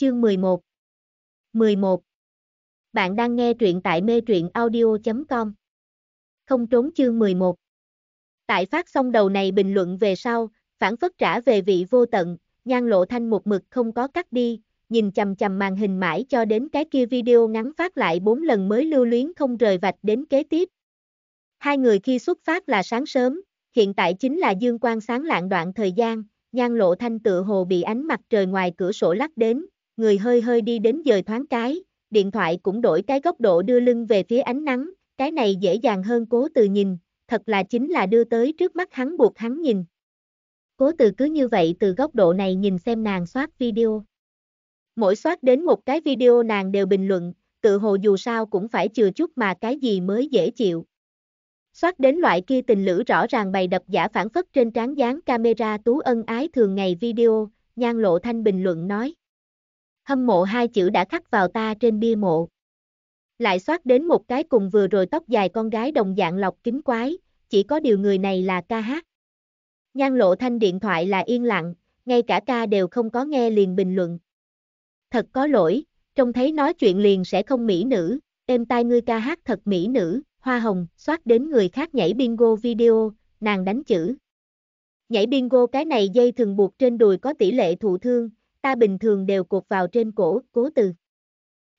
Chương 11 11 Bạn đang nghe truyện tại mê truyện audio.com Không trốn chương 11 Tại phát xong đầu này bình luận về sau, phản phất trả về vị vô tận, nhan lộ thanh một mực không có cắt đi, nhìn chầm chầm màn hình mãi cho đến cái kia video ngắn phát lại 4 lần mới lưu luyến không rời vạch đến kế tiếp. Hai người khi xuất phát là sáng sớm, hiện tại chính là dương Quan sáng lạng đoạn thời gian, nhan lộ thanh tự hồ bị ánh mặt trời ngoài cửa sổ lắc đến, người hơi hơi đi đến dời thoáng cái, điện thoại cũng đổi cái góc độ đưa lưng về phía ánh nắng, cái này dễ dàng hơn cố từ nhìn, thật là chính là đưa tới trước mắt hắn buộc hắn nhìn. Cố từ cứ như vậy từ góc độ này nhìn xem nàng soát video. Mỗi soát đến một cái video nàng đều bình luận, tự hồ dù sao cũng phải chừa chút mà cái gì mới dễ chịu. Soát đến loại kia tình lữ rõ ràng bày đập giả phản phất trên trán dán camera tú ân ái thường ngày video, nhan lộ thanh bình luận nói hâm mộ hai chữ đã khắc vào ta trên bia mộ. Lại soát đến một cái cùng vừa rồi tóc dài con gái đồng dạng lọc kính quái, chỉ có điều người này là ca hát. Nhan lộ thanh điện thoại là yên lặng, ngay cả ca đều không có nghe liền bình luận. Thật có lỗi, trông thấy nói chuyện liền sẽ không mỹ nữ, êm tai ngươi ca hát thật mỹ nữ, hoa hồng, soát đến người khác nhảy bingo video, nàng đánh chữ. Nhảy bingo cái này dây thường buộc trên đùi có tỷ lệ thụ thương, ta bình thường đều cột vào trên cổ, cố từ.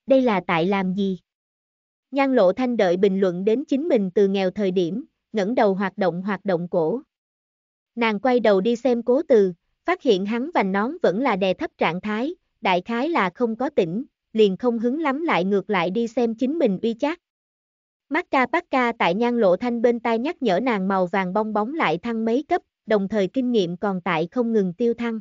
Đây là tại làm gì? Nhan lộ thanh đợi bình luận đến chính mình từ nghèo thời điểm, ngẩng đầu hoạt động hoạt động cổ. Nàng quay đầu đi xem cố từ, phát hiện hắn vành nón vẫn là đè thấp trạng thái, đại khái là không có tỉnh, liền không hứng lắm lại ngược lại đi xem chính mình uy chát. Macca ca tại nhan lộ thanh bên tai nhắc nhở nàng màu vàng bong bóng lại thăng mấy cấp, đồng thời kinh nghiệm còn tại không ngừng tiêu thăng.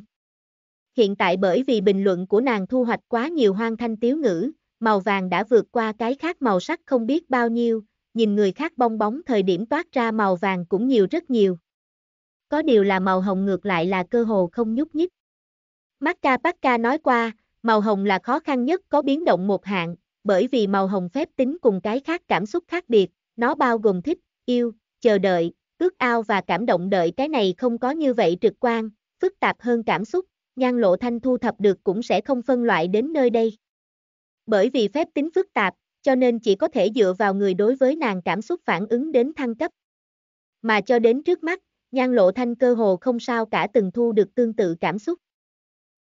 Hiện tại bởi vì bình luận của nàng thu hoạch quá nhiều hoang thanh tiếu ngữ, màu vàng đã vượt qua cái khác màu sắc không biết bao nhiêu, nhìn người khác bong bóng thời điểm toát ra màu vàng cũng nhiều rất nhiều. Có điều là màu hồng ngược lại là cơ hồ không nhúc nhích. Macca Pacca nói qua, màu hồng là khó khăn nhất có biến động một hạng, bởi vì màu hồng phép tính cùng cái khác cảm xúc khác biệt, nó bao gồm thích, yêu, chờ đợi, ước ao và cảm động đợi cái này không có như vậy trực quan, phức tạp hơn cảm xúc, Nhan Lộ Thanh thu thập được cũng sẽ không phân loại đến nơi đây. Bởi vì phép tính phức tạp, cho nên chỉ có thể dựa vào người đối với nàng cảm xúc phản ứng đến thăng cấp. Mà cho đến trước mắt, Nhan Lộ Thanh cơ hồ không sao cả từng thu được tương tự cảm xúc.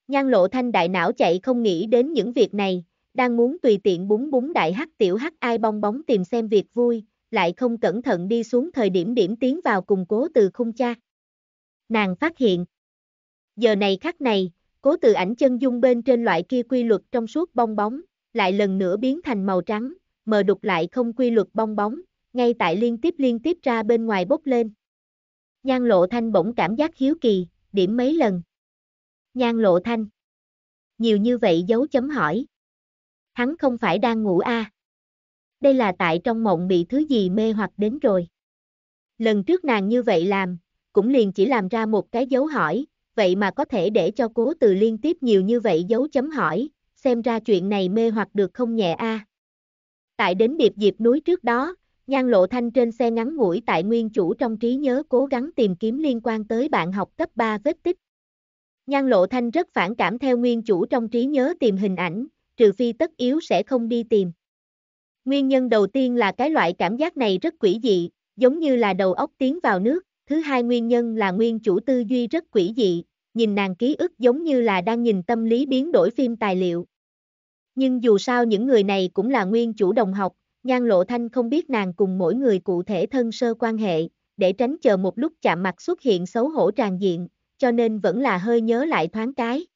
Nhan Lộ Thanh đại não chạy không nghĩ đến những việc này, đang muốn tùy tiện búng búng đại hắc tiểu hắc ai bong bóng tìm xem việc vui, lại không cẩn thận đi xuống thời điểm điểm tiến vào cùng cố từ khung cha. Nàng phát hiện, Giờ này khắc này, cố từ ảnh chân dung bên trên loại kia quy luật trong suốt bong bóng, lại lần nữa biến thành màu trắng, mờ đục lại không quy luật bong bóng, ngay tại liên tiếp liên tiếp ra bên ngoài bốc lên. Nhan lộ thanh bỗng cảm giác hiếu kỳ, điểm mấy lần. Nhan lộ thanh. Nhiều như vậy dấu chấm hỏi. Hắn không phải đang ngủ à. Đây là tại trong mộng bị thứ gì mê hoặc đến rồi. Lần trước nàng như vậy làm, cũng liền chỉ làm ra một cái dấu hỏi, vậy mà có thể để cho cố từ liên tiếp nhiều như vậy dấu chấm hỏi, xem ra chuyện này mê hoặc được không nhẹ a. À. Tại đến điệp diệp núi trước đó, Nhan Lộ Thanh trên xe ngắn ngủi tại nguyên chủ trong trí nhớ cố gắng tìm kiếm liên quan tới bạn học cấp 3 vết tích. Nhan Lộ Thanh rất phản cảm theo nguyên chủ trong trí nhớ tìm hình ảnh, trừ phi tất yếu sẽ không đi tìm. Nguyên nhân đầu tiên là cái loại cảm giác này rất quỷ dị, giống như là đầu óc tiến vào nước. Thứ hai nguyên nhân là nguyên chủ tư duy rất quỷ dị, nhìn nàng ký ức giống như là đang nhìn tâm lý biến đổi phim tài liệu. Nhưng dù sao những người này cũng là nguyên chủ đồng học, Nhan Lộ Thanh không biết nàng cùng mỗi người cụ thể thân sơ quan hệ, để tránh chờ một lúc chạm mặt xuất hiện xấu hổ tràn diện, cho nên vẫn là hơi nhớ lại thoáng cái.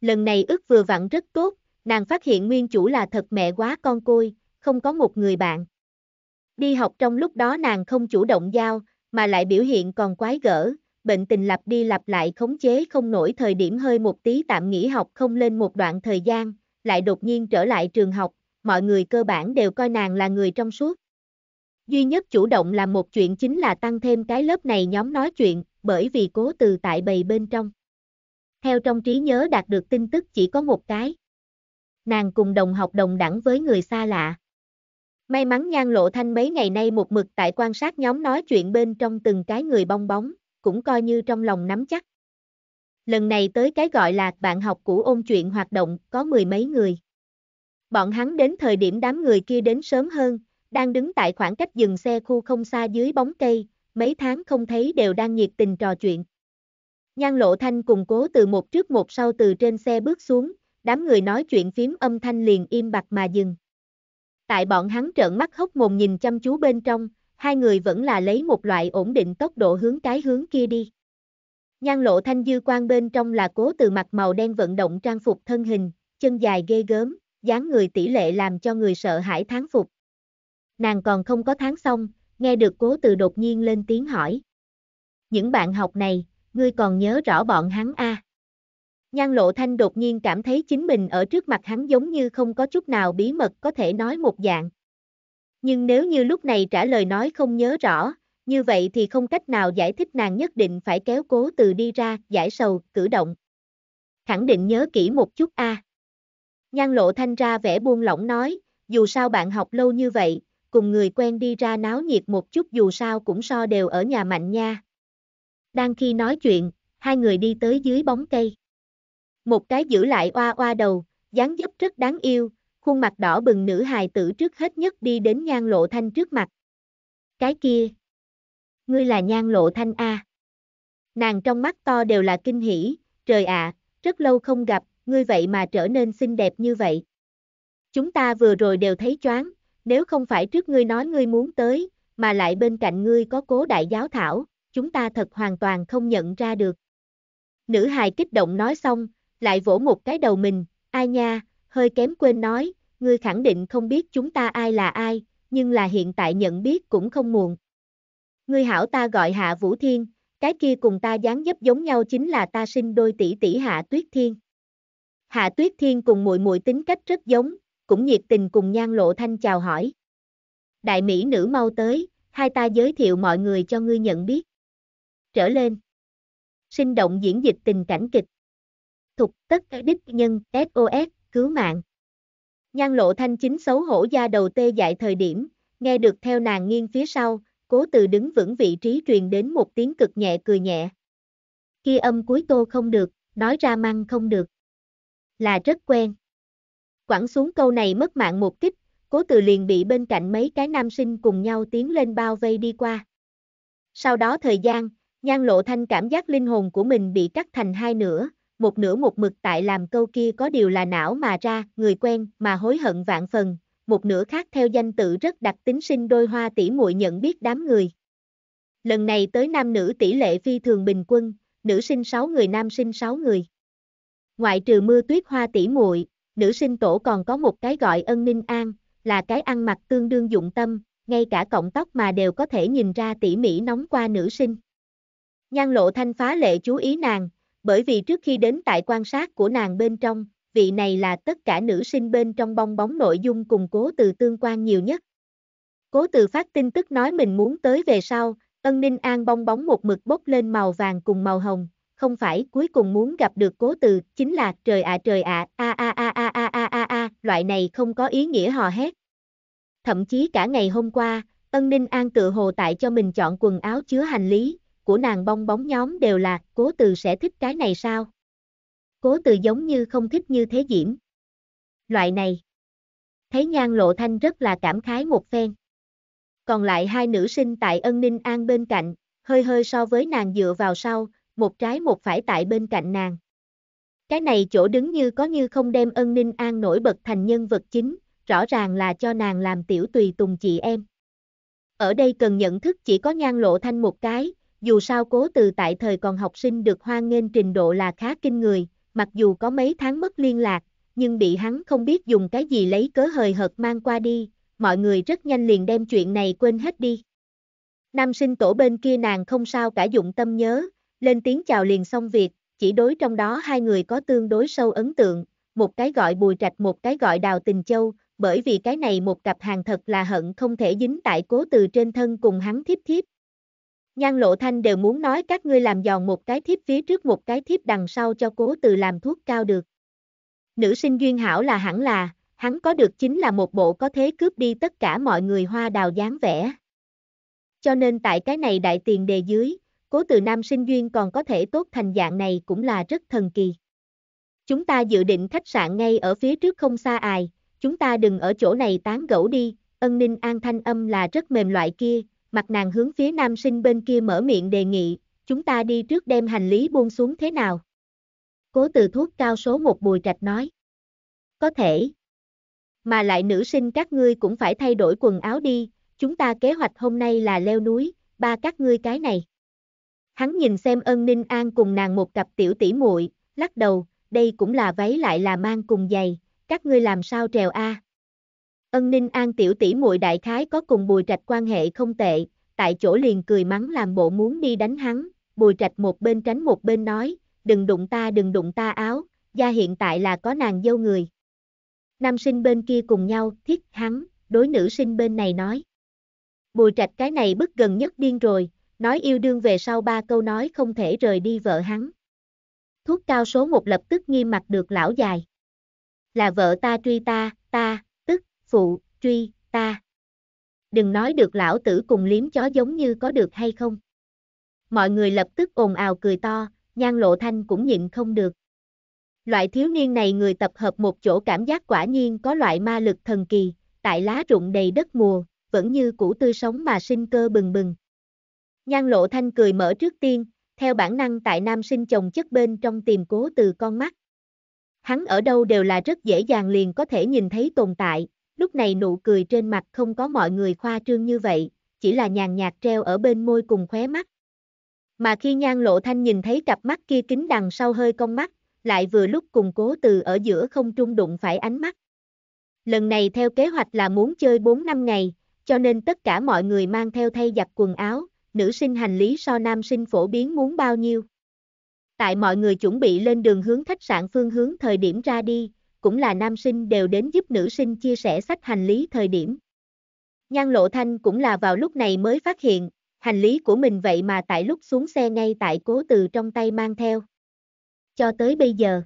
Lần này ức vừa vặn rất tốt, nàng phát hiện nguyên chủ là thật mẹ quá con côi, không có một người bạn. Đi học trong lúc đó nàng không chủ động giao, mà lại biểu hiện còn quái gở, bệnh tình lặp đi lặp lại khống chế không nổi thời điểm hơi một tí tạm nghỉ học không lên một đoạn thời gian, lại đột nhiên trở lại trường học, mọi người cơ bản đều coi nàng là người trong suốt. Duy nhất chủ động làm một chuyện chính là tăng thêm cái lớp này nhóm nói chuyện, bởi vì cố từ tại bầy bên trong. Theo trong trí nhớ đạt được tin tức chỉ có một cái. Nàng cùng đồng học đồng đẳng với người xa lạ. May mắn nhan lộ thanh mấy ngày nay một mực tại quan sát nhóm nói chuyện bên trong từng cái người bong bóng, cũng coi như trong lòng nắm chắc. Lần này tới cái gọi là bạn học cũ ôn chuyện hoạt động có mười mấy người. Bọn hắn đến thời điểm đám người kia đến sớm hơn, đang đứng tại khoảng cách dừng xe khu không xa dưới bóng cây, mấy tháng không thấy đều đang nhiệt tình trò chuyện. Nhan Lộ Thanh cùng cố từ một trước một sau từ trên xe bước xuống, đám người nói chuyện phím âm thanh liền im bặt mà dừng. Tại bọn hắn trợn mắt hốc mồm nhìn chăm chú bên trong, hai người vẫn là lấy một loại ổn định tốc độ hướng cái hướng kia đi. Nhan lộ thanh dư quan bên trong là cố từ mặt màu đen vận động trang phục thân hình, chân dài ghê gớm, dáng người tỷ lệ làm cho người sợ hãi tháng phục. Nàng còn không có tháng xong, nghe được cố từ đột nhiên lên tiếng hỏi. Những bạn học này, ngươi còn nhớ rõ bọn hắn a? À? Nhan lộ thanh đột nhiên cảm thấy chính mình ở trước mặt hắn giống như không có chút nào bí mật có thể nói một dạng. Nhưng nếu như lúc này trả lời nói không nhớ rõ, như vậy thì không cách nào giải thích nàng nhất định phải kéo cố từ đi ra, giải sầu, cử động. Khẳng định nhớ kỹ một chút a. À. Nhan lộ thanh ra vẻ buông lỏng nói, dù sao bạn học lâu như vậy, cùng người quen đi ra náo nhiệt một chút dù sao cũng so đều ở nhà mạnh nha. Đang khi nói chuyện, hai người đi tới dưới bóng cây. Một cái giữ lại oa oa đầu, dáng dấp rất đáng yêu, khuôn mặt đỏ bừng nữ hài tử trước hết nhất đi đến nhan lộ thanh trước mặt. Cái kia, ngươi là nhan lộ thanh A. Nàng trong mắt to đều là kinh hỉ, trời ạ, à, rất lâu không gặp, ngươi vậy mà trở nên xinh đẹp như vậy. Chúng ta vừa rồi đều thấy choáng, nếu không phải trước ngươi nói ngươi muốn tới, mà lại bên cạnh ngươi có cố đại giáo thảo, chúng ta thật hoàn toàn không nhận ra được. Nữ hài kích động nói xong, lại vỗ một cái đầu mình, ai nha, hơi kém quên nói, ngươi khẳng định không biết chúng ta ai là ai, nhưng là hiện tại nhận biết cũng không muộn. Ngươi hảo ta gọi Hạ Vũ Thiên, cái kia cùng ta dáng dấp giống nhau chính là ta sinh đôi tỷ tỷ Hạ Tuyết Thiên. Hạ Tuyết Thiên cùng muội muội tính cách rất giống, cũng nhiệt tình cùng Nhan Lộ Thanh chào hỏi. Đại mỹ nữ mau tới, hai ta giới thiệu mọi người cho ngươi nhận biết. Trở lên. Sinh động diễn dịch tình cảnh kịch. Thục tất đích nhân SOS cứu mạng. Nhan lộ thanh chính xấu hổ da đầu tê dại thời điểm, nghe được theo nàng nghiêng phía sau, cố từ đứng vững vị trí truyền đến một tiếng cực nhẹ cười nhẹ. Khi âm cuối tô không được, nói ra măng không được. Là rất quen. Quẳng xuống câu này mất mạng một kích, cố từ liền bị bên cạnh mấy cái nam sinh cùng nhau tiến lên bao vây đi qua. Sau đó thời gian, nhan lộ thanh cảm giác linh hồn của mình bị cắt thành hai nửa, một nửa một mực tại làm câu kia có điều là não mà ra, người quen mà hối hận vạn phần, một nửa khác theo danh tự rất đặc tính sinh đôi hoa tỷ muội nhận biết đám người. Lần này tới nam nữ tỷ lệ phi thường bình quân, nữ sinh 6 người nam sinh 6 người. Ngoại trừ mưa tuyết hoa tỷ muội, nữ sinh tổ còn có một cái gọi ân ninh an, là cái ăn mặc tương đương dụng tâm, ngay cả cọng tóc mà đều có thể nhìn ra tỉ mỉ nóng qua nữ sinh. Nhan lộ thanh phá lệ chú ý nàng, bởi vì trước khi đến tại quan sát của nàng bên trong, vị này là tất cả nữ sinh bên trong bong bóng nội dung cùng cố từ tương quan nhiều nhất. Cố từ phát tin tức nói mình muốn tới về sau, ân ninh an bong bóng một mực bốc lên màu vàng cùng màu hồng, không phải cuối cùng muốn gặp được cố từ, chính là trời ạ trời ạ, a a a a a a a a, loại này không có ý nghĩa hò hét. Thậm chí cả ngày hôm qua, ân ninh an tự hồ tại cho mình chọn quần áo chứa hành lý, của nàng bong bóng nhóm đều là, cố từ sẽ thích cái này sao? Cố từ giống như không thích như thế diễm. Loại này. Thấy nhan lộ thanh rất là cảm khái một phen. Còn lại hai nữ sinh tại ân ninh an bên cạnh, hơi hơi so với nàng dựa vào sau, một trái một phải tại bên cạnh nàng. Cái này chỗ đứng như có như không đem ân ninh an nổi bật thành nhân vật chính, rõ ràng là cho nàng làm tiểu tùy tùng chị em. Ở đây cần nhận thức chỉ có nhan lộ thanh một cái, dù sao cố từ tại thời còn học sinh được hoan nghênh trình độ là khá kinh người, mặc dù có mấy tháng mất liên lạc, nhưng bị hắn không biết dùng cái gì lấy cớ hời hợt mang qua đi, mọi người rất nhanh liền đem chuyện này quên hết đi. Nam sinh tổ bên kia nàng không sao cả dụng tâm nhớ, lên tiếng chào liền xong việc, chỉ đối trong đó hai người có tương đối sâu ấn tượng, một cái gọi bùi trạch một cái gọi đào tình châu, bởi vì cái này một cặp hàng thật là hận không thể dính tại cố từ trên thân cùng hắn thiếp thiếp, Nhan Lộ Thanh đều muốn nói các ngươi làm giòn một cái thiếp phía trước một cái thiếp đằng sau cho cố từ làm thuốc cao được. Nữ sinh duyên hảo là hẳn là, hắn có được chính là một bộ có thế cướp đi tất cả mọi người hoa đào dáng vẻ. Cho nên tại cái này đại tiền đề dưới, cố từ nam sinh duyên còn có thể tốt thành dạng này cũng là rất thần kỳ. Chúng ta dự định khách sạn ngay ở phía trước không xa ai, chúng ta đừng ở chỗ này tán gẫu đi, ân ninh an thanh âm là rất mềm loại kia, mặt nàng hướng phía nam sinh bên kia mở miệng đề nghị, chúng ta đi trước đem hành lý buông xuống thế nào? Cố từ thuốc cao số một bùi trạch nói. Có thể. Mà lại nữ sinh các ngươi cũng phải thay đổi quần áo đi, chúng ta kế hoạch hôm nay là leo núi, ba các ngươi cái này. Hắn nhìn xem ân ninh an cùng nàng một cặp tiểu tỷ muội lắc đầu, đây cũng là váy lại là mang cùng giày, các ngươi làm sao trèo a? À? Ân Ninh An tiểu tỷ muội đại khái có cùng Bùi Trạch quan hệ không tệ, tại chỗ liền cười mắng làm bộ muốn đi đánh hắn, Bùi Trạch một bên tránh một bên nói, đừng đụng ta đừng đụng ta áo, gia hiện tại là có nàng dâu người. Nam sinh bên kia cùng nhau, thiết hắn, đối nữ sinh bên này nói. Bùi Trạch cái này bức gần nhất điên rồi, nói yêu đương về sau ba câu nói không thể rời đi vợ hắn. Thuốc cao số một lập tức nghiêm mặt được lão dài. Là vợ ta truy ta, ta, phụ, truy, ta. Đừng nói được lão tử cùng liếm chó giống như có được hay không. Mọi người lập tức ồn ào cười to, nhan lộ thanh cũng nhịn không được. Loại thiếu niên này người tập hợp một chỗ cảm giác quả nhiên có loại ma lực thần kỳ, tại lá rụng đầy đất mùa, vẫn như củ tươi sống mà sinh cơ bừng bừng. Nhan lộ thanh cười mở trước tiên, theo bản năng tại nam sinh chồng chất bên trong tìm cố từ con mắt. Hắn ở đâu đều là rất dễ dàng liền có thể nhìn thấy tồn tại, lúc này nụ cười trên mặt không có mọi người khoa trương như vậy, chỉ là nhàn nhạt treo ở bên môi cùng khóe mắt. Mà khi nhan lộ thanh nhìn thấy cặp mắt kia kính đằng sau hơi cong mắt, lại vừa lúc cùng cố từ ở giữa không trung đụng phải ánh mắt. Lần này theo kế hoạch là muốn chơi 4 năm ngày, cho nên tất cả mọi người mang theo thay giặt quần áo, nữ sinh hành lý so nam sinh phổ biến muốn bao nhiêu. Tại mọi người chuẩn bị lên đường hướng khách sạn phương hướng thời điểm ra đi, cũng là nam sinh đều đến giúp nữ sinh chia sẻ sách hành lý thời điểm. Nhan Lộ Thanh cũng là vào lúc này mới phát hiện, hành lý của mình vậy mà tại lúc xuống xe ngay tại cố từ trong tay mang theo. Cho tới bây giờ.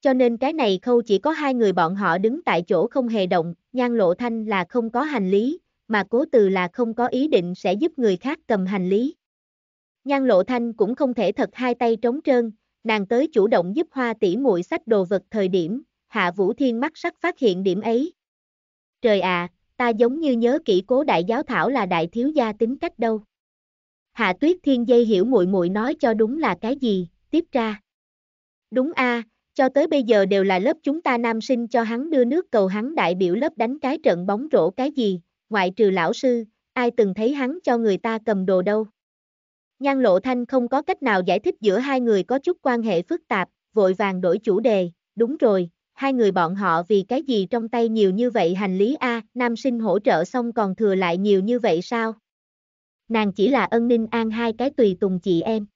Cho nên cái này khâu chỉ có hai người bọn họ đứng tại chỗ không hề động, Nhan Lộ Thanh là không có hành lý, mà cố từ là không có ý định sẽ giúp người khác cầm hành lý. Nhan Lộ Thanh cũng không thể thật hai tay trống trơn, nàng tới chủ động giúp Hoa tỷ muội sách đồ vật thời điểm, Hạ Vũ Thiên mắt sắc phát hiện điểm ấy. Trời à, ta giống như nhớ kỹ cố đại giáo thảo là đại thiếu gia tính cách đâu. Hạ Tuyết Thiên dây hiểu muội muội nói cho đúng là cái gì, tiếp ra. Đúng a, cho tới bây giờ đều là lớp chúng ta nam sinh cho hắn đưa nước cầu hắn đại biểu lớp đánh cái trận bóng rổ cái gì, ngoại trừ lão sư, ai từng thấy hắn cho người ta cầm đồ đâu. Nhan Lộ Thanh không có cách nào giải thích giữa hai người có chút quan hệ phức tạp, vội vàng đổi chủ đề, đúng rồi, hai người bọn họ vì cái gì trong tay nhiều như vậy hành lý a, nam sinh hỗ trợ xong còn thừa lại nhiều như vậy sao? Nàng chỉ là ân ninh an hai cái tùy tùng chị em.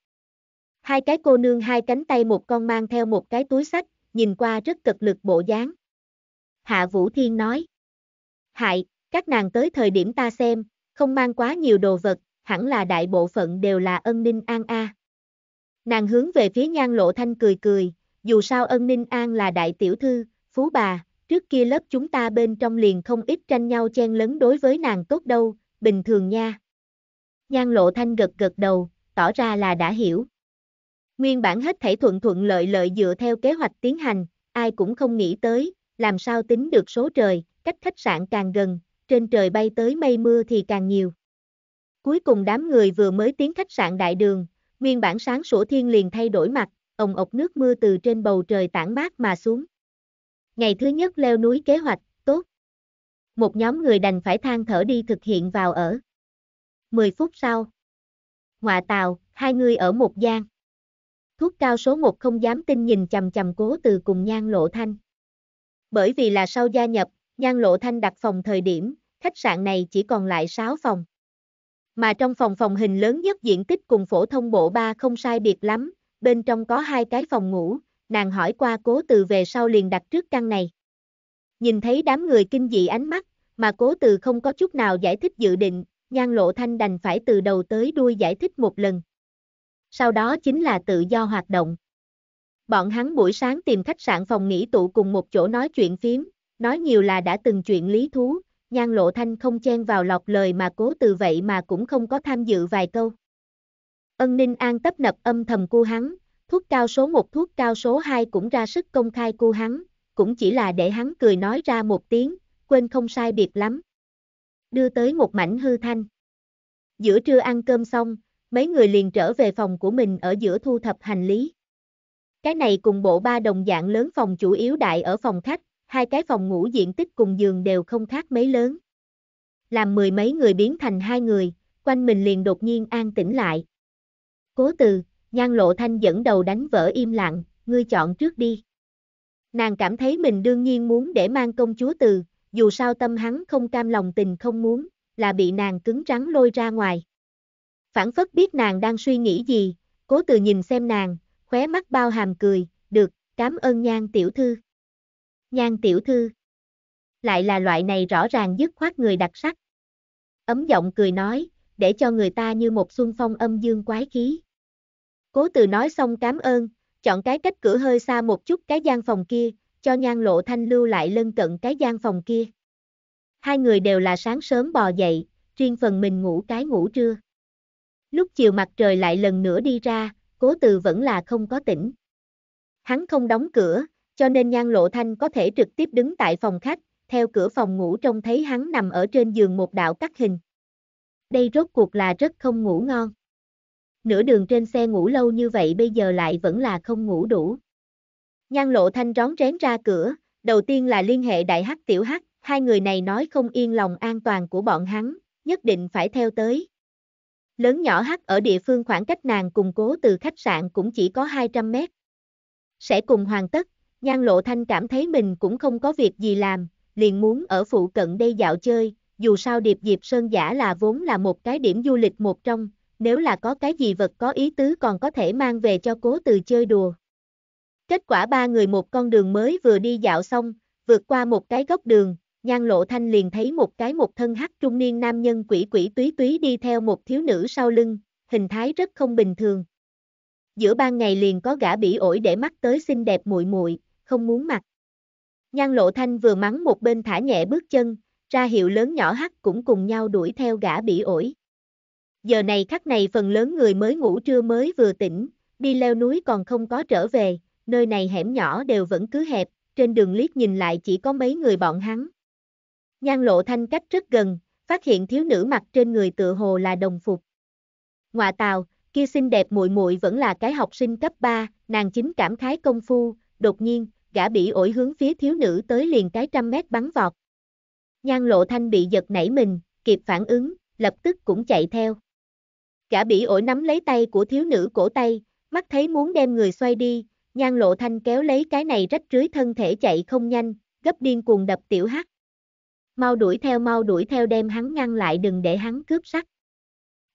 Hai cái cô nương hai cánh tay một con mang theo một cái túi sách, nhìn qua rất cực lực bộ dáng. Hạ Vũ Thiên nói. Hại, các nàng tới thời điểm ta xem, không mang quá nhiều đồ vật, hẳn là đại bộ phận đều là ân ninh an a. Nàng hướng về phía nhan lộ thanh cười cười, dù sao ân ninh an là đại tiểu thư, phú bà, trước kia lớp chúng ta bên trong liền không ít tranh nhau chen lấn đối với nàng tốt đâu, bình thường nha. Nhan lộ thanh gật gật đầu, tỏ ra là đã hiểu. Nguyên bản hết thảy thuận thuận lợi lợi dựa theo kế hoạch tiến hành, ai cũng không nghĩ tới, làm sao tính được số trời, cách khách sạn càng gần, trên trời bay tới mây mưa thì càng nhiều. Cuối cùng đám người vừa mới tiến khách sạn đại đường, nguyên bản sáng sủa thiên liền thay đổi mặt, ồng ộc nước mưa từ trên bầu trời tản mát mà xuống. Ngày thứ nhất leo núi kế hoạch, tốt. Một nhóm người đành phải than thở đi thực hiện vào ở. 10 phút sau. Ngoạ tàu, hai người ở một gian. Thuốc cao số một không dám tin nhìn chầm chầm cố từ cùng nhan lộ thanh. Bởi vì là sau gia nhập, nhan lộ thanh đặt phòng thời điểm, khách sạn này chỉ còn lại 6 phòng. Mà trong phòng phòng hình lớn nhất diện tích cùng phổ thông bộ ba không sai biệt lắm, bên trong có hai cái phòng ngủ, nàng hỏi qua cố từ về sau liền đặt trước căn này. Nhìn thấy đám người kinh dị ánh mắt, mà cố từ không có chút nào giải thích dự định, nhan lộ thanh đành phải từ đầu tới đuôi giải thích một lần. Sau đó chính là tự do hoạt động. Bọn hắn buổi sáng tìm khách sạn phòng nghỉ tụ cùng một chỗ nói chuyện phím, nói nhiều là đã từng chuyện lý thú, nhan lộ thanh không chen vào lọc lời mà cố từ vậy mà cũng không có tham dự vài câu. Ân Ninh An tấp nập âm thầm cu hắn, thuốc cao số 1 thuốc cao số 2 cũng ra sức công khai cu hắn, cũng chỉ là để hắn cười nói ra một tiếng, quên không sai biệt lắm. Đưa tới một mảnh hư thanh. Giữa trưa ăn cơm xong, mấy người liền trở về phòng của mình ở giữa thu thập hành lý. Cái này cùng bộ ba đồng dạng lớn phòng chủ yếu đại ở phòng khách, hai cái phòng ngủ diện tích cùng giường đều không khác mấy lớn. Làm mười mấy người biến thành hai người, quanh mình liền đột nhiên an tĩnh lại. Cố từ, nhan lộ thanh dẫn đầu đánh vỡ im lặng, ngươi chọn trước đi. Nàng cảm thấy mình đương nhiên muốn để mang công chúa từ, dù sao tâm hắn không cam lòng tình không muốn, là bị nàng cứng rắn lôi ra ngoài. Phản phất biết nàng đang suy nghĩ gì, cố từ nhìn xem nàng, khóe mắt bao hàm cười, được, cảm ơn nhan tiểu thư. Nhan tiểu thư. Lại là loại này rõ ràng dứt khoát người đặc sắc. Ấm giọng cười nói, để cho người ta như một xuân phong âm dương quái khí. Cố từ nói xong cám ơn, chọn cái cách cửa hơi xa một chút cái gian phòng kia, cho nhan lộ thanh lưu lại lân cận cái gian phòng kia. Hai người đều là sáng sớm bò dậy, riêng phần mình ngủ cái ngủ trưa. Lúc chiều mặt trời lại lần nữa đi ra, cố từ vẫn là không có tỉnh. Hắn không đóng cửa, cho nên nhan lộ thanh có thể trực tiếp đứng tại phòng khách, theo cửa phòng ngủ trông thấy hắn nằm ở trên giường một đạo cắt hình đây rốt cuộc là rất không ngủ ngon. Nửa đường trên xe ngủ lâu như vậy bây giờ lại vẫn là không ngủ đủ. Nhan lộ thanh rón rén ra cửa, đầu tiên là liên hệ đại hắc tiểu hắc, hai người này nói không yên lòng an toàn của bọn hắn, nhất định phải theo tới. Lớn nhỏ hắc ở địa phương khoảng cách nàng cùng cố từ khách sạn cũng chỉ có 200 mét. Sẽ cùng hoàn tất, nhan lộ thanh cảm thấy mình cũng không có việc gì làm, liền muốn ở phụ cận đây dạo chơi, dù sao Điệp Diệp Sơn Giả là vốn là một cái điểm du lịch một trong, nếu là có cái gì vật có ý tứ còn có thể mang về cho cố từ chơi đùa. Kết quả ba người một con đường mới vừa đi dạo xong, vượt qua một cái góc đường, Nhan Lộ Thanh liền thấy một cái một thân hắc trung niên nam nhân quỷ quỷ túy túy đi theo một thiếu nữ sau lưng, hình thái rất không bình thường. Giữa ban ngày liền có gã bị ổi để mắt tới xinh đẹp muội muội, không muốn mặt. Nhan Lộ Thanh vừa mắng một bên thả nhẹ bước chân, ra hiệu lớn nhỏ hắc cũng cùng nhau đuổi theo gã bị ổi. Giờ này khắc này phần lớn người mới ngủ trưa mới vừa tỉnh, đi leo núi còn không có trở về, nơi này hẻm nhỏ đều vẫn cứ hẹp, trên đường liếc nhìn lại chỉ có mấy người bọn hắn. Nhan lộ thanh cách rất gần, phát hiện thiếu nữ mặc trên người tựa hồ là đồng phục. Ngoạ tàu, kia xinh đẹp muội muội vẫn là cái học sinh cấp 3, nàng chính cảm khái công phu, đột nhiên, gã bị ổi hướng phía thiếu nữ tới liền cái trăm mét bắn vọt. Nhan lộ thanh bị giật nảy mình, kịp phản ứng, lập tức cũng chạy theo. Gã bị ổi nắm lấy tay của thiếu nữ cổ tay, mắt thấy muốn đem người xoay đi, nhan lộ thanh kéo lấy cái này rách rưới thân thể chạy không nhanh, gấp điên cuồng đập tiểu hắc. Mau đuổi theo mau đuổi theo đem hắn ngăn lại đừng để hắn cướp sắt.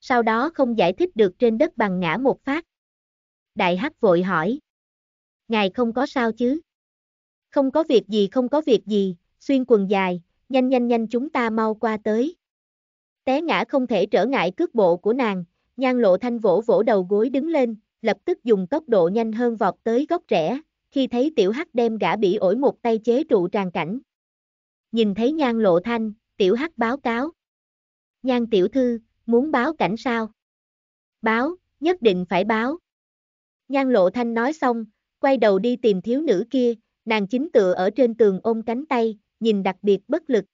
Sau đó không giải thích được trên đất bằng ngã một phát. Đại hắc vội hỏi. Ngài không có sao chứ? Không có việc gì không có việc gì, xuyên quần dài, nhanh nhanh nhanh chúng ta mau qua tới. Té ngã không thể trở ngại cước bộ của nàng, nhan lộ thanh vỗ vỗ đầu gối đứng lên, lập tức dùng tốc độ nhanh hơn vọt tới góc rẽ, khi thấy tiểu hắc đem gã bị ổi một tay chế trụ tràn cảnh. Nhìn thấy nhan lộ thanh, tiểu hắc báo cáo. Nhan tiểu thư, muốn báo cảnh sao? Báo, nhất định phải báo. Nhan lộ thanh nói xong, quay đầu đi tìm thiếu nữ kia, nàng chính tựa ở trên tường ôm cánh tay, nhìn đặc biệt bất lực.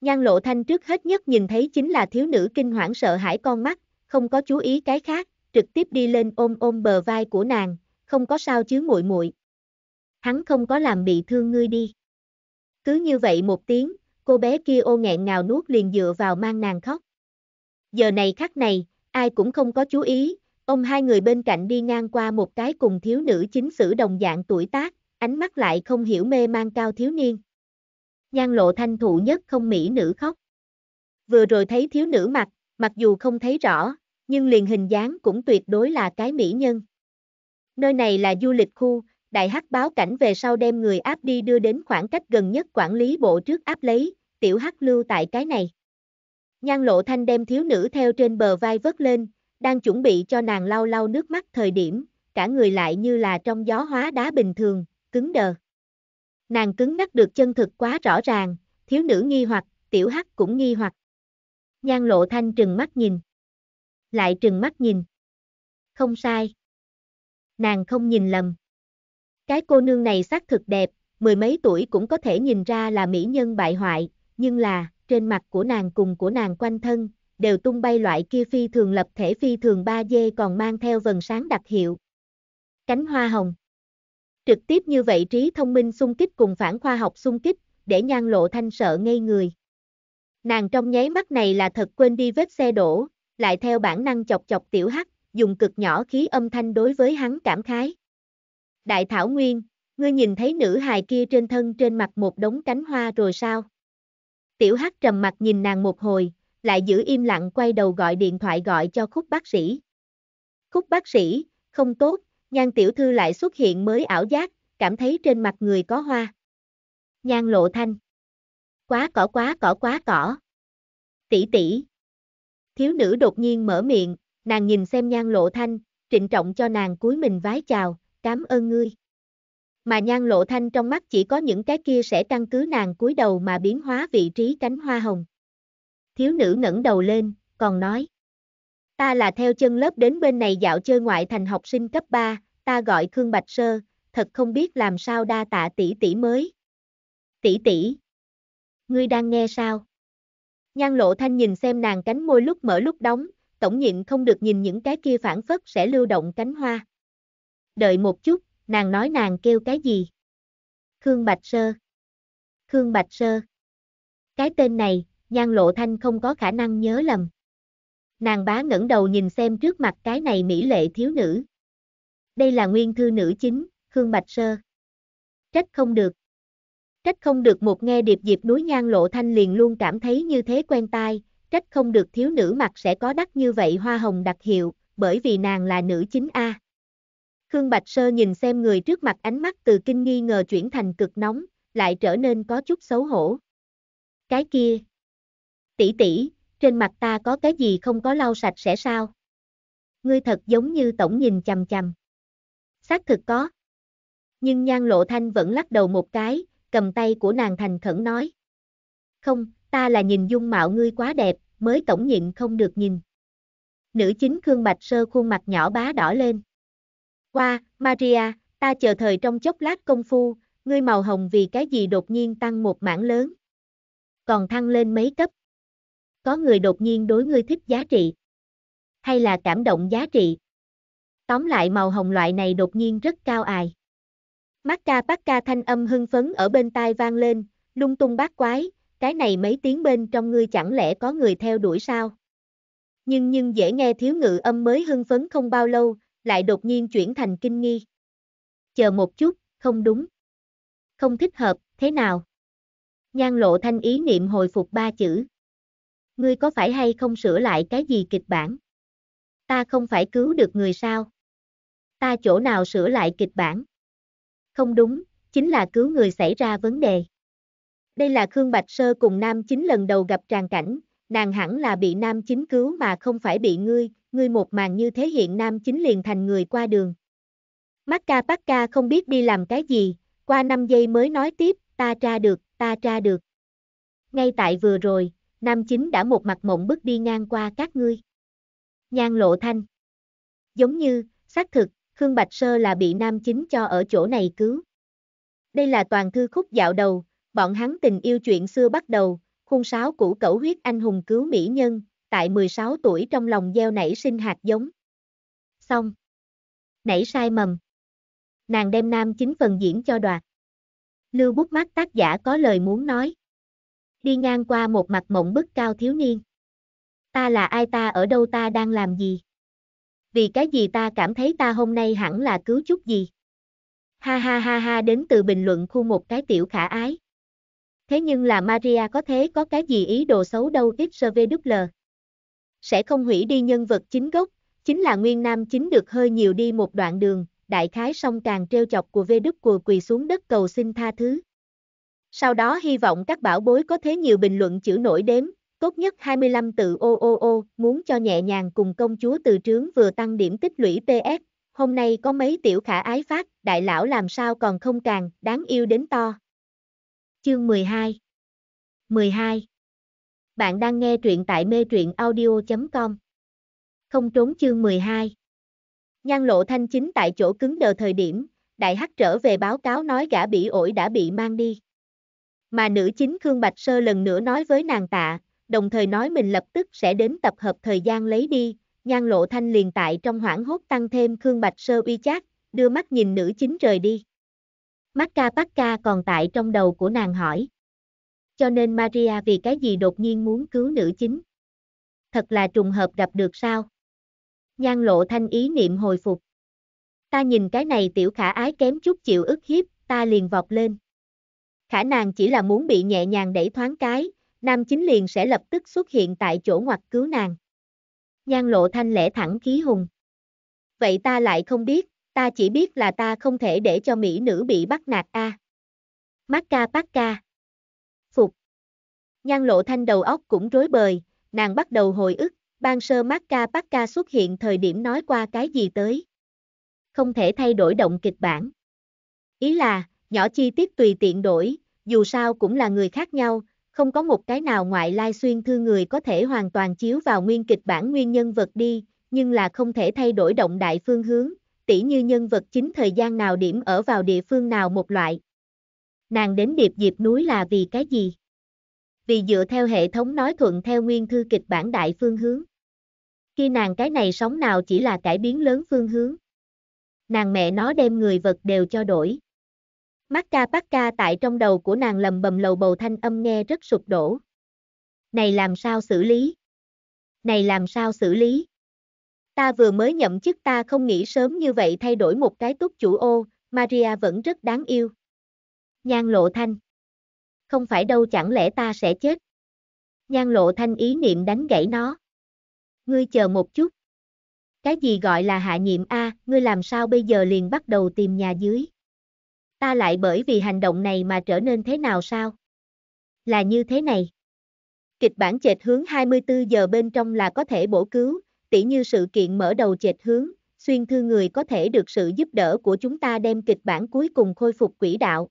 Nhan lộ thanh trước hết nhất nhìn thấy chính là thiếu nữ kinh hoảng sợ hãi con mắt, không có chú ý cái khác, trực tiếp đi lên ôm ôm bờ vai của nàng, không có sao chứ muội muội. Hắn không có làm bị thương ngươi đi. Cứ như vậy một tiếng, cô bé kia ô nghẹn ngào nuốt liền dựa vào mang nàng khóc. Giờ này khắc này, ai cũng không có chú ý, ông hai người bên cạnh đi ngang qua một cái cùng thiếu nữ chính sử đồng dạng tuổi tác, ánh mắt lại không hiểu mê mang cao thiếu niên nhan lộ thanh thụ nhất không mỹ nữ khóc. Vừa rồi thấy thiếu nữ mặt, mặc dù không thấy rõ, nhưng liền hình dáng cũng tuyệt đối là cái mỹ nhân. Nơi này là du lịch khu, đại hắc báo cảnh về sau đem người áp đi đưa đến khoảng cách gần nhất quản lý bộ trước áp lấy, tiểu hắc lưu tại cái này. Nhan lộ thanh đem thiếu nữ theo trên bờ vai vớt lên, đang chuẩn bị cho nàng lau lau nước mắt thời điểm, cả người lại như là trong gió hóa đá bình thường, cứng đờ. Nàng cứng nhắc được chân thực quá rõ ràng, thiếu nữ nghi hoặc, tiểu hắc cũng nghi hoặc. Nhan lộ thanh trừng mắt nhìn. Lại trừng mắt nhìn. Không sai. Nàng không nhìn lầm. Cái cô nương này xác thực đẹp, mười mấy tuổi cũng có thể nhìn ra là mỹ nhân bại hoại, nhưng là, trên mặt của nàng cùng của nàng quanh thân, đều tung bay loại kia phi thường lập thể phi thường ba dê còn mang theo vần sáng đặc hiệu. Cánh hoa hồng. Trực tiếp như vậy trí thông minh xung kích cùng phản khoa học xung kích, để nhan lộ thanh sợ ngây người. Nàng trong nháy mắt này là thật quên đi vết xe đổ, lại theo bản năng chọc chọc tiểu hắc, dùng cực nhỏ khí âm thanh đối với hắn cảm khái. Đại Thảo Nguyên, ngươi nhìn thấy nữ hài kia trên thân trên mặt một đống cánh hoa rồi sao? Tiểu hắc trầm mặt nhìn nàng một hồi, lại giữ im lặng quay đầu gọi điện thoại gọi cho khúc bác sĩ. Khúc bác sĩ, không tốt, Nhan tiểu thư lại xuất hiện mới ảo giác, cảm thấy trên mặt người có hoa. Nhan lộ thanh. Quá cỏ quá cỏ quá cỏ. Tỷ tỷ. Thiếu nữ đột nhiên mở miệng, nàng nhìn xem nhan lộ thanh, trịnh trọng cho nàng cúi mình vái chào, cảm ơn ngươi. Mà nhan lộ thanh trong mắt chỉ có những cái kia sẽ căn cứ nàng cúi đầu mà biến hóa vị trí cánh hoa hồng. Thiếu nữ ngẩng đầu lên, còn nói. Ta là theo chân lớp đến bên này dạo chơi ngoại thành học sinh cấp 3, ta gọi Khương Bạch Sơ, thật không biết làm sao đa tạ tỷ tỷ mới. Tỷ tỷ. Ngươi đang nghe sao? Nhan lộ thanh nhìn xem nàng cánh môi lúc mở lúc đóng, tổng nhịn không được nhìn những cái kia phản phất sẽ lưu động cánh hoa. Đợi một chút, nàng nói nàng kêu cái gì? Khương Bạch Sơ. Khương Bạch Sơ. Cái tên này, nhan lộ thanh không có khả năng nhớ lầm. Nàng bá ngẩng đầu nhìn xem trước mặt cái này mỹ lệ thiếu nữ. Đây là nguyên thư nữ chính, Khương Bạch Sơ. Trách không được. Trách không được một nghe điệp diệp núi nhan lộ thanh liền luôn cảm thấy như thế quen tai, trách không được thiếu nữ mặt sẽ có đắt như vậy hoa hồng đặc hiệu, bởi vì nàng là nữ chính A. Khương Bạch Sơ nhìn xem người trước mặt ánh mắt từ kinh nghi ngờ chuyển thành cực nóng, lại trở nên có chút xấu hổ. Cái kia. tỷ tỷ, trên mặt ta có cái gì không có lau sạch sẽ sao? Ngươi thật giống như tổng nhìn chằm chằm. Xác thực có. Nhưng nhan lộ thanh vẫn lắc đầu một cái, cầm tay của nàng thành khẩn nói. Không, ta là nhìn dung mạo ngươi quá đẹp, mới tổng nhịn không được nhìn. Nữ chính Khương Bạch Sơ khuôn mặt nhỏ bá đỏ lên. Qua, Maria, ta chờ thời trong chốc lát công phu, ngươi màu hồng vì cái gì đột nhiên tăng một mảng lớn. Còn thăng lên mấy cấp. Có người đột nhiên đối ngươi thích giá trị. Hay là cảm động giá trị. Tóm lại màu hồng loại này đột nhiên rất cao ài. bắt ca thanh âm hưng phấn ở bên tai vang lên, lung tung bát quái, cái này mấy tiếng bên trong ngươi chẳng lẽ có người theo đuổi sao? Nhưng nhưng dễ nghe thiếu ngự âm mới hưng phấn không bao lâu, lại đột nhiên chuyển thành kinh nghi. Chờ một chút, không đúng. Không thích hợp, thế nào? Nhan lộ thanh ý niệm hồi phục ba chữ ngươi có phải hay không sửa lại cái gì kịch bản? Ta không phải cứu được người sao? Ta chỗ nào sửa lại kịch bản? Không đúng, chính là cứu người xảy ra vấn đề. Đây là Khương Bạch Sơ cùng Nam Chính lần đầu gặp tràn cảnh, nàng hẳn là bị Nam Chính cứu mà không phải bị ngươi, ngươi một màn như thế hiện Nam Chính liền thành người qua đường. Mắt Ca Macca Ca không biết đi làm cái gì, qua 5 giây mới nói tiếp, ta tra được, ta tra được. Ngay tại vừa rồi, Nam Chính đã một mặt mộng bước đi ngang qua các ngươi. Nhan lộ thanh. Giống như, xác thực, Khương Bạch Sơ là bị Nam Chính cho ở chỗ này cứu. Đây là toàn thư khúc dạo đầu, bọn hắn tình yêu chuyện xưa bắt đầu, khung sáo cũ cẩu huyết anh hùng cứu mỹ nhân, tại 16 tuổi trong lòng gieo nảy sinh hạt giống. Xong. Nảy sai mầm. Nàng đem Nam Chính phần diễn cho đoạt. Lưu bút mắt tác giả có lời muốn nói đi ngang qua một mặt mộng bức cao thiếu niên. Ta là ai ta ở đâu ta đang làm gì? Vì cái gì ta cảm thấy ta hôm nay hẳn là cứu chút gì? Ha ha ha ha đến từ bình luận khu một cái tiểu khả ái. Thế nhưng là Maria có thế có cái gì ý đồ xấu đâu XVWL. Sẽ không hủy đi nhân vật chính gốc, chính là nguyên nam chính được hơi nhiều đi một đoạn đường, đại khái song càng treo chọc của vê đức của quỳ xuống đất cầu xin tha thứ. Sau đó hy vọng các bảo bối có thế nhiều bình luận chữ nổi đếm, tốt nhất 25 từ ô ô ô, muốn cho nhẹ nhàng cùng công chúa từ trướng vừa tăng điểm tích lũy PS, hôm nay có mấy tiểu khả ái phát, đại lão làm sao còn không càng, đáng yêu đến to. Chương 12 12 Bạn đang nghe truyện tại mê truyện audio.com Không trốn chương 12 Nhan lộ thanh chính tại chỗ cứng đờ thời điểm, đại hắc trở về báo cáo nói gã bị ổi đã bị mang đi. Mà nữ chính Khương Bạch Sơ lần nữa nói với nàng tạ, đồng thời nói mình lập tức sẽ đến tập hợp thời gian lấy đi, nhan lộ thanh liền tại trong hoảng hốt tăng thêm Khương Bạch Sơ uy chát, đưa mắt nhìn nữ chính rời đi. Mắt ca bắt ca còn tại trong đầu của nàng hỏi. Cho nên Maria vì cái gì đột nhiên muốn cứu nữ chính? Thật là trùng hợp gặp được sao? Nhan lộ thanh ý niệm hồi phục. Ta nhìn cái này tiểu khả ái kém chút chịu ức hiếp, ta liền vọt lên khả nàng chỉ là muốn bị nhẹ nhàng đẩy thoáng cái, nam chính liền sẽ lập tức xuất hiện tại chỗ ngoặt cứu nàng. Nhan lộ thanh lẽ thẳng khí hùng. Vậy ta lại không biết, ta chỉ biết là ta không thể để cho mỹ nữ bị bắt nạt a. À. bắt ca. Phục. Nhan lộ thanh đầu óc cũng rối bời, nàng bắt đầu hồi ức, ban sơ Mắt ca bắt ca xuất hiện thời điểm nói qua cái gì tới. Không thể thay đổi động kịch bản. Ý là, nhỏ chi tiết tùy tiện đổi, dù sao cũng là người khác nhau, không có một cái nào ngoại lai xuyên thư người có thể hoàn toàn chiếu vào nguyên kịch bản nguyên nhân vật đi, nhưng là không thể thay đổi động đại phương hướng, tỉ như nhân vật chính thời gian nào điểm ở vào địa phương nào một loại. Nàng đến điệp diệp núi là vì cái gì? Vì dựa theo hệ thống nói thuận theo nguyên thư kịch bản đại phương hướng. Khi nàng cái này sống nào chỉ là cải biến lớn phương hướng. Nàng mẹ nó đem người vật đều cho đổi. Mắt ca bắt ca tại trong đầu của nàng lầm bầm lầu bầu thanh âm nghe rất sụp đổ. Này làm sao xử lý? Này làm sao xử lý? Ta vừa mới nhậm chức ta không nghĩ sớm như vậy thay đổi một cái túc chủ ô, Maria vẫn rất đáng yêu. Nhan lộ thanh. Không phải đâu chẳng lẽ ta sẽ chết. Nhan lộ thanh ý niệm đánh gãy nó. Ngươi chờ một chút. Cái gì gọi là hạ nhiệm A, ngươi làm sao bây giờ liền bắt đầu tìm nhà dưới ta lại bởi vì hành động này mà trở nên thế nào sao? Là như thế này. Kịch bản chệt hướng 24 giờ bên trong là có thể bổ cứu, tỉ như sự kiện mở đầu chệt hướng, xuyên thư người có thể được sự giúp đỡ của chúng ta đem kịch bản cuối cùng khôi phục quỹ đạo.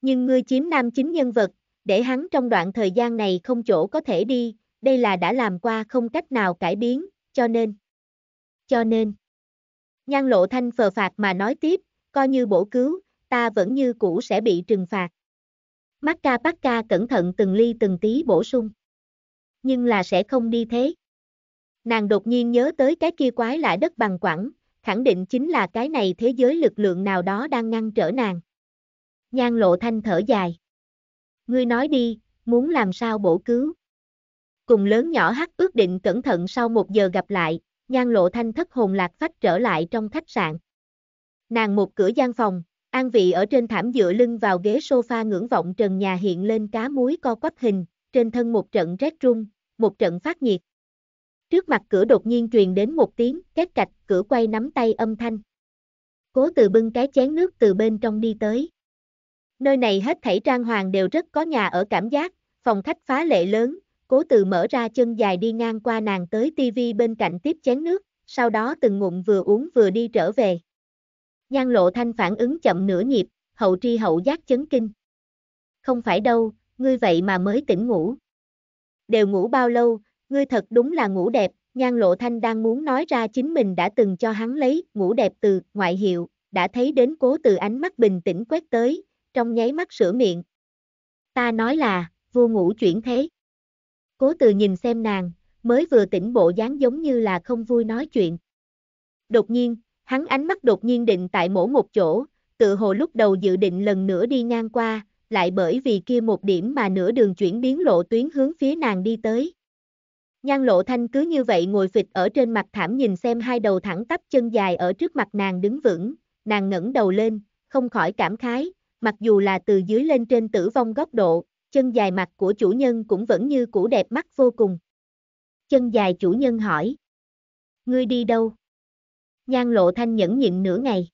Nhưng ngươi chiếm nam chính nhân vật, để hắn trong đoạn thời gian này không chỗ có thể đi, đây là đã làm qua không cách nào cải biến, cho nên. Cho nên. Nhan lộ thanh phờ phạt mà nói tiếp, coi như bổ cứu, ta vẫn như cũ sẽ bị trừng phạt. Macca Pacca cẩn thận từng ly từng tí bổ sung. Nhưng là sẽ không đi thế. Nàng đột nhiên nhớ tới cái kia quái lạ đất bằng quẳng, khẳng định chính là cái này thế giới lực lượng nào đó đang ngăn trở nàng. Nhan lộ thanh thở dài. Ngươi nói đi, muốn làm sao bổ cứu. Cùng lớn nhỏ hắc ước định cẩn thận sau một giờ gặp lại, nhan lộ thanh thất hồn lạc phách trở lại trong khách sạn. Nàng một cửa gian phòng, An vị ở trên thảm dựa lưng vào ghế sofa ngưỡng vọng trần nhà hiện lên cá muối co quắp hình, trên thân một trận rét rung, một trận phát nhiệt. Trước mặt cửa đột nhiên truyền đến một tiếng, két cạch, cửa quay nắm tay âm thanh. Cố từ bưng cái chén nước từ bên trong đi tới. Nơi này hết thảy trang hoàng đều rất có nhà ở cảm giác, phòng khách phá lệ lớn, cố từ mở ra chân dài đi ngang qua nàng tới tivi bên cạnh tiếp chén nước, sau đó từng ngụm vừa uống vừa đi trở về. Nhan lộ thanh phản ứng chậm nửa nhịp, hậu tri hậu giác chấn kinh. Không phải đâu, ngươi vậy mà mới tỉnh ngủ. Đều ngủ bao lâu, ngươi thật đúng là ngủ đẹp, nhan lộ thanh đang muốn nói ra chính mình đã từng cho hắn lấy ngủ đẹp từ ngoại hiệu, đã thấy đến cố từ ánh mắt bình tĩnh quét tới, trong nháy mắt sửa miệng. Ta nói là, vua ngủ chuyển thế. Cố từ nhìn xem nàng, mới vừa tỉnh bộ dáng giống như là không vui nói chuyện. Đột nhiên, Hắn ánh mắt đột nhiên định tại mỗi một chỗ, tự hồ lúc đầu dự định lần nữa đi ngang qua, lại bởi vì kia một điểm mà nửa đường chuyển biến lộ tuyến hướng phía nàng đi tới. Nhan lộ thanh cứ như vậy ngồi phịch ở trên mặt thảm nhìn xem hai đầu thẳng tắp chân dài ở trước mặt nàng đứng vững, nàng ngẩng đầu lên, không khỏi cảm khái, mặc dù là từ dưới lên trên tử vong góc độ, chân dài mặt của chủ nhân cũng vẫn như cũ đẹp mắt vô cùng. Chân dài chủ nhân hỏi, ngươi đi đâu? nhan lộ thanh nhẫn nhịn nửa ngày.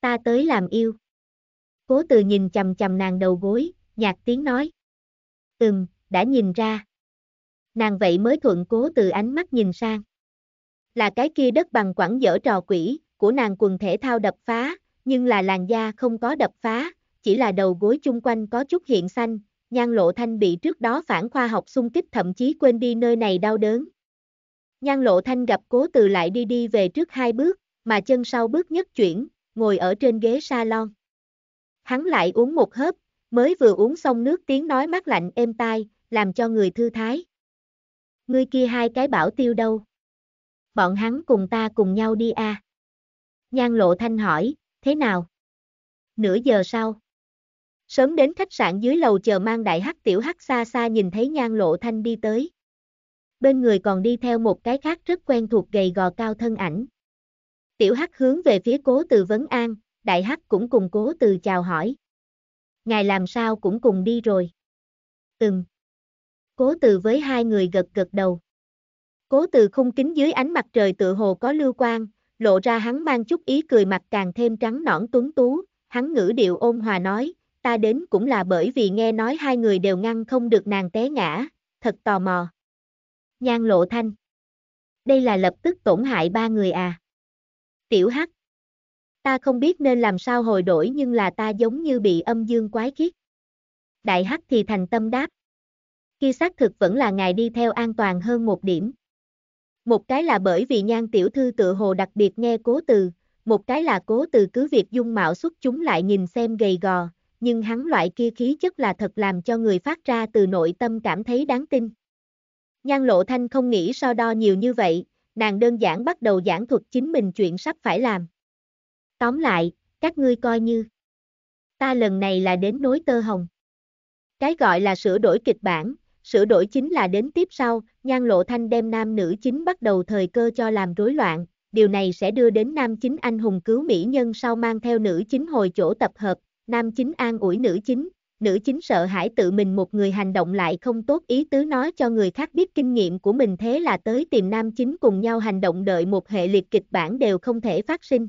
Ta tới làm yêu. Cố từ nhìn chầm chầm nàng đầu gối, nhạc tiếng nói. Ừm, đã nhìn ra. Nàng vậy mới thuận cố từ ánh mắt nhìn sang. Là cái kia đất bằng quẳng dở trò quỷ, của nàng quần thể thao đập phá, nhưng là làn da không có đập phá, chỉ là đầu gối chung quanh có chút hiện xanh, nhan lộ thanh bị trước đó phản khoa học xung kích thậm chí quên đi nơi này đau đớn. Nhan lộ thanh gặp cố từ lại đi đi về trước hai bước, mà chân sau bước nhất chuyển, ngồi ở trên ghế salon. Hắn lại uống một hớp, mới vừa uống xong nước tiếng nói mát lạnh êm tai, làm cho người thư thái. Ngươi kia hai cái bảo tiêu đâu? Bọn hắn cùng ta cùng nhau đi à? Nhan lộ thanh hỏi, thế nào? Nửa giờ sau. Sớm đến khách sạn dưới lầu chờ mang đại hắc tiểu hắc xa xa nhìn thấy nhan lộ thanh đi tới bên người còn đi theo một cái khác rất quen thuộc gầy gò cao thân ảnh. Tiểu Hắc hướng về phía cố từ Vấn An, Đại Hắc cũng cùng cố từ chào hỏi. Ngài làm sao cũng cùng đi rồi. Ừm. Cố từ với hai người gật gật đầu. Cố từ khung kính dưới ánh mặt trời tựa hồ có lưu quang, lộ ra hắn mang chút ý cười mặt càng thêm trắng nõn tuấn tú, hắn ngữ điệu ôn hòa nói, ta đến cũng là bởi vì nghe nói hai người đều ngăn không được nàng té ngã, thật tò mò. Nhan lộ thanh. Đây là lập tức tổn hại ba người à. Tiểu hắc. Ta không biết nên làm sao hồi đổi nhưng là ta giống như bị âm dương quái kiết. Đại hắc thì thành tâm đáp. Khi xác thực vẫn là ngài đi theo an toàn hơn một điểm. Một cái là bởi vì nhan tiểu thư tự hồ đặc biệt nghe cố từ, một cái là cố từ cứ việc dung mạo xuất chúng lại nhìn xem gầy gò, nhưng hắn loại kia khí chất là thật làm cho người phát ra từ nội tâm cảm thấy đáng tin. Nhan Lộ Thanh không nghĩ so đo nhiều như vậy, nàng đơn giản bắt đầu giảng thuật chính mình chuyện sắp phải làm. Tóm lại, các ngươi coi như ta lần này là đến nối tơ hồng. Cái gọi là sửa đổi kịch bản, sửa đổi chính là đến tiếp sau, Nhan Lộ Thanh đem nam nữ chính bắt đầu thời cơ cho làm rối loạn, điều này sẽ đưa đến nam chính anh hùng cứu mỹ nhân sau mang theo nữ chính hồi chỗ tập hợp, nam chính an ủi nữ chính, nữ chính sợ hãi tự mình một người hành động lại không tốt ý tứ nói cho người khác biết kinh nghiệm của mình thế là tới tìm nam chính cùng nhau hành động đợi một hệ liệt kịch bản đều không thể phát sinh.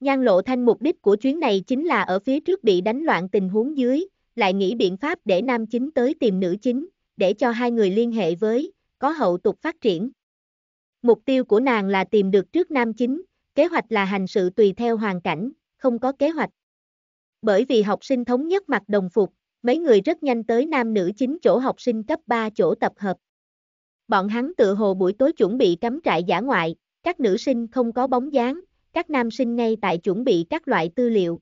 Nhan lộ thanh mục đích của chuyến này chính là ở phía trước bị đánh loạn tình huống dưới, lại nghĩ biện pháp để nam chính tới tìm nữ chính, để cho hai người liên hệ với, có hậu tục phát triển. Mục tiêu của nàng là tìm được trước nam chính, kế hoạch là hành sự tùy theo hoàn cảnh, không có kế hoạch. Bởi vì học sinh thống nhất mặc đồng phục, mấy người rất nhanh tới nam nữ chính chỗ học sinh cấp 3 chỗ tập hợp. Bọn hắn tự hồ buổi tối chuẩn bị cắm trại giả ngoại, các nữ sinh không có bóng dáng, các nam sinh ngay tại chuẩn bị các loại tư liệu.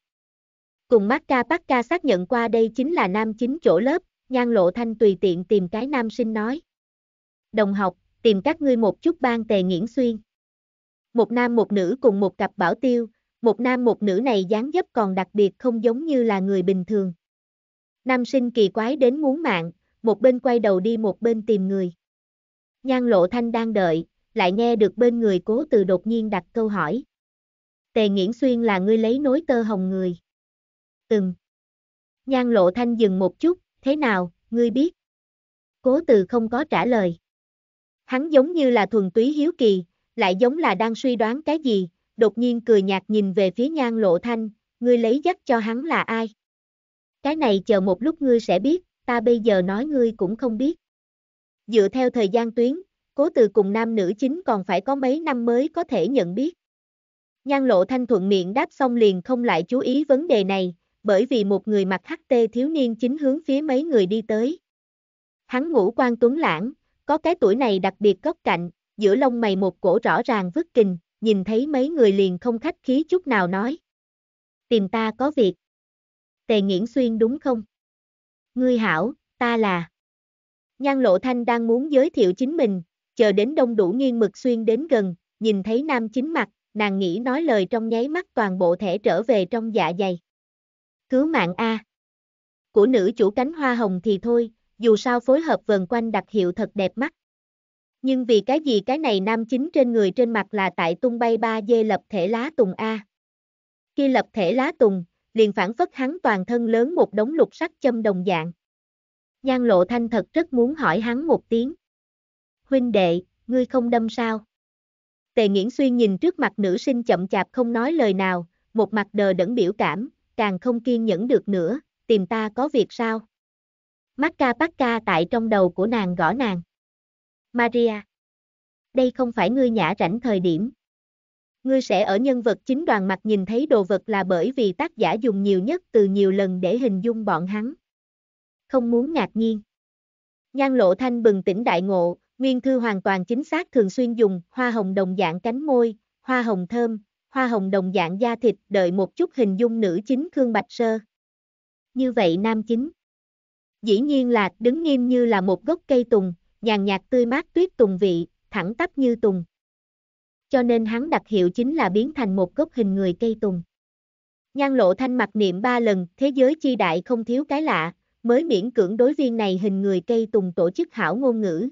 Cùng Mắt Ca Macca Ca xác nhận qua đây chính là nam chính chỗ lớp, Nhan Lộ Thanh tùy tiện tìm cái nam sinh nói. Đồng học, tìm các ngươi một chút ban tề nghiễn xuyên. Một nam một nữ cùng một cặp bảo tiêu, một nam một nữ này dáng dấp còn đặc biệt không giống như là người bình thường. Nam sinh kỳ quái đến muốn mạng, một bên quay đầu đi một bên tìm người. Nhan lộ thanh đang đợi, lại nghe được bên người cố từ đột nhiên đặt câu hỏi. Tề nghiễn xuyên là ngươi lấy nối tơ hồng người. Từng. Nhan lộ thanh dừng một chút, thế nào, ngươi biết? Cố từ không có trả lời. Hắn giống như là thuần túy hiếu kỳ, lại giống là đang suy đoán cái gì, đột nhiên cười nhạt nhìn về phía nhan lộ thanh, ngươi lấy dắt cho hắn là ai? Cái này chờ một lúc ngươi sẽ biết, ta bây giờ nói ngươi cũng không biết. Dựa theo thời gian tuyến, cố từ cùng nam nữ chính còn phải có mấy năm mới có thể nhận biết. Nhan lộ thanh thuận miệng đáp xong liền không lại chú ý vấn đề này, bởi vì một người mặc hắc tê thiếu niên chính hướng phía mấy người đi tới. Hắn ngũ quan tuấn lãng, có cái tuổi này đặc biệt góc cạnh, giữa lông mày một cổ rõ ràng vứt kình, nhìn thấy mấy người liền không khách khí chút nào nói. Tìm ta có việc. Tề Nghiễn Xuyên đúng không? Ngươi hảo, ta là. Nhan Lộ Thanh đang muốn giới thiệu chính mình, chờ đến đông đủ nghiêng mực xuyên đến gần, nhìn thấy nam chính mặt, nàng nghĩ nói lời trong nháy mắt toàn bộ thể trở về trong dạ dày. Cứu mạng A. Của nữ chủ cánh hoa hồng thì thôi, dù sao phối hợp vần quanh đặc hiệu thật đẹp mắt. Nhưng vì cái gì cái này nam chính trên người trên mặt là tại tung bay ba dê lập thể lá tùng A. Khi lập thể lá tùng, liền phản phất hắn toàn thân lớn một đống lục sắc châm đồng dạng. Nhan lộ thanh thật rất muốn hỏi hắn một tiếng. Huynh đệ, ngươi không đâm sao? Tề Nghiễn Xuyên nhìn trước mặt nữ sinh chậm chạp không nói lời nào, một mặt đờ đẫn biểu cảm, càng không kiên nhẫn được nữa, tìm ta có việc sao? Mắt ca bắt ca tại trong đầu của nàng gõ nàng. Maria. Đây không phải ngươi nhã rảnh thời điểm. Ngươi sẽ ở nhân vật chính đoàn mặt nhìn thấy đồ vật là bởi vì tác giả dùng nhiều nhất từ nhiều lần để hình dung bọn hắn. Không muốn ngạc nhiên. Nhan lộ thanh bừng tỉnh đại ngộ, nguyên thư hoàn toàn chính xác thường xuyên dùng hoa hồng đồng dạng cánh môi, hoa hồng thơm, hoa hồng đồng dạng da thịt đợi một chút hình dung nữ chính Khương Bạch Sơ. Như vậy nam chính. Dĩ nhiên là đứng nghiêm như là một gốc cây tùng, nhàn nhạt tươi mát tuyết tùng vị, thẳng tắp như tùng. Cho nên hắn đặc hiệu chính là biến thành một gốc hình người cây tùng. Nhan lộ thanh mặt niệm ba lần, thế giới chi đại không thiếu cái lạ, mới miễn cưỡng đối viên này hình người cây tùng tổ chức hảo ngôn ngữ.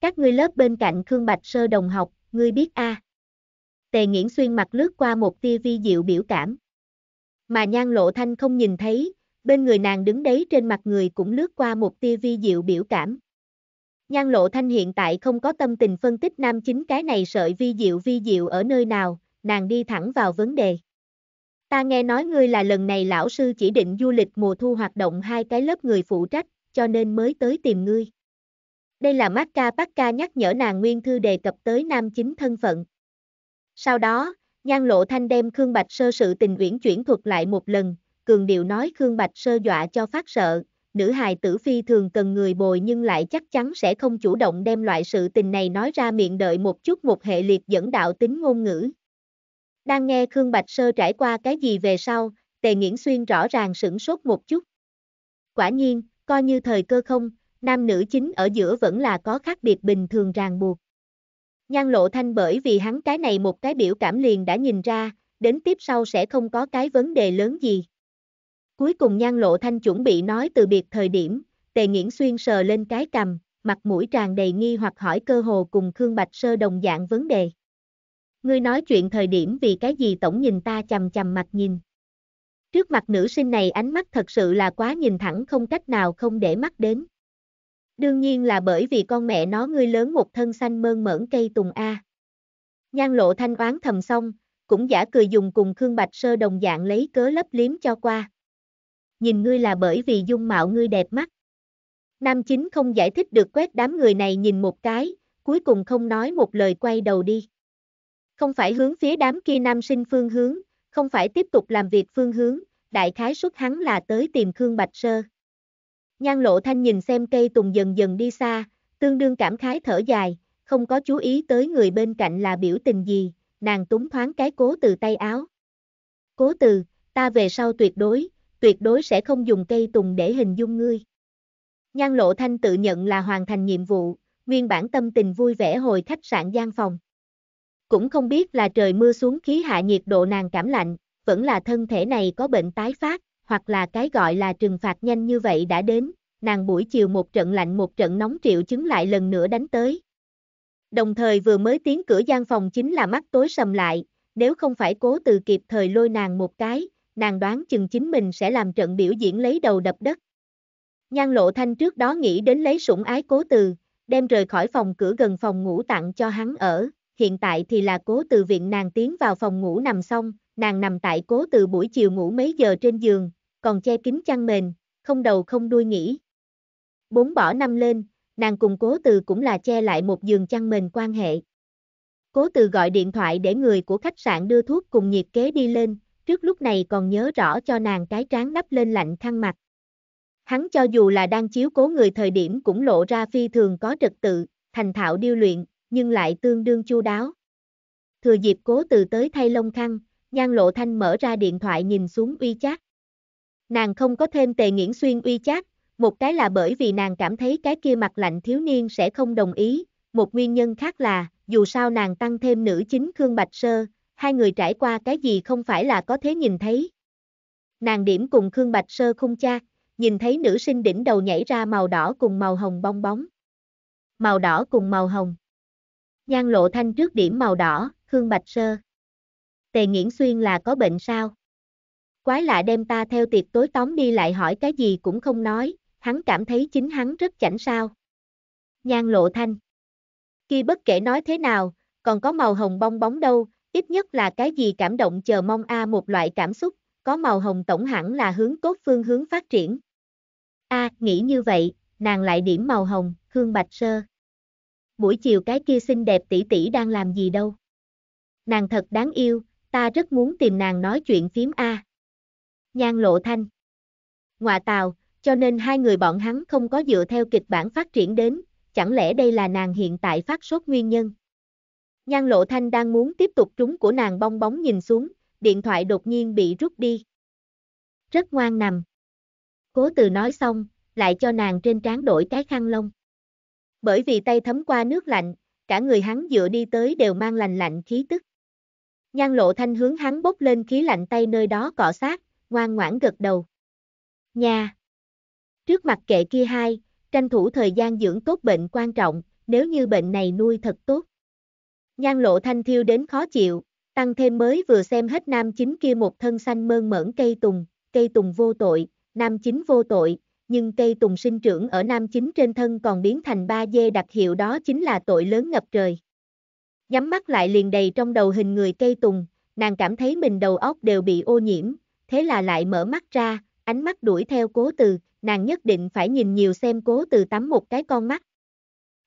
Các ngươi lớp bên cạnh Khương Bạch Sơ đồng học, ngươi biết a? À. Tề Nghiễn Xuyên mặt lướt qua một tia vi diệu biểu cảm. Mà Nhan Lộ Thanh không nhìn thấy, bên người nàng đứng đấy trên mặt người cũng lướt qua một tia vi diệu biểu cảm. Nhan Lộ Thanh hiện tại không có tâm tình phân tích nam chính cái này sợi vi diệu vi diệu ở nơi nào, nàng đi thẳng vào vấn đề. Ta nghe nói ngươi là lần này lão sư chỉ định du lịch mùa thu hoạt động hai cái lớp người phụ trách, cho nên mới tới tìm ngươi. Đây là Mắt Ca Macca Ca nhắc nhở nàng nguyên thư đề cập tới nam chính thân phận. Sau đó, Nhan Lộ Thanh đem Khương Bạch Sơ sự tình uyển chuyển thuật lại một lần, cường điệu nói Khương Bạch Sơ dọa cho phát sợ, nữ hài tử phi thường cần người bồi nhưng lại chắc chắn sẽ không chủ động đem loại sự tình này nói ra miệng đợi một chút một hệ liệt dẫn đạo tính ngôn ngữ. Đang nghe Khương Bạch Sơ trải qua cái gì về sau, Tề Nghiễn Xuyên rõ ràng sửng sốt một chút. Quả nhiên, coi như thời cơ không, nam nữ chính ở giữa vẫn là có khác biệt bình thường ràng buộc. Nhan lộ thanh bởi vì hắn cái này một cái biểu cảm liền đã nhìn ra, đến tiếp sau sẽ không có cái vấn đề lớn gì. Cuối cùng nhan lộ thanh chuẩn bị nói từ biệt thời điểm, tề nghiễn xuyên sờ lên cái cầm, mặt mũi tràn đầy nghi hoặc hỏi cơ hồ cùng Khương Bạch Sơ đồng dạng vấn đề. Ngươi nói chuyện thời điểm vì cái gì tổng nhìn ta chầm chầm mặt nhìn. Trước mặt nữ sinh này ánh mắt thật sự là quá nhìn thẳng không cách nào không để mắt đến. Đương nhiên là bởi vì con mẹ nó ngươi lớn một thân xanh mơn mởn cây tùng A. Nhan lộ thanh oán thầm xong, cũng giả cười dùng cùng Khương Bạch Sơ đồng dạng lấy cớ lấp liếm cho qua nhìn ngươi là bởi vì dung mạo ngươi đẹp mắt. Nam chính không giải thích được quét đám người này nhìn một cái, cuối cùng không nói một lời quay đầu đi. Không phải hướng phía đám kia nam sinh phương hướng, không phải tiếp tục làm việc phương hướng, đại khái xuất hắn là tới tìm Khương Bạch Sơ. Nhan lộ thanh nhìn xem cây tùng dần dần đi xa, tương đương cảm khái thở dài, không có chú ý tới người bên cạnh là biểu tình gì, nàng túng thoáng cái cố từ tay áo. Cố từ, ta về sau tuyệt đối, tuyệt đối sẽ không dùng cây tùng để hình dung ngươi. Nhan Lộ Thanh tự nhận là hoàn thành nhiệm vụ, nguyên bản tâm tình vui vẻ hồi khách sạn gian phòng. Cũng không biết là trời mưa xuống khí hạ nhiệt độ nàng cảm lạnh, vẫn là thân thể này có bệnh tái phát, hoặc là cái gọi là trừng phạt nhanh như vậy đã đến, nàng buổi chiều một trận lạnh một trận nóng triệu chứng lại lần nữa đánh tới. Đồng thời vừa mới tiến cửa gian phòng chính là mắt tối sầm lại, nếu không phải cố từ kịp thời lôi nàng một cái, nàng đoán chừng chính mình sẽ làm trận biểu diễn lấy đầu đập đất. Nhan lộ thanh trước đó nghĩ đến lấy sủng ái cố từ, đem rời khỏi phòng cửa gần phòng ngủ tặng cho hắn ở, hiện tại thì là cố từ viện nàng tiến vào phòng ngủ nằm xong, nàng nằm tại cố từ buổi chiều ngủ mấy giờ trên giường, còn che kín chăn mền, không đầu không đuôi nghỉ. Bốn bỏ năm lên, nàng cùng cố từ cũng là che lại một giường chăn mền quan hệ. Cố từ gọi điện thoại để người của khách sạn đưa thuốc cùng nhiệt kế đi lên, trước lúc này còn nhớ rõ cho nàng cái trán nắp lên lạnh khăn mặt. Hắn cho dù là đang chiếu cố người thời điểm cũng lộ ra phi thường có trật tự, thành thạo điêu luyện, nhưng lại tương đương chu đáo. Thừa dịp cố từ tới thay lông khăn, nhan lộ thanh mở ra điện thoại nhìn xuống uy chát. Nàng không có thêm tề nghiễn xuyên uy chát, một cái là bởi vì nàng cảm thấy cái kia mặt lạnh thiếu niên sẽ không đồng ý, một nguyên nhân khác là, dù sao nàng tăng thêm nữ chính Khương Bạch Sơ, hai người trải qua cái gì không phải là có thể nhìn thấy. Nàng điểm cùng Khương Bạch Sơ khung cha, nhìn thấy nữ sinh đỉnh đầu nhảy ra màu đỏ cùng màu hồng bong bóng. Màu đỏ cùng màu hồng. Nhan lộ thanh trước điểm màu đỏ, Khương Bạch Sơ. Tề nghiễn xuyên là có bệnh sao? Quái lạ đem ta theo tiệc tối tóm đi lại hỏi cái gì cũng không nói, hắn cảm thấy chính hắn rất chảnh sao. Nhan lộ thanh. Khi bất kể nói thế nào, còn có màu hồng bong bóng đâu, ít nhất là cái gì cảm động chờ mong A một loại cảm xúc, có màu hồng tổng hẳn là hướng tốt phương hướng phát triển. A, nghĩ như vậy, nàng lại điểm màu hồng, hương bạch sơ. Buổi chiều cái kia xinh đẹp tỷ tỷ đang làm gì đâu. Nàng thật đáng yêu, ta rất muốn tìm nàng nói chuyện phím A. Nhan lộ thanh. ngoại tào cho nên hai người bọn hắn không có dựa theo kịch bản phát triển đến, chẳng lẽ đây là nàng hiện tại phát sốt nguyên nhân. Nhan Lộ Thanh đang muốn tiếp tục trúng của nàng bong bóng nhìn xuống, điện thoại đột nhiên bị rút đi. Rất ngoan nằm. Cố từ nói xong, lại cho nàng trên trán đổi cái khăn lông. Bởi vì tay thấm qua nước lạnh, cả người hắn dựa đi tới đều mang lành lạnh khí tức. Nhan lộ thanh hướng hắn bốc lên khí lạnh tay nơi đó cọ sát, ngoan ngoãn gật đầu. Nha! Trước mặt kệ kia hai, tranh thủ thời gian dưỡng tốt bệnh quan trọng, nếu như bệnh này nuôi thật tốt. Nhan lộ thanh thiêu đến khó chịu, tăng thêm mới vừa xem hết nam chính kia một thân xanh mơn mởn cây tùng, cây tùng vô tội, nam chính vô tội, nhưng cây tùng sinh trưởng ở nam chính trên thân còn biến thành ba dê đặc hiệu đó chính là tội lớn ngập trời. Nhắm mắt lại liền đầy trong đầu hình người cây tùng, nàng cảm thấy mình đầu óc đều bị ô nhiễm, thế là lại mở mắt ra, ánh mắt đuổi theo cố từ, nàng nhất định phải nhìn nhiều xem cố từ tắm một cái con mắt.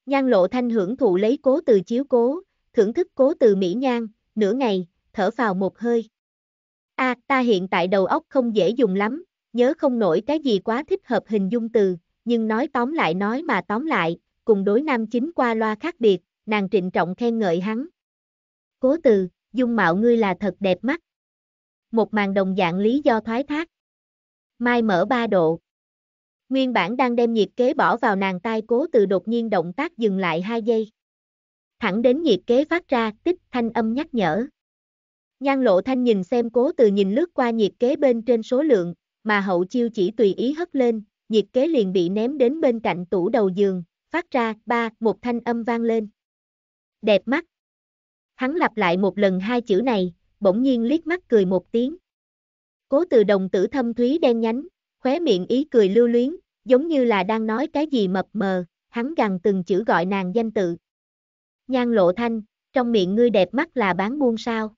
Nhan lộ thanh hưởng thụ lấy cố từ chiếu cố, thưởng thức cố từ Mỹ Nhan, nửa ngày, thở vào một hơi. A, à, ta hiện tại đầu óc không dễ dùng lắm, nhớ không nổi cái gì quá thích hợp hình dung từ, nhưng nói tóm lại nói mà tóm lại, cùng đối nam chính qua loa khác biệt, nàng trịnh trọng khen ngợi hắn. Cố từ, dung mạo ngươi là thật đẹp mắt. Một màn đồng dạng lý do thoái thác. Mai mở ba độ. Nguyên bản đang đem nhiệt kế bỏ vào nàng tai cố từ đột nhiên động tác dừng lại hai giây thẳng đến nhiệt kế phát ra tích thanh âm nhắc nhở. Nhan lộ thanh nhìn xem cố từ nhìn lướt qua nhiệt kế bên trên số lượng, mà hậu chiêu chỉ tùy ý hất lên, nhiệt kế liền bị ném đến bên cạnh tủ đầu giường, phát ra ba một thanh âm vang lên. Đẹp mắt. Hắn lặp lại một lần hai chữ này, bỗng nhiên liếc mắt cười một tiếng. Cố từ đồng tử thâm thúy đen nhánh, khóe miệng ý cười lưu luyến, giống như là đang nói cái gì mập mờ, hắn gằn từng chữ gọi nàng danh tự. Nhan lộ thanh, trong miệng ngươi đẹp mắt là bán buôn sao.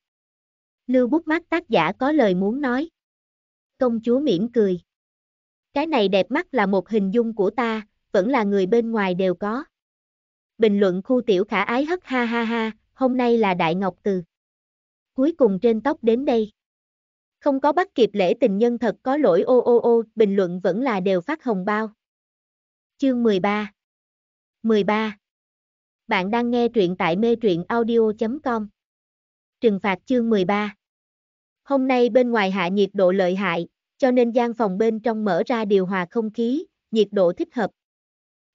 Lưu bút mắt tác giả có lời muốn nói. Công chúa mỉm cười. Cái này đẹp mắt là một hình dung của ta, vẫn là người bên ngoài đều có. Bình luận khu tiểu khả ái hất ha ha ha, hôm nay là Đại Ngọc Từ. Cuối cùng trên tóc đến đây. Không có bắt kịp lễ tình nhân thật có lỗi ô ô ô, bình luận vẫn là đều phát hồng bao. Chương 13 13 bạn đang nghe truyện tại mê truyện audio.com. Trừng phạt chương 13. Hôm nay bên ngoài hạ nhiệt độ lợi hại, cho nên gian phòng bên trong mở ra điều hòa không khí, nhiệt độ thích hợp.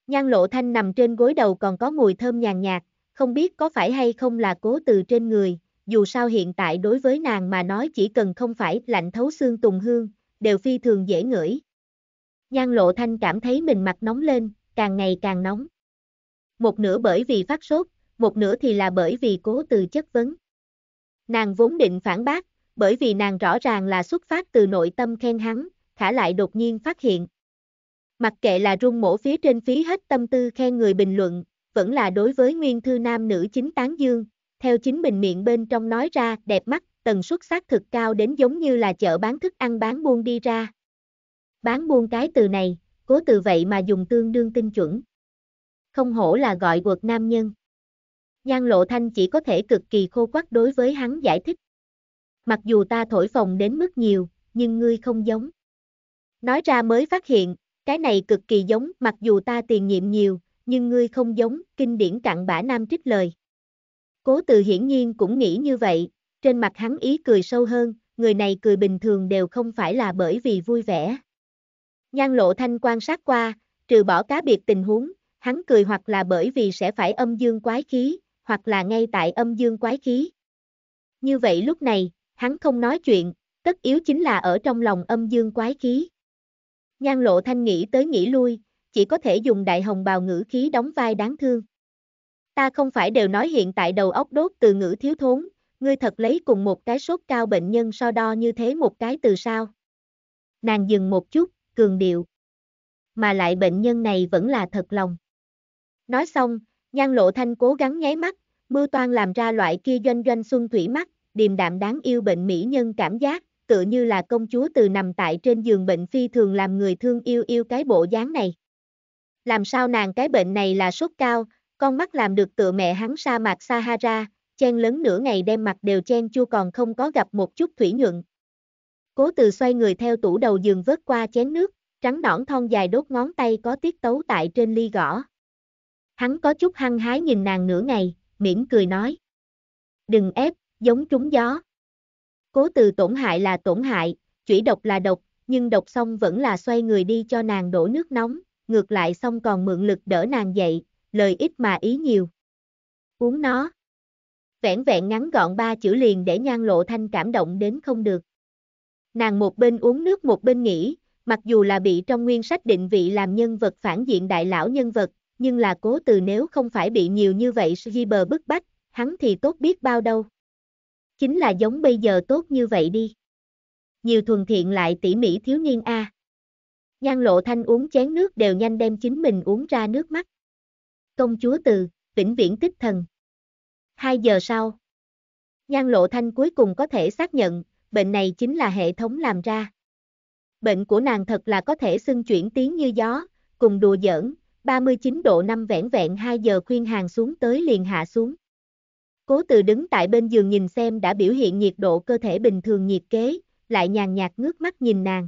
Nhan lộ thanh nằm trên gối đầu còn có mùi thơm nhàn nhạt, không biết có phải hay không là cố từ trên người, dù sao hiện tại đối với nàng mà nói chỉ cần không phải lạnh thấu xương tùng hương, đều phi thường dễ ngửi. Nhan lộ thanh cảm thấy mình mặt nóng lên, càng ngày càng nóng một nửa bởi vì phát sốt, một nửa thì là bởi vì cố từ chất vấn. Nàng vốn định phản bác, bởi vì nàng rõ ràng là xuất phát từ nội tâm khen hắn, khả lại đột nhiên phát hiện. Mặc kệ là rung mổ phía trên phí hết tâm tư khen người bình luận, vẫn là đối với nguyên thư nam nữ chính tán dương, theo chính mình miệng bên trong nói ra đẹp mắt, tần suất xác thực cao đến giống như là chợ bán thức ăn bán buôn đi ra. Bán buôn cái từ này, cố từ vậy mà dùng tương đương tinh chuẩn không hổ là gọi quật nam nhân. Nhan Lộ Thanh chỉ có thể cực kỳ khô quắc đối với hắn giải thích. Mặc dù ta thổi phồng đến mức nhiều, nhưng ngươi không giống. Nói ra mới phát hiện, cái này cực kỳ giống, mặc dù ta tiền nhiệm nhiều, nhưng ngươi không giống, kinh điển cặn bã nam trích lời. Cố từ hiển nhiên cũng nghĩ như vậy, trên mặt hắn ý cười sâu hơn, người này cười bình thường đều không phải là bởi vì vui vẻ. Nhan lộ thanh quan sát qua, trừ bỏ cá biệt tình huống, hắn cười hoặc là bởi vì sẽ phải âm dương quái khí, hoặc là ngay tại âm dương quái khí. Như vậy lúc này, hắn không nói chuyện, tất yếu chính là ở trong lòng âm dương quái khí. Nhan lộ thanh nghĩ tới nghĩ lui, chỉ có thể dùng đại hồng bào ngữ khí đóng vai đáng thương. Ta không phải đều nói hiện tại đầu óc đốt từ ngữ thiếu thốn, ngươi thật lấy cùng một cái sốt cao bệnh nhân so đo như thế một cái từ sao. Nàng dừng một chút, cường điệu. Mà lại bệnh nhân này vẫn là thật lòng. Nói xong, nhan lộ thanh cố gắng nháy mắt, mưu toan làm ra loại kia doanh doanh xuân thủy mắt, điềm đạm đáng yêu bệnh mỹ nhân cảm giác, tựa như là công chúa từ nằm tại trên giường bệnh phi thường làm người thương yêu yêu cái bộ dáng này. Làm sao nàng cái bệnh này là sốt cao, con mắt làm được tựa mẹ hắn sa mạc Sahara, chen lớn nửa ngày đem mặt đều chen chua còn không có gặp một chút thủy nhuận. Cố từ xoay người theo tủ đầu giường vớt qua chén nước, trắng nõn thon dài đốt ngón tay có tiết tấu tại trên ly gõ. Hắn có chút hăng hái nhìn nàng nửa ngày, mỉm cười nói. Đừng ép, giống trúng gió. Cố từ tổn hại là tổn hại, chủy độc là độc, nhưng độc xong vẫn là xoay người đi cho nàng đổ nước nóng, ngược lại xong còn mượn lực đỡ nàng dậy, lời ít mà ý nhiều. Uống nó. Vẹn vẹn ngắn gọn ba chữ liền để nhan lộ thanh cảm động đến không được. Nàng một bên uống nước một bên nghĩ, mặc dù là bị trong nguyên sách định vị làm nhân vật phản diện đại lão nhân vật, nhưng là cố từ nếu không phải bị nhiều như vậy Giber bức bách, hắn thì tốt biết bao đâu. Chính là giống bây giờ tốt như vậy đi. Nhiều thuần thiện lại tỉ mỉ thiếu niên A. Nhan lộ thanh uống chén nước đều nhanh đem chính mình uống ra nước mắt. Công chúa từ, vĩnh viễn tích thần. Hai giờ sau. Nhan lộ thanh cuối cùng có thể xác nhận, bệnh này chính là hệ thống làm ra. Bệnh của nàng thật là có thể xưng chuyển tiếng như gió, cùng đùa giỡn, 39 độ 5 vẹn vẹn 2 giờ khuyên hàng xuống tới liền hạ xuống. Cố từ đứng tại bên giường nhìn xem đã biểu hiện nhiệt độ cơ thể bình thường nhiệt kế, lại nhàn nhạt ngước mắt nhìn nàng.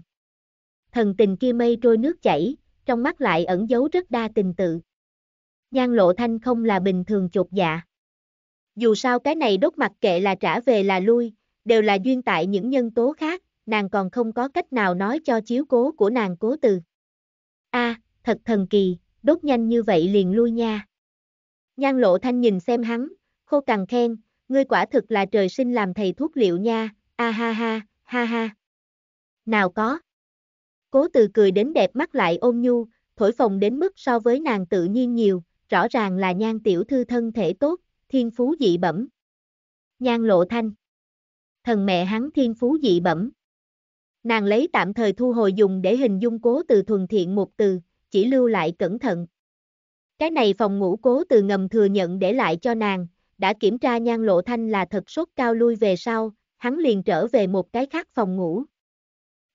Thần tình kia mây trôi nước chảy, trong mắt lại ẩn giấu rất đa tình tự. Nhan lộ thanh không là bình thường chột dạ. Dù sao cái này đốt mặt kệ là trả về là lui, đều là duyên tại những nhân tố khác, nàng còn không có cách nào nói cho chiếu cố của nàng cố từ. a à, thật thần kỳ, đốt nhanh như vậy liền lui nha. Nhan lộ thanh nhìn xem hắn, khô cằn khen, ngươi quả thực là trời sinh làm thầy thuốc liệu nha, a ha ha, ha ha. Nào có. Cố từ cười đến đẹp mắt lại ôn nhu, thổi phồng đến mức so với nàng tự nhiên nhiều, rõ ràng là nhan tiểu thư thân thể tốt, thiên phú dị bẩm. Nhan lộ thanh. Thần mẹ hắn thiên phú dị bẩm. Nàng lấy tạm thời thu hồi dùng để hình dung cố từ thuần thiện một từ, chỉ lưu lại cẩn thận. Cái này phòng ngủ cố từ ngầm thừa nhận để lại cho nàng, đã kiểm tra nhan lộ thanh là thật sốt cao lui về sau, hắn liền trở về một cái khác phòng ngủ.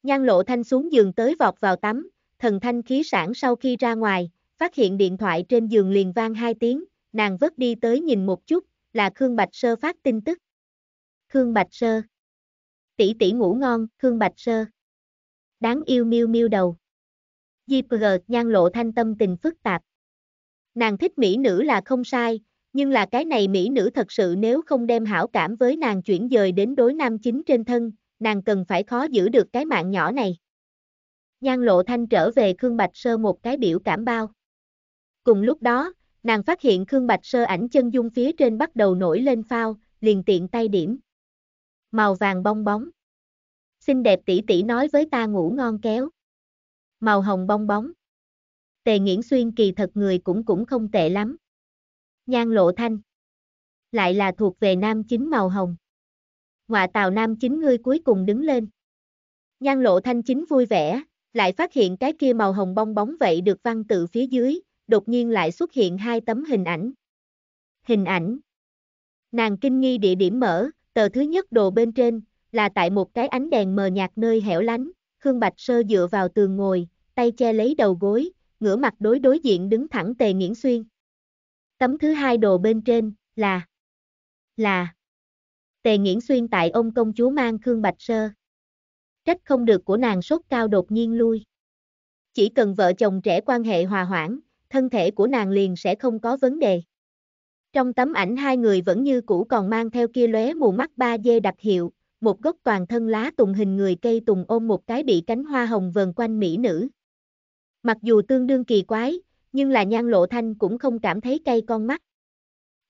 Nhan lộ thanh xuống giường tới vọt vào tắm, thần thanh khí sản sau khi ra ngoài, phát hiện điện thoại trên giường liền vang hai tiếng, nàng vất đi tới nhìn một chút, là Khương Bạch Sơ phát tin tức. Khương Bạch Sơ. Tỷ tỷ ngủ ngon, Khương Bạch Sơ. Đáng yêu miêu miêu đầu. JPG nhan lộ thanh tâm tình phức tạp. Nàng thích mỹ nữ là không sai, nhưng là cái này mỹ nữ thật sự nếu không đem hảo cảm với nàng chuyển dời đến đối nam chính trên thân, nàng cần phải khó giữ được cái mạng nhỏ này. Nhan lộ thanh trở về Khương Bạch Sơ một cái biểu cảm bao. Cùng lúc đó, nàng phát hiện Khương Bạch Sơ ảnh chân dung phía trên bắt đầu nổi lên phao, liền tiện tay điểm. Màu vàng bong bóng. Xinh đẹp tỷ tỷ nói với ta ngủ ngon kéo màu hồng bong bóng. Tề Nghiễn Xuyên kỳ thật người cũng cũng không tệ lắm. Nhan Lộ Thanh lại là thuộc về nam chính màu hồng. Ngoạ tàu nam chính ngươi cuối cùng đứng lên. Nhan Lộ Thanh chính vui vẻ, lại phát hiện cái kia màu hồng bong bóng vậy được văn tự phía dưới, đột nhiên lại xuất hiện hai tấm hình ảnh. Hình ảnh. Nàng kinh nghi địa điểm mở, tờ thứ nhất đồ bên trên, là tại một cái ánh đèn mờ nhạt nơi hẻo lánh. Khương Bạch Sơ dựa vào tường ngồi, tay che lấy đầu gối, ngửa mặt đối đối diện đứng thẳng Tề Nghiễn Xuyên. Tấm thứ hai đồ bên trên, là... là... Tề Nghiễn Xuyên tại ông công chúa mang Khương Bạch Sơ. Trách không được của nàng sốt cao đột nhiên lui. Chỉ cần vợ chồng trẻ quan hệ hòa hoãn, thân thể của nàng liền sẽ không có vấn đề. Trong tấm ảnh hai người vẫn như cũ còn mang theo kia lóe mù mắt ba dê đặc hiệu, một gốc toàn thân lá tùng hình người cây tùng ôm một cái bị cánh hoa hồng vờn quanh mỹ nữ. Mặc dù tương đương kỳ quái, nhưng là nhan lộ thanh cũng không cảm thấy cay con mắt.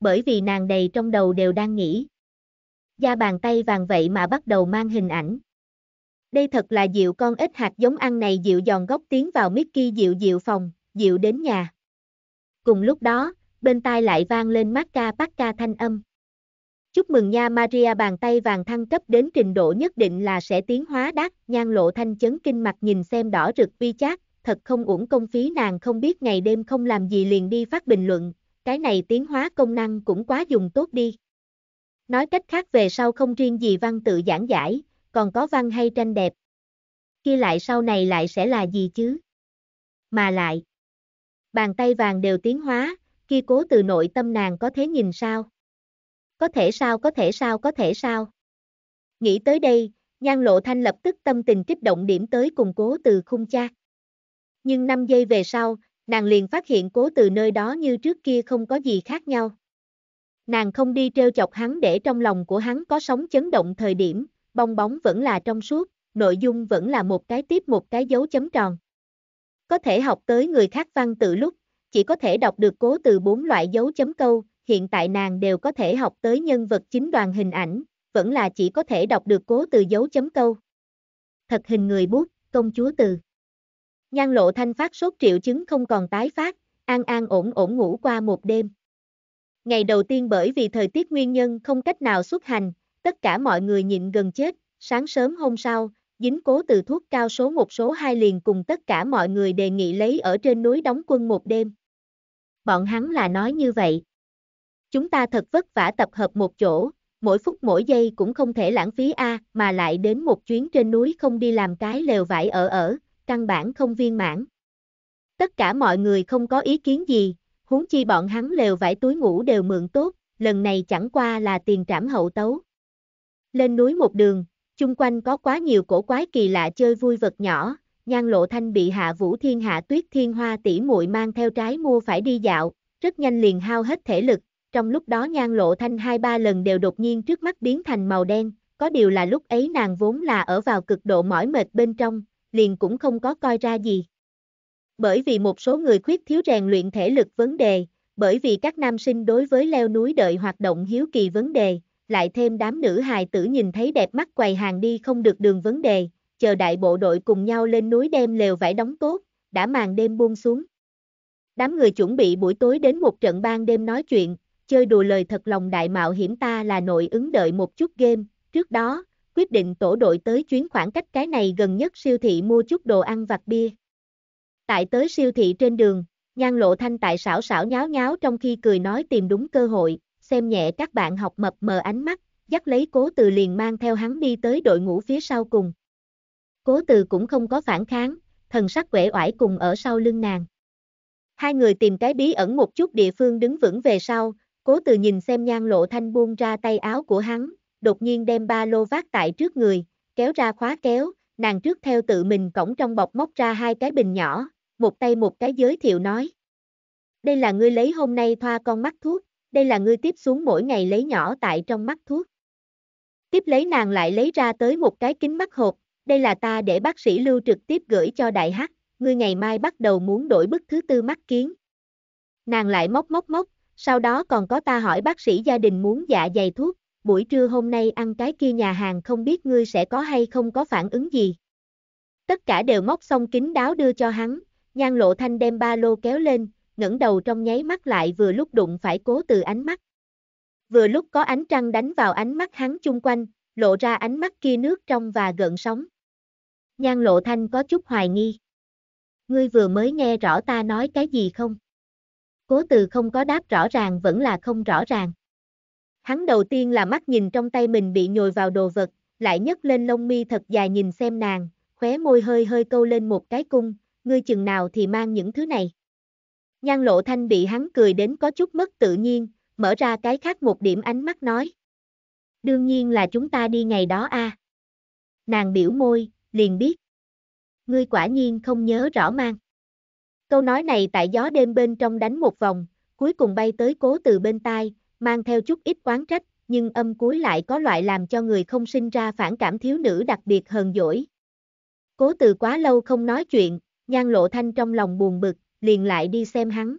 Bởi vì nàng đầy trong đầu đều đang nghĩ. Da bàn tay vàng vậy mà bắt đầu mang hình ảnh. Đây thật là dịu con ít hạt giống ăn này dịu giòn gốc tiến vào Mickey dịu dịu phòng, dịu đến nhà. Cùng lúc đó, bên tai lại vang lên mát ca bát ca thanh âm. Chúc mừng nha Maria bàn tay vàng thăng cấp đến trình độ nhất định là sẽ tiến hóa đắt, nhan lộ thanh chấn kinh mặt nhìn xem đỏ rực uy chát, thật không uổng công phí nàng không biết ngày đêm không làm gì liền đi phát bình luận, cái này tiến hóa công năng cũng quá dùng tốt đi. Nói cách khác về sau không riêng gì văn tự giảng giải, còn có văn hay tranh đẹp. Khi lại sau này lại sẽ là gì chứ? Mà lại, bàn tay vàng đều tiến hóa, khi cố từ nội tâm nàng có thế nhìn sao? Có thể sao có thể sao có thể sao. Nghĩ tới đây, nhan lộ thanh lập tức tâm tình kích động điểm tới cùng cố từ khung cha. Nhưng 5 giây về sau, nàng liền phát hiện cố từ nơi đó như trước kia không có gì khác nhau. Nàng không đi treo chọc hắn để trong lòng của hắn có sóng chấn động thời điểm, bong bóng vẫn là trong suốt, nội dung vẫn là một cái tiếp một cái dấu chấm tròn. Có thể học tới người khác văn tự lúc, chỉ có thể đọc được cố từ bốn loại dấu chấm câu, hiện tại nàng đều có thể học tới nhân vật chính đoàn hình ảnh, vẫn là chỉ có thể đọc được cố từ dấu chấm câu. Thật hình người bút, công chúa từ. Nhan lộ thanh phát sốt triệu chứng không còn tái phát, an an ổn ổn ngủ qua một đêm. Ngày đầu tiên bởi vì thời tiết nguyên nhân không cách nào xuất hành, tất cả mọi người nhịn gần chết, sáng sớm hôm sau, dính cố từ thuốc cao số một số hai liền cùng tất cả mọi người đề nghị lấy ở trên núi đóng quân một đêm. Bọn hắn là nói như vậy. Chúng ta thật vất vả tập hợp một chỗ, mỗi phút mỗi giây cũng không thể lãng phí a, mà lại đến một chuyến trên núi không đi làm cái lều vải ở ở, căn bản không viên mãn. Tất cả mọi người không có ý kiến gì, huống chi bọn hắn lều vải túi ngủ đều mượn tốt, lần này chẳng qua là tiền trảm hậu tấu. Lên núi một đường, chung quanh có quá nhiều cổ quái kỳ lạ chơi vui vật nhỏ, nhan lộ thanh bị hạ vũ thiên hạ tuyết thiên hoa tỉ muội mang theo trái mua phải đi dạo, rất nhanh liền hao hết thể lực, trong lúc đó nhan lộ thanh hai ba lần đều đột nhiên trước mắt biến thành màu đen, có điều là lúc ấy nàng vốn là ở vào cực độ mỏi mệt bên trong, liền cũng không có coi ra gì. Bởi vì một số người khuyết thiếu rèn luyện thể lực vấn đề, bởi vì các nam sinh đối với leo núi đợi hoạt động hiếu kỳ vấn đề, lại thêm đám nữ hài tử nhìn thấy đẹp mắt quầy hàng đi không được đường vấn đề, chờ đại bộ đội cùng nhau lên núi đem lều vải đóng tốt, đã màn đêm buông xuống. Đám người chuẩn bị buổi tối đến một trận ban đêm nói chuyện, chơi đùa lời thật lòng đại mạo hiểm ta là nội ứng đợi một chút game, trước đó, quyết định tổ đội tới chuyến khoảng cách cái này gần nhất siêu thị mua chút đồ ăn vặt bia. Tại tới siêu thị trên đường, nhan lộ thanh tại xảo xảo nháo nháo trong khi cười nói tìm đúng cơ hội, xem nhẹ các bạn học mập mờ ánh mắt, dắt lấy cố từ liền mang theo hắn đi tới đội ngũ phía sau cùng. Cố từ cũng không có phản kháng, thần sắc quể oải cùng ở sau lưng nàng. Hai người tìm cái bí ẩn một chút địa phương đứng vững về sau, Cố từ nhìn xem nhan lộ thanh buông ra tay áo của hắn, đột nhiên đem ba lô vác tại trước người, kéo ra khóa kéo, nàng trước theo tự mình cổng trong bọc móc ra hai cái bình nhỏ, một tay một cái giới thiệu nói. Đây là ngươi lấy hôm nay thoa con mắt thuốc, đây là ngươi tiếp xuống mỗi ngày lấy nhỏ tại trong mắt thuốc. Tiếp lấy nàng lại lấy ra tới một cái kính mắt hộp, đây là ta để bác sĩ lưu trực tiếp gửi cho đại hắc, ngươi ngày mai bắt đầu muốn đổi bức thứ tư mắt kiến. Nàng lại móc móc móc, sau đó còn có ta hỏi bác sĩ gia đình muốn dạ dày thuốc, buổi trưa hôm nay ăn cái kia nhà hàng không biết ngươi sẽ có hay không có phản ứng gì. Tất cả đều móc xong kín đáo đưa cho hắn, nhan lộ thanh đem ba lô kéo lên, ngẩng đầu trong nháy mắt lại vừa lúc đụng phải cố từ ánh mắt. Vừa lúc có ánh trăng đánh vào ánh mắt hắn chung quanh, lộ ra ánh mắt kia nước trong và gợn sóng. Nhan lộ thanh có chút hoài nghi. Ngươi vừa mới nghe rõ ta nói cái gì không? Cố từ không có đáp rõ ràng vẫn là không rõ ràng. Hắn đầu tiên là mắt nhìn trong tay mình bị nhồi vào đồ vật, lại nhấc lên lông mi thật dài nhìn xem nàng, khóe môi hơi hơi câu lên một cái cung, ngươi chừng nào thì mang những thứ này. Nhan lộ thanh bị hắn cười đến có chút mất tự nhiên, mở ra cái khác một điểm ánh mắt nói. Đương nhiên là chúng ta đi ngày đó a. Nàng biểu môi, liền biết. Ngươi quả nhiên không nhớ rõ mang. Câu nói này tại gió đêm bên trong đánh một vòng, cuối cùng bay tới cố từ bên tai, mang theo chút ít oán trách, nhưng âm cuối lại có loại làm cho người không sinh ra phản cảm thiếu nữ đặc biệt hờn dỗi. Cố từ quá lâu không nói chuyện, nhan lộ thanh trong lòng buồn bực, liền lại đi xem hắn.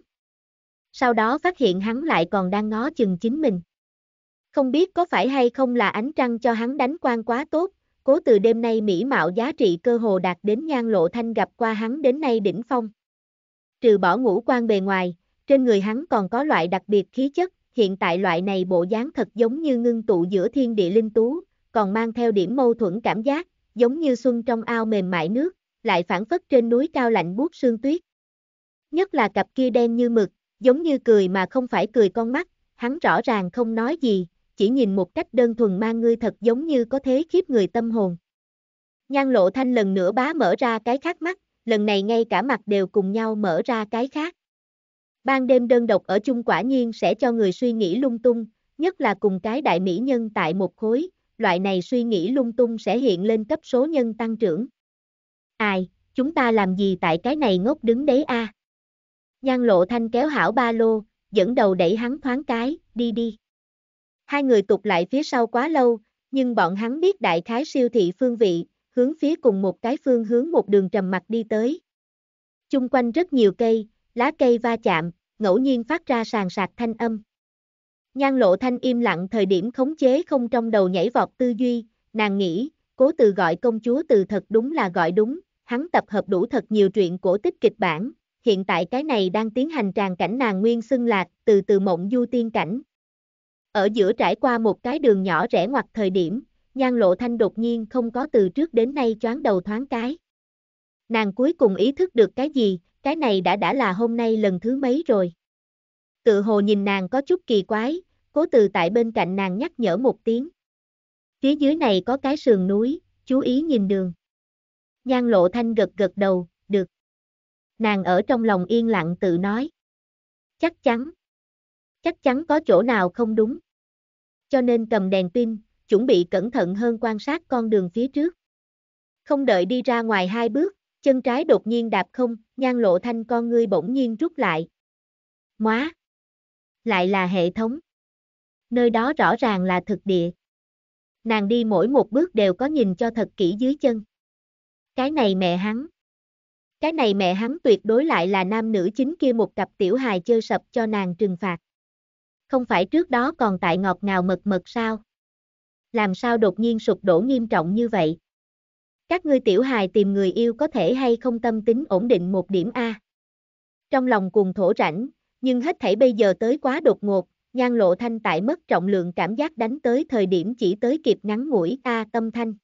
Sau đó phát hiện hắn lại còn đang ngó chừng chính mình. Không biết có phải hay không là ánh trăng cho hắn đánh quan quá tốt, cố từ đêm nay mỹ mạo giá trị cơ hồ đạt đến nhan lộ thanh gặp qua hắn đến nay đỉnh phong trừ bỏ ngũ quan bề ngoài, trên người hắn còn có loại đặc biệt khí chất, hiện tại loại này bộ dáng thật giống như ngưng tụ giữa thiên địa linh tú, còn mang theo điểm mâu thuẫn cảm giác, giống như xuân trong ao mềm mại nước, lại phản phất trên núi cao lạnh buốt sương tuyết. Nhất là cặp kia đen như mực, giống như cười mà không phải cười con mắt, hắn rõ ràng không nói gì, chỉ nhìn một cách đơn thuần mang ngươi thật giống như có thế khiếp người tâm hồn. Nhan lộ thanh lần nữa bá mở ra cái khác mắt, lần này ngay cả mặt đều cùng nhau mở ra cái khác. Ban đêm đơn độc ở chung quả nhiên sẽ cho người suy nghĩ lung tung, nhất là cùng cái đại mỹ nhân tại một khối, loại này suy nghĩ lung tung sẽ hiện lên cấp số nhân tăng trưởng. Ai, chúng ta làm gì tại cái này ngốc đứng đấy a? Nhan lộ thanh kéo hảo ba lô, dẫn đầu đẩy hắn thoáng cái, đi đi. Hai người tục lại phía sau quá lâu, nhưng bọn hắn biết đại khái siêu thị phương vị, hướng phía cùng một cái phương hướng một đường trầm mặt đi tới. Chung quanh rất nhiều cây, lá cây va chạm, ngẫu nhiên phát ra sàn sạc thanh âm. Nhan lộ thanh im lặng thời điểm khống chế không trong đầu nhảy vọt tư duy, nàng nghĩ, cố từ gọi công chúa từ thật đúng là gọi đúng, hắn tập hợp đủ thật nhiều chuyện cổ tích kịch bản, hiện tại cái này đang tiến hành tràn cảnh nàng nguyên xưng lạc, từ từ mộng du tiên cảnh. Ở giữa trải qua một cái đường nhỏ rẽ ngoặt thời điểm, Nhan Lộ Thanh đột nhiên không có từ trước đến nay choáng đầu thoáng cái. Nàng cuối cùng ý thức được cái gì, cái này đã đã là hôm nay lần thứ mấy rồi. Tự hồ nhìn nàng có chút kỳ quái, cố từ tại bên cạnh nàng nhắc nhở một tiếng. Phía dưới này có cái sườn núi, chú ý nhìn đường. Nhan Lộ Thanh gật gật đầu, được. Nàng ở trong lòng yên lặng tự nói. Chắc chắn. Chắc chắn có chỗ nào không đúng. Cho nên cầm đèn pin, chuẩn bị cẩn thận hơn quan sát con đường phía trước. Không đợi đi ra ngoài hai bước, chân trái đột nhiên đạp không, nhan lộ thanh con ngươi bỗng nhiên rút lại. Móa! Lại là hệ thống. Nơi đó rõ ràng là thực địa. Nàng đi mỗi một bước đều có nhìn cho thật kỹ dưới chân. Cái này mẹ hắn. Cái này mẹ hắn tuyệt đối lại là nam nữ chính kia một cặp tiểu hài chơi sập cho nàng trừng phạt. Không phải trước đó còn tại ngọt ngào mật mật sao? làm sao đột nhiên sụp đổ nghiêm trọng như vậy? Các ngươi tiểu hài tìm người yêu có thể hay không tâm tính ổn định một điểm A. Trong lòng cùng thổ rảnh, nhưng hết thảy bây giờ tới quá đột ngột, nhan lộ thanh tại mất trọng lượng cảm giác đánh tới thời điểm chỉ tới kịp ngắn ngủi A tâm thanh.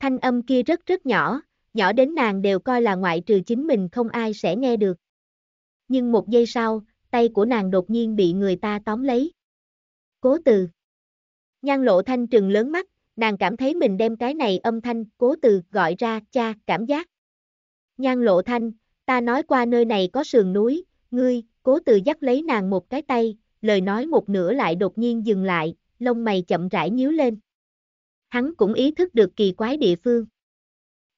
Thanh âm kia rất rất nhỏ, nhỏ đến nàng đều coi là ngoại trừ chính mình không ai sẽ nghe được. Nhưng một giây sau, tay của nàng đột nhiên bị người ta tóm lấy. Cố từ. Nhan lộ thanh trừng lớn mắt, nàng cảm thấy mình đem cái này âm thanh, cố từ, gọi ra, cha, cảm giác. Nhan lộ thanh, ta nói qua nơi này có sườn núi, ngươi, cố từ dắt lấy nàng một cái tay, lời nói một nửa lại đột nhiên dừng lại, lông mày chậm rãi nhíu lên. Hắn cũng ý thức được kỳ quái địa phương.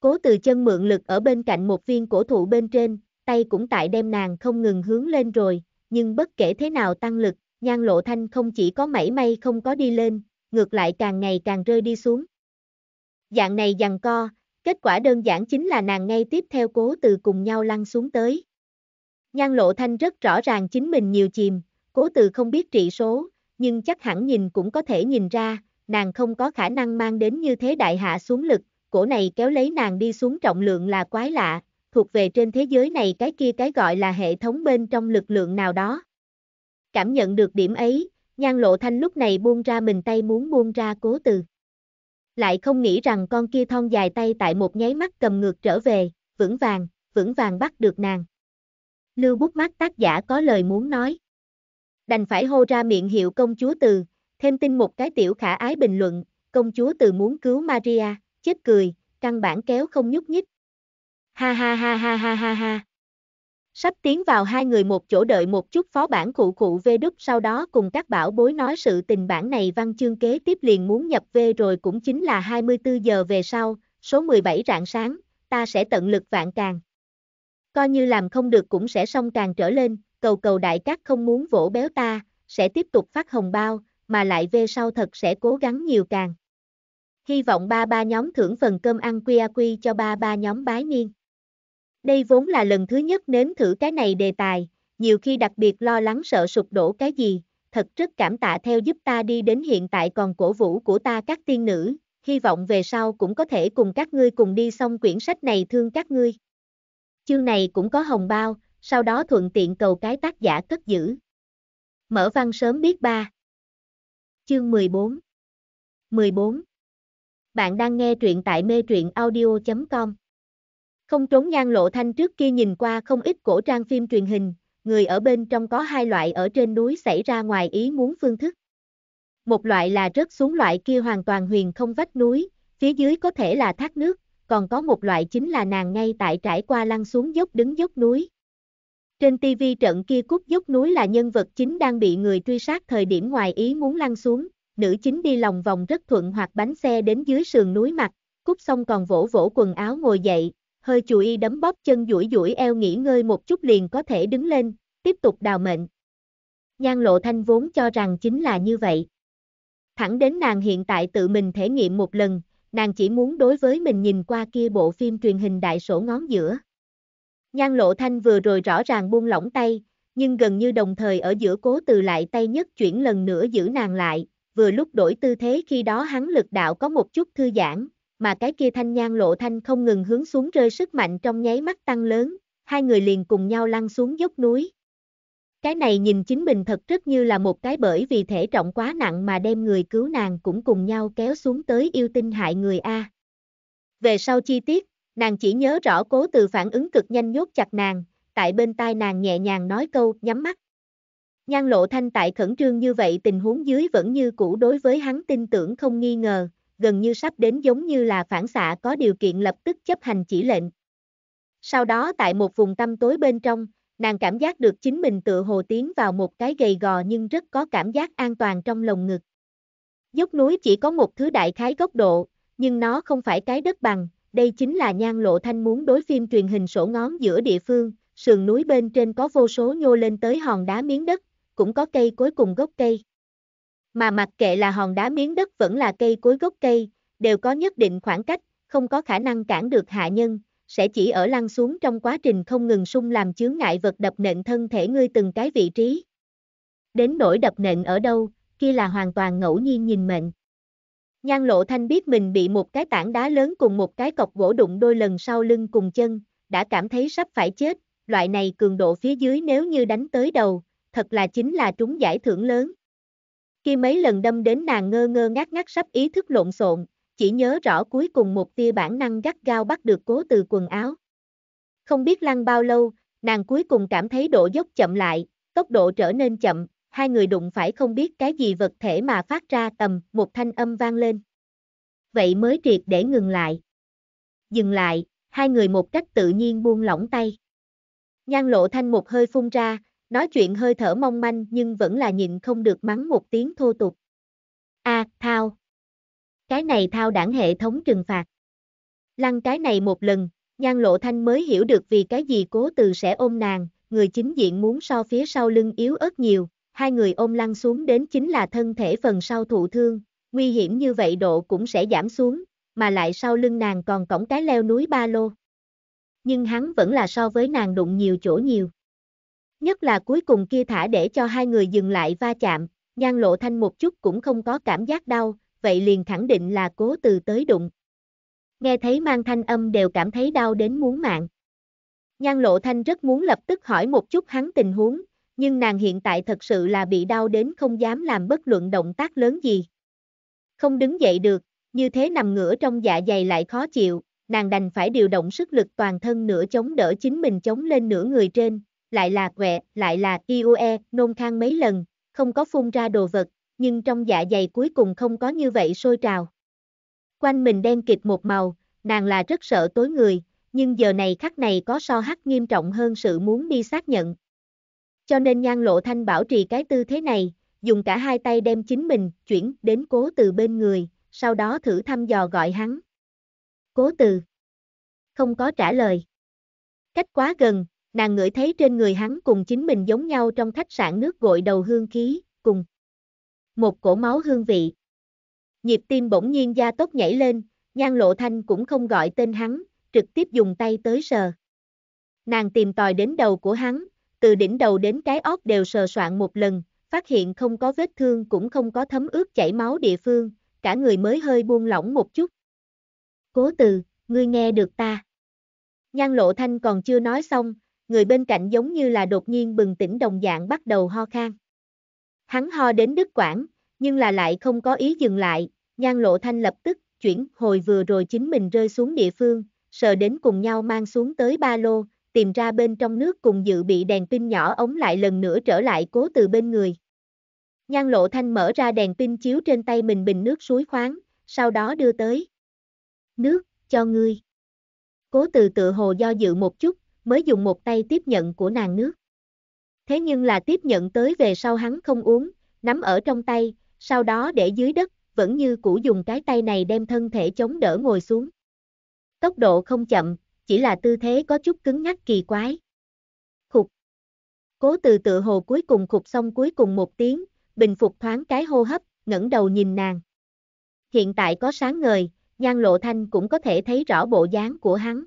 Cố từ chân mượn lực ở bên cạnh một viên cổ thụ bên trên, tay cũng tại đem nàng không ngừng hướng lên rồi, nhưng bất kể thế nào tăng lực, nhan lộ thanh không chỉ có mảy may không có đi lên, ngược lại càng ngày càng rơi đi xuống. Dạng này dằn co, kết quả đơn giản chính là nàng ngay tiếp theo cố từ cùng nhau lăn xuống tới. Nhan lộ thanh rất rõ ràng chính mình nhiều chìm, cố từ không biết trị số, nhưng chắc hẳn nhìn cũng có thể nhìn ra, nàng không có khả năng mang đến như thế đại hạ xuống lực, cổ này kéo lấy nàng đi xuống trọng lượng là quái lạ, thuộc về trên thế giới này cái kia cái gọi là hệ thống bên trong lực lượng nào đó. Cảm nhận được điểm ấy, Nhan lộ thanh lúc này buông ra mình tay muốn buông ra cố từ. Lại không nghĩ rằng con kia thon dài tay tại một nháy mắt cầm ngược trở về, vững vàng, vững vàng bắt được nàng. Lưu bút mắt tác giả có lời muốn nói. Đành phải hô ra miệng hiệu công chúa từ, thêm tin một cái tiểu khả ái bình luận, công chúa từ muốn cứu Maria, chết cười, căn bản kéo không nhúc nhích. Ha ha ha ha ha ha ha. Sắp tiến vào hai người một chỗ đợi một chút phó bản cụ cụ V Đức sau đó cùng các bảo bối nói sự tình bản này văn chương kế tiếp liền muốn nhập V rồi cũng chính là 24 giờ về sau, số 17 rạng sáng, ta sẽ tận lực vạn càng. Coi như làm không được cũng sẽ xong càng trở lên, cầu cầu đại các không muốn vỗ béo ta, sẽ tiếp tục phát hồng bao, mà lại về sau thật sẽ cố gắng nhiều càng. Hy vọng ba ba nhóm thưởng phần cơm ăn quy quy cho ba ba nhóm bái niên. Đây vốn là lần thứ nhất nếm thử cái này đề tài, nhiều khi đặc biệt lo lắng sợ sụp đổ cái gì, thật rất cảm tạ theo giúp ta đi đến hiện tại còn cổ vũ của ta các tiên nữ, hy vọng về sau cũng có thể cùng các ngươi cùng đi xong quyển sách này thương các ngươi. Chương này cũng có hồng bao, sau đó thuận tiện cầu cái tác giả cất giữ. Mở văn sớm biết ba. Chương 14 14 Bạn đang nghe truyện tại mê truyện audio.com không trốn nhan lộ thanh trước kia nhìn qua không ít cổ trang phim truyền hình, người ở bên trong có hai loại ở trên núi xảy ra ngoài ý muốn phương thức. Một loại là rớt xuống loại kia hoàn toàn huyền không vách núi, phía dưới có thể là thác nước, còn có một loại chính là nàng ngay tại trải qua lăn xuống dốc đứng dốc núi. Trên TV trận kia cút dốc núi là nhân vật chính đang bị người truy sát thời điểm ngoài ý muốn lăn xuống, nữ chính đi lòng vòng rất thuận hoặc bánh xe đến dưới sườn núi mặt, cút xong còn vỗ vỗ quần áo ngồi dậy, hơi chùi đấm bóp chân duỗi duỗi eo nghỉ ngơi một chút liền có thể đứng lên, tiếp tục đào mệnh. Nhan lộ thanh vốn cho rằng chính là như vậy. Thẳng đến nàng hiện tại tự mình thể nghiệm một lần, nàng chỉ muốn đối với mình nhìn qua kia bộ phim truyền hình đại sổ ngón giữa. Nhan lộ thanh vừa rồi rõ ràng buông lỏng tay, nhưng gần như đồng thời ở giữa cố từ lại tay nhất chuyển lần nữa giữ nàng lại, vừa lúc đổi tư thế khi đó hắn lực đạo có một chút thư giãn, mà cái kia thanh nhang lộ thanh không ngừng hướng xuống rơi sức mạnh trong nháy mắt tăng lớn, hai người liền cùng nhau lăn xuống dốc núi. Cái này nhìn chính mình thật rất như là một cái bởi vì thể trọng quá nặng mà đem người cứu nàng cũng cùng nhau kéo xuống tới yêu tinh hại người A. Về sau chi tiết, nàng chỉ nhớ rõ cố từ phản ứng cực nhanh nhốt chặt nàng, tại bên tai nàng nhẹ nhàng nói câu nhắm mắt. Nhan lộ thanh tại khẩn trương như vậy tình huống dưới vẫn như cũ đối với hắn tin tưởng không nghi ngờ, gần như sắp đến giống như là phản xạ có điều kiện lập tức chấp hành chỉ lệnh. Sau đó tại một vùng tâm tối bên trong, nàng cảm giác được chính mình tự hồ tiến vào một cái gầy gò nhưng rất có cảm giác an toàn trong lồng ngực. Dốc núi chỉ có một thứ đại khái góc độ, nhưng nó không phải cái đất bằng, đây chính là nhan lộ thanh muốn đối phim truyền hình sổ ngón giữa địa phương, sườn núi bên trên có vô số nhô lên tới hòn đá miếng đất, cũng có cây cuối cùng gốc cây. Mà mặc kệ là hòn đá miếng đất vẫn là cây cối gốc cây, đều có nhất định khoảng cách, không có khả năng cản được hạ nhân, sẽ chỉ ở lăn xuống trong quá trình không ngừng sung làm chướng ngại vật đập nện thân thể ngươi từng cái vị trí. Đến nỗi đập nện ở đâu, kia là hoàn toàn ngẫu nhiên nhìn mệnh. Nhan lộ thanh biết mình bị một cái tảng đá lớn cùng một cái cọc gỗ đụng đôi lần sau lưng cùng chân, đã cảm thấy sắp phải chết, loại này cường độ phía dưới nếu như đánh tới đầu, thật là chính là trúng giải thưởng lớn. Khi mấy lần đâm đến nàng ngơ ngơ ngác ngác sắp ý thức lộn xộn, chỉ nhớ rõ cuối cùng một tia bản năng gắt gao bắt được cố từ quần áo. Không biết lăn bao lâu, nàng cuối cùng cảm thấy độ dốc chậm lại, tốc độ trở nên chậm, hai người đụng phải không biết cái gì vật thể mà phát ra tầm một thanh âm vang lên. Vậy mới triệt để ngừng lại. Dừng lại, hai người một cách tự nhiên buông lỏng tay. Nhan lộ thanh một hơi phun ra, nói chuyện hơi thở mong manh nhưng vẫn là nhịn không được mắng một tiếng thô tục. A, à, thao. Cái này thao đảng hệ thống trừng phạt. Lăng cái này một lần, nhan lộ thanh mới hiểu được vì cái gì cố từ sẽ ôm nàng, người chính diện muốn so phía sau lưng yếu ớt nhiều, hai người ôm lăn xuống đến chính là thân thể phần sau thụ thương, nguy hiểm như vậy độ cũng sẽ giảm xuống, mà lại sau lưng nàng còn cổng cái leo núi ba lô. Nhưng hắn vẫn là so với nàng đụng nhiều chỗ nhiều. Nhất là cuối cùng kia thả để cho hai người dừng lại va chạm, nhan lộ thanh một chút cũng không có cảm giác đau, vậy liền khẳng định là cố từ tới đụng. Nghe thấy mang thanh âm đều cảm thấy đau đến muốn mạng. Nhan lộ thanh rất muốn lập tức hỏi một chút hắn tình huống, nhưng nàng hiện tại thật sự là bị đau đến không dám làm bất luận động tác lớn gì. Không đứng dậy được, như thế nằm ngửa trong dạ dày lại khó chịu, nàng đành phải điều động sức lực toàn thân nửa chống đỡ chính mình chống lên nửa người trên, lại là quẹ, lại là IUE, nôn khang mấy lần, không có phun ra đồ vật, nhưng trong dạ dày cuối cùng không có như vậy sôi trào. Quanh mình đen kịt một màu, nàng là rất sợ tối người, nhưng giờ này khắc này có so hắc nghiêm trọng hơn sự muốn đi xác nhận. Cho nên nhan lộ thanh bảo trì cái tư thế này, dùng cả hai tay đem chính mình chuyển đến cố từ bên người, sau đó thử thăm dò gọi hắn. Cố từ. Không có trả lời. Cách quá gần, nàng ngửi thấy trên người hắn cùng chính mình giống nhau trong khách sạn nước gội đầu hương khí, cùng một cổ máu hương vị. Nhịp tim bỗng nhiên da tốc nhảy lên, nhan lộ thanh cũng không gọi tên hắn, trực tiếp dùng tay tới sờ. Nàng tìm tòi đến đầu của hắn, từ đỉnh đầu đến cái óc đều sờ soạn một lần, phát hiện không có vết thương cũng không có thấm ướt chảy máu địa phương, cả người mới hơi buông lỏng một chút. Cố từ, ngươi nghe được ta. Nhan lộ thanh còn chưa nói xong, người bên cạnh giống như là đột nhiên bừng tỉnh đồng dạng bắt đầu ho khan. Hắn ho đến đứt quãng, nhưng là lại không có ý dừng lại, nhan lộ thanh lập tức chuyển hồi vừa rồi chính mình rơi xuống địa phương, sợ đến cùng nhau mang xuống tới ba lô, tìm ra bên trong nước cùng dự bị đèn pin nhỏ ống lại lần nữa trở lại cố từ bên người. Nhan lộ thanh mở ra đèn pin chiếu trên tay mình bình nước suối khoáng, sau đó đưa tới. Nước, cho ngươi. Cố từ tự hồ do dự một chút, mới dùng một tay tiếp nhận của nàng nước. Thế nhưng là tiếp nhận tới về sau hắn không uống, nắm ở trong tay, sau đó để dưới đất, vẫn như cũ dùng cái tay này đem thân thể chống đỡ ngồi xuống. Tốc độ không chậm, chỉ là tư thế có chút cứng nhắc kỳ quái. Khục. Cố từ tự hồ cuối cùng khục xong cuối cùng một tiếng, bình phục thoáng cái hô hấp, ngẩng đầu nhìn nàng. Hiện tại có sáng ngời, nhan lộ thanh cũng có thể thấy rõ bộ dáng của hắn.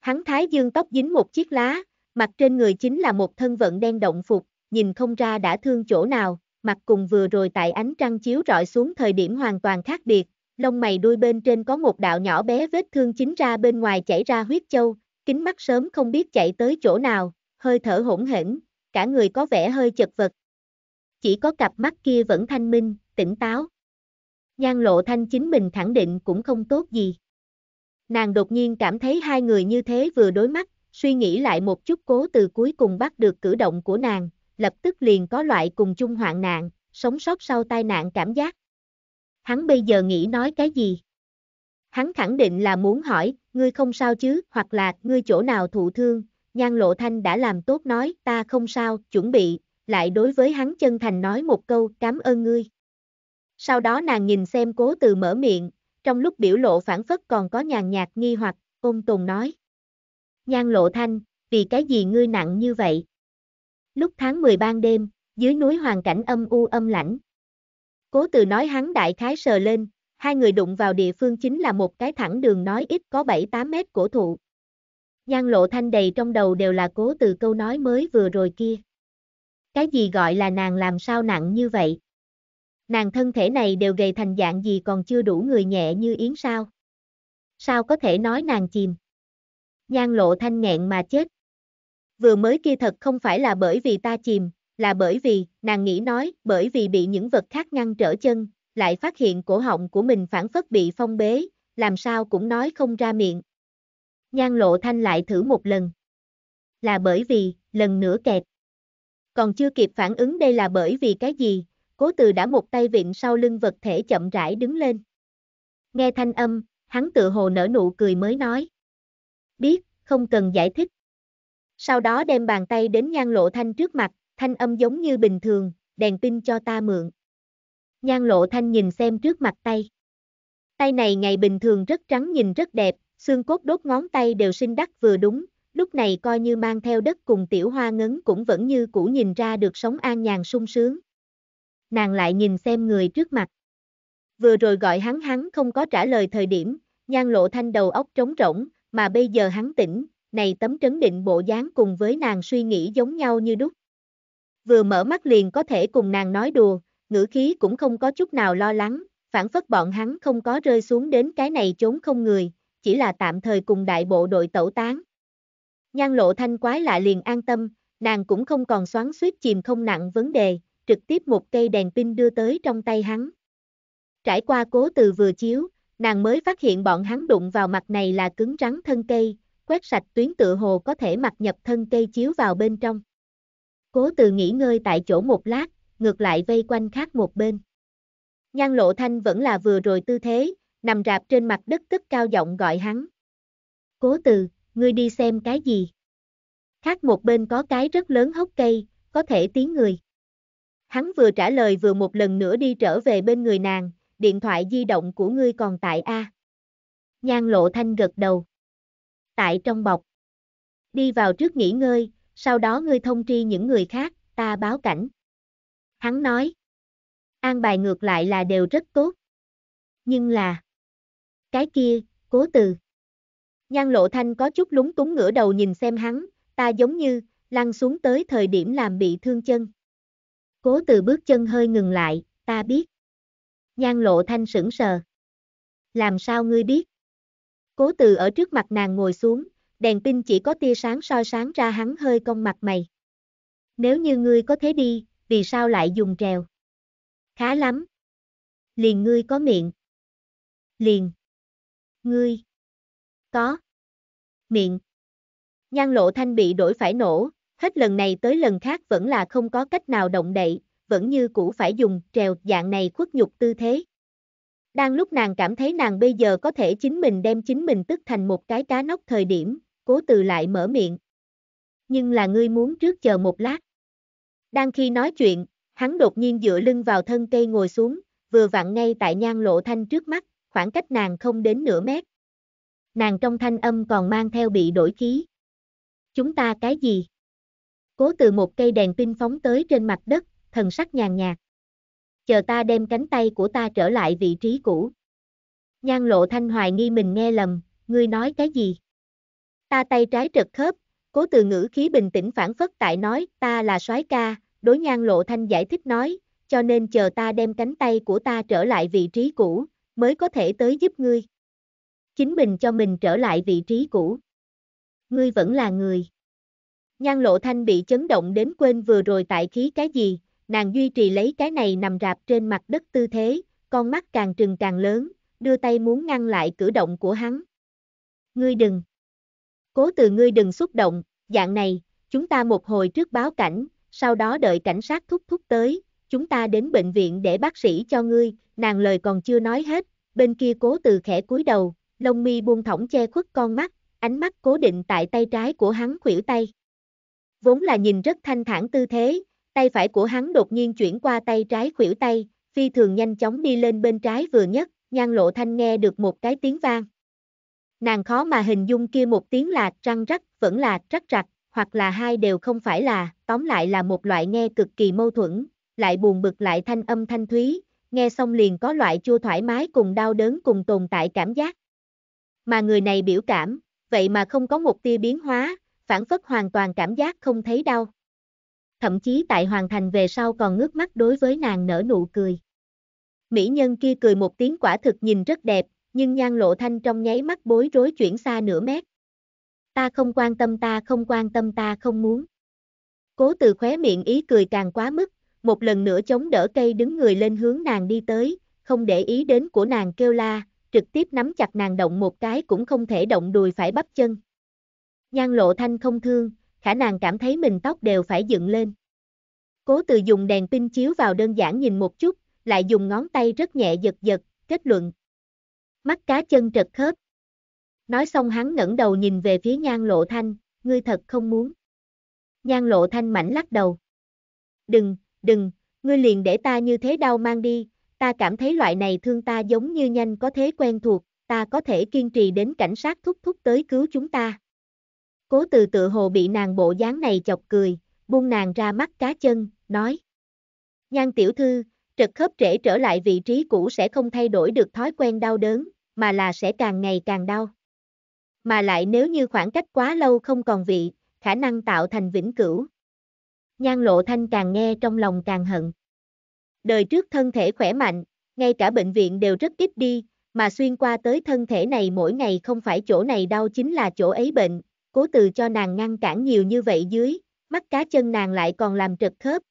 Hắn thái dương tóc dính một chiếc lá, mặt trên người chính là một thân vận đen động phục, nhìn không ra đã thương chỗ nào, mặt cùng vừa rồi tại ánh trăng chiếu rọi xuống thời điểm hoàn toàn khác biệt, lông mày đuôi bên trên có một đạo nhỏ bé vết thương chính ra bên ngoài chảy ra huyết châu, kính mắt sớm không biết chạy tới chỗ nào, hơi thở hỗn hển, cả người có vẻ hơi chật vật. Chỉ có cặp mắt kia vẫn thanh minh, tỉnh táo. Nhan lộ thanh chính mình khẳng định cũng không tốt gì. Nàng đột nhiên cảm thấy hai người như thế vừa đối mắt, suy nghĩ lại một chút cố từ cuối cùng bắt được cử động của nàng, lập tức liền có loại cùng chung hoạn nạn, sống sót sau tai nạn cảm giác. Hắn bây giờ nghĩ nói cái gì? Hắn khẳng định là muốn hỏi, ngươi không sao chứ, hoặc là, ngươi chỗ nào thụ thương, nhan lộ thanh đã làm tốt nói, ta không sao, chuẩn bị, lại đối với hắn chân thành nói một câu, cảm ơn ngươi. Sau đó nàng nhìn xem cố từ mở miệng, trong lúc biểu lộ phản phất còn có nhàn nhạt nghi hoặc, ôn tồn nói. Nhan lộ thanh, vì cái gì ngươi nặng như vậy? Lúc tháng 10 ban đêm, dưới núi hoàn cảnh âm u âm lãnh. Cố từ nói hắn đại khái sờ lên, hai người đụng vào địa phương chính là một cái thẳng đường nói ít có 7-8 mét cổ thụ. Nhan lộ thanh đầy trong đầu đều là cố từ câu nói mới vừa rồi kia. Cái gì gọi là nàng làm sao nặng như vậy? Nàng thân thể này đều gầy thành dạng gì còn chưa đủ người nhẹ như yến sao? Sao có thể nói nàng chìm? Nhan lộ thanh nghẹn mà chết. Vừa mới kia thật không phải là bởi vì ta chìm, là bởi vì, nàng nghĩ nói, bởi vì bị những vật khác ngăn trở chân, lại phát hiện cổ họng của mình phản phất bị phong bế, làm sao cũng nói không ra miệng. Nhan lộ thanh lại thử một lần. Là bởi vì, lần nữa kẹt. Còn chưa kịp phản ứng đây là bởi vì cái gì, cố từ đã một tay viện sau lưng vật thể chậm rãi đứng lên. Nghe thanh âm, hắn tự hồ nở nụ cười mới nói. Biết, không cần giải thích. Sau đó đem bàn tay đến nhan lộ thanh trước mặt, thanh âm giống như bình thường, đèn pin cho ta mượn. Nhan lộ thanh nhìn xem trước mặt tay. Tay này ngày bình thường rất trắng nhìn rất đẹp, xương cốt đốt ngón tay đều sinh đắc vừa đúng, lúc này coi như mang theo đất cùng tiểu hoa ngấn cũng vẫn như cũ nhìn ra được sống an nhàn sung sướng nàng lại nhìn xem người trước mặt. Vừa rồi gọi hắn hắn không có trả lời thời điểm, nhan lộ thanh đầu óc trống rỗng, mà bây giờ hắn tỉnh, này tấm trấn định bộ dáng cùng với nàng suy nghĩ giống nhau như đúc. Vừa mở mắt liền có thể cùng nàng nói đùa, ngữ khí cũng không có chút nào lo lắng, phản phất bọn hắn không có rơi xuống đến cái này trốn không người, chỉ là tạm thời cùng đại bộ đội tẩu tán. Nhan lộ thanh quái lạ liền an tâm, nàng cũng không còn xoắn suýt chìm không nặng vấn đề, trực tiếp một cây đèn pin đưa tới trong tay hắn. Trải qua cố từ vừa chiếu, nàng mới phát hiện bọn hắn đụng vào mặt này là cứng rắn thân cây, quét sạch tuyến tựa hồ có thể mặc nhập thân cây chiếu vào bên trong. Cố từ nghỉ ngơi tại chỗ một lát, ngược lại vây quanh khác một bên. Nhan lộ thanh vẫn là vừa rồi tư thế, nằm rạp trên mặt đất cất cao giọng gọi hắn. Cố từ, ngươi đi xem cái gì? Khác một bên có cái rất lớn hốc cây, có thể tiếng người. Hắn vừa trả lời vừa một lần nữa đi trở về bên người nàng, điện thoại di động của ngươi còn tại A. Nhan lộ thanh gật đầu. Tại trong bọc. Đi vào trước nghỉ ngơi, sau đó ngươi thông tri những người khác, ta báo cảnh. Hắn nói. An bài ngược lại là đều rất tốt. Nhưng là. Cái kia, cố từ. Nhan lộ thanh có chút lúng túng ngửa đầu nhìn xem hắn, ta giống như, lăn xuống tới thời điểm làm bị thương chân. Cố từ bước chân hơi ngừng lại, ta biết. Nhan lộ thanh sững sờ. Làm sao ngươi biết? Cố từ ở trước mặt nàng ngồi xuống, đèn pin chỉ có tia sáng soi sáng ra hắn hơi cong mặt mày. Nếu như ngươi có thế đi, vì sao lại dùng trèo? Khá lắm. Liền ngươi có miệng. Liền. Ngươi. Có. Miệng. Nhan lộ thanh bị đổi phải nổ, hết lần này tới lần khác vẫn là không có cách nào động đậy, vẫn như cũ phải dùng trèo dạng này khuất nhục tư thế. Đang lúc nàng cảm thấy nàng bây giờ có thể chính mình đem chính mình tức thành một cái cá nóc thời điểm, cố từ lại mở miệng. Nhưng là ngươi muốn trước chờ một lát. Đang khi nói chuyện, hắn đột nhiên dựa lưng vào thân cây ngồi xuống, vừa vặn ngay tại nhan lộ thanh trước mắt, khoảng cách nàng không đến nửa mét. Nàng trong thanh âm còn mang theo bị đổi khí. Chúng ta cái gì? cố từ một cây đèn pin phóng tới trên mặt đất, thần sắc nhàn nhạt. Chờ ta đem cánh tay của ta trở lại vị trí cũ. Nhan lộ thanh hoài nghi mình nghe lầm, ngươi nói cái gì? Ta tay trái trật khớp, cố từ ngữ khí bình tĩnh phản phất tại nói, ta là soái ca, đối nhan lộ thanh giải thích nói, cho nên chờ ta đem cánh tay của ta trở lại vị trí cũ, mới có thể tới giúp ngươi. Chính mình cho mình trở lại vị trí cũ. Ngươi vẫn là người. Nhan lộ thanh bị chấn động đến quên vừa rồi tại khí cái gì, nàng duy trì lấy cái này nằm rạp trên mặt đất tư thế, con mắt càng trừng càng lớn, đưa tay muốn ngăn lại cử động của hắn. Ngươi đừng. Cố từ ngươi đừng xúc động, dạng này, chúng ta một hồi trước báo cảnh, sau đó đợi cảnh sát thúc thúc tới, chúng ta đến bệnh viện để bác sĩ cho ngươi, nàng lời còn chưa nói hết, bên kia cố từ khẽ cúi đầu, lông mi buông thõng che khuất con mắt, ánh mắt cố định tại tay trái của hắn khuỷu tay vốn là nhìn rất thanh thản tư thế, tay phải của hắn đột nhiên chuyển qua tay trái khuỷu tay, phi thường nhanh chóng đi lên bên trái vừa nhất, nhan lộ thanh nghe được một cái tiếng vang. Nàng khó mà hình dung kia một tiếng là trăng rắc, vẫn là rắc rạc, hoặc là hai đều không phải là, tóm lại là một loại nghe cực kỳ mâu thuẫn, lại buồn bực lại thanh âm thanh thúy, nghe xong liền có loại chua thoải mái cùng đau đớn cùng tồn tại cảm giác. Mà người này biểu cảm, vậy mà không có một tia biến hóa, phản phất hoàn toàn cảm giác không thấy đau. Thậm chí tại hoàn thành về sau còn ngước mắt đối với nàng nở nụ cười. Mỹ nhân kia cười một tiếng quả thực nhìn rất đẹp, nhưng nhan lộ thanh trong nháy mắt bối rối chuyển xa nửa mét. Ta không quan tâm ta không quan tâm ta không muốn. Cố từ khóe miệng ý cười càng quá mức, một lần nữa chống đỡ cây đứng người lên hướng nàng đi tới, không để ý đến của nàng kêu la, trực tiếp nắm chặt nàng động một cái cũng không thể động đùi phải bắp chân. Nhan lộ thanh không thương, khả nàng cảm thấy mình tóc đều phải dựng lên. Cố từ dùng đèn pin chiếu vào đơn giản nhìn một chút, lại dùng ngón tay rất nhẹ giật giật, kết luận. Mắt cá chân trật khớp. Nói xong hắn ngẩng đầu nhìn về phía nhan lộ thanh, ngươi thật không muốn. Nhan lộ thanh mảnh lắc đầu. Đừng, đừng, ngươi liền để ta như thế đau mang đi, ta cảm thấy loại này thương ta giống như nhanh có thế quen thuộc, ta có thể kiên trì đến cảnh sát thúc thúc tới cứu chúng ta. Cố từ tự hồ bị nàng bộ dáng này chọc cười, buông nàng ra mắt cá chân, nói. Nhan tiểu thư, trực khớp trễ trở lại vị trí cũ sẽ không thay đổi được thói quen đau đớn, mà là sẽ càng ngày càng đau. Mà lại nếu như khoảng cách quá lâu không còn vị, khả năng tạo thành vĩnh cửu. Nhan lộ thanh càng nghe trong lòng càng hận. Đời trước thân thể khỏe mạnh, ngay cả bệnh viện đều rất ít đi, mà xuyên qua tới thân thể này mỗi ngày không phải chỗ này đau chính là chỗ ấy bệnh, cố từ cho nàng ngăn cản nhiều như vậy dưới, mắt cá chân nàng lại còn làm trật khớp.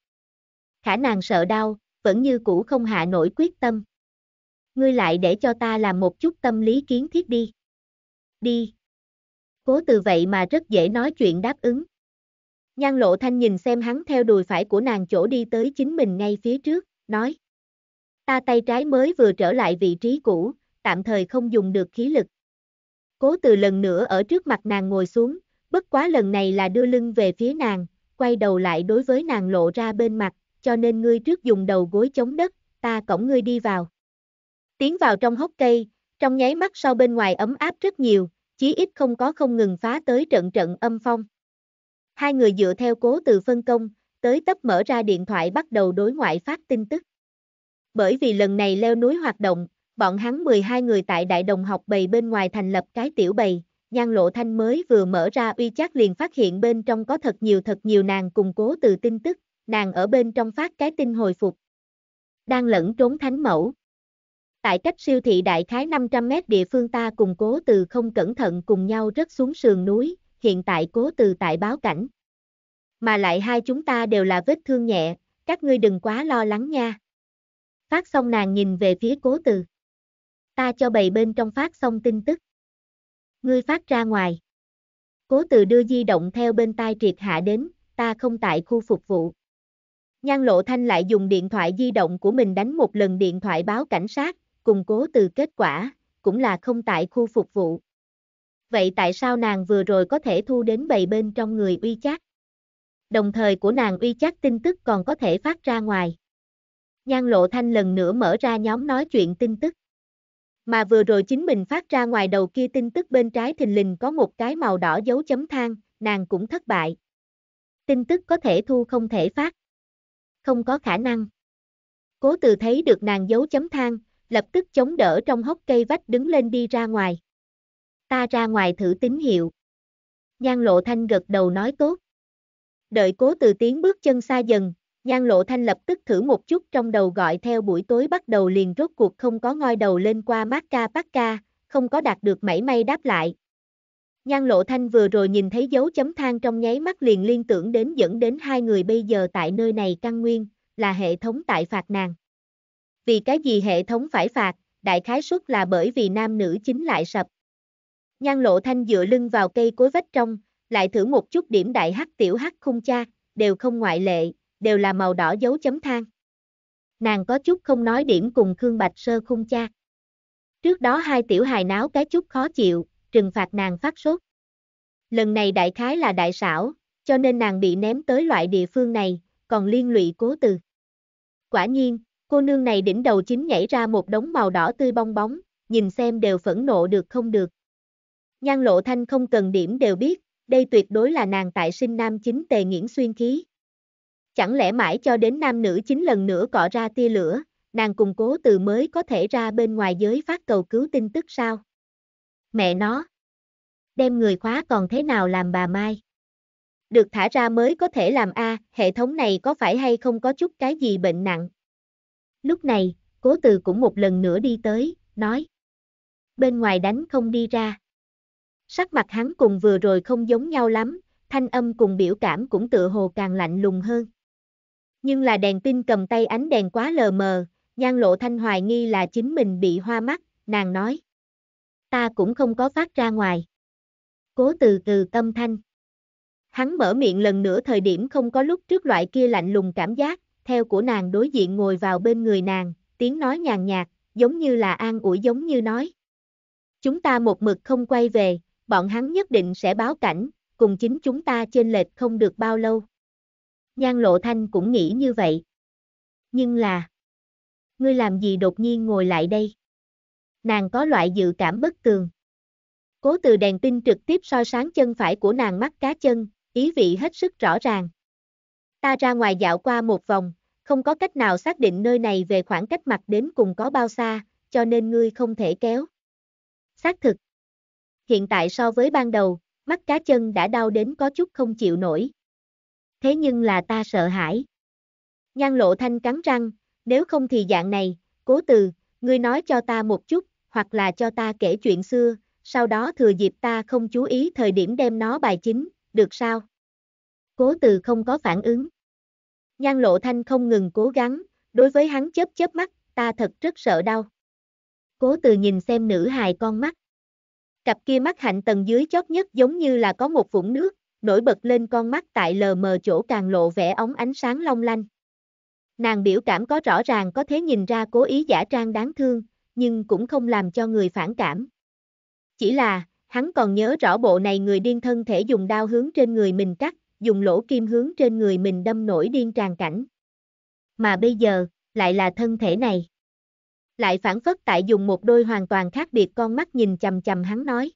Khả nàng sợ đau, vẫn như cũ không hạ nổi quyết tâm. Ngươi lại để cho ta làm một chút tâm lý kiến thiết đi. Đi. Cố từ vậy mà rất dễ nói chuyện đáp ứng. Nhan lộ thanh nhìn xem hắn theo đùi phải của nàng chỗ đi tới chính mình ngay phía trước, nói. Ta tay trái mới vừa trở lại vị trí cũ, tạm thời không dùng được khí lực. Cố từ lần nữa ở trước mặt nàng ngồi xuống, bất quá lần này là đưa lưng về phía nàng, quay đầu lại đối với nàng lộ ra bên mặt, cho nên ngươi trước dùng đầu gối chống đất, ta cổng ngươi đi vào. Tiến vào trong hốc cây, trong nháy mắt sau bên ngoài ấm áp rất nhiều, chí ít không có không ngừng phá tới trận trận âm phong. Hai người dựa theo cố từ phân công, tới tấp mở ra điện thoại bắt đầu đối ngoại phát tin tức. Bởi vì lần này leo núi hoạt động, Bọn hắn 12 người tại đại đồng học bầy bên ngoài thành lập cái tiểu bầy, nhan lộ thanh mới vừa mở ra uy chắc liền phát hiện bên trong có thật nhiều thật nhiều nàng cùng cố từ tin tức, nàng ở bên trong phát cái tin hồi phục. Đang lẫn trốn thánh mẫu. Tại cách siêu thị đại khái 500 mét địa phương ta cùng cố từ không cẩn thận cùng nhau rớt xuống sườn núi, hiện tại cố từ tại báo cảnh. Mà lại hai chúng ta đều là vết thương nhẹ, các ngươi đừng quá lo lắng nha. Phát xong nàng nhìn về phía cố từ ta cho bầy bên trong phát xong tin tức. Ngươi phát ra ngoài. Cố từ đưa di động theo bên tai triệt hạ đến, ta không tại khu phục vụ. Nhan lộ thanh lại dùng điện thoại di động của mình đánh một lần điện thoại báo cảnh sát, cùng cố từ kết quả, cũng là không tại khu phục vụ. Vậy tại sao nàng vừa rồi có thể thu đến bầy bên trong người uy chắc, Đồng thời của nàng uy chắc tin tức còn có thể phát ra ngoài. Nhan lộ thanh lần nữa mở ra nhóm nói chuyện tin tức mà vừa rồi chính mình phát ra ngoài đầu kia tin tức bên trái thình lình có một cái màu đỏ dấu chấm than, nàng cũng thất bại. Tin tức có thể thu không thể phát. Không có khả năng. Cố từ thấy được nàng dấu chấm than, lập tức chống đỡ trong hốc cây vách đứng lên đi ra ngoài. Ta ra ngoài thử tín hiệu. Nhan lộ thanh gật đầu nói tốt. Đợi cố từ tiếng bước chân xa dần, Nhan Lộ Thanh lập tức thử một chút trong đầu gọi theo buổi tối bắt đầu liền rốt cuộc không có ngoi đầu lên qua Macca Pacca, không có đạt được mảy may đáp lại. Nhan Lộ Thanh vừa rồi nhìn thấy dấu chấm than trong nháy mắt liền liên tưởng đến dẫn đến hai người bây giờ tại nơi này căn nguyên, là hệ thống tại phạt nàng. Vì cái gì hệ thống phải phạt, đại khái suất là bởi vì nam nữ chính lại sập. Nhan Lộ Thanh dựa lưng vào cây cối vách trong, lại thử một chút điểm đại hắc tiểu hắc khung cha, đều không ngoại lệ, đều là màu đỏ dấu chấm than. Nàng có chút không nói điểm cùng Khương Bạch Sơ khung cha. Trước đó hai tiểu hài náo cái chút khó chịu, trừng phạt nàng phát sốt. Lần này đại khái là đại xảo, cho nên nàng bị ném tới loại địa phương này, còn liên lụy cố từ. Quả nhiên, cô nương này đỉnh đầu chính nhảy ra một đống màu đỏ tươi bong bóng, nhìn xem đều phẫn nộ được không được. Nhan lộ thanh không cần điểm đều biết, đây tuyệt đối là nàng tại sinh nam chính tề nghiễn xuyên khí. Chẳng lẽ mãi cho đến nam nữ chín lần nữa cọ ra tia lửa, nàng cùng cố từ mới có thể ra bên ngoài giới phát cầu cứu tin tức sao? Mẹ nó! Đem người khóa còn thế nào làm bà Mai? Được thả ra mới có thể làm A, hệ thống này có phải hay không có chút cái gì bệnh nặng? Lúc này, cố từ cũng một lần nữa đi tới, nói. Bên ngoài đánh không đi ra. Sắc mặt hắn cùng vừa rồi không giống nhau lắm, thanh âm cùng biểu cảm cũng tựa hồ càng lạnh lùng hơn. Nhưng là đèn pin cầm tay ánh đèn quá lờ mờ, nhan lộ thanh hoài nghi là chính mình bị hoa mắt, nàng nói. Ta cũng không có phát ra ngoài. Cố từ từ tâm thanh. Hắn mở miệng lần nữa thời điểm không có lúc trước loại kia lạnh lùng cảm giác, theo của nàng đối diện ngồi vào bên người nàng, tiếng nói nhàn nhạt, giống như là an ủi giống như nói. Chúng ta một mực không quay về, bọn hắn nhất định sẽ báo cảnh, cùng chính chúng ta trên lệch không được bao lâu. Nhan Lộ Thanh cũng nghĩ như vậy. Nhưng là, ngươi làm gì đột nhiên ngồi lại đây? Nàng có loại dự cảm bất tường. Cố từ đèn pin trực tiếp so sáng chân phải của nàng mắt cá chân, ý vị hết sức rõ ràng. Ta ra ngoài dạo qua một vòng, không có cách nào xác định nơi này về khoảng cách mặt đến cùng có bao xa, cho nên ngươi không thể kéo. Xác thực. Hiện tại so với ban đầu, mắt cá chân đã đau đến có chút không chịu nổi thế nhưng là ta sợ hãi. Nhan lộ thanh cắn răng, nếu không thì dạng này, cố từ, ngươi nói cho ta một chút, hoặc là cho ta kể chuyện xưa, sau đó thừa dịp ta không chú ý thời điểm đem nó bài chính, được sao? Cố từ không có phản ứng. Nhan lộ thanh không ngừng cố gắng, đối với hắn chớp chớp mắt, ta thật rất sợ đau. Cố từ nhìn xem nữ hài con mắt. Cặp kia mắt hạnh tầng dưới chót nhất giống như là có một vũng nước, nổi bật lên con mắt tại lờ mờ chỗ càng lộ vẻ ống ánh sáng long lanh. Nàng biểu cảm có rõ ràng có thế nhìn ra cố ý giả trang đáng thương, nhưng cũng không làm cho người phản cảm. Chỉ là, hắn còn nhớ rõ bộ này người điên thân thể dùng đao hướng trên người mình cắt, dùng lỗ kim hướng trên người mình đâm nổi điên tràn cảnh. Mà bây giờ, lại là thân thể này. Lại phản phất tại dùng một đôi hoàn toàn khác biệt con mắt nhìn chầm chầm hắn nói.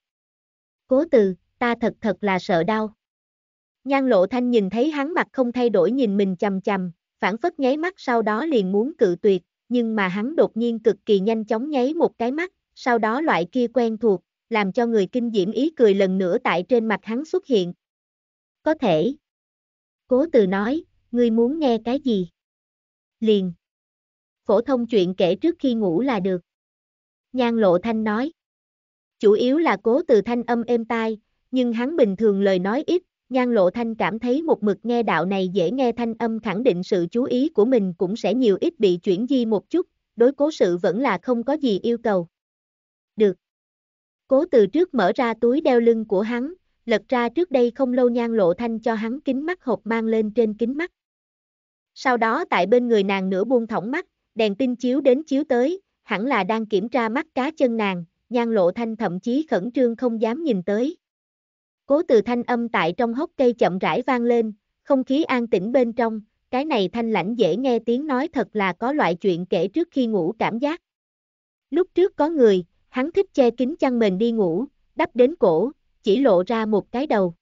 Cố từ, ta thật thật là sợ đau. Nhan lộ thanh nhìn thấy hắn mặt không thay đổi nhìn mình chầm chầm, phản phất nháy mắt sau đó liền muốn cự tuyệt, nhưng mà hắn đột nhiên cực kỳ nhanh chóng nháy một cái mắt, sau đó loại kia quen thuộc, làm cho người kinh diễm ý cười lần nữa tại trên mặt hắn xuất hiện. Có thể. Cố từ nói, ngươi muốn nghe cái gì? Liền. Phổ thông chuyện kể trước khi ngủ là được. Nhan lộ thanh nói. Chủ yếu là cố từ thanh âm êm tai, nhưng hắn bình thường lời nói ít, Nhan Lộ Thanh cảm thấy một mực nghe đạo này dễ nghe thanh âm khẳng định sự chú ý của mình cũng sẽ nhiều ít bị chuyển di một chút, đối cố sự vẫn là không có gì yêu cầu. Được. Cố từ trước mở ra túi đeo lưng của hắn, lật ra trước đây không lâu Nhan Lộ Thanh cho hắn kính mắt hộp mang lên trên kính mắt. Sau đó tại bên người nàng nửa buông thõng mắt, đèn tin chiếu đến chiếu tới, hẳn là đang kiểm tra mắt cá chân nàng, Nhan Lộ Thanh thậm chí khẩn trương không dám nhìn tới. Cố từ thanh âm tại trong hốc cây chậm rãi vang lên, không khí an tĩnh bên trong, cái này thanh lãnh dễ nghe tiếng nói thật là có loại chuyện kể trước khi ngủ cảm giác. Lúc trước có người, hắn thích che kín chăn mền đi ngủ, đắp đến cổ, chỉ lộ ra một cái đầu.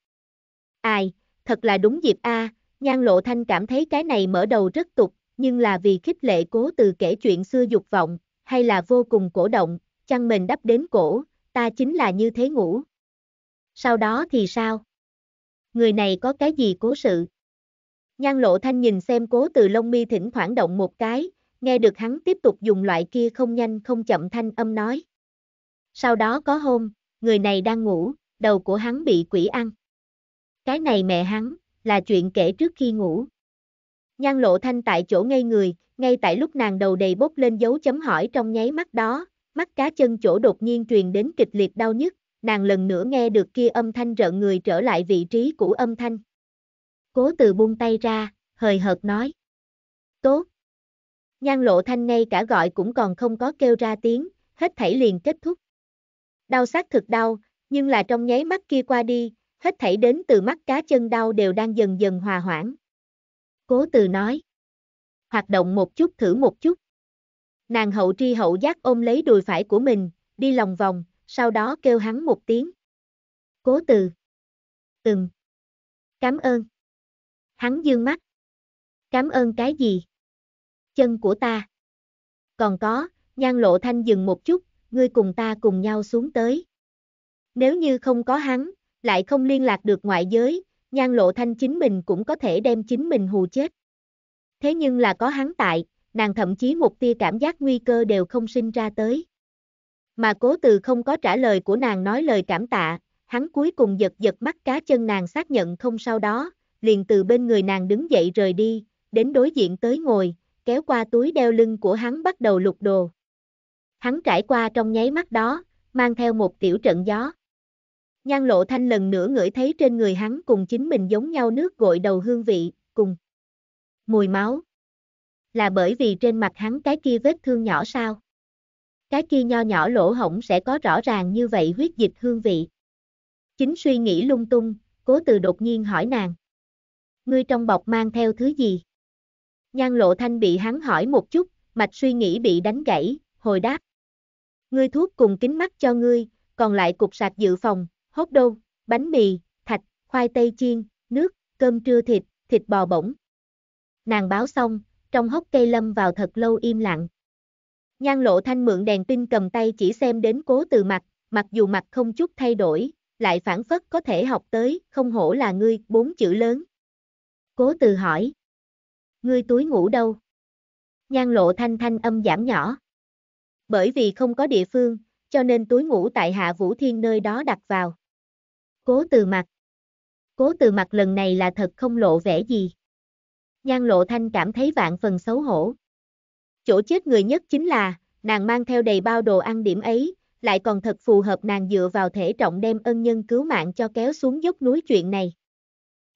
Ai, thật là đúng dịp a, nhan lộ thanh cảm thấy cái này mở đầu rất tục, nhưng là vì khích lệ cố từ kể chuyện xưa dục vọng, hay là vô cùng cổ động, chăn mền đắp đến cổ, ta chính là như thế ngủ sau đó thì sao? Người này có cái gì cố sự? Nhan lộ thanh nhìn xem cố từ lông mi thỉnh thoảng động một cái, nghe được hắn tiếp tục dùng loại kia không nhanh không chậm thanh âm nói. Sau đó có hôm, người này đang ngủ, đầu của hắn bị quỷ ăn. Cái này mẹ hắn, là chuyện kể trước khi ngủ. Nhan lộ thanh tại chỗ ngây người, ngay tại lúc nàng đầu đầy bốc lên dấu chấm hỏi trong nháy mắt đó, mắt cá chân chỗ đột nhiên truyền đến kịch liệt đau nhức, nàng lần nữa nghe được kia âm thanh rợn người trở lại vị trí của âm thanh. Cố từ buông tay ra, hời hợt nói. Tốt. Nhan lộ thanh ngay cả gọi cũng còn không có kêu ra tiếng, hết thảy liền kết thúc. Đau xác thực đau, nhưng là trong nháy mắt kia qua đi, hết thảy đến từ mắt cá chân đau đều đang dần dần hòa hoãn. Cố từ nói. Hoạt động một chút thử một chút. Nàng hậu tri hậu giác ôm lấy đùi phải của mình, đi lòng vòng, sau đó kêu hắn một tiếng. Cố từ. Từng. cám ơn. Hắn dương mắt. cám ơn cái gì? Chân của ta. Còn có, nhan lộ thanh dừng một chút, ngươi cùng ta cùng nhau xuống tới. Nếu như không có hắn, lại không liên lạc được ngoại giới, nhan lộ thanh chính mình cũng có thể đem chính mình hù chết. Thế nhưng là có hắn tại, nàng thậm chí một tia cảm giác nguy cơ đều không sinh ra tới mà cố từ không có trả lời của nàng nói lời cảm tạ, hắn cuối cùng giật giật mắt cá chân nàng xác nhận không sau đó, liền từ bên người nàng đứng dậy rời đi, đến đối diện tới ngồi, kéo qua túi đeo lưng của hắn bắt đầu lục đồ. Hắn trải qua trong nháy mắt đó, mang theo một tiểu trận gió. Nhan lộ thanh lần nữa ngửi thấy trên người hắn cùng chính mình giống nhau nước gội đầu hương vị, cùng mùi máu. Là bởi vì trên mặt hắn cái kia vết thương nhỏ sao? cái kia nho nhỏ lỗ hổng sẽ có rõ ràng như vậy huyết dịch hương vị. Chính suy nghĩ lung tung, cố từ đột nhiên hỏi nàng. Ngươi trong bọc mang theo thứ gì? Nhan lộ thanh bị hắn hỏi một chút, mạch suy nghĩ bị đánh gãy, hồi đáp. Ngươi thuốc cùng kính mắt cho ngươi, còn lại cục sạc dự phòng, hốt đô, bánh mì, thạch, khoai tây chiên, nước, cơm trưa thịt, thịt bò bổng. Nàng báo xong, trong hốc cây lâm vào thật lâu im lặng, Nhan lộ thanh mượn đèn pin cầm tay chỉ xem đến cố từ mặt, mặc dù mặt không chút thay đổi, lại phản phất có thể học tới, không hổ là ngươi, bốn chữ lớn. Cố từ hỏi. Ngươi túi ngủ đâu? Nhan lộ thanh thanh âm giảm nhỏ. Bởi vì không có địa phương, cho nên túi ngủ tại hạ vũ thiên nơi đó đặt vào. Cố từ mặt. Cố từ mặt lần này là thật không lộ vẻ gì. Nhan lộ thanh cảm thấy vạn phần xấu hổ. Chỗ chết người nhất chính là, nàng mang theo đầy bao đồ ăn điểm ấy, lại còn thật phù hợp nàng dựa vào thể trọng đem ân nhân cứu mạng cho kéo xuống dốc núi chuyện này.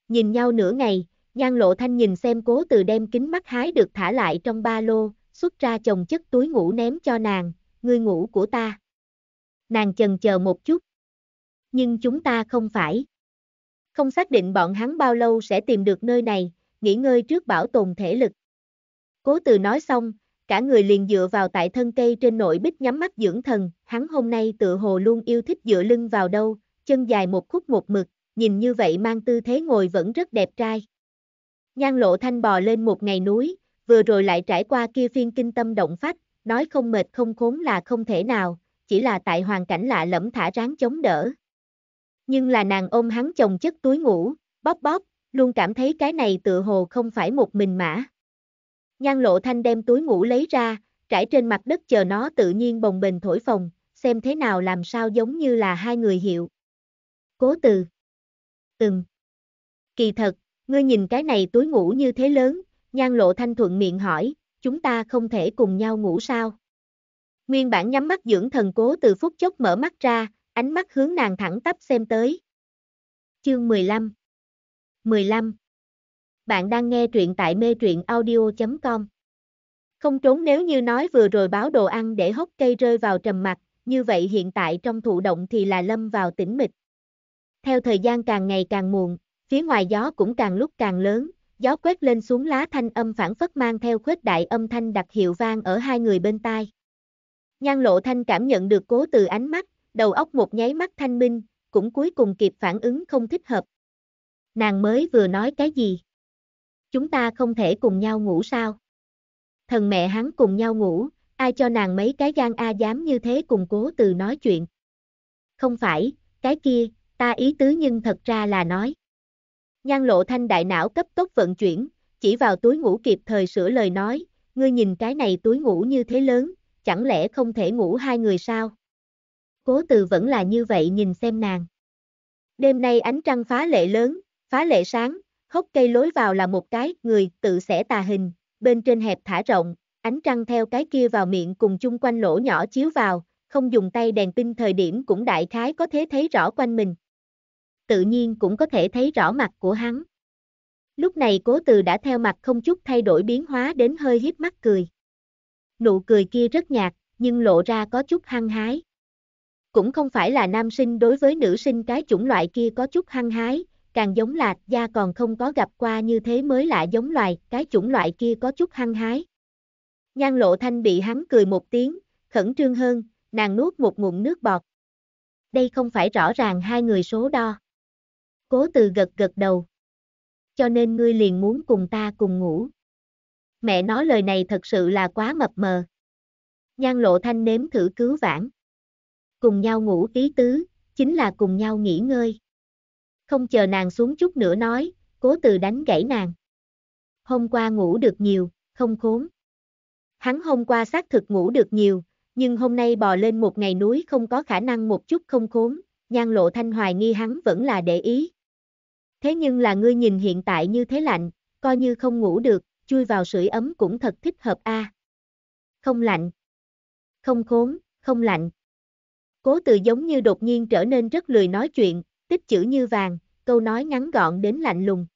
Nhìn nhau nửa ngày, nhan lộ thanh nhìn xem cố từ đem kính mắt hái được thả lại trong ba lô, xuất ra chồng chất túi ngủ ném cho nàng, người ngủ của ta. Nàng chần chờ một chút. Nhưng chúng ta không phải. Không xác định bọn hắn bao lâu sẽ tìm được nơi này, nghỉ ngơi trước bảo tồn thể lực. Cố từ nói xong, cả người liền dựa vào tại thân cây trên nội bích nhắm mắt dưỡng thần, hắn hôm nay tự hồ luôn yêu thích dựa lưng vào đâu, chân dài một khúc một mực, nhìn như vậy mang tư thế ngồi vẫn rất đẹp trai. Nhan lộ thanh bò lên một ngày núi, vừa rồi lại trải qua kia phiên kinh tâm động phách, nói không mệt không khốn là không thể nào, chỉ là tại hoàn cảnh lạ lẫm thả ráng chống đỡ. Nhưng là nàng ôm hắn chồng chất túi ngủ, bóp bóp, luôn cảm thấy cái này tự hồ không phải một mình mã. Nhan lộ thanh đem túi ngủ lấy ra, trải trên mặt đất chờ nó tự nhiên bồng bềnh thổi phồng, xem thế nào làm sao giống như là hai người hiệu. Cố từ. Từng. Kỳ thật, ngươi nhìn cái này túi ngủ như thế lớn, nhan lộ thanh thuận miệng hỏi, chúng ta không thể cùng nhau ngủ sao? Nguyên bản nhắm mắt dưỡng thần cố từ phút chốc mở mắt ra, ánh mắt hướng nàng thẳng tắp xem tới. Chương 15 15 bạn đang nghe truyện tại mê truyện audio.com. Không trốn nếu như nói vừa rồi báo đồ ăn để hốc cây rơi vào trầm mặt, như vậy hiện tại trong thụ động thì là lâm vào tĩnh mịch. Theo thời gian càng ngày càng muộn, phía ngoài gió cũng càng lúc càng lớn, gió quét lên xuống lá thanh âm phản phất mang theo khuếch đại âm thanh đặc hiệu vang ở hai người bên tai. Nhan lộ thanh cảm nhận được cố từ ánh mắt, đầu óc một nháy mắt thanh minh, cũng cuối cùng kịp phản ứng không thích hợp. Nàng mới vừa nói cái gì? chúng ta không thể cùng nhau ngủ sao? Thần mẹ hắn cùng nhau ngủ, ai cho nàng mấy cái gan A dám như thế cùng cố từ nói chuyện. Không phải, cái kia, ta ý tứ nhưng thật ra là nói. Nhan lộ thanh đại não cấp tốc vận chuyển, chỉ vào túi ngủ kịp thời sửa lời nói, ngươi nhìn cái này túi ngủ như thế lớn, chẳng lẽ không thể ngủ hai người sao? Cố từ vẫn là như vậy nhìn xem nàng. Đêm nay ánh trăng phá lệ lớn, phá lệ sáng, hốc cây lối vào là một cái, người tự sẽ tà hình, bên trên hẹp thả rộng, ánh trăng theo cái kia vào miệng cùng chung quanh lỗ nhỏ chiếu vào, không dùng tay đèn pin thời điểm cũng đại khái có thể thấy rõ quanh mình. Tự nhiên cũng có thể thấy rõ mặt của hắn. Lúc này cố từ đã theo mặt không chút thay đổi biến hóa đến hơi hiếp mắt cười. Nụ cười kia rất nhạt, nhưng lộ ra có chút hăng hái. Cũng không phải là nam sinh đối với nữ sinh cái chủng loại kia có chút hăng hái, càng giống lạc gia còn không có gặp qua như thế mới lạ giống loài, cái chủng loại kia có chút hăng hái. Nhan lộ thanh bị hắn cười một tiếng, khẩn trương hơn, nàng nuốt một ngụm nước bọt. Đây không phải rõ ràng hai người số đo. Cố từ gật gật đầu. Cho nên ngươi liền muốn cùng ta cùng ngủ. Mẹ nói lời này thật sự là quá mập mờ. Nhan lộ thanh nếm thử cứu vãn. Cùng nhau ngủ ký tứ, chính là cùng nhau nghỉ ngơi không chờ nàng xuống chút nữa nói, cố từ đánh gãy nàng. Hôm qua ngủ được nhiều, không khốn. Hắn hôm qua xác thực ngủ được nhiều, nhưng hôm nay bò lên một ngày núi không có khả năng một chút không khốn, nhan lộ thanh hoài nghi hắn vẫn là để ý. Thế nhưng là ngươi nhìn hiện tại như thế lạnh, coi như không ngủ được, chui vào sưởi ấm cũng thật thích hợp a. À. Không lạnh. Không khốn, không lạnh. Cố từ giống như đột nhiên trở nên rất lười nói chuyện, tích chữ như vàng, câu nói ngắn gọn đến lạnh lùng.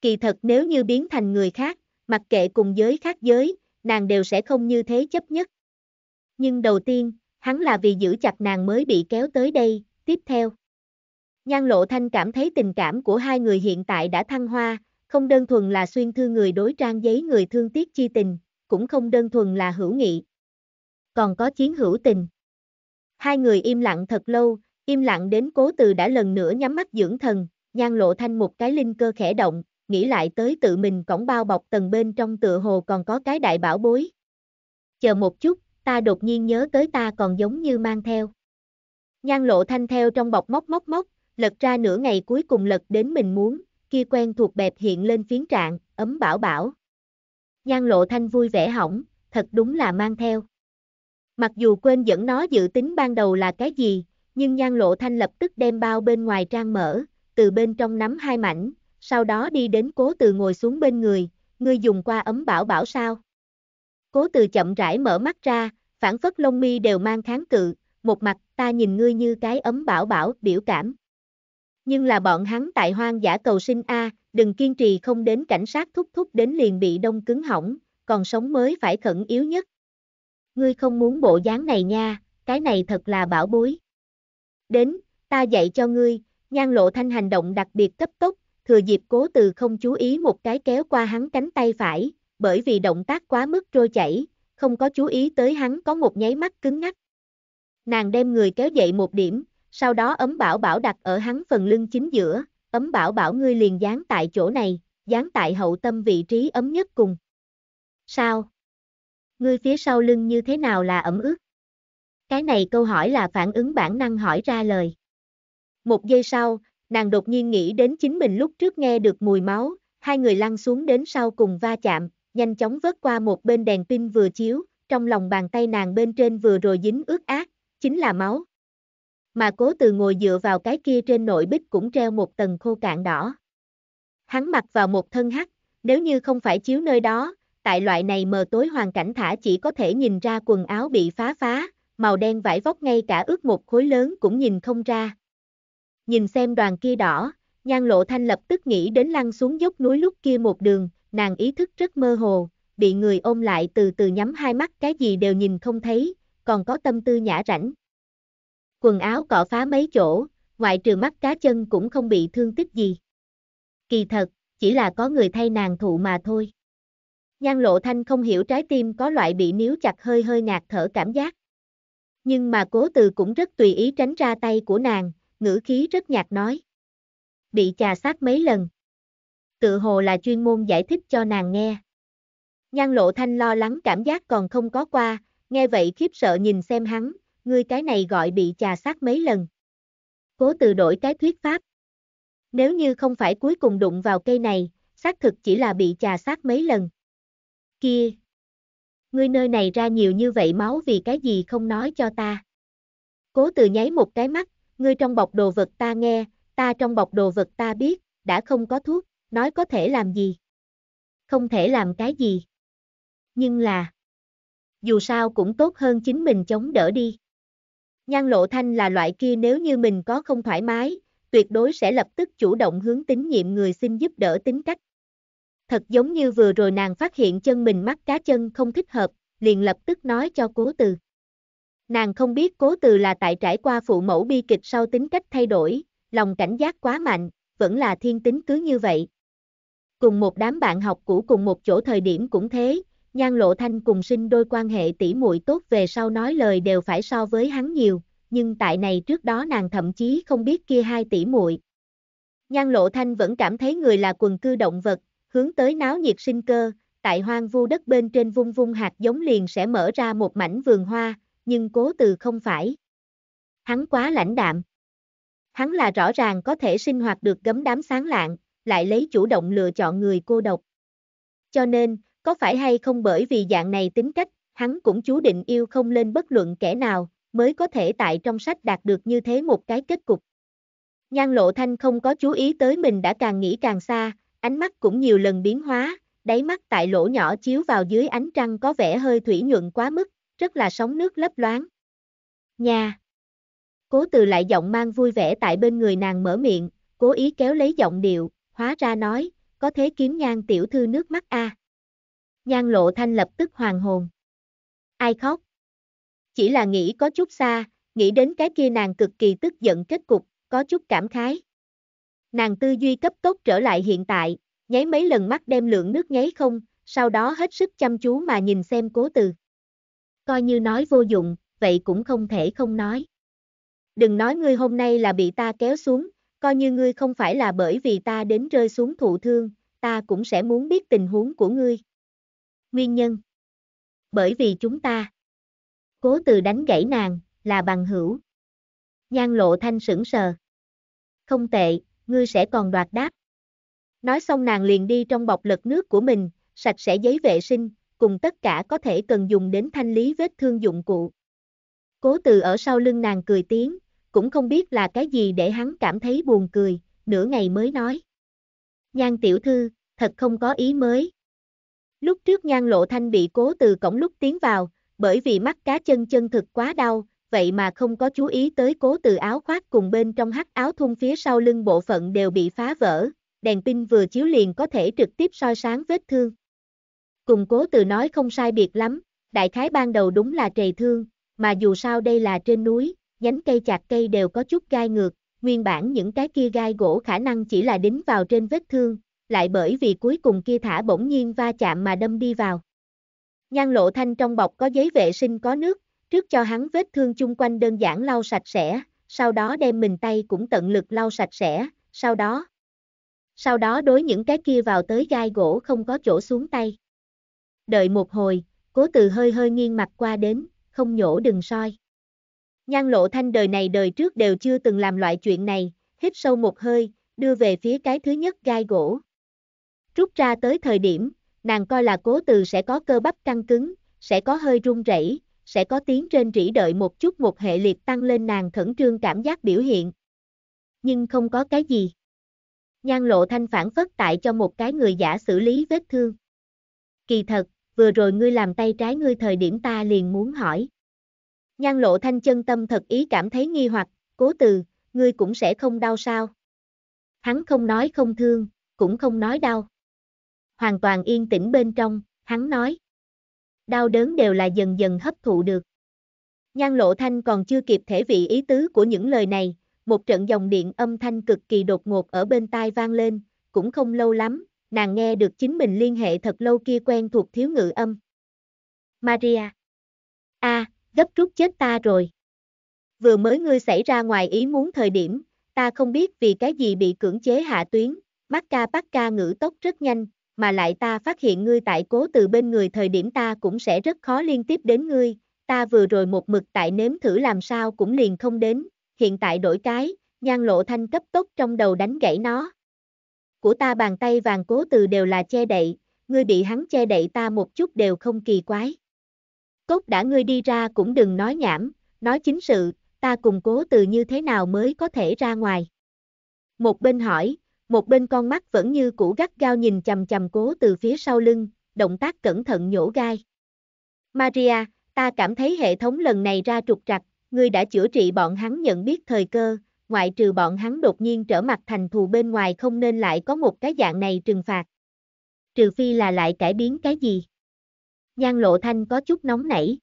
Kỳ thật nếu như biến thành người khác, mặc kệ cùng giới khác giới, nàng đều sẽ không như thế chấp nhất. Nhưng đầu tiên, hắn là vì giữ chặt nàng mới bị kéo tới đây, tiếp theo. Nhan Lộ Thanh cảm thấy tình cảm của hai người hiện tại đã thăng hoa, không đơn thuần là xuyên thư người đối trang giấy người thương tiếc chi tình, cũng không đơn thuần là hữu nghị. Còn có chiến hữu tình. Hai người im lặng thật lâu, Im lặng đến cố từ đã lần nữa nhắm mắt dưỡng thần, nhan lộ thanh một cái linh cơ khẽ động, nghĩ lại tới tự mình cổng bao bọc tầng bên trong tựa hồ còn có cái đại bảo bối. Chờ một chút, ta đột nhiên nhớ tới ta còn giống như mang theo. Nhan lộ thanh theo trong bọc móc móc móc, lật ra nửa ngày cuối cùng lật đến mình muốn, kia quen thuộc bẹp hiện lên phiến trạng, ấm bảo bảo. Nhan lộ thanh vui vẻ hỏng, thật đúng là mang theo. Mặc dù quên dẫn nó dự tính ban đầu là cái gì, nhưng Nhan Lộ Thanh lập tức đem bao bên ngoài trang mở, từ bên trong nắm hai mảnh, sau đó đi đến cố từ ngồi xuống bên người, ngươi dùng qua ấm bảo bảo sao. Cố từ chậm rãi mở mắt ra, phản phất lông mi đều mang kháng cự, một mặt ta nhìn ngươi như cái ấm bảo bảo biểu cảm. Nhưng là bọn hắn tại hoang giả cầu sinh A, đừng kiên trì không đến cảnh sát thúc thúc đến liền bị đông cứng hỏng, còn sống mới phải khẩn yếu nhất. Ngươi không muốn bộ dáng này nha, cái này thật là bảo bối đến, ta dạy cho ngươi, nhan lộ thanh hành động đặc biệt cấp tốc, thừa dịp cố từ không chú ý một cái kéo qua hắn cánh tay phải, bởi vì động tác quá mức trôi chảy, không có chú ý tới hắn có một nháy mắt cứng ngắc. Nàng đem người kéo dậy một điểm, sau đó ấm bảo bảo đặt ở hắn phần lưng chính giữa, ấm bảo bảo ngươi liền dán tại chỗ này, dán tại hậu tâm vị trí ấm nhất cùng. Sao? Ngươi phía sau lưng như thế nào là ẩm ướt? Cái này câu hỏi là phản ứng bản năng hỏi ra lời. Một giây sau, nàng đột nhiên nghĩ đến chính mình lúc trước nghe được mùi máu, hai người lăn xuống đến sau cùng va chạm, nhanh chóng vớt qua một bên đèn pin vừa chiếu, trong lòng bàn tay nàng bên trên vừa rồi dính ướt át, chính là máu. Mà cố từ ngồi dựa vào cái kia trên nội bích cũng treo một tầng khô cạn đỏ. Hắn mặc vào một thân hắc, nếu như không phải chiếu nơi đó, tại loại này mờ tối hoàn cảnh thả chỉ có thể nhìn ra quần áo bị phá phá, màu đen vải vóc ngay cả ướt một khối lớn cũng nhìn không ra. Nhìn xem đoàn kia đỏ, nhan lộ thanh lập tức nghĩ đến lăn xuống dốc núi lúc kia một đường, nàng ý thức rất mơ hồ, bị người ôm lại từ từ nhắm hai mắt cái gì đều nhìn không thấy, còn có tâm tư nhã rảnh. Quần áo cọ phá mấy chỗ, ngoại trừ mắt cá chân cũng không bị thương tích gì. Kỳ thật, chỉ là có người thay nàng thụ mà thôi. Nhan lộ thanh không hiểu trái tim có loại bị níu chặt hơi hơi ngạt thở cảm giác. Nhưng mà cố từ cũng rất tùy ý tránh ra tay của nàng, ngữ khí rất nhạt nói. Bị chà sát mấy lần. Tự hồ là chuyên môn giải thích cho nàng nghe. Nhan lộ thanh lo lắng cảm giác còn không có qua, nghe vậy khiếp sợ nhìn xem hắn, ngươi cái này gọi bị chà sát mấy lần. Cố từ đổi cái thuyết pháp. Nếu như không phải cuối cùng đụng vào cây này, xác thực chỉ là bị chà sát mấy lần. Kia, ngươi nơi này ra nhiều như vậy máu vì cái gì không nói cho ta. Cố từ nháy một cái mắt, ngươi trong bọc đồ vật ta nghe, ta trong bọc đồ vật ta biết, đã không có thuốc, nói có thể làm gì. Không thể làm cái gì. Nhưng là, dù sao cũng tốt hơn chính mình chống đỡ đi. Nhan lộ thanh là loại kia nếu như mình có không thoải mái, tuyệt đối sẽ lập tức chủ động hướng tín nhiệm người xin giúp đỡ tính cách thật giống như vừa rồi nàng phát hiện chân mình mắt cá chân không thích hợp, liền lập tức nói cho cố từ. Nàng không biết cố từ là tại trải qua phụ mẫu bi kịch sau tính cách thay đổi, lòng cảnh giác quá mạnh, vẫn là thiên tính cứ như vậy. Cùng một đám bạn học cũ cùng một chỗ thời điểm cũng thế, nhan lộ thanh cùng sinh đôi quan hệ tỉ muội tốt về sau nói lời đều phải so với hắn nhiều, nhưng tại này trước đó nàng thậm chí không biết kia hai tỉ muội. Nhan lộ thanh vẫn cảm thấy người là quần cư động vật, hướng tới náo nhiệt sinh cơ, tại hoang vu đất bên trên vung vung hạt giống liền sẽ mở ra một mảnh vườn hoa, nhưng cố từ không phải. Hắn quá lãnh đạm. Hắn là rõ ràng có thể sinh hoạt được gấm đám sáng lạng, lại lấy chủ động lựa chọn người cô độc. Cho nên, có phải hay không bởi vì dạng này tính cách, hắn cũng chú định yêu không lên bất luận kẻ nào, mới có thể tại trong sách đạt được như thế một cái kết cục. Nhan lộ thanh không có chú ý tới mình đã càng nghĩ càng xa, ánh mắt cũng nhiều lần biến hóa, đáy mắt tại lỗ nhỏ chiếu vào dưới ánh trăng có vẻ hơi thủy nhuận quá mức, rất là sóng nước lấp loáng. Nhà! Cố từ lại giọng mang vui vẻ tại bên người nàng mở miệng, cố ý kéo lấy giọng điệu, hóa ra nói, có thế kiếm nhan tiểu thư nước mắt a. À. Nhan lộ thanh lập tức hoàng hồn. Ai khóc? Chỉ là nghĩ có chút xa, nghĩ đến cái kia nàng cực kỳ tức giận kết cục, có chút cảm khái. Nàng tư duy cấp tốc trở lại hiện tại, nháy mấy lần mắt đem lượng nước nháy không, sau đó hết sức chăm chú mà nhìn xem cố từ. Coi như nói vô dụng, vậy cũng không thể không nói. Đừng nói ngươi hôm nay là bị ta kéo xuống, coi như ngươi không phải là bởi vì ta đến rơi xuống thụ thương, ta cũng sẽ muốn biết tình huống của ngươi. Nguyên nhân Bởi vì chúng ta Cố từ đánh gãy nàng, là bằng hữu. Nhan lộ thanh sững sờ. Không tệ, ngươi sẽ còn đoạt đáp. Nói xong nàng liền đi trong bọc lật nước của mình, sạch sẽ giấy vệ sinh, cùng tất cả có thể cần dùng đến thanh lý vết thương dụng cụ. Cố từ ở sau lưng nàng cười tiếng, cũng không biết là cái gì để hắn cảm thấy buồn cười, nửa ngày mới nói. Nhan tiểu thư, thật không có ý mới. Lúc trước nhan lộ thanh bị cố từ cổng lúc tiến vào, bởi vì mắt cá chân chân thực quá đau, vậy mà không có chú ý tới cố từ áo khoác cùng bên trong hắc áo thun phía sau lưng bộ phận đều bị phá vỡ, đèn pin vừa chiếu liền có thể trực tiếp soi sáng vết thương. Cùng cố từ nói không sai biệt lắm, đại khái ban đầu đúng là trầy thương, mà dù sao đây là trên núi, nhánh cây chặt cây đều có chút gai ngược, nguyên bản những cái kia gai gỗ khả năng chỉ là đính vào trên vết thương, lại bởi vì cuối cùng kia thả bỗng nhiên va chạm mà đâm đi vào. Nhan lộ thanh trong bọc có giấy vệ sinh có nước, Trước cho hắn vết thương chung quanh đơn giản lau sạch sẽ, sau đó đem mình tay cũng tận lực lau sạch sẽ, sau đó. Sau đó đối những cái kia vào tới gai gỗ không có chỗ xuống tay. Đợi một hồi, cố từ hơi hơi nghiêng mặt qua đến, không nhổ đừng soi. Nhan lộ thanh đời này đời trước đều chưa từng làm loại chuyện này, hít sâu một hơi, đưa về phía cái thứ nhất gai gỗ. Rút ra tới thời điểm, nàng coi là cố từ sẽ có cơ bắp căng cứng, sẽ có hơi run rẩy, sẽ có tiếng trên rỉ đợi một chút một hệ liệt tăng lên nàng khẩn trương cảm giác biểu hiện. Nhưng không có cái gì. Nhan lộ thanh phản phất tại cho một cái người giả xử lý vết thương. Kỳ thật, vừa rồi ngươi làm tay trái ngươi thời điểm ta liền muốn hỏi. Nhan lộ thanh chân tâm thật ý cảm thấy nghi hoặc, cố từ, ngươi cũng sẽ không đau sao. Hắn không nói không thương, cũng không nói đau. Hoàn toàn yên tĩnh bên trong, hắn nói đau đớn đều là dần dần hấp thụ được. Nhan lộ thanh còn chưa kịp thể vị ý tứ của những lời này, một trận dòng điện âm thanh cực kỳ đột ngột ở bên tai vang lên, cũng không lâu lắm, nàng nghe được chính mình liên hệ thật lâu kia quen thuộc thiếu ngữ âm. Maria. a gấp rút chết ta rồi. Vừa mới ngươi xảy ra ngoài ý muốn thời điểm, ta không biết vì cái gì bị cưỡng chế hạ tuyến, ca bắt ca ngữ tốc rất nhanh, mà lại ta phát hiện ngươi tại cố từ bên người thời điểm ta cũng sẽ rất khó liên tiếp đến ngươi, ta vừa rồi một mực tại nếm thử làm sao cũng liền không đến, hiện tại đổi cái, nhan lộ thanh cấp tốc trong đầu đánh gãy nó. Của ta bàn tay vàng cố từ đều là che đậy, ngươi bị hắn che đậy ta một chút đều không kỳ quái. Cốt đã ngươi đi ra cũng đừng nói nhảm, nói chính sự, ta cùng cố từ như thế nào mới có thể ra ngoài. Một bên hỏi, một bên con mắt vẫn như cũ gắt gao nhìn chầm chầm cố từ phía sau lưng, động tác cẩn thận nhổ gai. Maria, ta cảm thấy hệ thống lần này ra trục trặc, ngươi đã chữa trị bọn hắn nhận biết thời cơ, ngoại trừ bọn hắn đột nhiên trở mặt thành thù bên ngoài không nên lại có một cái dạng này trừng phạt. Trừ phi là lại cải biến cái gì. Nhan lộ thanh có chút nóng nảy.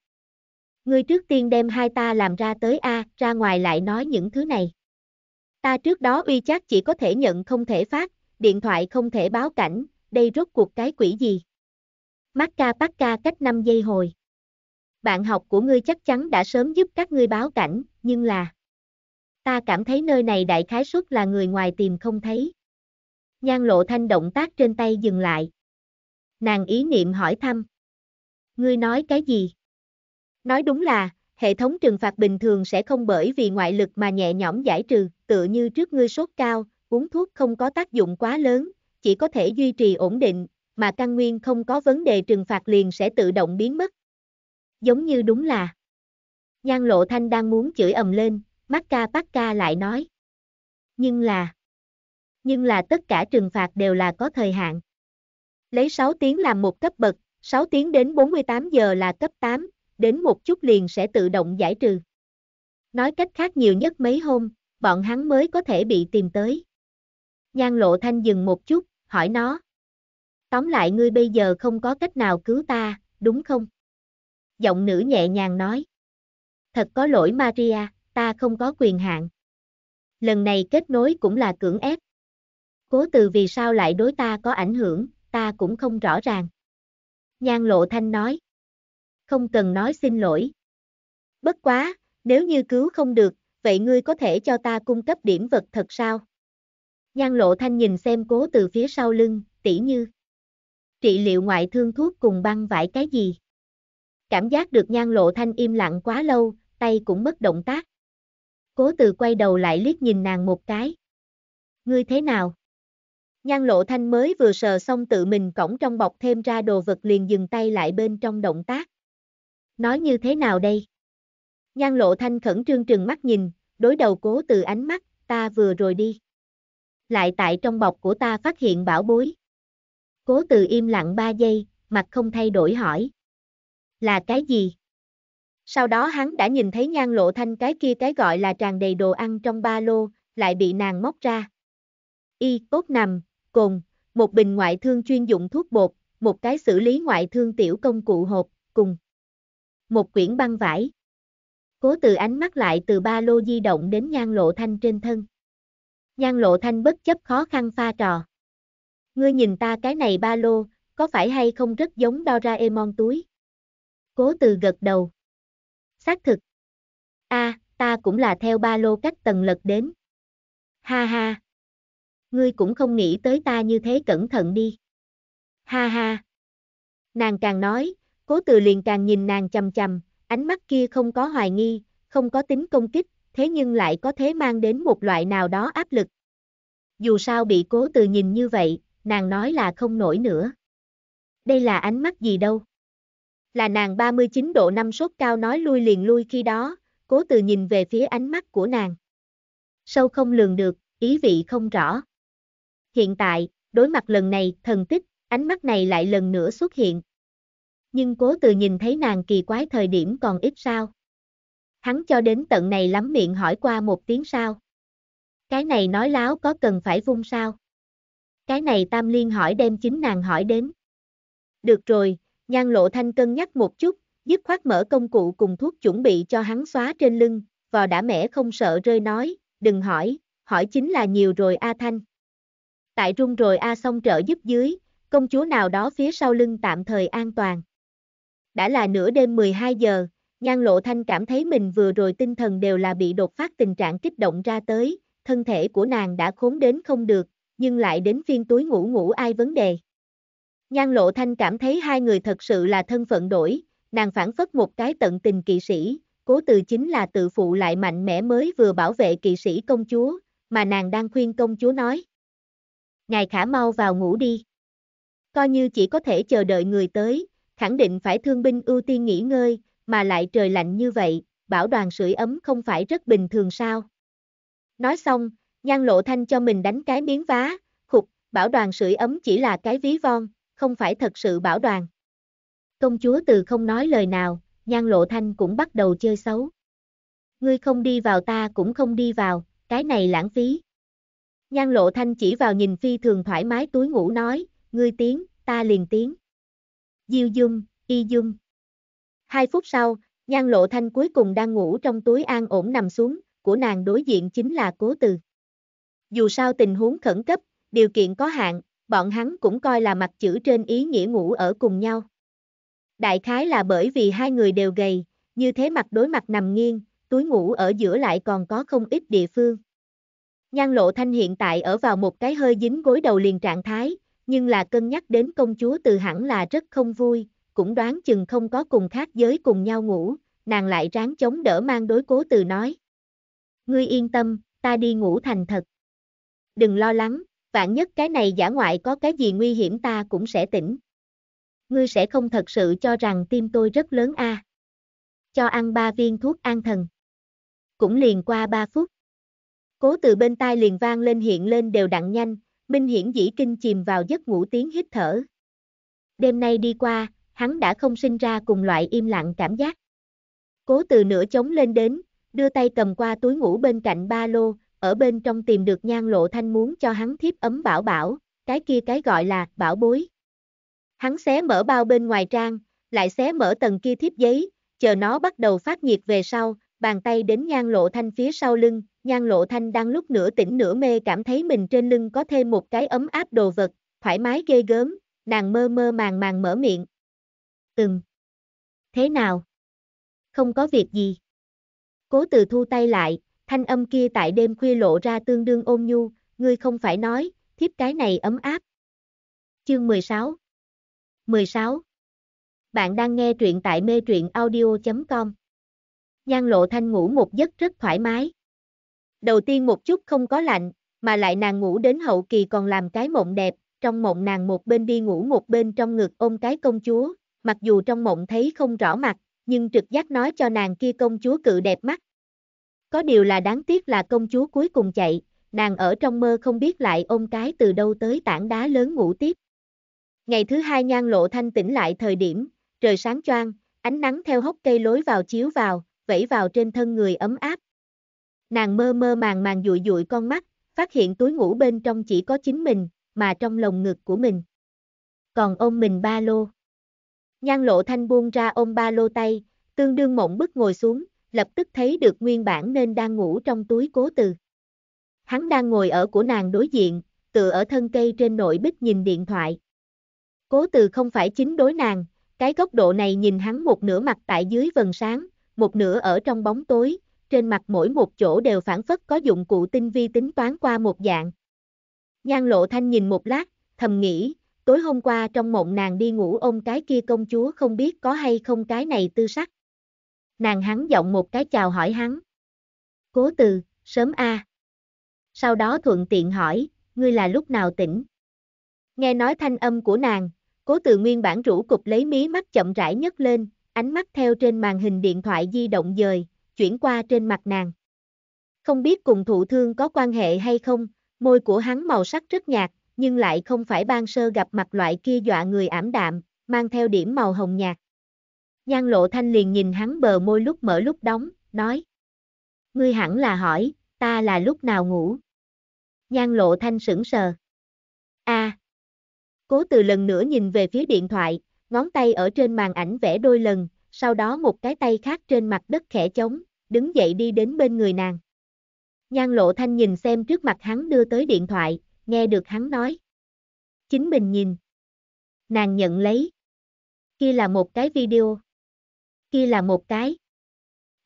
Ngươi trước tiên đem hai ta làm ra tới A, ra ngoài lại nói những thứ này. Ta trước đó uy chắc chỉ có thể nhận không thể phát, điện thoại không thể báo cảnh, đây rốt cuộc cái quỷ gì? Macca Pacca cách 5 giây hồi. Bạn học của ngươi chắc chắn đã sớm giúp các ngươi báo cảnh, nhưng là... Ta cảm thấy nơi này đại khái suất là người ngoài tìm không thấy. Nhan lộ thanh động tác trên tay dừng lại. Nàng ý niệm hỏi thăm. Ngươi nói cái gì? Nói đúng là, hệ thống trừng phạt bình thường sẽ không bởi vì ngoại lực mà nhẹ nhõm giải trừ, tựa như trước ngươi sốt cao, uống thuốc không có tác dụng quá lớn, chỉ có thể duy trì ổn định, mà căn nguyên không có vấn đề trừng phạt liền sẽ tự động biến mất. Giống như đúng là. Nhan lộ thanh đang muốn chửi ầm lên, Mắt ca Macca ca lại nói. Nhưng là. Nhưng là tất cả trừng phạt đều là có thời hạn. Lấy 6 tiếng làm một cấp bậc, 6 tiếng đến 48 giờ là cấp 8, đến một chút liền sẽ tự động giải trừ. Nói cách khác nhiều nhất mấy hôm, bọn hắn mới có thể bị tìm tới. Nhan lộ thanh dừng một chút, hỏi nó. Tóm lại ngươi bây giờ không có cách nào cứu ta, đúng không? Giọng nữ nhẹ nhàng nói. Thật có lỗi Maria, ta không có quyền hạn. Lần này kết nối cũng là cưỡng ép. Cố từ vì sao lại đối ta có ảnh hưởng, ta cũng không rõ ràng. Nhan lộ thanh nói không cần nói xin lỗi. Bất quá, nếu như cứu không được, vậy ngươi có thể cho ta cung cấp điểm vật thật sao? Nhan lộ thanh nhìn xem cố từ phía sau lưng, tỉ như. Trị liệu ngoại thương thuốc cùng băng vải cái gì? Cảm giác được nhan lộ thanh im lặng quá lâu, tay cũng mất động tác. Cố từ quay đầu lại liếc nhìn nàng một cái. Ngươi thế nào? Nhan lộ thanh mới vừa sờ xong tự mình cổng trong bọc thêm ra đồ vật liền dừng tay lại bên trong động tác. Nói như thế nào đây? Nhan lộ thanh khẩn trương trừng mắt nhìn, đối đầu cố từ ánh mắt, ta vừa rồi đi. Lại tại trong bọc của ta phát hiện bảo bối. Cố từ im lặng 3 giây, mặt không thay đổi hỏi. Là cái gì? Sau đó hắn đã nhìn thấy nhan lộ thanh cái kia cái gọi là tràn đầy đồ ăn trong ba lô, lại bị nàng móc ra. Y, cốt nằm, cồn, một bình ngoại thương chuyên dụng thuốc bột, một cái xử lý ngoại thương tiểu công cụ hộp, cùng một quyển băng vải. Cố từ ánh mắt lại từ ba lô di động đến nhan lộ thanh trên thân. Nhan lộ thanh bất chấp khó khăn pha trò. Ngươi nhìn ta cái này ba lô, có phải hay không rất giống Doraemon túi? Cố từ gật đầu. Xác thực. a à, ta cũng là theo ba lô cách tầng lật đến. Ha ha. Ngươi cũng không nghĩ tới ta như thế cẩn thận đi. Ha ha. Nàng càng nói, Cố từ liền càng nhìn nàng chầm chầm, ánh mắt kia không có hoài nghi, không có tính công kích, thế nhưng lại có thế mang đến một loại nào đó áp lực. Dù sao bị cố từ nhìn như vậy, nàng nói là không nổi nữa. Đây là ánh mắt gì đâu. Là nàng 39 độ năm sốt cao nói lui liền lui khi đó, cố từ nhìn về phía ánh mắt của nàng. Sâu không lường được, ý vị không rõ. Hiện tại, đối mặt lần này, thần tích, ánh mắt này lại lần nữa xuất hiện, nhưng cố từ nhìn thấy nàng kỳ quái thời điểm còn ít sao. Hắn cho đến tận này lắm miệng hỏi qua một tiếng sao. Cái này nói láo có cần phải vung sao? Cái này Tam Liên hỏi đem chính nàng hỏi đến. Được rồi, nhan lộ thanh cân nhắc một chút, dứt khoát mở công cụ cùng thuốc chuẩn bị cho hắn xóa trên lưng, vò đã mẻ không sợ rơi nói, đừng hỏi, hỏi chính là nhiều rồi A Thanh. Tại rung rồi A xong trợ giúp dưới, công chúa nào đó phía sau lưng tạm thời an toàn đã là nửa đêm 12 giờ, Nhan Lộ Thanh cảm thấy mình vừa rồi tinh thần đều là bị đột phát tình trạng kích động ra tới, thân thể của nàng đã khốn đến không được, nhưng lại đến phiên túi ngủ ngủ ai vấn đề. Nhan Lộ Thanh cảm thấy hai người thật sự là thân phận đổi, nàng phản phất một cái tận tình kỵ sĩ, cố từ chính là tự phụ lại mạnh mẽ mới vừa bảo vệ kỵ sĩ công chúa, mà nàng đang khuyên công chúa nói. Ngài khả mau vào ngủ đi. Coi như chỉ có thể chờ đợi người tới, khẳng định phải thương binh ưu tiên nghỉ ngơi, mà lại trời lạnh như vậy, bảo đoàn sưởi ấm không phải rất bình thường sao. Nói xong, nhan lộ thanh cho mình đánh cái miếng vá, khục, bảo đoàn sưởi ấm chỉ là cái ví von, không phải thật sự bảo đoàn. Công chúa từ không nói lời nào, nhan lộ thanh cũng bắt đầu chơi xấu. Ngươi không đi vào ta cũng không đi vào, cái này lãng phí. Nhan lộ thanh chỉ vào nhìn phi thường thoải mái túi ngủ nói, ngươi tiếng, ta liền tiếng. Diêu Dung, Y Dung. Hai phút sau, Nhan Lộ Thanh cuối cùng đang ngủ trong túi an ổn nằm xuống, của nàng đối diện chính là Cố Từ. Dù sao tình huống khẩn cấp, điều kiện có hạn, bọn hắn cũng coi là mặt chữ trên ý nghĩa ngủ ở cùng nhau. Đại khái là bởi vì hai người đều gầy, như thế mặt đối mặt nằm nghiêng, túi ngủ ở giữa lại còn có không ít địa phương. Nhan Lộ Thanh hiện tại ở vào một cái hơi dính gối đầu liền trạng thái, nhưng là cân nhắc đến công chúa từ hẳn là rất không vui, cũng đoán chừng không có cùng khác giới cùng nhau ngủ, nàng lại ráng chống đỡ mang đối cố từ nói. Ngươi yên tâm, ta đi ngủ thành thật. Đừng lo lắng, vạn nhất cái này giả ngoại có cái gì nguy hiểm ta cũng sẽ tỉnh. Ngươi sẽ không thật sự cho rằng tim tôi rất lớn a. À. Cho ăn ba viên thuốc an thần. Cũng liền qua ba phút. Cố từ bên tai liền vang lên hiện lên đều đặn nhanh, Minh Hiển dĩ kinh chìm vào giấc ngủ tiếng hít thở. Đêm nay đi qua, hắn đã không sinh ra cùng loại im lặng cảm giác. Cố từ nửa chống lên đến, đưa tay cầm qua túi ngủ bên cạnh ba lô, ở bên trong tìm được nhan lộ thanh muốn cho hắn thiếp ấm bảo bảo, cái kia cái gọi là bảo bối. Hắn xé mở bao bên ngoài trang, lại xé mở tầng kia thiếp giấy, chờ nó bắt đầu phát nhiệt về sau, bàn tay đến nhan lộ thanh phía sau lưng, Nhan Lộ Thanh đang lúc nửa tỉnh nửa mê cảm thấy mình trên lưng có thêm một cái ấm áp đồ vật, thoải mái ghê gớm, nàng mơ mơ màng màng mở miệng. Ừm. Thế nào? Không có việc gì. Cố từ thu tay lại, thanh âm kia tại đêm khuya lộ ra tương đương ôn nhu, ngươi không phải nói, thiếp cái này ấm áp. Chương 16 16 Bạn đang nghe truyện tại mê truyện audio.com Nhan lộ thanh ngủ một giấc rất thoải mái. Đầu tiên một chút không có lạnh, mà lại nàng ngủ đến hậu kỳ còn làm cái mộng đẹp, trong mộng nàng một bên đi ngủ một bên trong ngực ôm cái công chúa, mặc dù trong mộng thấy không rõ mặt, nhưng trực giác nói cho nàng kia công chúa cự đẹp mắt. Có điều là đáng tiếc là công chúa cuối cùng chạy, nàng ở trong mơ không biết lại ôm cái từ đâu tới tảng đá lớn ngủ tiếp. Ngày thứ hai nhan lộ thanh tỉnh lại thời điểm, trời sáng choang, ánh nắng theo hốc cây lối vào chiếu vào, vẫy vào trên thân người ấm áp, Nàng mơ mơ màng màng dụi dụi con mắt, phát hiện túi ngủ bên trong chỉ có chính mình, mà trong lồng ngực của mình. Còn ôm mình ba lô. Nhan lộ thanh buông ra ôm ba lô tay, tương đương mộng bức ngồi xuống, lập tức thấy được nguyên bản nên đang ngủ trong túi cố từ. Hắn đang ngồi ở của nàng đối diện, tựa ở thân cây trên nội bích nhìn điện thoại. Cố từ không phải chính đối nàng, cái góc độ này nhìn hắn một nửa mặt tại dưới vần sáng, một nửa ở trong bóng tối, trên mặt mỗi một chỗ đều phản phất có dụng cụ tinh vi tính toán qua một dạng. Nhan lộ thanh nhìn một lát, thầm nghĩ, tối hôm qua trong mộng nàng đi ngủ ôm cái kia công chúa không biết có hay không cái này tư sắc. Nàng hắn giọng một cái chào hỏi hắn. Cố từ, sớm a. Sau đó thuận tiện hỏi, ngươi là lúc nào tỉnh? Nghe nói thanh âm của nàng, cố từ nguyên bản rũ cục lấy mí mắt chậm rãi nhấc lên, ánh mắt theo trên màn hình điện thoại di động dời, chuyển qua trên mặt nàng. Không biết cùng thụ thương có quan hệ hay không, môi của hắn màu sắc rất nhạt, nhưng lại không phải ban sơ gặp mặt loại kia dọa người ảm đạm, mang theo điểm màu hồng nhạt. Nhan lộ thanh liền nhìn hắn bờ môi lúc mở lúc đóng, nói. Ngươi hẳn là hỏi, ta là lúc nào ngủ? Nhan lộ thanh sững sờ. a Cố từ lần nữa nhìn về phía điện thoại, ngón tay ở trên màn ảnh vẽ đôi lần, sau đó một cái tay khác trên mặt đất khẽ chống, đứng dậy đi đến bên người nàng. Nhan lộ thanh nhìn xem trước mặt hắn đưa tới điện thoại, nghe được hắn nói. Chính mình nhìn. Nàng nhận lấy. Kia là một cái video. Kia là một cái.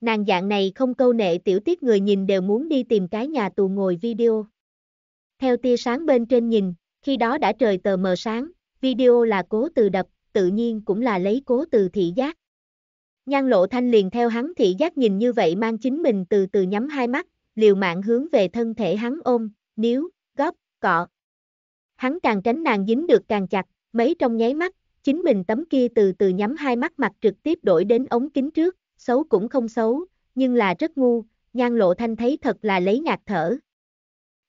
Nàng dạng này không câu nệ tiểu tiết người nhìn đều muốn đi tìm cái nhà tù ngồi video. Theo tia sáng bên trên nhìn, khi đó đã trời tờ mờ sáng, video là cố từ đập, tự nhiên cũng là lấy cố từ thị giác. Nhan lộ thanh liền theo hắn thị giác nhìn như vậy mang chính mình từ từ nhắm hai mắt, liều mạng hướng về thân thể hắn ôm, níu, góp, cọ. Hắn càng tránh nàng dính được càng chặt, mấy trong nháy mắt, chính mình tấm kia từ từ nhắm hai mắt mặt trực tiếp đổi đến ống kính trước, xấu cũng không xấu, nhưng là rất ngu, nhan lộ thanh thấy thật là lấy ngạc thở.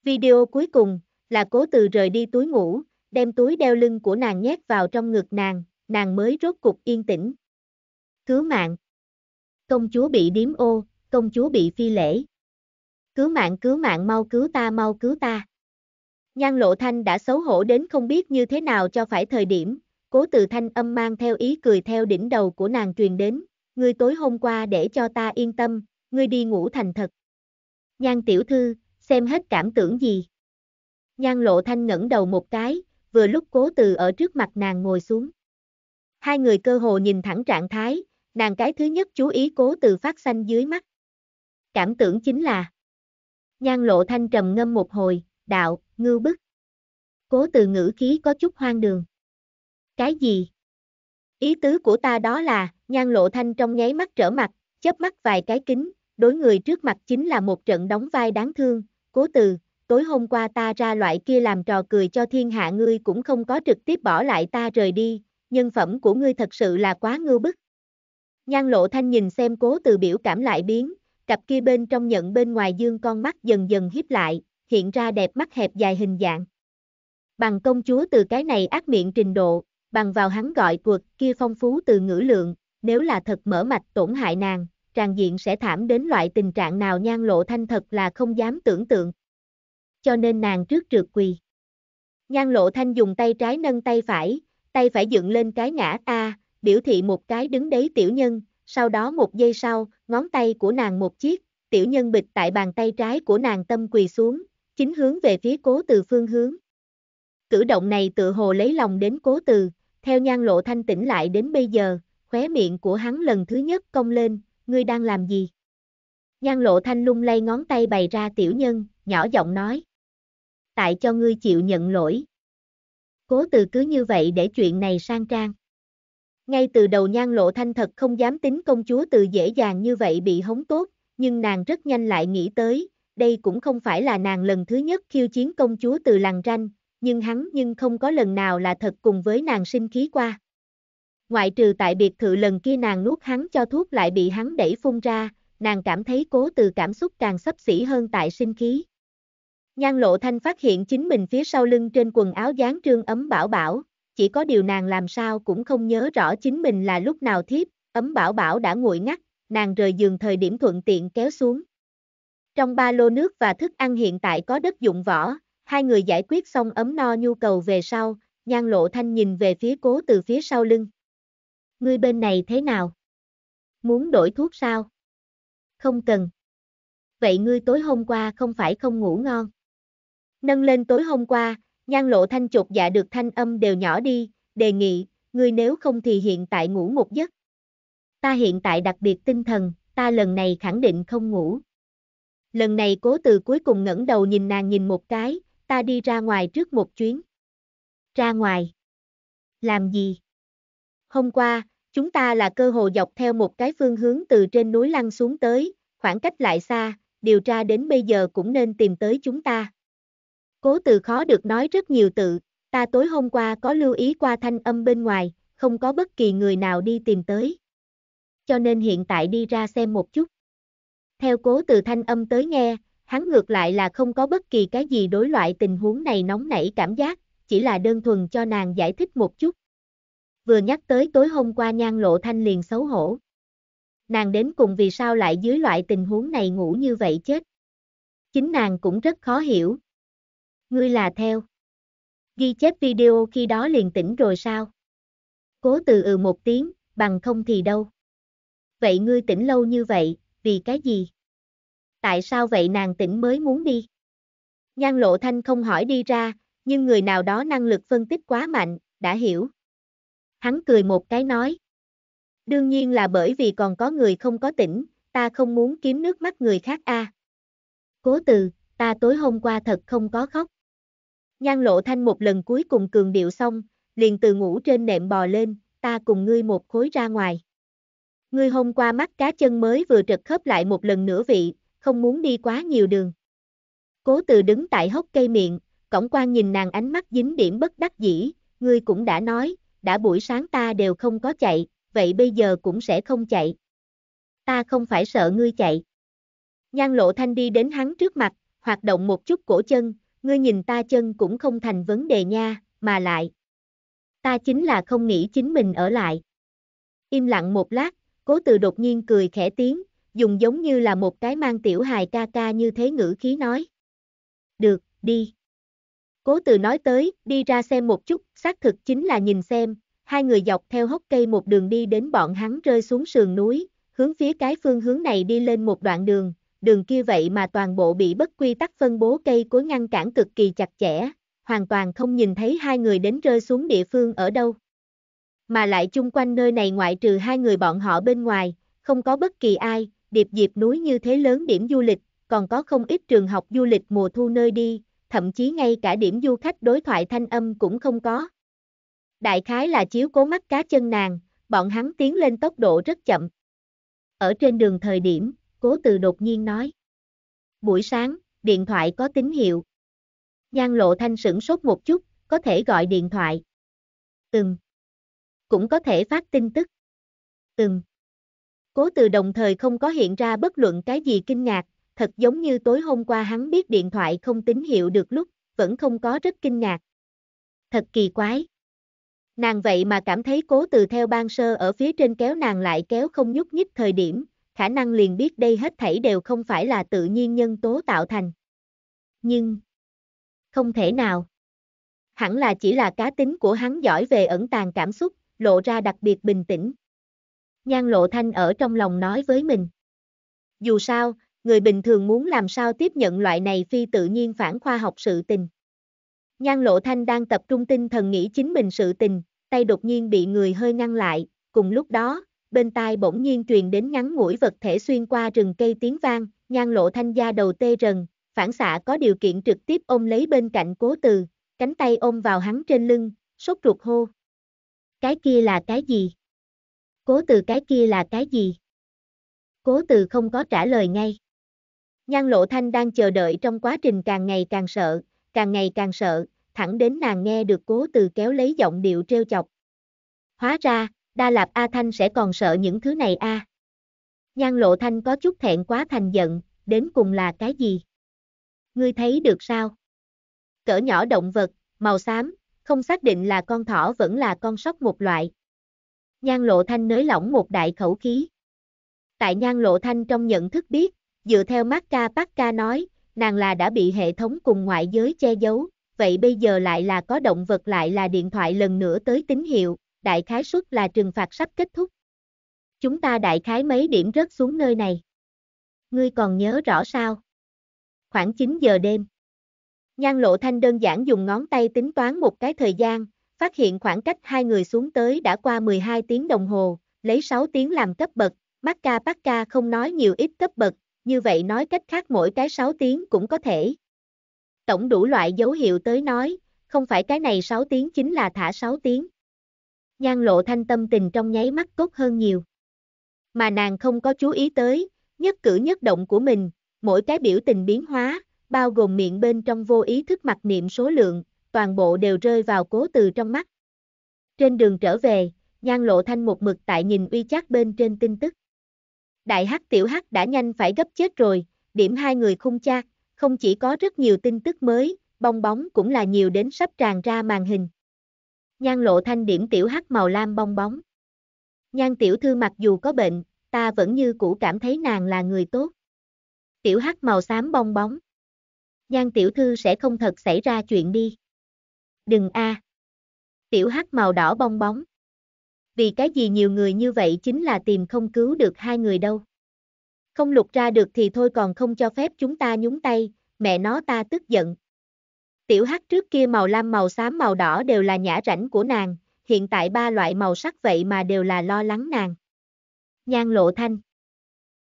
Video cuối cùng, là cố từ rời đi túi ngủ, đem túi đeo lưng của nàng nhét vào trong ngực nàng, nàng mới rốt cục yên tĩnh. Cứu mạng. Công chúa bị điếm ô, công chúa bị phi lễ. Cứu mạng cứu mạng mau cứu ta mau cứu ta. Nhan lộ thanh đã xấu hổ đến không biết như thế nào cho phải thời điểm, cố từ thanh âm mang theo ý cười theo đỉnh đầu của nàng truyền đến, ngươi tối hôm qua để cho ta yên tâm, ngươi đi ngủ thành thật. Nhan tiểu thư, xem hết cảm tưởng gì. Nhan lộ thanh ngẩng đầu một cái, vừa lúc cố từ ở trước mặt nàng ngồi xuống. Hai người cơ hồ nhìn thẳng trạng thái, nàng cái thứ nhất chú ý cố từ phát xanh dưới mắt. Cảm tưởng chính là Nhan lộ thanh trầm ngâm một hồi, đạo, ngưu bức. Cố từ ngữ khí có chút hoang đường. Cái gì? Ý tứ của ta đó là, nhan lộ thanh trong nháy mắt trở mặt, chớp mắt vài cái kính, đối người trước mặt chính là một trận đóng vai đáng thương, cố từ, tối hôm qua ta ra loại kia làm trò cười cho thiên hạ ngươi cũng không có trực tiếp bỏ lại ta rời đi, nhân phẩm của ngươi thật sự là quá ngưu bức, Nhan lộ thanh nhìn xem cố từ biểu cảm lại biến, cặp kia bên trong nhận bên ngoài dương con mắt dần dần hiếp lại, hiện ra đẹp mắt hẹp dài hình dạng. Bằng công chúa từ cái này ác miệng trình độ, bằng vào hắn gọi cuộc kia phong phú từ ngữ lượng, nếu là thật mở mạch tổn hại nàng, tràn diện sẽ thảm đến loại tình trạng nào nhan lộ thanh thật là không dám tưởng tượng. Cho nên nàng trước trượt quỳ. Nhan lộ thanh dùng tay trái nâng tay phải, tay phải dựng lên cái ngã a à, biểu thị một cái đứng đấy tiểu nhân, sau đó một giây sau, ngón tay của nàng một chiếc, tiểu nhân bịch tại bàn tay trái của nàng tâm quỳ xuống, chính hướng về phía cố từ phương hướng. Cử động này tự hồ lấy lòng đến cố từ, theo nhan lộ thanh tỉnh lại đến bây giờ, khóe miệng của hắn lần thứ nhất cong lên, ngươi đang làm gì? Nhan lộ thanh lung lay ngón tay bày ra tiểu nhân, nhỏ giọng nói. Tại cho ngươi chịu nhận lỗi. Cố từ cứ như vậy để chuyện này sang trang. Ngay từ đầu nhan lộ thanh thật không dám tính công chúa từ dễ dàng như vậy bị hống tốt, nhưng nàng rất nhanh lại nghĩ tới, đây cũng không phải là nàng lần thứ nhất khiêu chiến công chúa từ làng ranh, nhưng hắn nhưng không có lần nào là thật cùng với nàng sinh khí qua. Ngoại trừ tại biệt thự lần kia nàng nuốt hắn cho thuốc lại bị hắn đẩy phun ra, nàng cảm thấy cố từ cảm xúc càng sấp xỉ hơn tại sinh khí. Nhan lộ thanh phát hiện chính mình phía sau lưng trên quần áo dán trương ấm bảo bảo, chỉ có điều nàng làm sao cũng không nhớ rõ chính mình là lúc nào thiếp, ấm bảo bảo đã nguội ngắt, nàng rời giường thời điểm thuận tiện kéo xuống. Trong ba lô nước và thức ăn hiện tại có đất dụng võ, hai người giải quyết xong ấm no nhu cầu về sau, nhan lộ thanh nhìn về phía cố từ phía sau lưng. Ngươi bên này thế nào? Muốn đổi thuốc sao? Không cần. Vậy ngươi tối hôm qua không phải không ngủ ngon? Nâng lên tối hôm qua, Nhan lộ thanh chột dạ được thanh âm đều nhỏ đi, đề nghị, ngươi nếu không thì hiện tại ngủ một giấc. Ta hiện tại đặc biệt tinh thần, ta lần này khẳng định không ngủ. Lần này cố từ cuối cùng ngẩng đầu nhìn nàng nhìn một cái, ta đi ra ngoài trước một chuyến. Ra ngoài. Làm gì? Hôm qua, chúng ta là cơ hồ dọc theo một cái phương hướng từ trên núi lăn xuống tới, khoảng cách lại xa, điều tra đến bây giờ cũng nên tìm tới chúng ta. Cố từ khó được nói rất nhiều tự, ta tối hôm qua có lưu ý qua thanh âm bên ngoài, không có bất kỳ người nào đi tìm tới. Cho nên hiện tại đi ra xem một chút. Theo cố từ thanh âm tới nghe, hắn ngược lại là không có bất kỳ cái gì đối loại tình huống này nóng nảy cảm giác, chỉ là đơn thuần cho nàng giải thích một chút. Vừa nhắc tới tối hôm qua nhan lộ thanh liền xấu hổ. Nàng đến cùng vì sao lại dưới loại tình huống này ngủ như vậy chết. Chính nàng cũng rất khó hiểu, Ngươi là theo. Ghi chép video khi đó liền tỉnh rồi sao? Cố từ ừ một tiếng, bằng không thì đâu. Vậy ngươi tỉnh lâu như vậy, vì cái gì? Tại sao vậy nàng tỉnh mới muốn đi? Nhan lộ thanh không hỏi đi ra, nhưng người nào đó năng lực phân tích quá mạnh, đã hiểu. Hắn cười một cái nói. Đương nhiên là bởi vì còn có người không có tỉnh, ta không muốn kiếm nước mắt người khác a. À. Cố từ, ta tối hôm qua thật không có khóc. Nhan lộ thanh một lần cuối cùng cường điệu xong, liền từ ngủ trên nệm bò lên, ta cùng ngươi một khối ra ngoài. Ngươi hôm qua mắt cá chân mới vừa trật khớp lại một lần nữa vị, không muốn đi quá nhiều đường. Cố từ đứng tại hốc cây miệng, cổng quan nhìn nàng ánh mắt dính điểm bất đắc dĩ, ngươi cũng đã nói, đã buổi sáng ta đều không có chạy, vậy bây giờ cũng sẽ không chạy. Ta không phải sợ ngươi chạy. Nhan lộ thanh đi đến hắn trước mặt, hoạt động một chút cổ chân, ngươi nhìn ta chân cũng không thành vấn đề nha, mà lại. Ta chính là không nghĩ chính mình ở lại. Im lặng một lát, cố từ đột nhiên cười khẽ tiếng, dùng giống như là một cái mang tiểu hài ca ca như thế ngữ khí nói. Được, đi. Cố từ nói tới, đi ra xem một chút, xác thực chính là nhìn xem, hai người dọc theo hốc cây một đường đi đến bọn hắn rơi xuống sườn núi, hướng phía cái phương hướng này đi lên một đoạn đường, đường kia vậy mà toàn bộ bị bất quy tắc phân bố cây cối ngăn cản cực kỳ chặt chẽ, hoàn toàn không nhìn thấy hai người đến rơi xuống địa phương ở đâu. Mà lại chung quanh nơi này ngoại trừ hai người bọn họ bên ngoài, không có bất kỳ ai, điệp diệp núi như thế lớn điểm du lịch, còn có không ít trường học du lịch mùa thu nơi đi, thậm chí ngay cả điểm du khách đối thoại thanh âm cũng không có. Đại khái là chiếu cố mắt cá chân nàng, bọn hắn tiến lên tốc độ rất chậm. Ở trên đường thời điểm, cố từ đột nhiên nói. Buổi sáng, điện thoại có tín hiệu. Nhan lộ thanh sửng sốt một chút, có thể gọi điện thoại. Từng. Cũng có thể phát tin tức. Từng. Cố từ đồng thời không có hiện ra bất luận cái gì kinh ngạc, thật giống như tối hôm qua hắn biết điện thoại không tín hiệu được lúc, vẫn không có rất kinh ngạc. Thật kỳ quái. Nàng vậy mà cảm thấy cố từ theo ban sơ ở phía trên kéo nàng lại kéo không nhúc nhích thời điểm, khả năng liền biết đây hết thảy đều không phải là tự nhiên nhân tố tạo thành. Nhưng, không thể nào. Hẳn là chỉ là cá tính của hắn giỏi về ẩn tàng cảm xúc, lộ ra đặc biệt bình tĩnh. Nhan lộ thanh ở trong lòng nói với mình. Dù sao, người bình thường muốn làm sao tiếp nhận loại này phi tự nhiên phản khoa học sự tình. Nhan lộ thanh đang tập trung tinh thần nghĩ chính mình sự tình, tay đột nhiên bị người hơi ngăn lại, cùng lúc đó, bên tai bỗng nhiên truyền đến ngắn ngủi vật thể xuyên qua rừng cây tiếng vang, nhan lộ thanh gia đầu tê rần, phản xạ có điều kiện trực tiếp ôm lấy bên cạnh cố từ, cánh tay ôm vào hắn trên lưng, sốt ruột hô. Cái kia là cái gì? Cố từ cái kia là cái gì? Cố từ không có trả lời ngay. Nhan lộ thanh đang chờ đợi trong quá trình càng ngày càng sợ, càng ngày càng sợ, thẳng đến nàng nghe được cố từ kéo lấy giọng điệu trêu chọc. Hóa ra, Đa Lạp A Thanh sẽ còn sợ những thứ này a. À. Nhan Lộ Thanh có chút thẹn quá thành giận, đến cùng là cái gì? Ngươi thấy được sao? Cỡ nhỏ động vật, màu xám, không xác định là con thỏ vẫn là con sóc một loại. Nhan Lộ Thanh nới lỏng một đại khẩu khí. Tại Nhan Lộ Thanh trong nhận thức biết, dựa theo Mắt Ca Macca Ca nói, nàng là đã bị hệ thống cùng ngoại giới che giấu, vậy bây giờ lại là có động vật lại là điện thoại lần nữa tới tín hiệu, đại khái suất là trừng phạt sắp kết thúc. Chúng ta đại khái mấy điểm rớt xuống nơi này. Ngươi còn nhớ rõ sao? Khoảng 9 giờ đêm. Nhan lộ thanh đơn giản dùng ngón tay tính toán một cái thời gian, phát hiện khoảng cách hai người xuống tới đã qua 12 tiếng đồng hồ, lấy 6 tiếng làm cấp bậc, ca Macca ca không nói nhiều ít cấp bậc, như vậy nói cách khác mỗi cái 6 tiếng cũng có thể. Tổng đủ loại dấu hiệu tới nói, không phải cái này 6 tiếng chính là thả 6 tiếng nhan lộ thanh tâm tình trong nháy mắt tốt hơn nhiều. Mà nàng không có chú ý tới, nhất cử nhất động của mình, mỗi cái biểu tình biến hóa, bao gồm miệng bên trong vô ý thức mặt niệm số lượng, toàn bộ đều rơi vào cố từ trong mắt. Trên đường trở về, nhan lộ thanh một mực tại nhìn uy chát bên trên tin tức. Đại hắc tiểu hắc đã nhanh phải gấp chết rồi, điểm hai người khung cha, không chỉ có rất nhiều tin tức mới, bong bóng cũng là nhiều đến sắp tràn ra màn hình. Nhan lộ thanh điểm tiểu hắc màu lam bong bóng. Nhan tiểu thư mặc dù có bệnh, ta vẫn như cũ cảm thấy nàng là người tốt. Tiểu hắc màu xám bong bóng. Nhan tiểu thư sẽ không thật xảy ra chuyện đi. Đừng a. À. Tiểu hắc màu đỏ bong bóng. Vì cái gì nhiều người như vậy chính là tìm không cứu được hai người đâu. Không lục ra được thì thôi còn không cho phép chúng ta nhúng tay, mẹ nó ta tức giận, Tiểu hắc trước kia màu lam màu xám màu đỏ đều là nhã rảnh của nàng, hiện tại ba loại màu sắc vậy mà đều là lo lắng nàng. Nhan lộ thanh.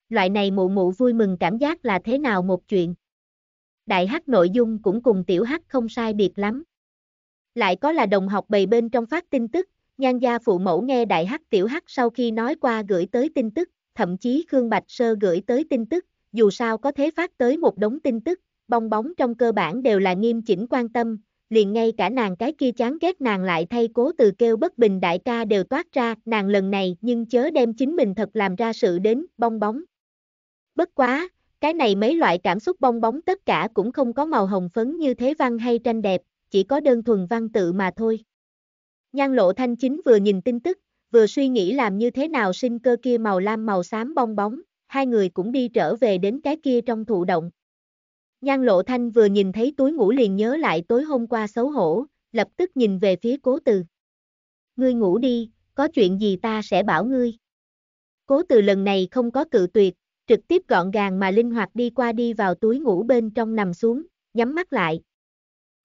Loại này mụ mụ vui mừng cảm giác là thế nào một chuyện. Đại hắc nội dung cũng cùng tiểu hắc không sai biệt lắm. Lại có là đồng học bầy bên trong phát tin tức, nhan gia phụ mẫu nghe đại hắc tiểu hắc sau khi nói qua gửi tới tin tức, thậm chí Khương Bạch Sơ gửi tới tin tức, dù sao có thế phát tới một đống tin tức, bong bóng trong cơ bản đều là nghiêm chỉnh quan tâm, liền ngay cả nàng cái kia chán ghét nàng lại thay cố từ kêu bất bình đại ca đều toát ra, nàng lần này nhưng chớ đem chính mình thật làm ra sự đến, bong bóng. Bất quá, cái này mấy loại cảm xúc bong bóng tất cả cũng không có màu hồng phấn như thế văn hay tranh đẹp, chỉ có đơn thuần văn tự mà thôi. Nhan lộ thanh chính vừa nhìn tin tức, vừa suy nghĩ làm như thế nào sinh cơ kia màu lam màu xám bong bóng, hai người cũng đi trở về đến cái kia trong thụ động. Nhan lộ thanh vừa nhìn thấy túi ngủ liền nhớ lại tối hôm qua xấu hổ, lập tức nhìn về phía cố từ. Ngươi ngủ đi, có chuyện gì ta sẽ bảo ngươi. Cố từ lần này không có cự tuyệt, trực tiếp gọn gàng mà linh hoạt đi qua đi vào túi ngủ bên trong nằm xuống, nhắm mắt lại.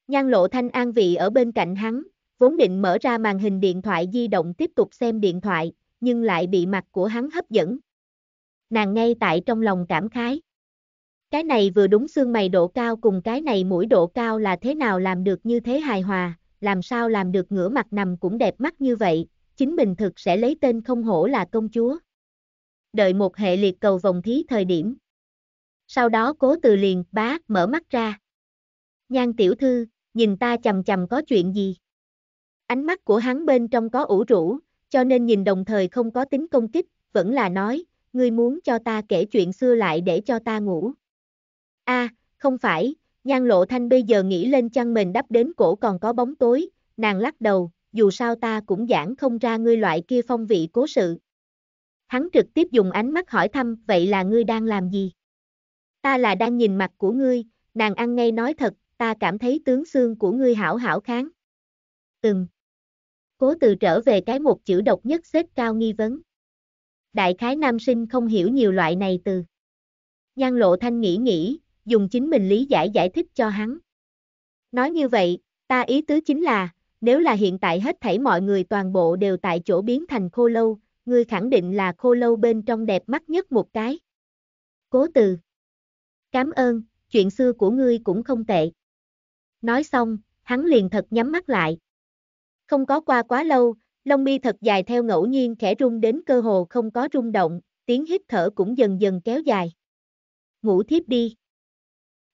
Nhan lộ thanh an vị ở bên cạnh hắn, vốn định mở ra màn hình điện thoại di động tiếp tục xem điện thoại, nhưng lại bị mặt của hắn hấp dẫn. Nàng ngay tại trong lòng cảm khái. Cái này vừa đúng xương mày độ cao cùng cái này mũi độ cao là thế nào làm được như thế hài hòa, làm sao làm được ngửa mặt nằm cũng đẹp mắt như vậy, chính mình thực sẽ lấy tên không hổ là công chúa. Đợi một hệ liệt cầu vòng thí thời điểm. Sau đó cố từ liền bá mở mắt ra. Nhan tiểu thư, nhìn ta chầm chầm có chuyện gì? Ánh mắt của hắn bên trong có ủ rũ, cho nên nhìn đồng thời không có tính công kích, vẫn là nói, ngươi muốn cho ta kể chuyện xưa lại để cho ta ngủ a à, không phải, nhan lộ thanh bây giờ nghĩ lên chăn mình đắp đến cổ còn có bóng tối, nàng lắc đầu, dù sao ta cũng giảng không ra ngươi loại kia phong vị cố sự. Hắn trực tiếp dùng ánh mắt hỏi thăm, vậy là ngươi đang làm gì? Ta là đang nhìn mặt của ngươi, nàng ăn ngay nói thật, ta cảm thấy tướng xương của ngươi hảo hảo kháng. Từng. Cố từ trở về cái một chữ độc nhất xếp cao nghi vấn. Đại khái nam sinh không hiểu nhiều loại này từ. Nhan lộ thanh nghĩ nghĩ, dùng chính mình lý giải giải thích cho hắn. Nói như vậy, ta ý tứ chính là, nếu là hiện tại hết thảy mọi người toàn bộ đều tại chỗ biến thành khô lâu, ngươi khẳng định là khô lâu bên trong đẹp mắt nhất một cái. Cố từ. Cám ơn, chuyện xưa của ngươi cũng không tệ. Nói xong, hắn liền thật nhắm mắt lại. Không có qua quá lâu, lông mi thật dài theo ngẫu nhiên khẽ rung đến cơ hồ không có rung động, tiếng hít thở cũng dần dần kéo dài. Ngủ thiếp đi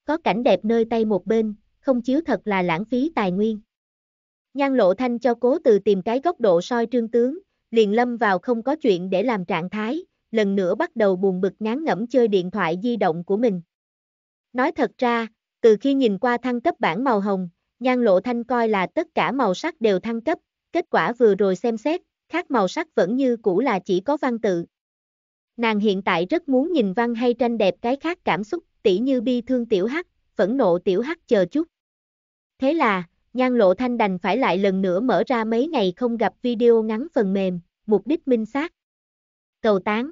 có cảnh đẹp nơi tay một bên, không chiếu thật là lãng phí tài nguyên. Nhan lộ thanh cho cố từ tìm cái góc độ soi trương tướng, liền lâm vào không có chuyện để làm trạng thái, lần nữa bắt đầu buồn bực ngán ngẩm chơi điện thoại di động của mình. Nói thật ra, từ khi nhìn qua thăng cấp bản màu hồng, nhan lộ thanh coi là tất cả màu sắc đều thăng cấp, kết quả vừa rồi xem xét, khác màu sắc vẫn như cũ là chỉ có văn tự. Nàng hiện tại rất muốn nhìn văn hay tranh đẹp cái khác cảm xúc tỷ như bi thương tiểu hắc, phẫn nộ tiểu hắc chờ chút. Thế là, nhan lộ thanh đành phải lại lần nữa mở ra mấy ngày không gặp video ngắn phần mềm, mục đích minh xác. Cầu tán.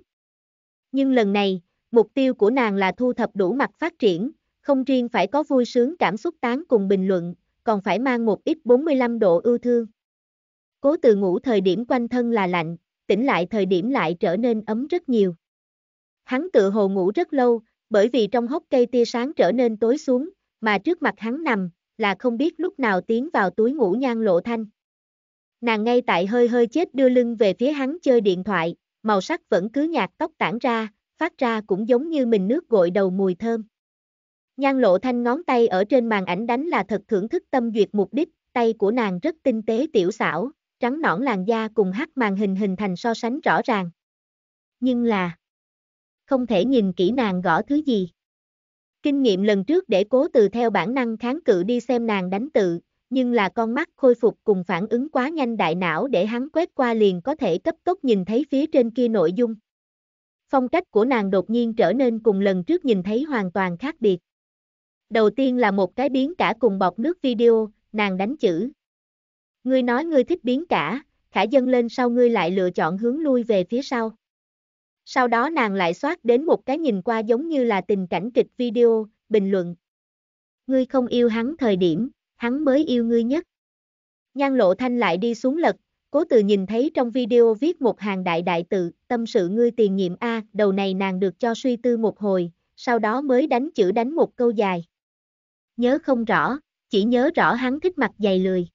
Nhưng lần này, mục tiêu của nàng là thu thập đủ mặt phát triển, không riêng phải có vui sướng cảm xúc tán cùng bình luận, còn phải mang một ít 45 độ ưu thương. Cố từ ngủ thời điểm quanh thân là lạnh, tỉnh lại thời điểm lại trở nên ấm rất nhiều. Hắn tự hồ ngủ rất lâu, bởi vì trong hốc cây tia sáng trở nên tối xuống, mà trước mặt hắn nằm, là không biết lúc nào tiến vào túi ngủ nhan lộ thanh. Nàng ngay tại hơi hơi chết đưa lưng về phía hắn chơi điện thoại, màu sắc vẫn cứ nhạt tóc tản ra, phát ra cũng giống như mình nước gội đầu mùi thơm. Nhan lộ thanh ngón tay ở trên màn ảnh đánh là thật thưởng thức tâm duyệt mục đích, tay của nàng rất tinh tế tiểu xảo, trắng nõn làn da cùng hắc màn hình hình thành so sánh rõ ràng. Nhưng là, không thể nhìn kỹ nàng gõ thứ gì. Kinh nghiệm lần trước để cố từ theo bản năng kháng cự đi xem nàng đánh tự, nhưng là con mắt khôi phục cùng phản ứng quá nhanh đại não để hắn quét qua liền có thể cấp tốc nhìn thấy phía trên kia nội dung. Phong cách của nàng đột nhiên trở nên cùng lần trước nhìn thấy hoàn toàn khác biệt. Đầu tiên là một cái biến cả cùng bọc nước video, nàng đánh chữ. Ngươi nói ngươi thích biến cả, khả dân lên sau ngươi lại lựa chọn hướng lui về phía sau. Sau đó nàng lại soát đến một cái nhìn qua giống như là tình cảnh kịch video, bình luận. Ngươi không yêu hắn thời điểm, hắn mới yêu ngươi nhất. Nhan lộ thanh lại đi xuống lật, cố từ nhìn thấy trong video viết một hàng đại đại tự, tâm sự ngươi tiền nhiệm A, đầu này nàng được cho suy tư một hồi, sau đó mới đánh chữ đánh một câu dài. Nhớ không rõ, chỉ nhớ rõ hắn thích mặt dày lười.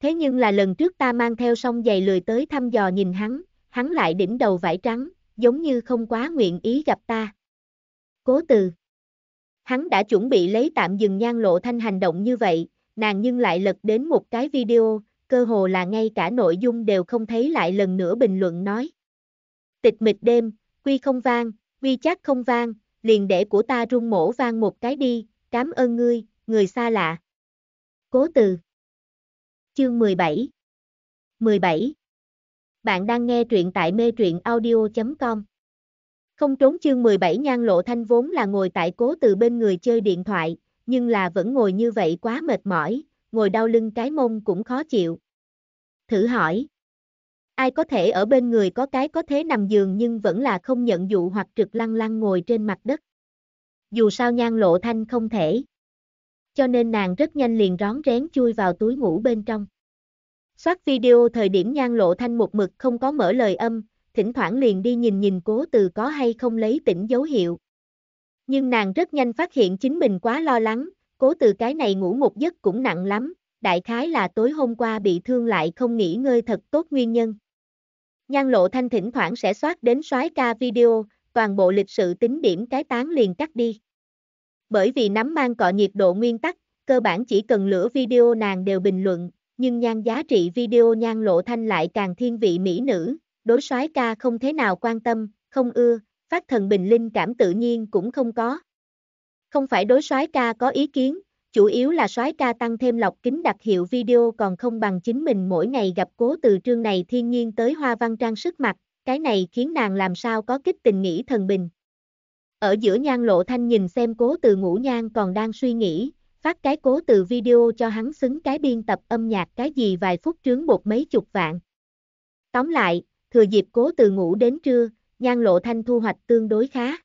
Thế nhưng là lần trước ta mang theo song giày lười tới thăm dò nhìn hắn, hắn lại đỉnh đầu vải trắng, giống như không quá nguyện ý gặp ta. Cố từ. Hắn đã chuẩn bị lấy tạm dừng nhan lộ thanh hành động như vậy, nàng nhưng lại lật đến một cái video, cơ hồ là ngay cả nội dung đều không thấy lại lần nữa bình luận nói. Tịch mịch đêm, quy không vang, quy chắc không vang, liền để của ta rung mổ vang một cái đi, cảm ơn ngươi, người xa lạ. Cố từ Chương 17 17 bạn đang nghe truyện tại mê truyện audio.com. Không trốn chương 17 nhan lộ thanh vốn là ngồi tại cố từ bên người chơi điện thoại, nhưng là vẫn ngồi như vậy quá mệt mỏi, ngồi đau lưng cái mông cũng khó chịu. Thử hỏi. Ai có thể ở bên người có cái có thế nằm giường nhưng vẫn là không nhận dụ hoặc trực lăng lăng ngồi trên mặt đất. Dù sao nhan lộ thanh không thể. Cho nên nàng rất nhanh liền rón rén chui vào túi ngủ bên trong. Soát video thời điểm nhan lộ thanh một mực không có mở lời âm, thỉnh thoảng liền đi nhìn nhìn cố từ có hay không lấy tỉnh dấu hiệu. Nhưng nàng rất nhanh phát hiện chính mình quá lo lắng, cố từ cái này ngủ một giấc cũng nặng lắm, đại khái là tối hôm qua bị thương lại không nghỉ ngơi thật tốt nguyên nhân. Nhan lộ thanh thỉnh thoảng sẽ soát đến soái ca video, toàn bộ lịch sự tính điểm cái tán liền cắt đi. Bởi vì nắm mang cọ nhiệt độ nguyên tắc, cơ bản chỉ cần lửa video nàng đều bình luận, nhưng nhan giá trị video nhan lộ thanh lại càng thiên vị mỹ nữ, đối soái ca không thế nào quan tâm, không ưa, phát thần bình linh cảm tự nhiên cũng không có. Không phải đối soái ca có ý kiến, chủ yếu là soái ca tăng thêm lọc kính đặc hiệu video còn không bằng chính mình mỗi ngày gặp cố từ trương này thiên nhiên tới hoa văn trang sức mặt, cái này khiến nàng làm sao có kích tình nghĩ thần bình. Ở giữa nhan lộ thanh nhìn xem cố từ ngũ nhan còn đang suy nghĩ, phát cái cố từ video cho hắn xứng cái biên tập âm nhạc cái gì vài phút trướng bột mấy chục vạn. Tóm lại, thừa dịp cố từ ngủ đến trưa, nhan lộ thanh thu hoạch tương đối khá.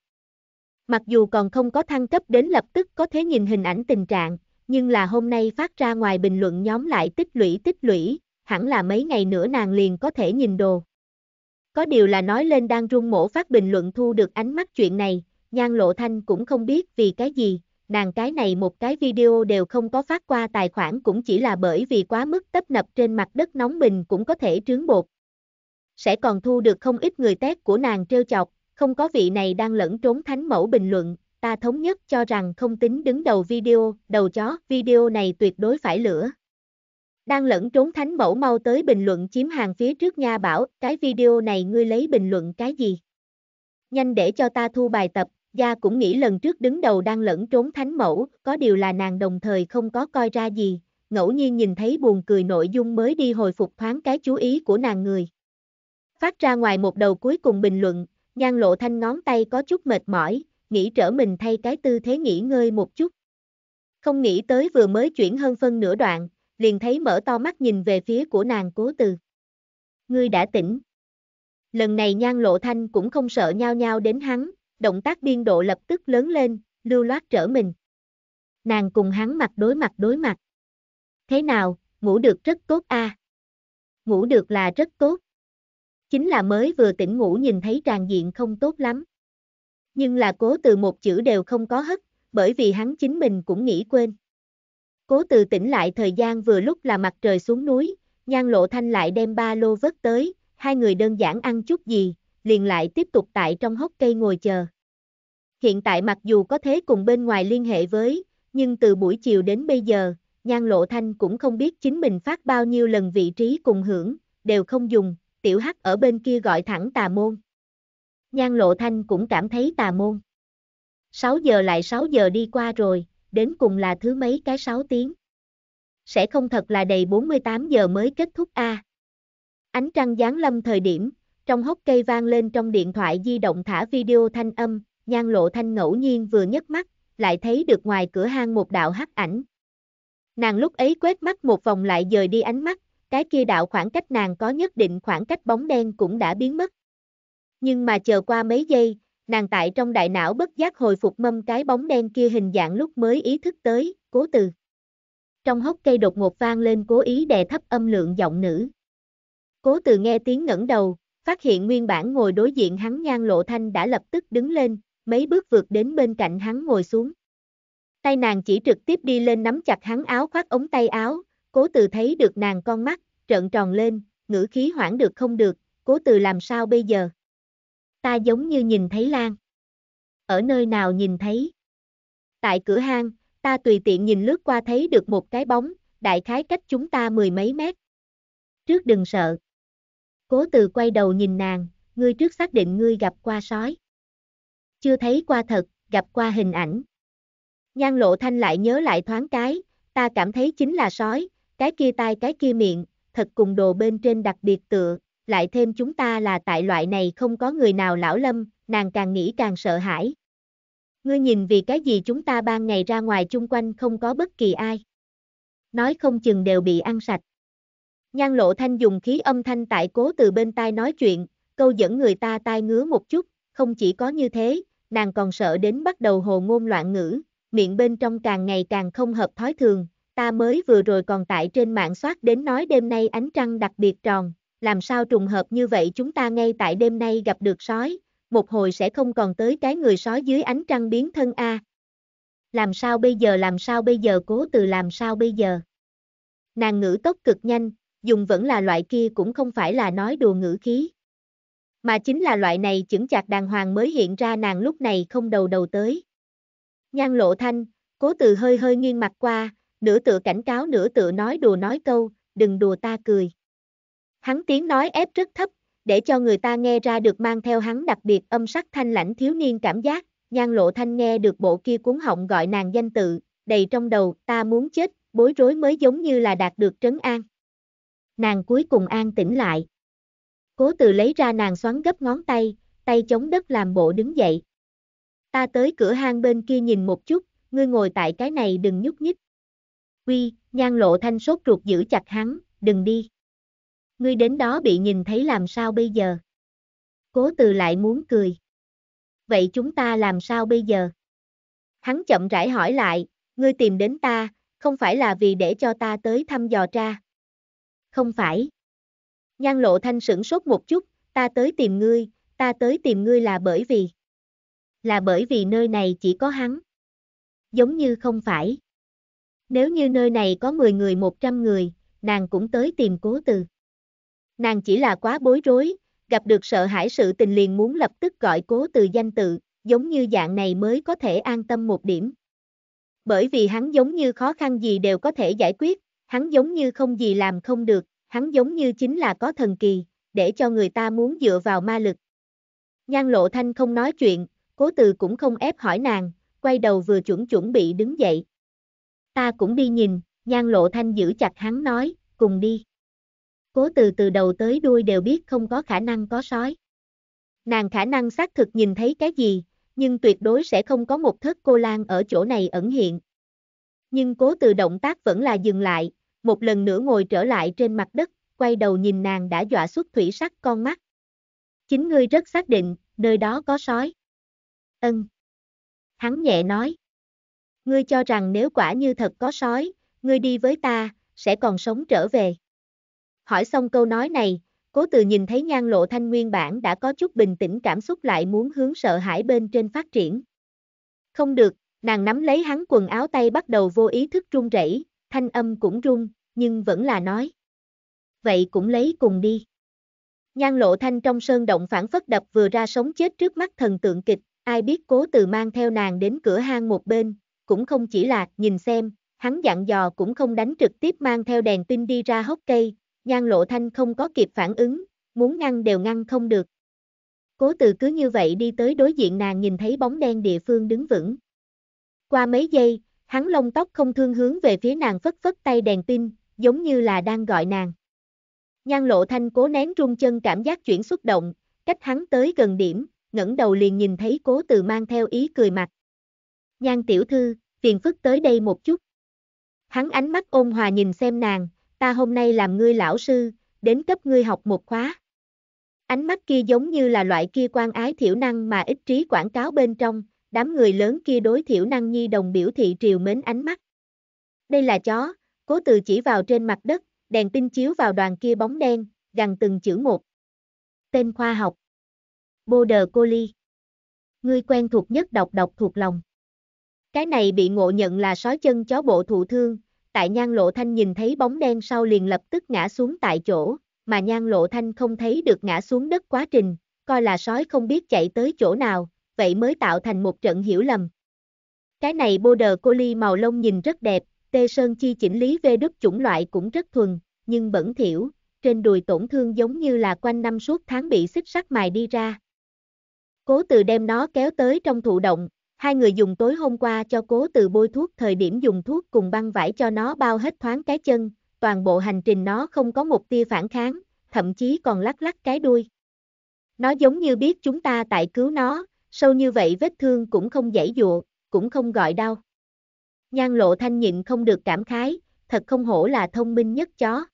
Mặc dù còn không có thăng cấp đến lập tức có thể nhìn hình ảnh tình trạng, nhưng là hôm nay phát ra ngoài bình luận nhóm lại tích lũy tích lũy, hẳn là mấy ngày nữa nàng liền có thể nhìn đồ. Có điều là nói lên đang rung mổ phát bình luận thu được ánh mắt chuyện này, nhan lộ thanh cũng không biết vì cái gì, nàng cái này một cái video đều không có phát qua tài khoản cũng chỉ là bởi vì quá mức tấp nập trên mặt đất nóng bình cũng có thể trướng bột. Sẽ còn thu được không ít người tét của nàng trêu chọc, không có vị này đang lẫn trốn thánh mẫu bình luận, ta thống nhất cho rằng không tính đứng đầu video, đầu chó, video này tuyệt đối phải lửa. Đang lẫn trốn thánh mẫu mau tới bình luận chiếm hàng phía trước nha bảo, cái video này ngươi lấy bình luận cái gì? Nhanh để cho ta thu bài tập, gia cũng nghĩ lần trước đứng đầu đang lẫn trốn thánh mẫu, có điều là nàng đồng thời không có coi ra gì, ngẫu nhiên nhìn thấy buồn cười nội dung mới đi hồi phục thoáng cái chú ý của nàng người. Phát ra ngoài một đầu cuối cùng bình luận, nhan lộ thanh ngón tay có chút mệt mỏi, nghĩ trở mình thay cái tư thế nghỉ ngơi một chút. Không nghĩ tới vừa mới chuyển hơn phân nửa đoạn, liền thấy mở to mắt nhìn về phía của nàng cố từ. Ngươi đã tỉnh. Lần này nhan lộ thanh cũng không sợ nhao nhau đến hắn, động tác biên độ lập tức lớn lên, lưu loát trở mình. Nàng cùng hắn mặt đối mặt đối mặt. Thế nào, ngủ được rất tốt a. À? Ngủ được là rất tốt. Chính là mới vừa tỉnh ngủ nhìn thấy tràn diện không tốt lắm. Nhưng là cố từ một chữ đều không có hất, bởi vì hắn chính mình cũng nghĩ quên. Cố từ tỉnh lại thời gian vừa lúc là mặt trời xuống núi, nhan lộ thanh lại đem ba lô vớt tới, hai người đơn giản ăn chút gì, liền lại tiếp tục tại trong hốc cây ngồi chờ. Hiện tại mặc dù có thế cùng bên ngoài liên hệ với, nhưng từ buổi chiều đến bây giờ, Nhan Lộ Thanh cũng không biết chính mình phát bao nhiêu lần vị trí cùng hưởng, đều không dùng, tiểu hắc ở bên kia gọi thẳng tà môn. Nhan Lộ Thanh cũng cảm thấy tà môn. 6 giờ lại 6 giờ đi qua rồi, đến cùng là thứ mấy cái 6 tiếng. Sẽ không thật là đầy 48 giờ mới kết thúc a. Ánh trăng giáng lâm thời điểm, trong hốc cây vang lên trong điện thoại di động thả video thanh âm, Nhan lộ thanh ngẫu nhiên vừa nhấc mắt, lại thấy được ngoài cửa hang một đạo hắc ảnh. Nàng lúc ấy quét mắt một vòng lại dời đi ánh mắt, cái kia đạo khoảng cách nàng có nhất định khoảng cách bóng đen cũng đã biến mất. Nhưng mà chờ qua mấy giây, nàng tại trong đại não bất giác hồi phục mâm cái bóng đen kia hình dạng lúc mới ý thức tới, cố từ. Trong hốc cây đột ngột vang lên cố ý đè thấp âm lượng giọng nữ. Cố từ nghe tiếng ngẩng đầu, phát hiện nguyên bản ngồi đối diện hắn nhan lộ thanh đã lập tức đứng lên, mấy bước vượt đến bên cạnh hắn ngồi xuống. Tay nàng chỉ trực tiếp đi lên nắm chặt hắn áo khoác ống tay áo, cố từ thấy được nàng con mắt, trợn tròn lên, ngữ khí hoảng được không được, cố từ làm sao bây giờ? Ta giống như nhìn thấy Lan. Ở nơi nào nhìn thấy? Tại cửa hang, ta tùy tiện nhìn lướt qua thấy được một cái bóng, đại khái cách chúng ta mười mấy mét. Trước đừng sợ. Cố từ quay đầu nhìn nàng, ngươi trước xác định ngươi gặp qua sói chưa thấy qua thật, gặp qua hình ảnh. Nhan lộ thanh lại nhớ lại thoáng cái, ta cảm thấy chính là sói, cái kia tai cái kia miệng, thật cùng đồ bên trên đặc biệt tựa, lại thêm chúng ta là tại loại này không có người nào lão lâm, nàng càng nghĩ càng sợ hãi. Ngươi nhìn vì cái gì chúng ta ban ngày ra ngoài chung quanh không có bất kỳ ai. Nói không chừng đều bị ăn sạch. Nhan lộ thanh dùng khí âm thanh tại cố từ bên tai nói chuyện, câu dẫn người ta tai ngứa một chút, không chỉ có như thế, nàng còn sợ đến bắt đầu hồ ngôn loạn ngữ, miệng bên trong càng ngày càng không hợp thói thường, ta mới vừa rồi còn tại trên mạng soát đến nói đêm nay ánh trăng đặc biệt tròn, làm sao trùng hợp như vậy chúng ta ngay tại đêm nay gặp được sói, một hồi sẽ không còn tới cái người sói dưới ánh trăng biến thân A. Làm sao bây giờ làm sao bây giờ cố từ làm sao bây giờ. Nàng ngữ tốc cực nhanh, dùng vẫn là loại kia cũng không phải là nói đùa ngữ khí. Mà chính là loại này chững chạc đàng hoàng mới hiện ra nàng lúc này không đầu đầu tới. Nhan lộ thanh, cố từ hơi hơi nghiêng mặt qua, nửa tựa cảnh cáo nửa tựa nói đùa nói câu, đừng đùa ta cười. Hắn tiếng nói ép rất thấp, để cho người ta nghe ra được mang theo hắn đặc biệt âm sắc thanh lãnh thiếu niên cảm giác, nhan lộ thanh nghe được bộ kia cuốn họng gọi nàng danh tự, đầy trong đầu, ta muốn chết, bối rối mới giống như là đạt được trấn an. Nàng cuối cùng an tĩnh lại. Cố từ lấy ra nàng xoắn gấp ngón tay, tay chống đất làm bộ đứng dậy. Ta tới cửa hang bên kia nhìn một chút, ngươi ngồi tại cái này đừng nhúc nhích. Quy, nhan lộ thanh sốt ruột giữ chặt hắn, đừng đi. Ngươi đến đó bị nhìn thấy làm sao bây giờ? Cố từ lại muốn cười. Vậy chúng ta làm sao bây giờ? Hắn chậm rãi hỏi lại, ngươi tìm đến ta, không phải là vì để cho ta tới thăm dò tra. Không phải. Nhan lộ thanh sửng sốt một chút, ta tới tìm ngươi, ta tới tìm ngươi là bởi vì... Là bởi vì nơi này chỉ có hắn. Giống như không phải. Nếu như nơi này có 10 người 100 người, nàng cũng tới tìm cố từ. Nàng chỉ là quá bối rối, gặp được sợ hãi sự tình liền muốn lập tức gọi cố từ danh tự, giống như dạng này mới có thể an tâm một điểm. Bởi vì hắn giống như khó khăn gì đều có thể giải quyết, hắn giống như không gì làm không được, hắn giống như chính là có thần kỳ, để cho người ta muốn dựa vào ma lực. Nhan lộ thanh không nói chuyện, cố từ cũng không ép hỏi nàng, quay đầu vừa chuẩn chuẩn bị đứng dậy. Ta cũng đi nhìn, nhan lộ thanh giữ chặt hắn nói, cùng đi. Cố từ từ đầu tới đuôi đều biết không có khả năng có sói. Nàng khả năng xác thực nhìn thấy cái gì, nhưng tuyệt đối sẽ không có một thất cô lan ở chỗ này ẩn hiện. Nhưng cố từ động tác vẫn là dừng lại, một lần nữa ngồi trở lại trên mặt đất, quay đầu nhìn nàng đã dọa xuất thủy sắc con mắt. Chính ngươi rất xác định, nơi đó có sói. Ân. Hắn nhẹ nói. Ngươi cho rằng nếu quả như thật có sói, ngươi đi với ta, sẽ còn sống trở về. Hỏi xong câu nói này, cố từ nhìn thấy nhan lộ thanh nguyên bản đã có chút bình tĩnh cảm xúc lại muốn hướng sợ hãi bên trên phát triển. Không được, nàng nắm lấy hắn quần áo tay bắt đầu vô ý thức run rẩy, thanh âm cũng rung, nhưng vẫn là nói. Vậy cũng lấy cùng đi. Nhan lộ thanh trong sơn động phản phất đập vừa ra sống chết trước mắt thần tượng kịch, ai biết cố từ mang theo nàng đến cửa hang một bên, cũng không chỉ là nhìn xem, hắn dặn dò cũng không đánh trực tiếp mang theo đèn pin đi ra hốc cây, nhan lộ thanh không có kịp phản ứng, muốn ngăn đều ngăn không được. Cố từ cứ như vậy đi tới đối diện nàng nhìn thấy bóng đen địa phương đứng vững. Qua mấy giây, Hắn lông tóc không thương hướng về phía nàng phất phất tay đèn pin, giống như là đang gọi nàng. Nhan lộ thanh cố nén rung chân cảm giác chuyển xúc động, cách hắn tới gần điểm, ngẩng đầu liền nhìn thấy cố từ mang theo ý cười mặt. Nhan tiểu thư, phiền phức tới đây một chút. Hắn ánh mắt ôn hòa nhìn xem nàng, ta hôm nay làm ngươi lão sư, đến cấp ngươi học một khóa. Ánh mắt kia giống như là loại kia quan ái thiểu năng mà ít trí quảng cáo bên trong, đám người lớn kia đối thiểu năng nhi đồng biểu thị triều mến ánh mắt. Đây là chó, cố từ chỉ vào trên mặt đất, đèn pin chiếu vào đoàn kia bóng đen, gần từng chữ một. Tên khoa học. Border Collie. Ngươi quen thuộc nhất độc độc thuộc lòng. Cái này bị ngộ nhận là sói chân chó bộ thụ thương, tại nhan lộ thanh nhìn thấy bóng đen sau liền lập tức ngã xuống tại chỗ, mà nhan lộ thanh không thấy được ngã xuống đất quá trình, coi là sói không biết chạy tới chỗ nào, vậy mới tạo thành một trận hiểu lầm. Cái này border collie màu lông nhìn rất đẹp, tê sơn chi chỉnh lý về đức chủng loại cũng rất thuần, nhưng bẩn thiểu, trên đùi tổn thương giống như là quanh năm suốt tháng bị xích sắt mài đi ra. Cố từ đem nó kéo tới trong thụ động, hai người dùng tối hôm qua cho cố từ bôi thuốc thời điểm dùng thuốc cùng băng vải cho nó bao hết thoáng cái chân, toàn bộ hành trình nó không có một tia phản kháng, thậm chí còn lắc lắc cái đuôi. Nó giống như biết chúng ta tại cứu nó, sâu như vậy vết thương cũng không dễ dụa, cũng không gọi đau. Nhan lộ thanh nhịn không được cảm khái, thật không hổ là thông minh nhất chó.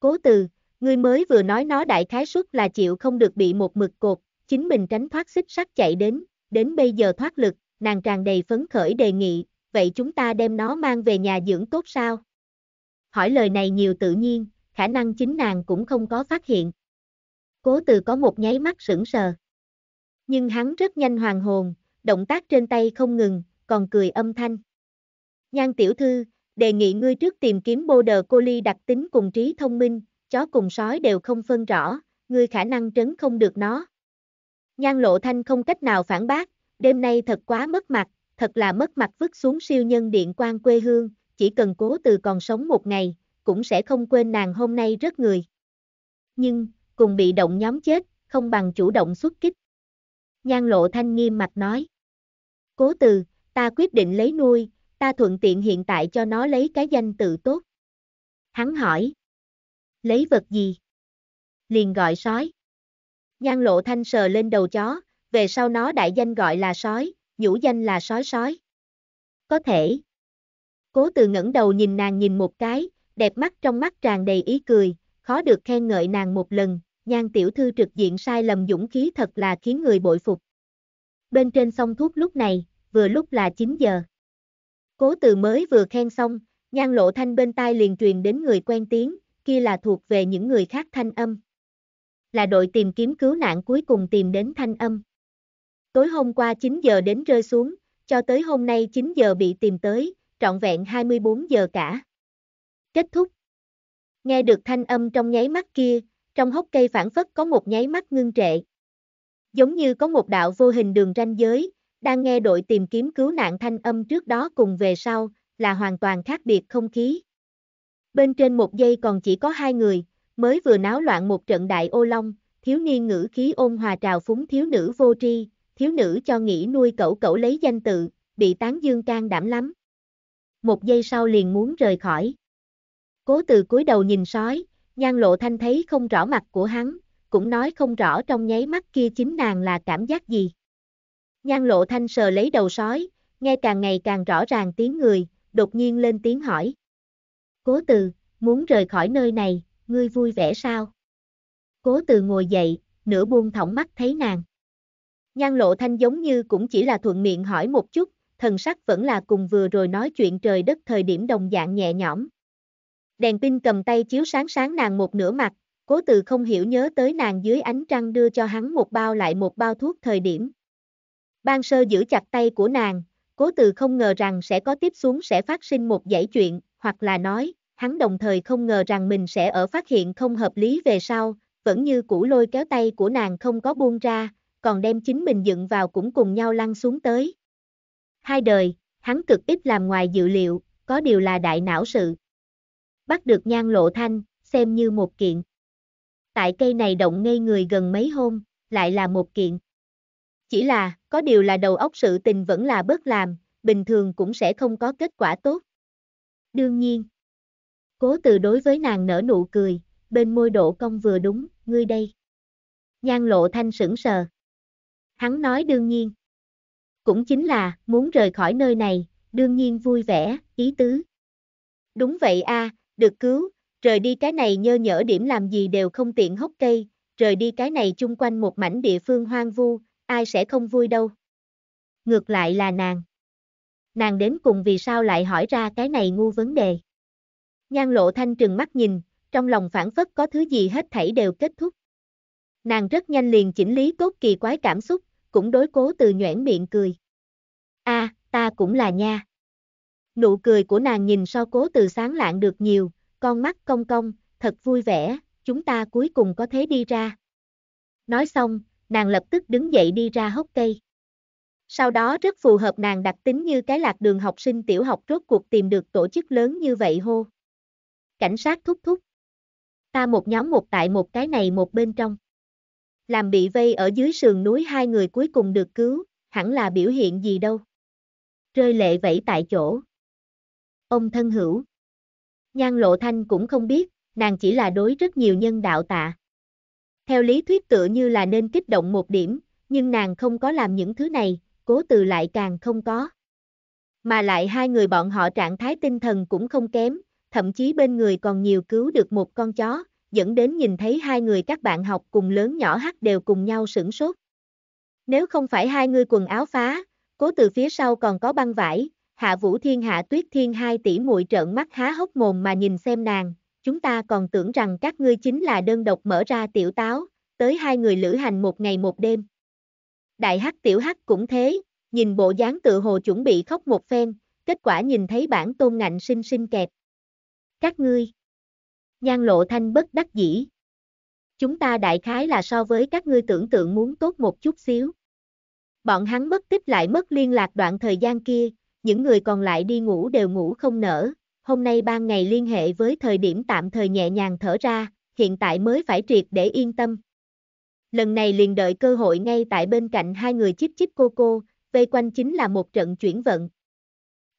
Cố từ, ngươi mới vừa nói nó đại khái suất là chịu không được bị một mực cột, chính mình tránh thoát xích sắt chạy đến, đến bây giờ thoát lực, nàng tràn đầy phấn khởi đề nghị, vậy chúng ta đem nó mang về nhà dưỡng tốt sao? Hỏi lời này nhiều tự nhiên, khả năng chính nàng cũng không có phát hiện. Cố từ có một nháy mắt sững sờ. Nhưng hắn rất nhanh hoàng hồn, động tác trên tay không ngừng, còn cười âm thanh. Nhan tiểu thư, đề nghị ngươi trước tìm kiếm bô đờ cô ly đặc tính cùng trí thông minh, chó cùng sói đều không phân rõ, ngươi khả năng trấn không được nó. Nhan lộ thanh không cách nào phản bác, đêm nay thật quá mất mặt, thật là mất mặt vứt xuống siêu nhân điện quan quê hương, chỉ cần cố từ còn sống một ngày, cũng sẽ không quên nàng hôm nay rất người. Nhưng, cùng bị động nhóm chết, không bằng chủ động xuất kích. Nhan Lộ Thanh nghiêm mặt nói. Cố từ, ta quyết định lấy nuôi, ta thuận tiện hiện tại cho nó lấy cái danh tự tốt. Hắn hỏi. Lấy vật gì? Liền gọi sói. Nhan Lộ Thanh sờ lên đầu chó, về sau nó đại danh gọi là sói, nhũ danh là sói sói. Có thể. Cố từ ngẩng đầu nhìn nàng nhìn một cái, đẹp mắt trong mắt tràn đầy ý cười, khó được khen ngợi nàng một lần, nhan tiểu thư trực diện sai lầm dũng khí thật là khiến người bội phục. Bên trên sông thuốc lúc này, vừa lúc là 9 giờ. Cố từ mới vừa khen xong, nhan lộ thanh bên tai liền truyền đến người quen tiếng, kia là thuộc về những người khác thanh âm. Là đội tìm kiếm cứu nạn cuối cùng tìm đến thanh âm. Tối hôm qua 9 giờ đến rơi xuống, cho tới hôm nay 9 giờ bị tìm tới, trọn vẹn 24 giờ cả. Kết thúc. Nghe được thanh âm trong nháy mắt kia, trong hốc cây phản phất có một nháy mắt ngưng trệ. Giống như có một đạo vô hình đường ranh giới, đang nghe đội tìm kiếm cứu nạn thanh âm trước đó cùng về sau, là hoàn toàn khác biệt không khí. Bên trên một giây còn chỉ có hai người, mới vừa náo loạn một trận đại ô long, thiếu niên ngữ khí ôn hòa trào phúng thiếu nữ vô tri, thiếu nữ cho nghỉ nuôi cẩu cẩu lấy danh tự, bị tán dương can đảm lắm. Một giây sau liền muốn rời khỏi. Cố từ cúi đầu nhìn sói, Nhan lộ thanh thấy không rõ mặt của hắn, cũng nói không rõ trong nháy mắt kia chính nàng là cảm giác gì. Nhan lộ thanh sờ lấy đầu sói, nghe càng ngày càng rõ ràng tiếng người, đột nhiên lên tiếng hỏi. Cố từ, muốn rời khỏi nơi này, ngươi vui vẻ sao? Cố từ ngồi dậy, nửa buông thỏng mắt thấy nàng. Nhan lộ thanh giống như cũng chỉ là thuận miệng hỏi một chút, thần sắc vẫn là cùng vừa rồi nói chuyện trời đất thời điểm đồng dạng nhẹ nhõm, Đèn pin cầm tay chiếu sáng sáng nàng một nửa mặt, cố từ không hiểu nhớ tới nàng dưới ánh trăng đưa cho hắn một bao lại một bao thuốc thời điểm. Ban sơ giữ chặt tay của nàng, cố từ không ngờ rằng sẽ có tiếp xuống sẽ phát sinh một dãy chuyện, hoặc là nói, hắn đồng thời không ngờ rằng mình sẽ ở phát hiện không hợp lý về sau, vẫn như cũ lôi kéo tay của nàng không có buông ra, còn đem chính mình dựng vào cũng cùng nhau lăn xuống tới. Hai đời, hắn cực ít làm ngoài dự liệu, có điều là đại não sự bắt được nhan lộ thanh, xem như một kiện. Tại cây này động ngây người gần mấy hôm, lại là một kiện. Chỉ là, có điều là đầu óc sự tình vẫn là bớt làm, bình thường cũng sẽ không có kết quả tốt. Đương nhiên, cố từ đối với nàng nở nụ cười, bên môi độ công vừa đúng, ngươi đây. Nhan lộ thanh sững sờ. Hắn nói đương nhiên. Cũng chính là, muốn rời khỏi nơi này, đương nhiên vui vẻ, ý tứ. Đúng vậy a, à, được cứu, rời đi cái này nhơ nhở điểm làm gì đều không tiện hốc cây, rời đi cái này chung quanh một mảnh địa phương hoang vu, ai sẽ không vui đâu. Ngược lại là nàng. Nàng đến cùng vì sao lại hỏi ra cái này ngu vấn đề. Nhan lộ thanh trừng mắt nhìn, trong lòng phản phất có thứ gì hết thảy đều kết thúc. Nàng rất nhanh liền chỉnh lý tốt kỳ quái cảm xúc, cũng đối cố từ nhoẻn miệng cười. a à, ta cũng là nha. Nụ cười của nàng nhìn so cố từ sáng lạng được nhiều, con mắt cong cong, thật vui vẻ, chúng ta cuối cùng có thế đi ra. Nói xong, nàng lập tức đứng dậy đi ra hốc cây. Sau đó rất phù hợp nàng đặc tính như cái lạc đường học sinh tiểu học rốt cuộc tìm được tổ chức lớn như vậy hô. Cảnh sát thúc thúc. Ta một nhóm một tại một cái này một bên trong. Làm bị vây ở dưới sườn núi hai người cuối cùng được cứu, hẳn là biểu hiện gì đâu. Rơi lệ vẫy tại chỗ ông thân hữu. Nhan Lộ Thanh cũng không biết, nàng chỉ là đối rất nhiều nhân đạo tạ. Theo lý thuyết tựa như là nên kích động một điểm, nhưng nàng không có làm những thứ này, cố từ lại càng không có. Mà lại hai người bọn họ trạng thái tinh thần cũng không kém, thậm chí bên người còn nhiều cứu được một con chó, dẫn đến nhìn thấy hai người các bạn học cùng lớn nhỏ hắc đều cùng nhau sửng sốt. Nếu không phải hai người quần áo phá, cố từ phía sau còn có băng vải, Hạ Vũ Thiên Hạ Tuyết Thiên hai tỷ muội trợn mắt há hốc mồm mà nhìn xem nàng, chúng ta còn tưởng rằng các ngươi chính là đơn độc mở ra tiểu táo, tới hai người lữ hành một ngày một đêm. Đại Hắc tiểu Hắc cũng thế, nhìn bộ dáng tự hồ chuẩn bị khóc một phen, kết quả nhìn thấy bản tôn ngạnh sinh sinh kẹp. Các ngươi. Nhan lộ thanh bất đắc dĩ. Chúng ta đại khái là so với các ngươi tưởng tượng muốn tốt một chút xíu. Bọn hắn mất tích lại mất liên lạc đoạn thời gian kia, những người còn lại đi ngủ đều ngủ không nở, hôm nay ban ngày liên hệ với thời điểm tạm thời nhẹ nhàng thở ra, hiện tại mới phải triệt để yên tâm. Lần này liền đợi cơ hội ngay tại bên cạnh hai người chip chip cô cô, vây quanh chính là một trận chuyển vận.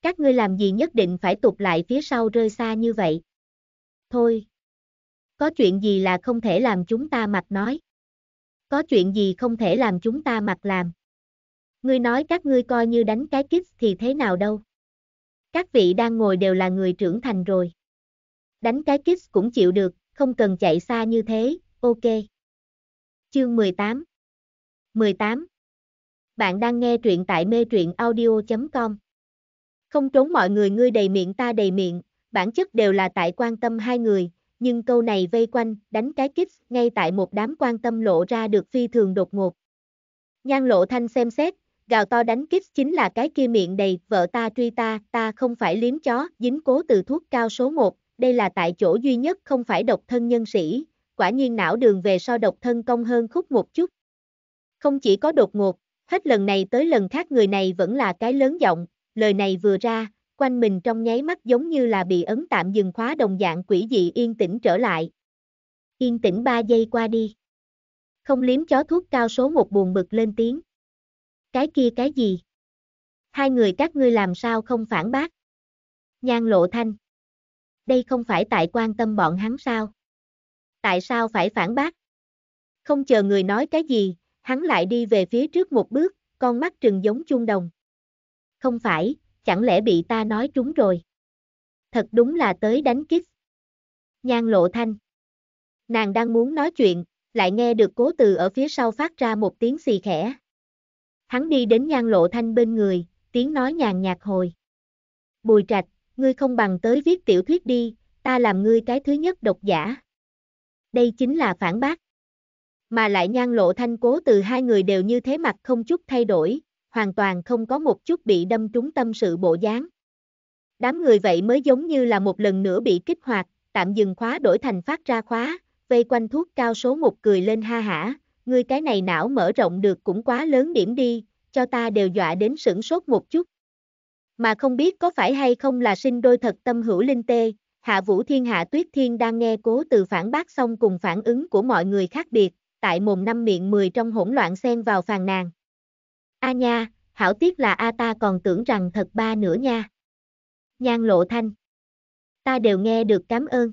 Các ngươi làm gì nhất định phải tụt lại phía sau rơi xa như vậy. Thôi. Có chuyện gì là không thể làm chúng ta mặc nói. Có chuyện gì không thể làm chúng ta mặc làm ngươi nói các ngươi coi như đánh cái kích thì thế nào đâu. Các vị đang ngồi đều là người trưởng thành rồi. Đánh cái kích cũng chịu được, không cần chạy xa như thế, ok. Chương 18 18 Bạn đang nghe truyện tại mê truyện audio.com Không trốn mọi người ngươi đầy miệng ta đầy miệng, bản chất đều là tại quan tâm hai người, nhưng câu này vây quanh, đánh cái kích ngay tại một đám quan tâm lộ ra được phi thường đột ngột. Nhan lộ thanh xem xét, gào to đánh kích chính là cái kia miệng đầy, vợ ta truy ta, ta không phải liếm chó, dính cố từ thuốc cao số 1, đây là tại chỗ duy nhất không phải độc thân nhân sĩ, quả nhiên não đường về so độc thân công hơn khúc một chút. Không chỉ có đột ngột, hết lần này tới lần khác người này vẫn là cái lớn giọng, lời này vừa ra, quanh mình trong nháy mắt giống như là bị ấn tạm dừng khóa đồng dạng quỷ dị yên tĩnh trở lại. Yên tĩnh 3 giây qua đi. Không liếm chó thuốc cao số một buồn bực lên tiếng. Cái kia cái gì? Hai người các ngươi làm sao không phản bác? Nhan lộ thanh. Đây không phải tại quan tâm bọn hắn sao? Tại sao phải phản bác? Không chờ người nói cái gì, hắn lại đi về phía trước một bước, con mắt trừng giống chuông đồng. Không phải, chẳng lẽ bị ta nói trúng rồi? Thật đúng là tới đánh kích. Nhan lộ thanh. Nàng đang muốn nói chuyện, lại nghe được cố từ ở phía sau phát ra một tiếng xì khẽ. Hắn đi đến nhan lộ thanh bên người, tiếng nói nhàn nhạt hồi. Bùi trạch, ngươi không bằng tới viết tiểu thuyết đi, ta làm ngươi cái thứ nhất độc giả. Đây chính là phản bác. Mà lại nhan lộ thanh cố từ hai người đều như thế mặt không chút thay đổi, hoàn toàn không có một chút bị đâm trúng tâm sự bộ dáng. Đám người vậy mới giống như là một lần nữa bị kích hoạt, tạm dừng khóa đổi thành phát ra khóa, vây quanh thuốc cao số một cười lên ha hả, ngươi cái này não mở rộng được cũng quá lớn điểm đi, cho ta đều dọa đến sửng sốt một chút. Mà không biết có phải hay không là sinh đôi thật tâm hữu linh tê, Hạ Vũ Thiên Hạ Tuyết Thiên đang nghe cố từ phản bác xong cùng phản ứng của mọi người khác biệt, tại mồm năm miệng mười trong hỗn loạn xen vào phàn nàn. A nha, hảo tiếc là A ta còn tưởng rằng thật ba nữa nha. Nhan lộ thanh. Ta đều nghe được cảm ơn.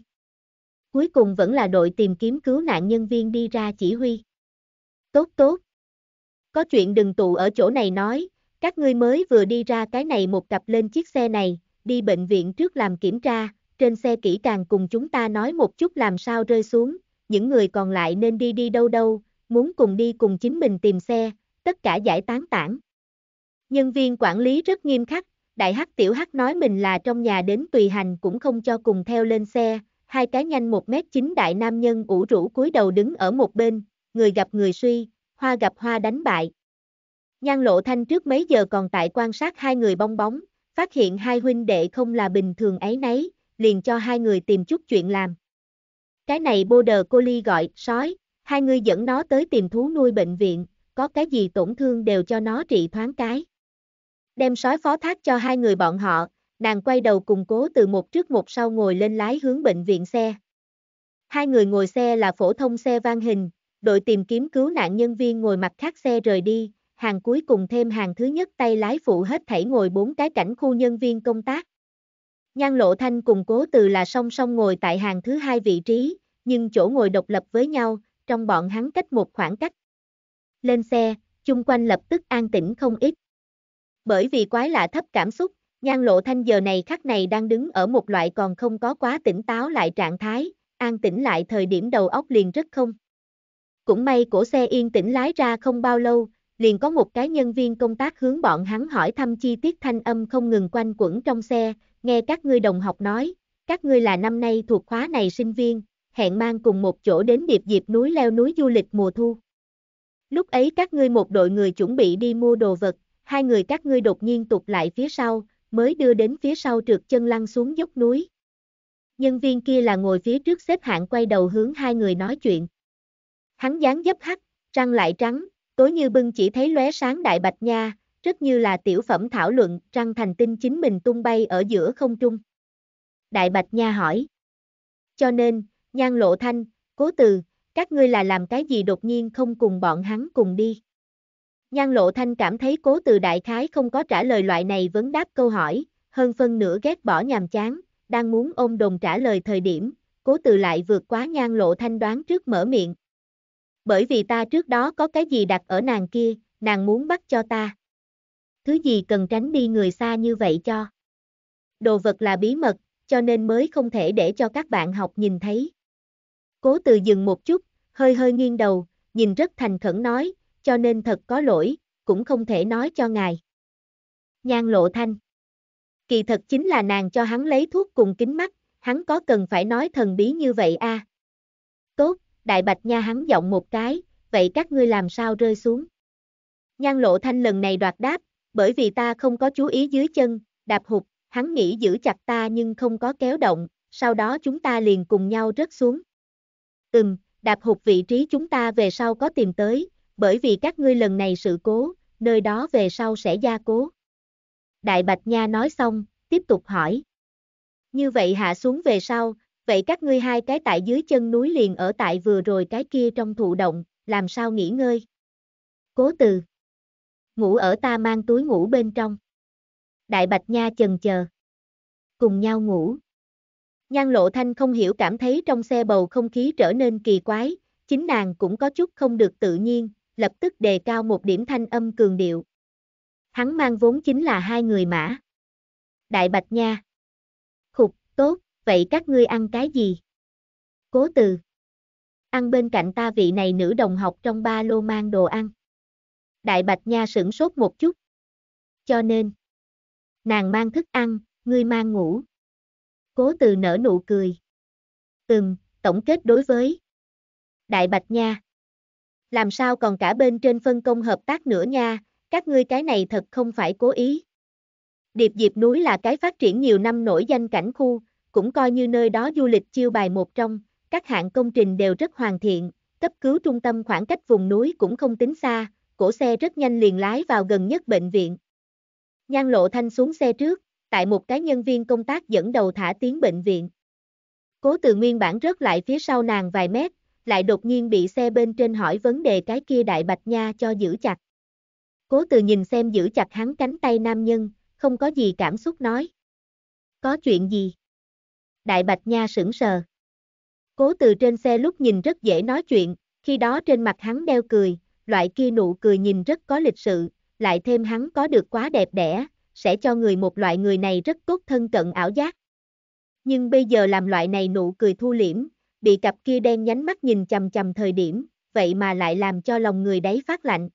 Cuối cùng vẫn là đội tìm kiếm cứu nạn nhân viên đi ra chỉ huy tốt tốt. Có chuyện đừng tụ ở chỗ này nói, các ngươi mới vừa đi ra cái này một cặp lên chiếc xe này, đi bệnh viện trước làm kiểm tra, trên xe kỹ càng cùng chúng ta nói một chút làm sao rơi xuống, những người còn lại nên đi đi đâu đâu, muốn cùng đi cùng chính mình tìm xe, tất cả giải tán tản. Nhân viên quản lý rất nghiêm khắc, đại hắc tiểu hắc nói mình là trong nhà đến tùy hành cũng không cho cùng theo lên xe, hai cái nhanh một mét chín đại nam nhân ủ rũ cúi đầu đứng ở một bên, người gặp người suy, hoa gặp hoa đánh bại. Nhan lộ thanh trước mấy giờ còn tại quan sát hai người bong bóng, phát hiện hai huynh đệ không là bình thường ấy nấy, liền cho hai người tìm chút chuyện làm. Cái này bô đờ cô ly gọi, sói, hai người dẫn nó tới tìm thú nuôi bệnh viện, có cái gì tổn thương đều cho nó trị thoáng cái. Đem sói phó thác cho hai người bọn họ, nàng quay đầu cùng cố từ một trước một sau ngồi lên lái hướng bệnh viện xe. Hai người ngồi xe là phổ thông xe van hình, đội tìm kiếm cứu nạn nhân viên ngồi mặt khác xe rời đi, hàng cuối cùng thêm hàng thứ nhất tay lái phụ hết thảy ngồi bốn cái cảnh khu nhân viên công tác. Nhan Lộ Thanh cùng Cố Từ là song song ngồi tại hàng thứ hai vị trí, nhưng chỗ ngồi độc lập với nhau, trong bọn hắn cách một khoảng cách. Lên xe, chung quanh lập tức an tĩnh không ít. Bởi vì quái lạ thấp cảm xúc, Nhan Lộ Thanh giờ này khắc này đang đứng ở một loại còn không có quá tỉnh táo lại trạng thái, an tĩnh lại thời điểm đầu óc liền rất không. Cũng may cổ xe yên tĩnh lái ra không bao lâu, liền có một cái nhân viên công tác hướng bọn hắn hỏi thăm chi tiết thanh âm không ngừng quanh quẩn trong xe, nghe các ngươi đồng học nói, các ngươi là năm nay thuộc khóa này sinh viên, hẹn mang cùng một chỗ đến điệp dịp núi leo núi du lịch mùa thu. Lúc ấy các ngươi một đội người chuẩn bị đi mua đồ vật, hai người các ngươi đột nhiên tụt lại phía sau, mới đưa đến phía sau trượt chân lăn xuống dốc núi. Nhân viên kia là ngồi phía trước xếp hạng quay đầu hướng hai người nói chuyện. Hắn dáng dấp hắc, răng lại trắng, tối như bưng chỉ thấy lóe sáng đại bạch nha, rất như là tiểu phẩm thảo luận, răng thành tinh chính mình tung bay ở giữa không trung. Đại bạch nha hỏi. Cho nên, nhan lộ thanh, cố từ, các ngươi là làm cái gì đột nhiên không cùng bọn hắn cùng đi. Nhan lộ thanh cảm thấy cố từ đại khái không có trả lời loại này vấn đáp câu hỏi, hơn phân nửa ghét bỏ nhàm chán, đang muốn ôm đồn trả lời thời điểm, cố từ lại vượt quá nhan lộ thanh đoán trước mở miệng, bởi vì ta trước đó có cái gì đặt ở nàng kia, nàng muốn bắt cho ta. Thứ gì cần tránh đi người xa như vậy cho. Đồ vật là bí mật, cho nên mới không thể để cho các bạn học nhìn thấy. Cố từ dừng một chút, hơi hơi nghiêng đầu, nhìn rất thành khẩn nói, cho nên thật có lỗi, cũng không thể nói cho ngài. Nhan lộ thanh. Kỳ thật chính là nàng cho hắn lấy thuốc cùng kính mắt, hắn có cần phải nói thần bí như vậy a? À? Tốt, đại bạch nha hắn giọng một cái, vậy các ngươi làm sao rơi xuống. Nhan lộ thanh lần này đoạt đáp, bởi vì ta không có chú ý dưới chân, đạp hụt, hắn nghĩ giữ chặt ta nhưng không có kéo động, sau đó chúng ta liền cùng nhau rớt xuống. Ừm, đạp hụt vị trí chúng ta về sau có tìm tới, bởi vì các ngươi lần này sự cố, nơi đó về sau sẽ gia cố. Đại Bạch Nha nói xong, tiếp tục hỏi. Như vậy hạ xuống về sau, vậy các ngươi hai cái tại dưới chân núi liền ở tại vừa rồi cái kia trong thụ động, làm sao nghỉ ngơi. Cố từ. Ngủ ở ta mang túi ngủ bên trong. Đại Bạch Nha chần chờ. Cùng nhau ngủ. Nhan Lộ Thanh không hiểu cảm thấy trong xe bầu không khí trở nên kỳ quái, chính nàng cũng có chút không được tự nhiên, lập tức đề cao một điểm thanh âm cường điệu. Hắn mang vốn chính là hai người mã. Đại Bạch Nha. Khục, tốt vậy các ngươi ăn cái gì? Cố từ. Ăn bên cạnh ta vị này nữ đồng học trong ba lô mang đồ ăn. Đại Bạch Nha sửng sốt một chút. Cho nên, nàng mang thức ăn, ngươi mang ngủ. Cố từ nở nụ cười. Ừm, tổng kết đối với Đại Bạch Nha. Làm sao còn cả bên trên phân công hợp tác nữa nha, các ngươi cái này thật không phải cố ý. Điệp Diệp núi là cái phát triển nhiều năm nổi danh cảnh khu, cũng coi như nơi đó du lịch chiêu bài một trong, các hạng công trình đều rất hoàn thiện, cấp cứu trung tâm khoảng cách vùng núi cũng không tính xa, cổ xe rất nhanh liền lái vào gần nhất bệnh viện. Nhan lộ thanh xuống xe trước, tại một cái nhân viên công tác dẫn đầu thả tiếng bệnh viện. Cố từ nguyên bản rớt lại phía sau nàng vài mét, lại đột nhiên bị xe bên trên hỏi vấn đề cái kia đại bạch nha cho giữ chặt. Cố từ nhìn xem giữ chặt hắn cánh tay nam nhân, không có gì cảm xúc nói. Có chuyện gì? Đại Bạch Nha sững sờ. Cố từ trên xe lúc nhìn rất dễ nói chuyện, khi đó trên mặt hắn đeo cười, loại kia nụ cười nhìn rất có lịch sự, lại thêm hắn có được quá đẹp đẽ, sẽ cho người một loại người này rất cốt thân cận ảo giác. Nhưng bây giờ làm loại này nụ cười thu liễm, bị cặp kia đen nhánh mắt nhìn chầm chầm thời điểm, vậy mà lại làm cho lòng người đấy phát lạnh.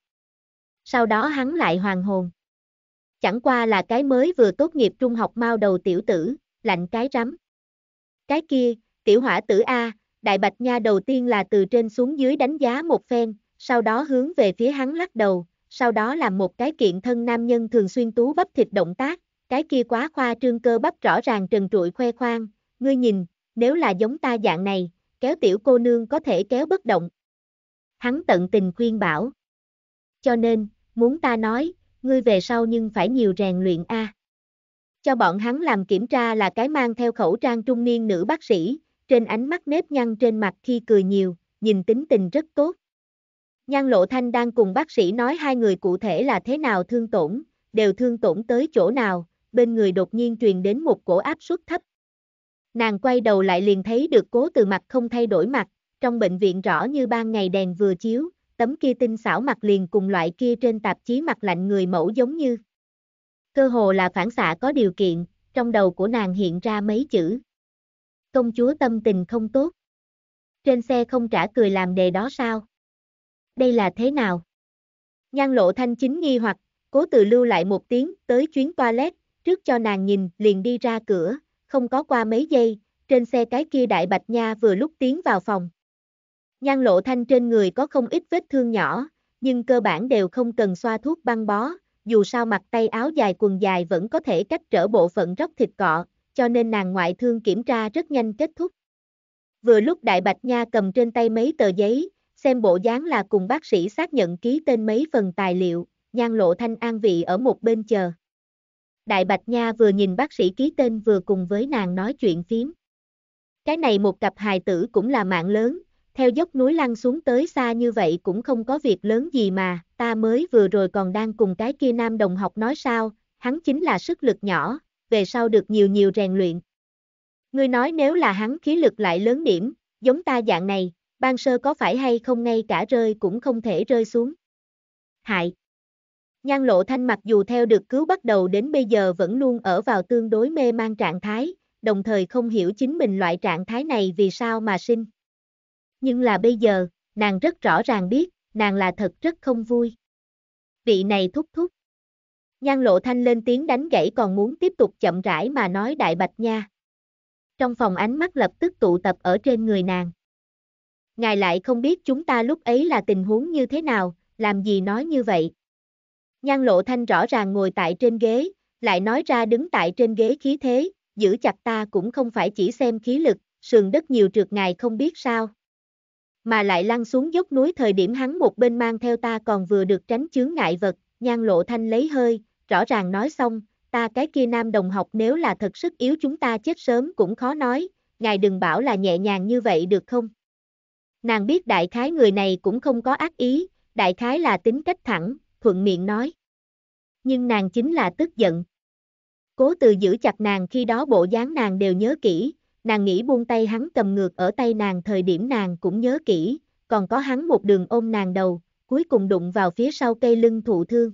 Sau đó hắn lại hoàng hồn. Chẳng qua là cái mới vừa tốt nghiệp trung học mau đầu tiểu tử, lạnh cái rắm. Cái kia, tiểu hỏa tử A, đại bạch nha đầu tiên là từ trên xuống dưới đánh giá một phen, sau đó hướng về phía hắn lắc đầu, sau đó làm một cái kiện thân nam nhân thường xuyên tú bắp thịt động tác, cái kia quá khoa trương cơ bắp rõ ràng trần trụi khoe khoang, ngươi nhìn, nếu là giống ta dạng này, kéo tiểu cô nương có thể kéo bất động. Hắn tận tình khuyên bảo. Cho nên, muốn ta nói, ngươi về sau nhưng phải nhiều rèn luyện a. À cho bọn hắn làm kiểm tra là cái mang theo khẩu trang trung niên nữ bác sĩ, trên ánh mắt nếp nhăn trên mặt khi cười nhiều, nhìn tính tình rất tốt. Nhan Lộ Thanh đang cùng bác sĩ nói hai người cụ thể là thế nào thương tổn, đều thương tổn tới chỗ nào, bên người đột nhiên truyền đến một cổ áp suất thấp. Nàng quay đầu lại liền thấy được cố từ mặt không thay đổi mặt, trong bệnh viện rõ như ban ngày đèn vừa chiếu, tấm kia tinh xảo mặt liền cùng loại kia trên tạp chí mặt lạnh người mẫu giống như. Cơ hồ là phản xạ có điều kiện, trong đầu của nàng hiện ra mấy chữ. Công chúa tâm tình không tốt. Trên xe không trả cười làm đề đó sao? Đây là thế nào? Nhan lộ thanh chính nghi hoặc, cố từ lưu lại một tiếng tới chuyến toilet, trước cho nàng nhìn liền đi ra cửa, không có qua mấy giây, trên xe cái kia đại bạch nha vừa lúc tiến vào phòng. Nhan lộ thanh trên người có không ít vết thương nhỏ, nhưng cơ bản đều không cần xoa thuốc băng bó, dù sao mặc tay áo dài quần dài vẫn có thể cách trở bộ phận róc thịt cọ, cho nên nàng ngoại thương kiểm tra rất nhanh kết thúc. Vừa lúc Đại Bạch Nha cầm trên tay mấy tờ giấy, xem bộ dáng là cùng bác sĩ xác nhận ký tên mấy phần tài liệu, nhan lộ thanh an vị ở một bên chờ. Đại Bạch Nha vừa nhìn bác sĩ ký tên vừa cùng với nàng nói chuyện phím. Cái này một cặp hài tử cũng là mạng lớn, theo dốc núi lăn xuống tới xa như vậy cũng không có việc lớn gì mà, ta mới vừa rồi còn đang cùng cái kia nam đồng học nói sao, hắn chính là sức lực nhỏ, về sau được nhiều nhiều rèn luyện. Ngươi nói nếu là hắn khí lực lại lớn điểm, giống ta dạng này, ban sơ có phải hay không ngay cả rơi cũng không thể rơi xuống. Hại. Nhan lộ thanh mặc dù theo được cứu bắt đầu đến bây giờ vẫn luôn ở vào tương đối mê mang trạng thái, đồng thời không hiểu chính mình loại trạng thái này vì sao mà sinh nhưng là bây giờ, nàng rất rõ ràng biết, nàng là thật rất không vui. Vị này thúc thúc. Nhan lộ thanh lên tiếng đánh gãy còn muốn tiếp tục chậm rãi mà nói đại bạch nha. Trong phòng ánh mắt lập tức tụ tập ở trên người nàng. Ngài lại không biết chúng ta lúc ấy là tình huống như thế nào, làm gì nói như vậy. Nhan lộ thanh rõ ràng ngồi tại trên ghế, lại nói ra đứng tại trên ghế khí thế, giữ chặt ta cũng không phải chỉ xem khí lực, sườn đất nhiều trượt ngài không biết sao mà lại lăn xuống dốc núi thời điểm hắn một bên mang theo ta còn vừa được tránh chướng ngại vật, nhan lộ thanh lấy hơi, rõ ràng nói xong, ta cái kia nam đồng học nếu là thật sức yếu chúng ta chết sớm cũng khó nói, ngài đừng bảo là nhẹ nhàng như vậy được không? Nàng biết đại khái người này cũng không có ác ý, đại khái là tính cách thẳng, thuận miệng nói. Nhưng nàng chính là tức giận. Cố từ giữ chặt nàng khi đó bộ dáng nàng đều nhớ kỹ, Nàng nghĩ buông tay hắn cầm ngược ở tay nàng thời điểm nàng cũng nhớ kỹ, còn có hắn một đường ôm nàng đầu, cuối cùng đụng vào phía sau cây lưng thụ thương.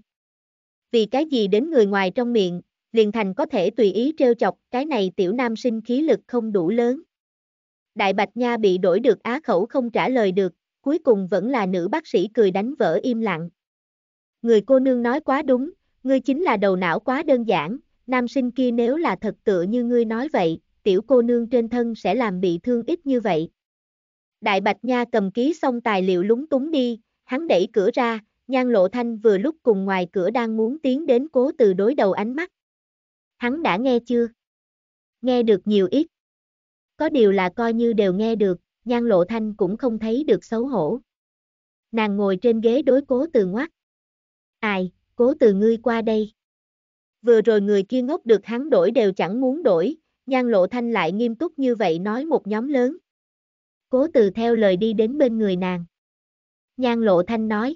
Vì cái gì đến người ngoài trong miệng, liền thành có thể tùy ý trêu chọc, cái này tiểu nam sinh khí lực không đủ lớn. Đại Bạch Nha bị đổi được á khẩu không trả lời được, cuối cùng vẫn là nữ bác sĩ cười đánh vỡ im lặng. Người cô nương nói quá đúng, ngươi chính là đầu não quá đơn giản, nam sinh kia nếu là thật tựa như ngươi nói vậy, tiểu cô nương trên thân sẽ làm bị thương ít như vậy. Đại Bạch Nha cầm ký xong tài liệu lúng túng đi, hắn đẩy cửa ra, Nhan Lộ Thanh vừa lúc cùng ngoài cửa đang muốn tiến đến cố từ đối đầu ánh mắt. Hắn đã nghe chưa? Nghe được nhiều ít. Có điều là coi như đều nghe được, Nhan Lộ Thanh cũng không thấy được xấu hổ. Nàng ngồi trên ghế đối cố từ ngoắt. Ai, cố từ ngươi qua đây. Vừa rồi người kia ngốc được hắn đổi đều chẳng muốn đổi, Nhan Lộ Thanh lại nghiêm túc như vậy nói một nhóm lớn. Cố từ theo lời đi đến bên người nàng. Nhan Lộ Thanh nói.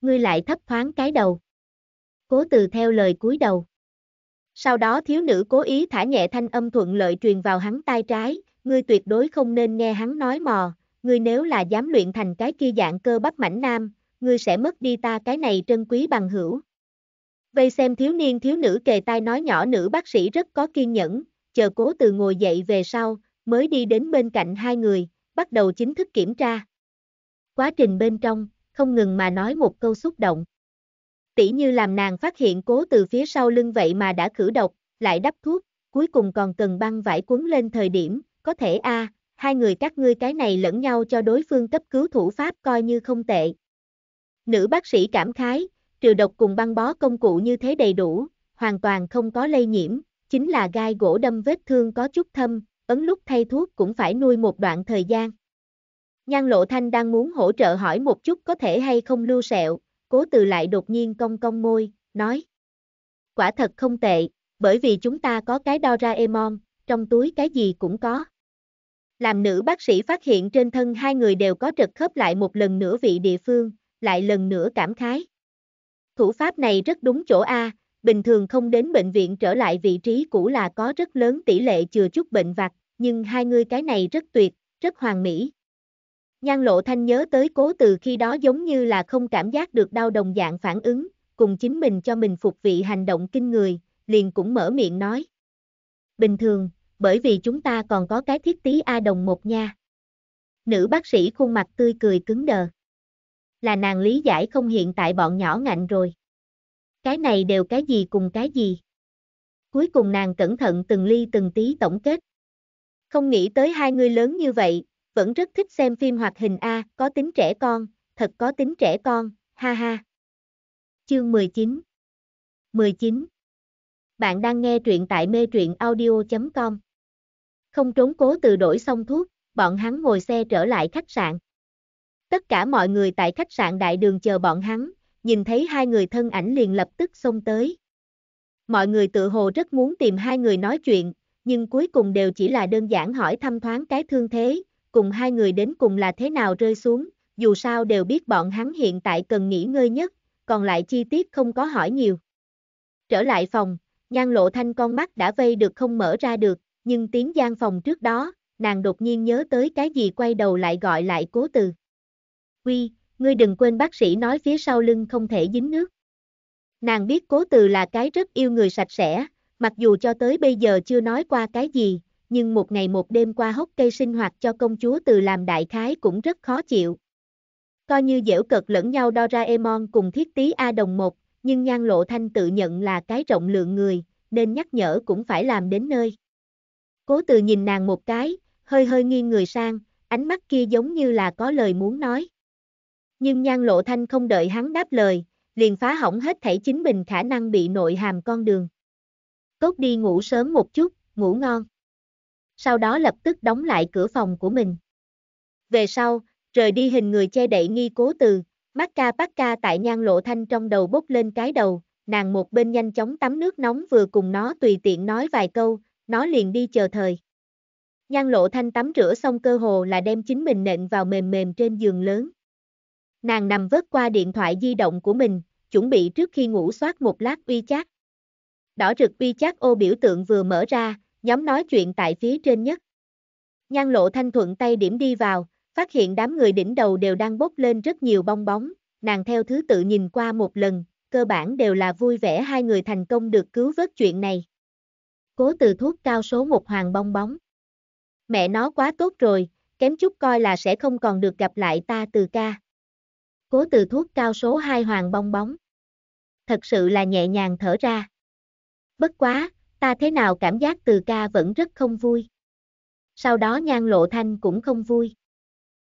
Ngươi lại thấp thoáng cái đầu. Cố từ theo lời cúi đầu. Sau đó thiếu nữ cố ý thả nhẹ thanh âm thuận lợi truyền vào hắn tai trái, ngươi tuyệt đối không nên nghe hắn nói mò, ngươi nếu là dám luyện thành cái kia dạng cơ bắp mảnh nam, ngươi sẽ mất đi ta cái này trân quý bằng hữu. Vây xem thiếu niên thiếu nữ kề tai nói nhỏ nữ bác sĩ rất có kiên nhẫn, chờ cố từ ngồi dậy về sau, mới đi đến bên cạnh hai người, bắt đầu chính thức kiểm tra. Quá trình bên trong, không ngừng mà nói một câu xúc động. Tỷ như làm nàng phát hiện cố từ phía sau lưng vậy mà đã khử độc, lại đắp thuốc, cuối cùng còn cần băng vải cuốn lên thời điểm, có thể a hai người các ngươi cái này lẫn nhau cho đối phương cấp cứu thủ pháp coi như không tệ. Nữ bác sĩ cảm khái, trừ độc cùng băng bó công cụ như thế đầy đủ, hoàn toàn không có lây nhiễm, chính là gai gỗ đâm vết thương có chút thâm, ấn lúc thay thuốc cũng phải nuôi một đoạn thời gian. Nhan Lộ Thanh đang muốn hỗ trợ hỏi một chút có thể hay không lưu sẹo, cố từ lại đột nhiên cong cong môi, nói. Quả thật không tệ, bởi vì chúng ta có cái đo ra emon, trong túi cái gì cũng có. Làm nữ bác sĩ phát hiện trên thân hai người đều có trật khớp lại một lần nữa vị địa phương, lại lần nữa cảm khái. Thủ pháp này rất đúng chỗ A, bình thường không đến bệnh viện trở lại vị trí cũ là có rất lớn tỷ lệ chừa chút bệnh vặt, nhưng hai người cái này rất tuyệt, rất hoàn mỹ. Nhan lộ thanh nhớ tới cố từ khi đó giống như là không cảm giác được đau đồng dạng phản ứng, cùng chính mình cho mình phục vị hành động kinh người, liền cũng mở miệng nói. Bình thường, bởi vì chúng ta còn có cái thiết tí A đồng một nha. Nữ bác sĩ khuôn mặt tươi cười cứng đờ. Là nàng lý giải không hiện tại bọn nhỏ ngạnh rồi. Cái này đều cái gì cùng cái gì? Cuối cùng nàng cẩn thận từng ly từng tí tổng kết. Không nghĩ tới hai người lớn như vậy, vẫn rất thích xem phim hoạt hình A, có tính trẻ con, thật có tính trẻ con, ha ha. Chương 19 19 Bạn đang nghe truyện tại mê truyện audio.com Không trốn cố từ đổi xong thuốc, bọn hắn ngồi xe trở lại khách sạn. Tất cả mọi người tại khách sạn đại đường chờ bọn hắn, nhìn thấy hai người thân ảnh liền lập tức xông tới. Mọi người tự hồ rất muốn tìm hai người nói chuyện, nhưng cuối cùng đều chỉ là đơn giản hỏi thăm thoáng cái thương thế, cùng hai người đến cùng là thế nào rơi xuống, dù sao đều biết bọn hắn hiện tại cần nghỉ ngơi nhất, còn lại chi tiết không có hỏi nhiều. Trở lại phòng, nhan lộ thanh con mắt đã vây được không mở ra được, nhưng tiếng gian phòng trước đó, nàng đột nhiên nhớ tới cái gì quay đầu lại gọi lại cố từ. Quy, ngươi đừng quên bác sĩ nói phía sau lưng không thể dính nước. Nàng biết cố từ là cái rất yêu người sạch sẽ, mặc dù cho tới bây giờ chưa nói qua cái gì, nhưng một ngày một đêm qua hốc cây sinh hoạt cho công chúa từ làm đại khái cũng rất khó chịu. Coi như dễu cực lẫn nhau Doraemon cùng thiết tí A đồng một, nhưng nhan lộ thanh tự nhận là cái rộng lượng người, nên nhắc nhở cũng phải làm đến nơi. Cố từ nhìn nàng một cái, hơi hơi nghiêng người sang, ánh mắt kia giống như là có lời muốn nói nhưng Nhan Lộ Thanh không đợi hắn đáp lời, liền phá hỏng hết thảy chính mình khả năng bị nội hàm con đường. Cốt đi ngủ sớm một chút, ngủ ngon. Sau đó lập tức đóng lại cửa phòng của mình. Về sau, rời đi hình người che đậy nghi cố từ, ca Macca ca tại Nhan Lộ Thanh trong đầu bốc lên cái đầu, nàng một bên nhanh chóng tắm nước nóng vừa cùng nó tùy tiện nói vài câu, nó liền đi chờ thời. Nhan lộ thanh tắm rửa xong cơ hồ là đem chính mình nện vào mềm mềm trên giường lớn. Nàng nằm vớt qua điện thoại di động của mình, chuẩn bị trước khi ngủ soát một lát uy chat. Đỏ rực uy chat ô biểu tượng vừa mở ra, nhóm nói chuyện tại phía trên nhất. Nhan lộ thanh thuận tay điểm đi vào, phát hiện đám người đỉnh đầu đều đang bốc lên rất nhiều bong bóng, nàng theo thứ tự nhìn qua một lần, cơ bản đều là vui vẻ hai người thành công được cứu vớt chuyện này. Cố từ thuốc cao số một hoàng bong bóng. Mẹ nó quá tốt rồi, kém chút coi là sẽ không còn được gặp lại ta từ ca. Cố từ thuốc cao số 2 hoàng bong bóng. Thật sự là nhẹ nhàng thở ra. Bất quá, ta thế nào cảm giác từ ca vẫn rất không vui. Sau đó nhan lộ thanh cũng không vui.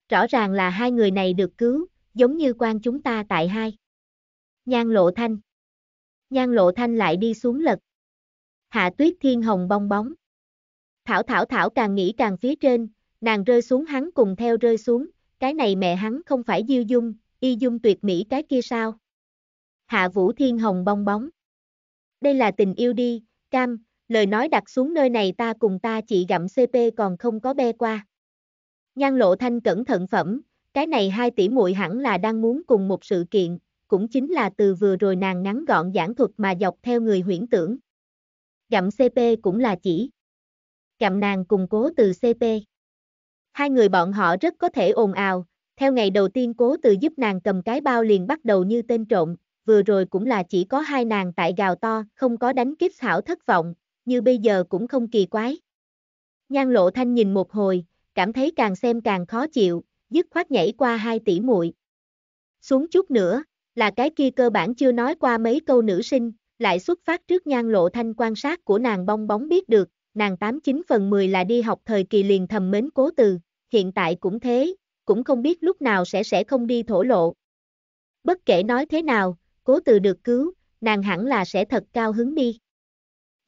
Rõ ràng là hai người này được cứu, giống như quan chúng ta tại hai. Nhan lộ thanh. Nhan lộ thanh lại đi xuống lật. Hạ tuyết thiên hồng bong bóng. Thảo thảo thảo càng nghĩ càng phía trên, nàng rơi xuống hắn cùng theo rơi xuống, cái này mẹ hắn không phải diêu dung, y dung tuyệt mỹ cái kia sao? Hạ Vũ Thiên Hồng bong bóng. Đây là tình yêu đi, cam, lời nói đặt xuống nơi này ta cùng ta chỉ gặm CP còn không có be qua. Nhan lộ thanh cẩn thận phẩm, cái này hai tỷ muội hẳn là đang muốn cùng một sự kiện, cũng chính là từ vừa rồi nàng ngắn gọn giảng thuật mà dọc theo người huyễn tưởng. Gặm CP cũng là chỉ. Gặm nàng cùng cố từ CP. Hai người bọn họ rất có thể ồn ào, theo ngày đầu tiên cố từ giúp nàng cầm cái bao liền bắt đầu như tên trộm, vừa rồi cũng là chỉ có hai nàng tại gào to, không có đánh kiếp hảo thất vọng, như bây giờ cũng không kỳ quái. Nhan lộ thanh nhìn một hồi, cảm thấy càng xem càng khó chịu, dứt khoát nhảy qua hai tỷ muội. Xuống chút nữa, là cái kia cơ bản chưa nói qua mấy câu nữ sinh, lại xuất phát trước nhan lộ thanh quan sát của nàng bong bóng biết được, nàng 89 phần 10 là đi học thời kỳ liền thầm mến cố từ, hiện tại cũng thế, cũng không biết lúc nào sẽ sẽ không đi thổ lộ. Bất kể nói thế nào, cố từ được cứu, nàng hẳn là sẽ thật cao hứng đi.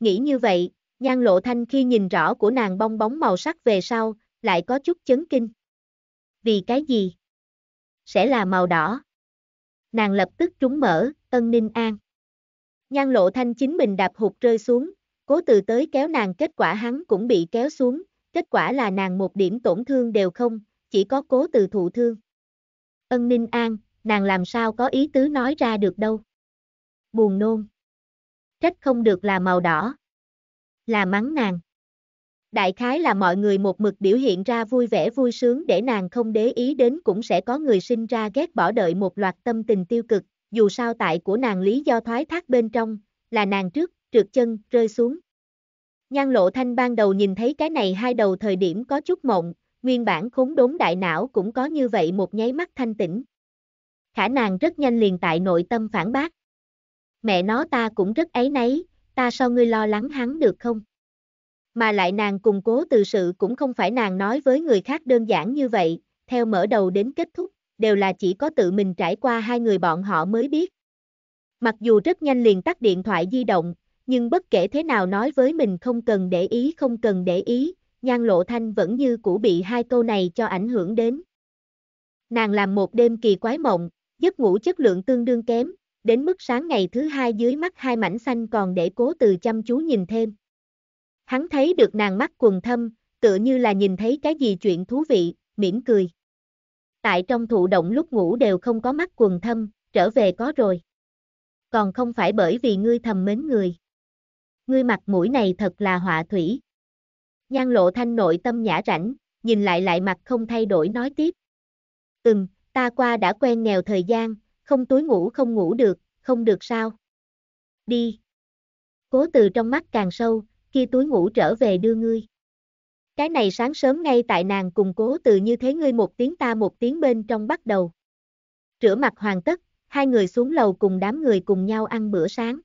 Nghĩ như vậy, nhan lộ thanh khi nhìn rõ của nàng bong bóng màu sắc về sau, lại có chút chấn kinh. Vì cái gì? Sẽ là màu đỏ. Nàng lập tức trúng mở, ân ninh an. Nhan lộ thanh chính mình đạp hụt rơi xuống, cố từ tới kéo nàng kết quả hắn cũng bị kéo xuống, kết quả là nàng một điểm tổn thương đều không, chỉ có cố từ thụ thương. Ân ninh an, nàng làm sao có ý tứ nói ra được đâu. Buồn nôn. Trách không được là màu đỏ. Là mắng nàng. Đại khái là mọi người một mực biểu hiện ra vui vẻ vui sướng để nàng không để ý đến cũng sẽ có người sinh ra ghét bỏ đợi một loạt tâm tình tiêu cực, dù sao tại của nàng lý do thoái thác bên trong, là nàng trước, trượt chân, rơi xuống. Nhan lộ thanh ban đầu nhìn thấy cái này hai đầu thời điểm có chút mộng, nguyên bản khốn đốn đại não cũng có như vậy một nháy mắt thanh tĩnh. Khả nàng rất nhanh liền tại nội tâm phản bác. Mẹ nó ta cũng rất ấy nấy, ta sao ngươi lo lắng hắn được không? Mà lại nàng cùng cố từ sự cũng không phải nàng nói với người khác đơn giản như vậy, theo mở đầu đến kết thúc, đều là chỉ có tự mình trải qua hai người bọn họ mới biết. Mặc dù rất nhanh liền tắt điện thoại di động, nhưng bất kể thế nào nói với mình không cần để ý không cần để ý, Nhan Lộ Thanh vẫn như cũ bị hai câu này cho ảnh hưởng đến. Nàng làm một đêm kỳ quái mộng, giấc ngủ chất lượng tương đương kém, đến mức sáng ngày thứ hai dưới mắt hai mảnh xanh còn để cố từ chăm chú nhìn thêm. Hắn thấy được nàng mắt quần thâm, tựa như là nhìn thấy cái gì chuyện thú vị, mỉm cười. Tại trong thụ động lúc ngủ đều không có mắt quần thâm, trở về có rồi. Còn không phải bởi vì ngươi thầm mến người. Ngươi mặt mũi này thật là họa thủy. Nhan lộ thanh nội tâm nhã rảnh, nhìn lại lại mặt không thay đổi nói tiếp. Ừm, ta qua đã quen nghèo thời gian, không túi ngủ không ngủ được, không được sao. Đi. Cố từ trong mắt càng sâu, kia túi ngủ trở về đưa ngươi. Cái này sáng sớm ngay tại nàng cùng cố từ như thế ngươi một tiếng ta một tiếng bên trong bắt đầu. Rửa mặt hoàn tất, hai người xuống lầu cùng đám người cùng nhau ăn bữa sáng.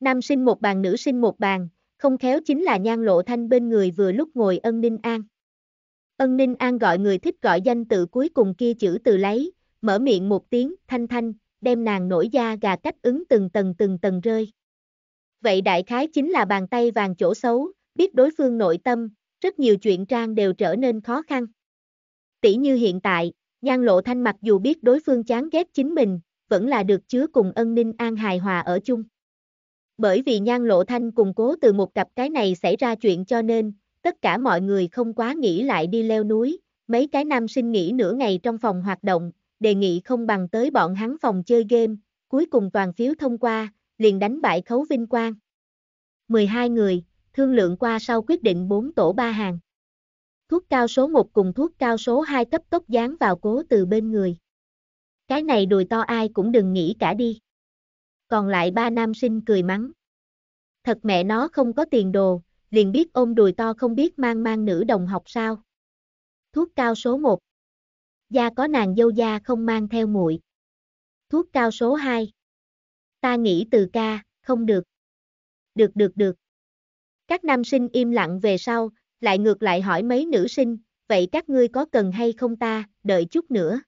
Nam sinh một bàn nữ sinh một bàn, không khéo chính là nhan lộ thanh bên người vừa lúc ngồi ân ninh an. Ân ninh an gọi người thích gọi danh tự cuối cùng kia chữ từ lấy, mở miệng một tiếng, thanh thanh, đem nàng nổi da gà cách ứng từng tầng từng tầng rơi. Vậy đại khái chính là bàn tay vàng chỗ xấu, biết đối phương nội tâm, rất nhiều chuyện trang đều trở nên khó khăn. Tỷ như hiện tại, nhan lộ thanh mặc dù biết đối phương chán ghét chính mình, vẫn là được chứa cùng ân ninh an hài hòa ở chung. Bởi vì Nhan Lộ Thanh cùng cố từ một cặp cái này xảy ra chuyện cho nên, tất cả mọi người không quá nghĩ lại đi leo núi, mấy cái nam sinh nghỉ nửa ngày trong phòng hoạt động, đề nghị không bằng tới bọn hắn phòng chơi game, cuối cùng toàn phiếu thông qua, liền đánh bại khấu vinh quang. 12 người, thương lượng qua sau quyết định 4 tổ 3 hàng. Thuốc cao số 1 cùng thuốc cao số 2 cấp tốc dán vào cố từ bên người. Cái này đùi to ai cũng đừng nghĩ cả đi còn lại ba nam sinh cười mắng. Thật mẹ nó không có tiền đồ, liền biết ôm đùi to không biết mang mang nữ đồng học sao. Thuốc cao số 1 da có nàng dâu da không mang theo muội. Thuốc cao số 2 Ta nghĩ từ ca, không được. Được được được. Các nam sinh im lặng về sau, lại ngược lại hỏi mấy nữ sinh, vậy các ngươi có cần hay không ta, đợi chút nữa.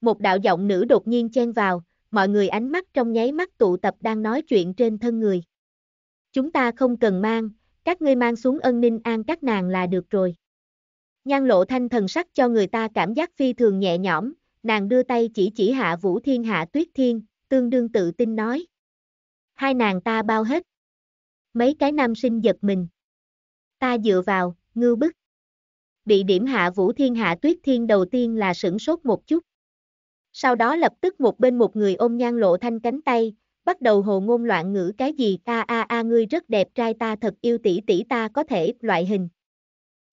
Một đạo giọng nữ đột nhiên chen vào, mọi người ánh mắt trong nháy mắt tụ tập đang nói chuyện trên thân người. Chúng ta không cần mang, các ngươi mang xuống ân ninh an các nàng là được rồi. Nhan lộ thanh thần sắc cho người ta cảm giác phi thường nhẹ nhõm, nàng đưa tay chỉ chỉ hạ vũ thiên hạ tuyết thiên, tương đương tự tin nói. Hai nàng ta bao hết. Mấy cái nam sinh giật mình. Ta dựa vào, ngư bức. Bị điểm hạ vũ thiên hạ tuyết thiên đầu tiên là sửng sốt một chút. Sau đó lập tức một bên một người ôm nhan lộ thanh cánh tay, bắt đầu hồ ngôn loạn ngữ cái gì ta a a ngươi rất đẹp trai ta thật yêu tỷ tỷ ta có thể loại hình.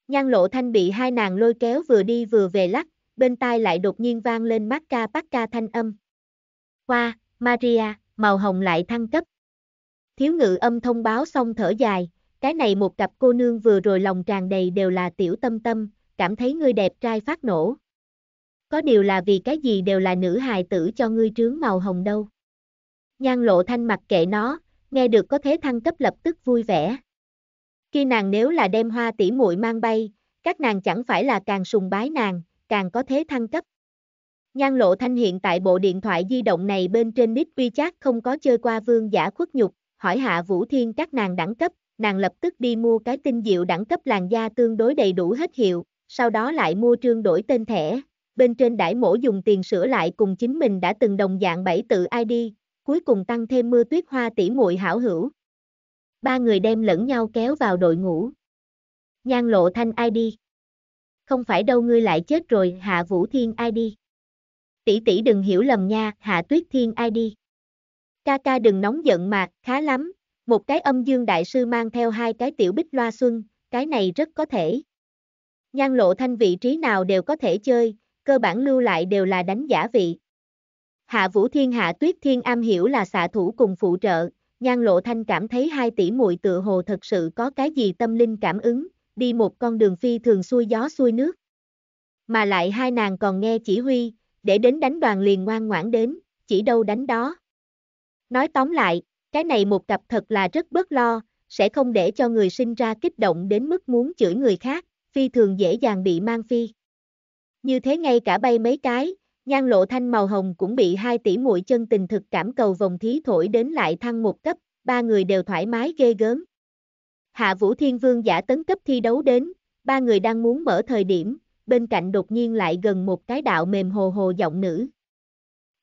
Nhan lộ thanh bị hai nàng lôi kéo vừa đi vừa về lắc, bên tai lại đột nhiên vang lên mát ca bắt ca thanh âm. Qua, Maria, màu hồng lại thăng cấp. Thiếu ngự âm thông báo xong thở dài, cái này một cặp cô nương vừa rồi lòng tràn đầy đều là tiểu tâm tâm, cảm thấy ngươi đẹp trai phát nổ. Có điều là vì cái gì đều là nữ hài tử cho ngươi trướng màu hồng đâu. Nhan lộ thanh mặc kệ nó, nghe được có thế thăng cấp lập tức vui vẻ. Khi nàng nếu là đem hoa tỉ muội mang bay, các nàng chẳng phải là càng sùng bái nàng, càng có thế thăng cấp. Nhan lộ thanh hiện tại bộ điện thoại di động này bên trên nick WeChat không có chơi qua vương giả khuất nhục, hỏi hạ Vũ Thiên các nàng đẳng cấp, nàng lập tức đi mua cái tinh diệu đẳng cấp làn da tương đối đầy đủ hết hiệu, sau đó lại mua trương đổi tên thẻ, bên trên đãi mổ dùng tiền sửa lại cùng chính mình đã từng đồng dạng bảy tự ID, cuối cùng tăng thêm mưa tuyết hoa tỉ muội hảo hữu. Ba người đem lẫn nhau kéo vào đội ngũ. Nhan lộ thanh ID. Không phải đâu ngươi lại chết rồi, Hạ Vũ Thiên ID. Tỷ tỷ đừng hiểu lầm nha, Hạ Tuyết Thiên ID. Ca ca đừng nóng giận mà, khá lắm, một cái âm dương đại sư mang theo hai cái tiểu bích loa xuân, cái này rất có thể. Nhan lộ thanh vị trí nào đều có thể chơi, cơ bản lưu lại đều là đánh giả vị. Hạ Vũ Thiên Hạ Tuyết Thiên am hiểu là xạ thủ cùng phụ trợ, Nhan Lộ Thanh cảm thấy hai tỷ muội tựa hồ thật sự có cái gì tâm linh cảm ứng, đi một con đường phi thường xuôi gió xuôi nước. Mà lại hai nàng còn nghe chỉ huy, để đến đánh đoàn liền ngoan ngoãn đến, chỉ đâu đánh đó. Nói tóm lại, cái này một cặp thật là rất bất lo, sẽ không để cho người sinh ra kích động đến mức muốn chửi người khác, phi thường dễ dàng bị mang phi. Như thế ngay cả bay mấy cái, nhan lộ thanh màu hồng cũng bị hai tỷ muội chân tình thực cảm cầu vòng thí thổi đến lại thăng một cấp, ba người đều thoải mái ghê gớm. Hạ Vũ Thiên Vương giả tấn cấp thi đấu đến, ba người đang muốn mở thời điểm, bên cạnh đột nhiên lại gần một cái đạo mềm hồ hồ giọng nữ.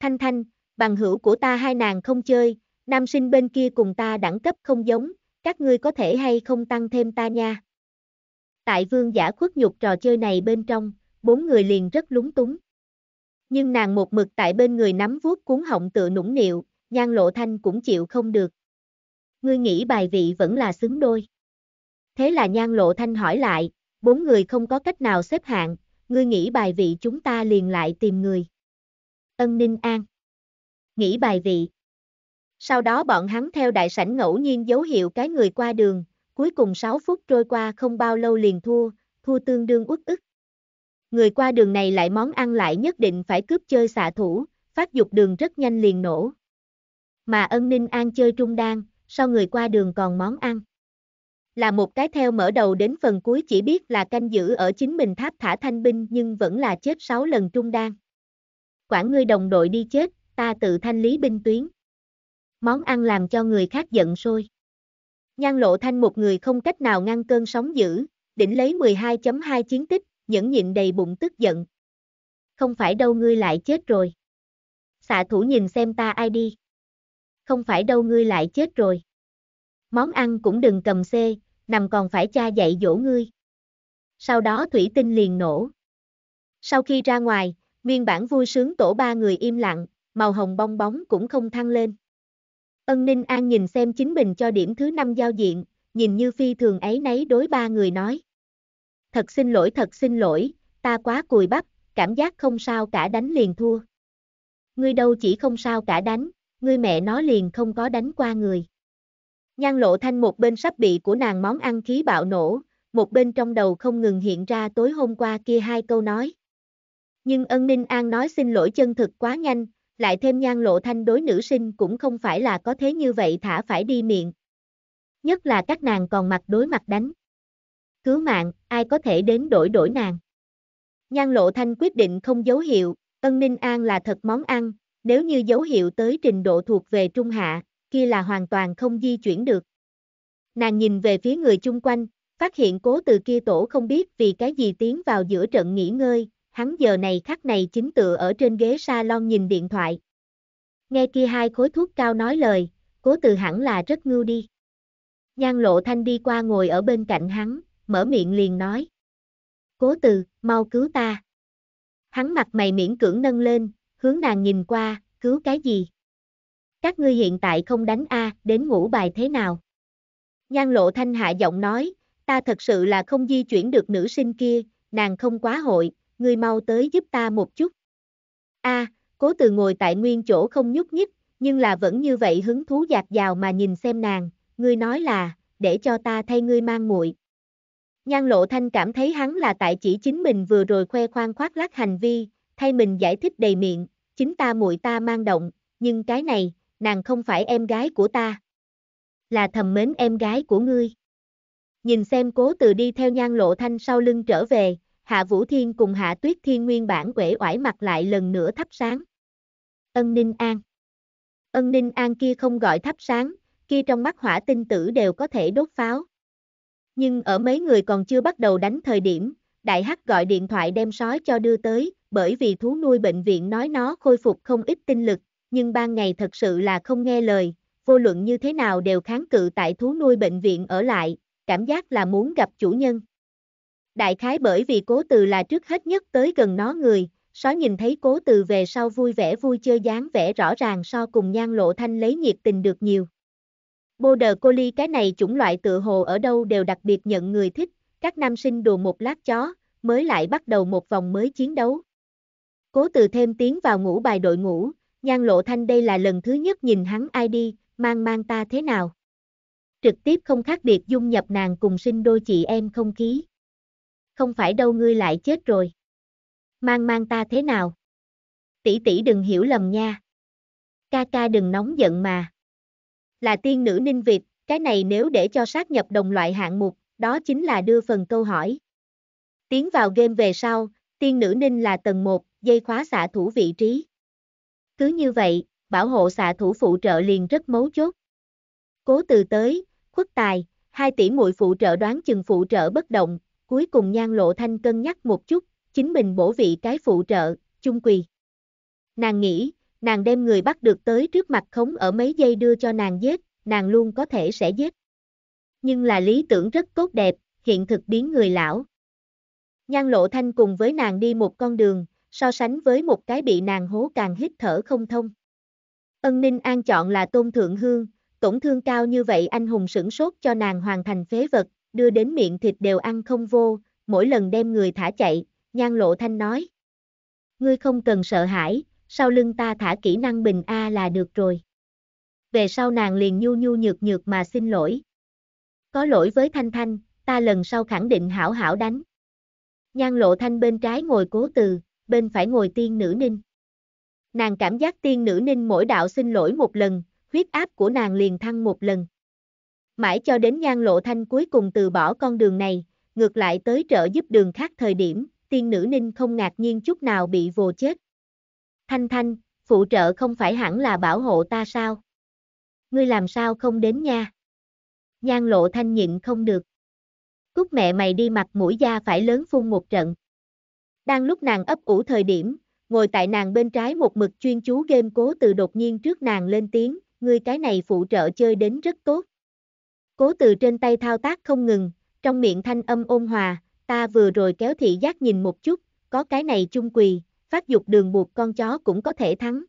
Thanh Thanh, bằng hữu của ta hai nàng không chơi, nam sinh bên kia cùng ta đẳng cấp không giống, các ngươi có thể hay không tăng thêm ta nha. Tại vương giả khuất nhục trò chơi này bên trong, bốn người liền rất lúng túng. Nhưng nàng một mực tại bên người nắm vuốt cuốn họng tựa nũng nịu, nhan lộ thanh cũng chịu không được. Ngươi nghĩ bài vị vẫn là xứng đôi. Thế là nhan lộ thanh hỏi lại, bốn người không có cách nào xếp hạng, ngươi nghĩ bài vị chúng ta liền lại tìm người. Ân Ninh An. Nghĩ bài vị. Sau đó bọn hắn theo đại sảnh ngẫu nhiên dấu hiệu cái người qua đường, cuối cùng 6 phút trôi qua không bao lâu liền thua, thua tương đương uất ức. Người qua đường này lại món ăn lại nhất định phải cướp chơi xạ thủ, phát dục đường rất nhanh liền nổ. Mà ân ninh an chơi trung đan, sau người qua đường còn món ăn. Là một cái theo mở đầu đến phần cuối chỉ biết là canh giữ ở chính mình tháp thả thanh binh nhưng vẫn là chết 6 lần trung đan. Quản ngươi đồng đội đi chết, ta tự thanh lý binh tuyến. Món ăn làm cho người khác giận sôi. Nhan lộ thanh một người không cách nào ngăn cơn sóng dữ, đỉnh lấy 12.2 chiến tích, nhẫn nhịn đầy bụng tức giận. Không phải đâu ngươi lại chết rồi. Xạ thủ nhìn xem ta ai đi. Không phải đâu ngươi lại chết rồi. Món ăn cũng đừng cầm xê, nằm còn phải cha dạy dỗ ngươi. Sau đó thủy tinh liền nổ. Sau khi ra ngoài, nguyên bản vui sướng tổ ba người im lặng, màu hồng bong bóng cũng không thăng lên. Ân Ninh An nhìn xem chính mình cho điểm thứ năm giao diện, nhìn như phi thường ấy nấy đối ba người nói thật xin lỗi thật xin lỗi, ta quá cùi bắp, cảm giác không sao cả đánh liền thua. Ngươi đâu chỉ không sao cả đánh, ngươi mẹ nó liền không có đánh qua người. Nhan lộ thanh một bên sắp bị của nàng món ăn khí bạo nổ, một bên trong đầu không ngừng hiện ra tối hôm qua kia hai câu nói. Nhưng ân ninh an nói xin lỗi chân thực quá nhanh, lại thêm nhan lộ thanh đối nữ sinh cũng không phải là có thế như vậy thả phải đi miệng. Nhất là các nàng còn mặt đối mặt đánh cứu mạng, ai có thể đến đổi đổi nàng. Nhan lộ thanh quyết định không dấu hiệu, ân ninh an là thật món ăn, nếu như dấu hiệu tới trình độ thuộc về trung hạ, kia là hoàn toàn không di chuyển được. Nàng nhìn về phía người chung quanh, phát hiện cố từ kia tổ không biết vì cái gì tiến vào giữa trận nghỉ ngơi, hắn giờ này khắc này chính tựa ở trên ghế salon nhìn điện thoại. Nghe kia hai khối thuốc cao nói lời, cố từ hẳn là rất ngu đi. Nhan lộ thanh đi qua ngồi ở bên cạnh hắn, mở miệng liền nói. Cố từ, mau cứu ta. Hắn mặt mày miễn cưỡng nâng lên, hướng nàng nhìn qua, cứu cái gì? Các ngươi hiện tại không đánh A, đến ngủ bài thế nào? Nhan lộ thanh hạ giọng nói, ta thật sự là không di chuyển được nữ sinh kia, nàng không quá hội, ngươi mau tới giúp ta một chút. A, cố từ ngồi tại nguyên chỗ không nhúc nhích, nhưng là vẫn như vậy hứng thú dạt dào mà nhìn xem nàng, ngươi nói là, để cho ta thay ngươi mang muội. Nhan Lộ Thanh cảm thấy hắn là tại chỉ chính mình vừa rồi khoe khoang khoác lác hành vi, thay mình giải thích đầy miệng, chính ta muội ta mang động, nhưng cái này, nàng không phải em gái của ta. Là thầm mến em gái của ngươi. Nhìn xem cố từ đi theo nhan lộ thanh sau lưng trở về, Hạ Vũ Thiên cùng Hạ Tuyết Thiên nguyên bản quể oải mặt lại lần nữa thắp sáng. Ân Ninh An Ân Ninh An kia không gọi thắp sáng, kia trong mắt hỏa tinh tử đều có thể đốt pháo. Nhưng ở mấy người còn chưa bắt đầu đánh thời điểm, Đại Hắc gọi điện thoại đem sói cho đưa tới, bởi vì thú nuôi bệnh viện nói nó khôi phục không ít tinh lực, nhưng ban ngày thật sự là không nghe lời, vô luận như thế nào đều kháng cự tại thú nuôi bệnh viện ở lại, cảm giác là muốn gặp chủ nhân. Đại khái bởi vì cố từ là trước hết nhất tới gần nó người, sói nhìn thấy cố từ về sau vui vẻ vui chơi dáng vẻ rõ ràng so cùng nhan lộ thanh lấy nhiệt tình được nhiều. Border Collie cái này chủng loại tựa hồ ở đâu đều đặc biệt nhận người thích, các nam sinh đùa một lát chó, mới lại bắt đầu một vòng mới chiến đấu. Cố từ thêm tiếng vào ngủ bài đội ngủ, nhan lộ thanh đây là lần thứ nhất nhìn hắn ai đi, mang mang ta thế nào. Trực tiếp không khác biệt dung nhập nàng cùng sinh đôi chị em không khí. Không phải đâu ngươi lại chết rồi. Mang mang ta thế nào? Tỷ tỷ đừng hiểu lầm nha. Ca ca đừng nóng giận mà. Là tiên nữ Ninh Việt, cái này nếu để cho sát nhập đồng loại hạng mục, đó chính là đưa phần câu hỏi. Tiến vào game về sau, tiên nữ Ninh là tầng 1, dây khóa xạ thủ vị trí. Cứ như vậy, bảo hộ xạ thủ phụ trợ liền rất mấu chốt. Cố từ tới, khuất tài, hai tỷ muội phụ trợ đoán chừng phụ trợ bất động, cuối cùng nhan lộ thanh cân nhắc một chút, chính mình bổ vị cái phụ trợ, chung quỳ. Nàng nghĩ, nàng đem người bắt được tới trước mặt khống ở mấy giây đưa cho nàng giết, nàng luôn có thể sẽ giết. Nhưng là lý tưởng rất tốt đẹp, hiện thực biến người lão. Nhan lộ thanh cùng với nàng đi một con đường, so sánh với một cái bị nàng hố càng hít thở không thông. Ân ninh an chọn là tôn thượng hương, tổn thương cao như vậy anh hùng sửng sốt cho nàng hoàn thành phế vật, đưa đến miệng thịt đều ăn không vô, mỗi lần đem người thả chạy, nhan lộ thanh nói. Ngươi không cần sợ hãi, sau lưng ta thả kỹ năng bình A là được rồi. Về sau nàng liền nhu nhu nhược nhược mà xin lỗi. Có lỗi với Thanh Thanh, ta lần sau khẳng định hảo hảo đánh. Nhan lộ thanh bên trái ngồi cố từ, bên phải ngồi tiên nữ ninh. Nàng cảm giác tiên nữ ninh mỗi đạo xin lỗi một lần, huyết áp của nàng liền thăng một lần. Mãi cho đến nhan lộ thanh cuối cùng từ bỏ con đường này, ngược lại tới trợ giúp đường khác thời điểm, tiên nữ ninh không ngạc nhiên chút nào bị vồ chết. Thanh Thanh, phụ trợ không phải hẳn là bảo hộ ta sao? Ngươi làm sao không đến nha? Nhan lộ thanh nhịn không được. Cút mẹ mày đi mặt mũi da phải lớn phun một trận. Đang lúc nàng ấp ủ thời điểm, ngồi tại nàng bên trái một mực chuyên chú game cố từ đột nhiên trước nàng lên tiếng, ngươi cái này phụ trợ chơi đến rất tốt. Cố từ trên tay thao tác không ngừng, trong miệng thanh âm ôn hòa, ta vừa rồi kéo thị giác nhìn một chút, có cái này chung quỳ, phát dục đường buộc con chó cũng có thể thắng.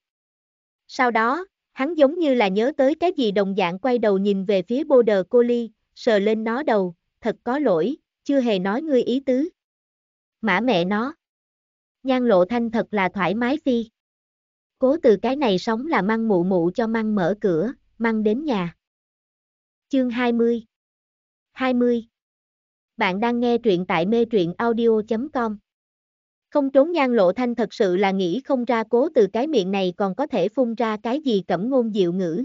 Sau đó, hắn giống như là nhớ tới cái gì đồng dạng quay đầu nhìn về phía Border Collie, sờ lên nó đầu, thật có lỗi, chưa hề nói ngươi ý tứ. Mã mẹ nó. Nhan lộ thanh thật là thoải mái phi. Cố từ cái này sống là mang mụ mụ cho mang mở cửa, mang đến nhà. Chương 20 20 Bạn đang nghe truyện tại mê truyện audio.com không trốn nhan lộ thanh thật sự là nghĩ không ra cố từ cái miệng này còn có thể phun ra cái gì cẩm ngôn diệu ngữ.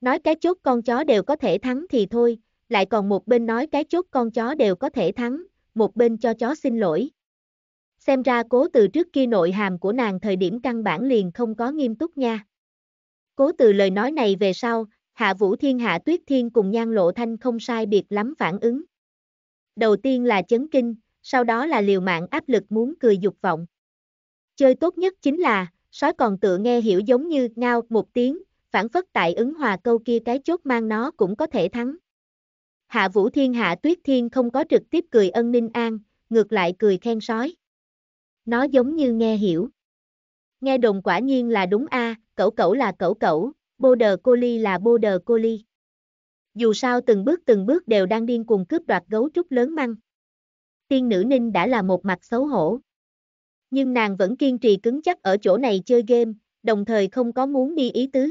Nói cái chốt con chó đều có thể thắng thì thôi, lại còn một bên nói cái chốt con chó đều có thể thắng, một bên cho chó xin lỗi. Xem ra cố từ trước kia nội hàm của nàng thời điểm căn bản liền không có nghiêm túc nha. Cố từ lời nói này về sau, Hạ Vũ Thiên Hạ Tuyết Thiên cùng Nhan Lộ Thanh không sai biệt lắm phản ứng. Đầu tiên là chấn kinh, sau đó là liều mạng áp lực muốn cười dục vọng. Chơi tốt nhất chính là, sói còn tựa nghe hiểu giống như ngao một tiếng, phản phất tại ứng hòa câu kia cái chốt mang nó cũng có thể thắng. Hạ Vũ Thiên Hạ Tuyết Thiên không có trực tiếp cười ân ninh an, ngược lại cười khen sói. Nó giống như nghe hiểu. Nghe đồng quả nhiên là đúng a, à, cẩu cẩu là cẩu cẩu, cô ly là bô đờ cô ly Dù sao từng bước từng bước đều đang điên cuồng cướp đoạt gấu trúc lớn măng tiên nữ ninh đã là một mặt xấu hổ. Nhưng nàng vẫn kiên trì cứng chắc ở chỗ này chơi game, đồng thời không có muốn đi ý tứ.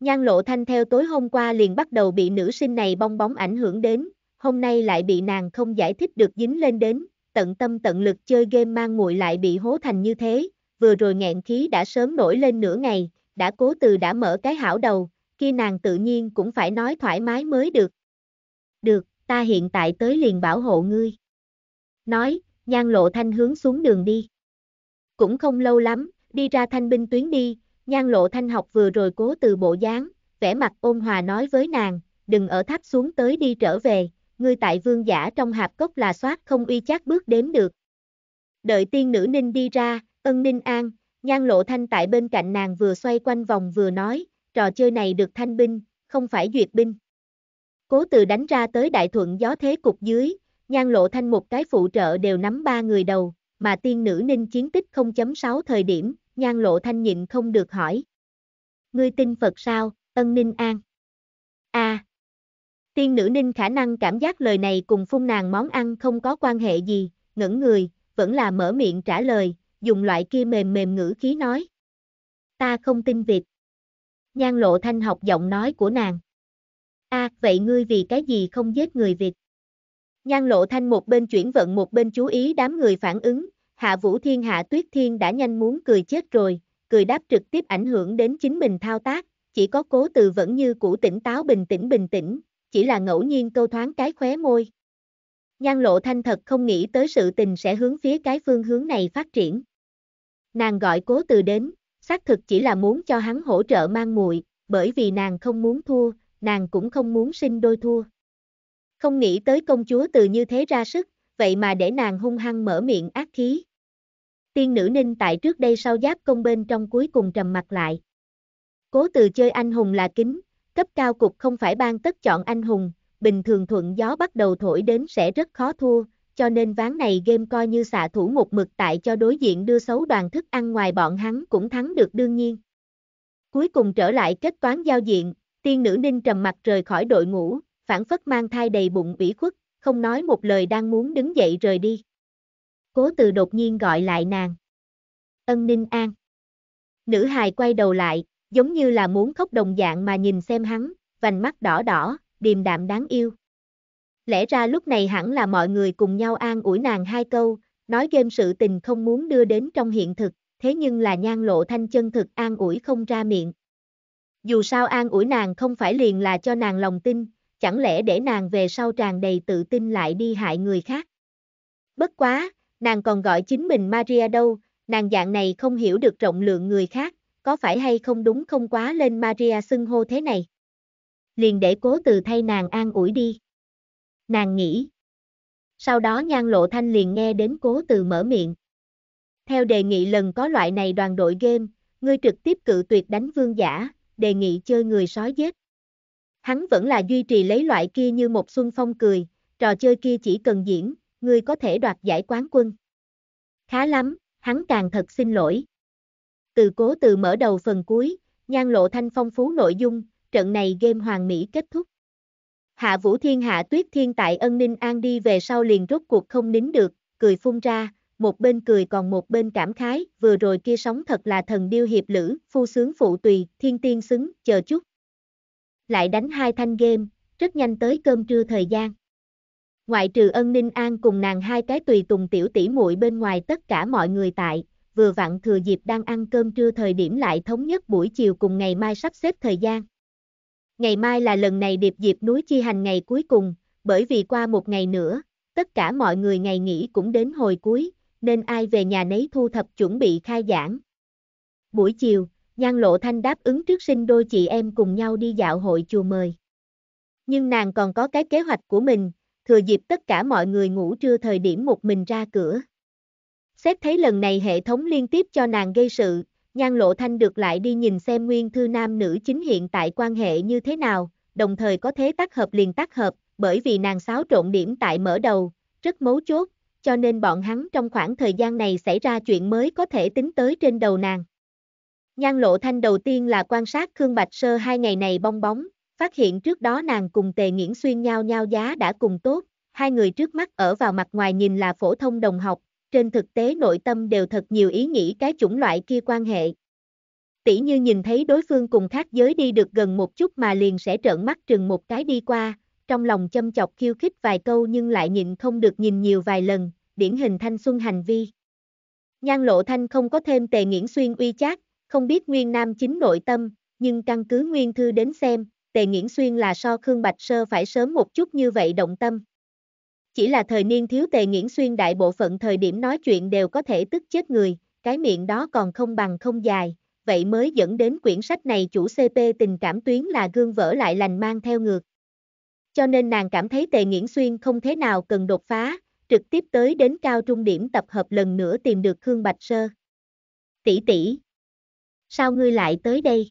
Nhan lộ thanh theo tối hôm qua liền bắt đầu bị nữ sinh này bong bóng ảnh hưởng đến, hôm nay lại bị nàng không giải thích được dính lên đến, tận tâm tận lực chơi game mang muội lại bị hố thành như thế, vừa rồi nghẹn khí đã sớm nổi lên nửa ngày, đã cố từ đã mở cái hảo đầu, khi nàng tự nhiên cũng phải nói thoải mái mới được. Được, ta hiện tại tới liền bảo hộ ngươi nói, nhan lộ thanh hướng xuống đường đi. Cũng không lâu lắm, đi ra thanh binh tuyến đi, nhan lộ thanh học vừa rồi cố từ bộ dáng, vẻ mặt ôn hòa nói với nàng, đừng ở tháp xuống tới đi trở về, ngươi tại vương giả trong hạp cốc là soát không uy chắc bước đếm được. Đợi tiên nữ ninh đi ra, ân ninh an, nhan lộ thanh tại bên cạnh nàng vừa xoay quanh vòng vừa nói, trò chơi này được thanh binh, không phải duyệt binh. Cố từ đánh ra tới đại thuận gió thế cục dưới, Nhan Lộ Thanh một cái phụ trợ đều nắm ba người đầu, mà tiên nữ ninh chiến tích 0.6 thời điểm, Nhan Lộ Thanh nhịn không được hỏi. Ngươi tin Phật sao, ân ninh an? a à. Tiên nữ ninh khả năng cảm giác lời này cùng phun nàng món ăn không có quan hệ gì, ngẩn người, vẫn là mở miệng trả lời, dùng loại kia mềm mềm ngữ khí nói. Ta không tin việc. Nhan lộ thanh học giọng nói của nàng. a à, vậy ngươi vì cái gì không giết người Việt? Nhan lộ thanh một bên chuyển vận một bên chú ý đám người phản ứng, hạ vũ thiên hạ tuyết thiên đã nhanh muốn cười chết rồi, cười đáp trực tiếp ảnh hưởng đến chính mình thao tác, chỉ có cố từ vẫn như cũ tỉnh táo bình tĩnh bình tĩnh, chỉ là ngẫu nhiên câu thoáng cái khóe môi. Nhan lộ thanh thật không nghĩ tới sự tình sẽ hướng phía cái phương hướng này phát triển. Nàng gọi cố từ đến, xác thực chỉ là muốn cho hắn hỗ trợ mang muội, bởi vì nàng không muốn thua, nàng cũng không muốn sinh đôi thua. Không nghĩ tới công chúa từ như thế ra sức, vậy mà để nàng hung hăng mở miệng ác khí. Tiên nữ ninh tại trước đây sau giáp công bên trong cuối cùng trầm mặt lại. Cố từ chơi anh hùng là kính, cấp cao cục không phải ban tất chọn anh hùng, bình thường thuận gió bắt đầu thổi đến sẽ rất khó thua, cho nên ván này game coi như xạ thủ một mực tại cho đối diện đưa xấu đoàn thức ăn ngoài bọn hắn cũng thắng được đương nhiên. Cuối cùng trở lại kết toán giao diện, tiên nữ ninh trầm mặt rời khỏi đội ngũ, phản phất mang thai đầy bụng ủy khuất, không nói một lời đang muốn đứng dậy rời đi. Cố từ đột nhiên gọi lại nàng. Ân ninh an. Nữ hài quay đầu lại, giống như là muốn khóc đồng dạng mà nhìn xem hắn, vành mắt đỏ đỏ, điềm đạm đáng yêu. Lẽ ra lúc này hẳn là mọi người cùng nhau an ủi nàng hai câu, nói game sự tình không muốn đưa đến trong hiện thực, thế nhưng là nhan lộ thanh chân thực an ủi không ra miệng. Dù sao an ủi nàng không phải liền là cho nàng lòng tin, chẳng lẽ để nàng về sau tràn đầy tự tin lại đi hại người khác. Bất quá, nàng còn gọi chính mình Maria đâu, nàng dạng này không hiểu được trọng lượng người khác, có phải hay không đúng không quá lên Maria xưng hô thế này. Liền để cố từ thay nàng an ủi đi. Nàng nghĩ. Sau đó nhan lộ thanh liền nghe đến cố từ mở miệng. Theo đề nghị lần có loại này đoàn đội game, ngươi trực tiếp cự tuyệt đánh vương giả, đề nghị chơi người sói giết. Hắn vẫn là duy trì lấy loại kia như một xuân phong cười, trò chơi kia chỉ cần diễn, ngươi có thể đoạt giải quán quân. Khá lắm, hắn càng thật xin lỗi. Từ cố từ mở đầu phần cuối, nhan lộ thanh phong phú nội dung, trận này game hoàng mỹ kết thúc. Hạ Vũ Thiên Hạ Tuyết Thiên tại ân ninh an đi về sau liền rốt cuộc không nín được, cười phun ra, một bên cười còn một bên cảm khái, vừa rồi kia sóng thật là thần điêu hiệp lữ, phu sướng phụ tùy, thiên tiên xứng, chờ chút lại đánh hai thanh game, rất nhanh tới cơm trưa thời gian. Ngoại trừ ân ninh an cùng nàng hai cái tùy tùng tiểu tỷ muội bên ngoài tất cả mọi người tại, vừa vặn thừa dịp đang ăn cơm trưa thời điểm lại thống nhất buổi chiều cùng ngày mai sắp xếp thời gian. Ngày mai là lần này điệp dịp núi chi hành ngày cuối cùng, bởi vì qua một ngày nữa, tất cả mọi người ngày nghỉ cũng đến hồi cuối, nên ai về nhà nấy thu thập chuẩn bị khai giảng. Buổi chiều, Nhan Lộ Thanh đáp ứng trước sinh đôi chị em cùng nhau đi dạo hội chùa mời. Nhưng nàng còn có cái kế hoạch của mình, thừa dịp tất cả mọi người ngủ trưa thời điểm một mình ra cửa. Xét thấy lần này hệ thống liên tiếp cho nàng gây sự, Nhan Lộ Thanh được lại đi nhìn xem nguyên thư nam nữ chính hiện tại quan hệ như thế nào, đồng thời có thế tác hợp liền tác hợp, bởi vì nàng xáo trộn điểm tại mở đầu, rất mấu chốt, cho nên bọn hắn trong khoảng thời gian này xảy ra chuyện mới có thể tính tới trên đầu nàng. Nhan lộ thanh đầu tiên là quan sát Khương Bạch Sơ hai ngày này bong bóng, phát hiện trước đó nàng cùng tề nghiễn xuyên nhau nhau giá đã cùng tốt, hai người trước mắt ở vào mặt ngoài nhìn là phổ thông đồng học, trên thực tế nội tâm đều thật nhiều ý nghĩ cái chủng loại kia quan hệ. Tỷ như nhìn thấy đối phương cùng khác giới đi được gần một chút mà liền sẽ trợn mắt trừng một cái đi qua, trong lòng châm chọc khiêu khích vài câu nhưng lại nhịn không được nhìn nhiều vài lần, điển hình thanh xuân hành vi. Nhan lộ thanh không có thêm tề nghiễn xuyên uy chát, không biết Nguyên Nam chính nội tâm, nhưng căn cứ Nguyên Thư đến xem, Tề Nghiễn Xuyên là so Khương Bạch Sơ phải sớm một chút như vậy động tâm. Chỉ là thời niên thiếu Tề Nghiễn Xuyên đại bộ phận thời điểm nói chuyện đều có thể tức chết người, cái miệng đó còn không bằng không dài, vậy mới dẫn đến quyển sách này chủ CP tình cảm tuyến là gương vỡ lại lành mang theo ngược. Cho nên nàng cảm thấy Tề Nghiễn Xuyên không thế nào cần đột phá, trực tiếp tới đến cao trung điểm tập hợp lần nữa tìm được Khương Bạch Sơ. Tỷ tỷ, sao ngươi lại tới đây?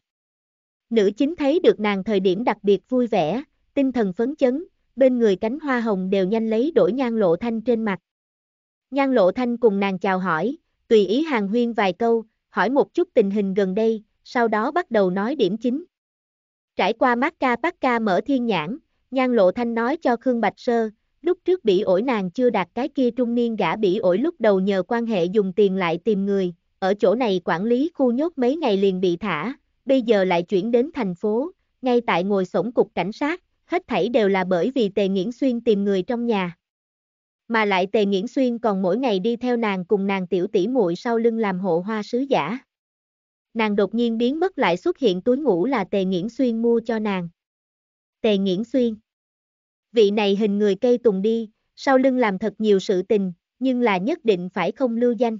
Nữ chính thấy được nàng thời điểm đặc biệt vui vẻ, tinh thần phấn chấn, bên người cánh hoa hồng đều nhanh lấy đổi nhan lộ thanh trên mặt. Nhan lộ thanh cùng nàng chào hỏi, tùy ý hàng huyên vài câu, hỏi một chút tình hình gần đây, sau đó bắt đầu nói điểm chính. Trải qua ca Macca ca mở thiên nhãn, nhan lộ thanh nói cho Khương Bạch Sơ, lúc trước bị ổi nàng chưa đạt cái kia trung niên gã bị ổi lúc đầu nhờ quan hệ dùng tiền lại tìm người, ở chỗ này quản lý khu nhốt mấy ngày liền bị thả, bây giờ lại chuyển đến thành phố, ngay tại ngồi sổng cục cảnh sát, hết thảy đều là bởi vì Tề Nghiễn Xuyên tìm người trong nhà. Mà lại Tề Nghiễn Xuyên còn mỗi ngày đi theo nàng cùng nàng tiểu tỷ muội sau lưng làm hộ hoa sứ giả. Nàng đột nhiên biến mất lại xuất hiện túi ngủ là Tề Nghiễn Xuyên mua cho nàng. Tề Nghiễn Xuyên Vị này hình người cây tùng đi, sau lưng làm thật nhiều sự tình, nhưng là nhất định phải không lưu danh.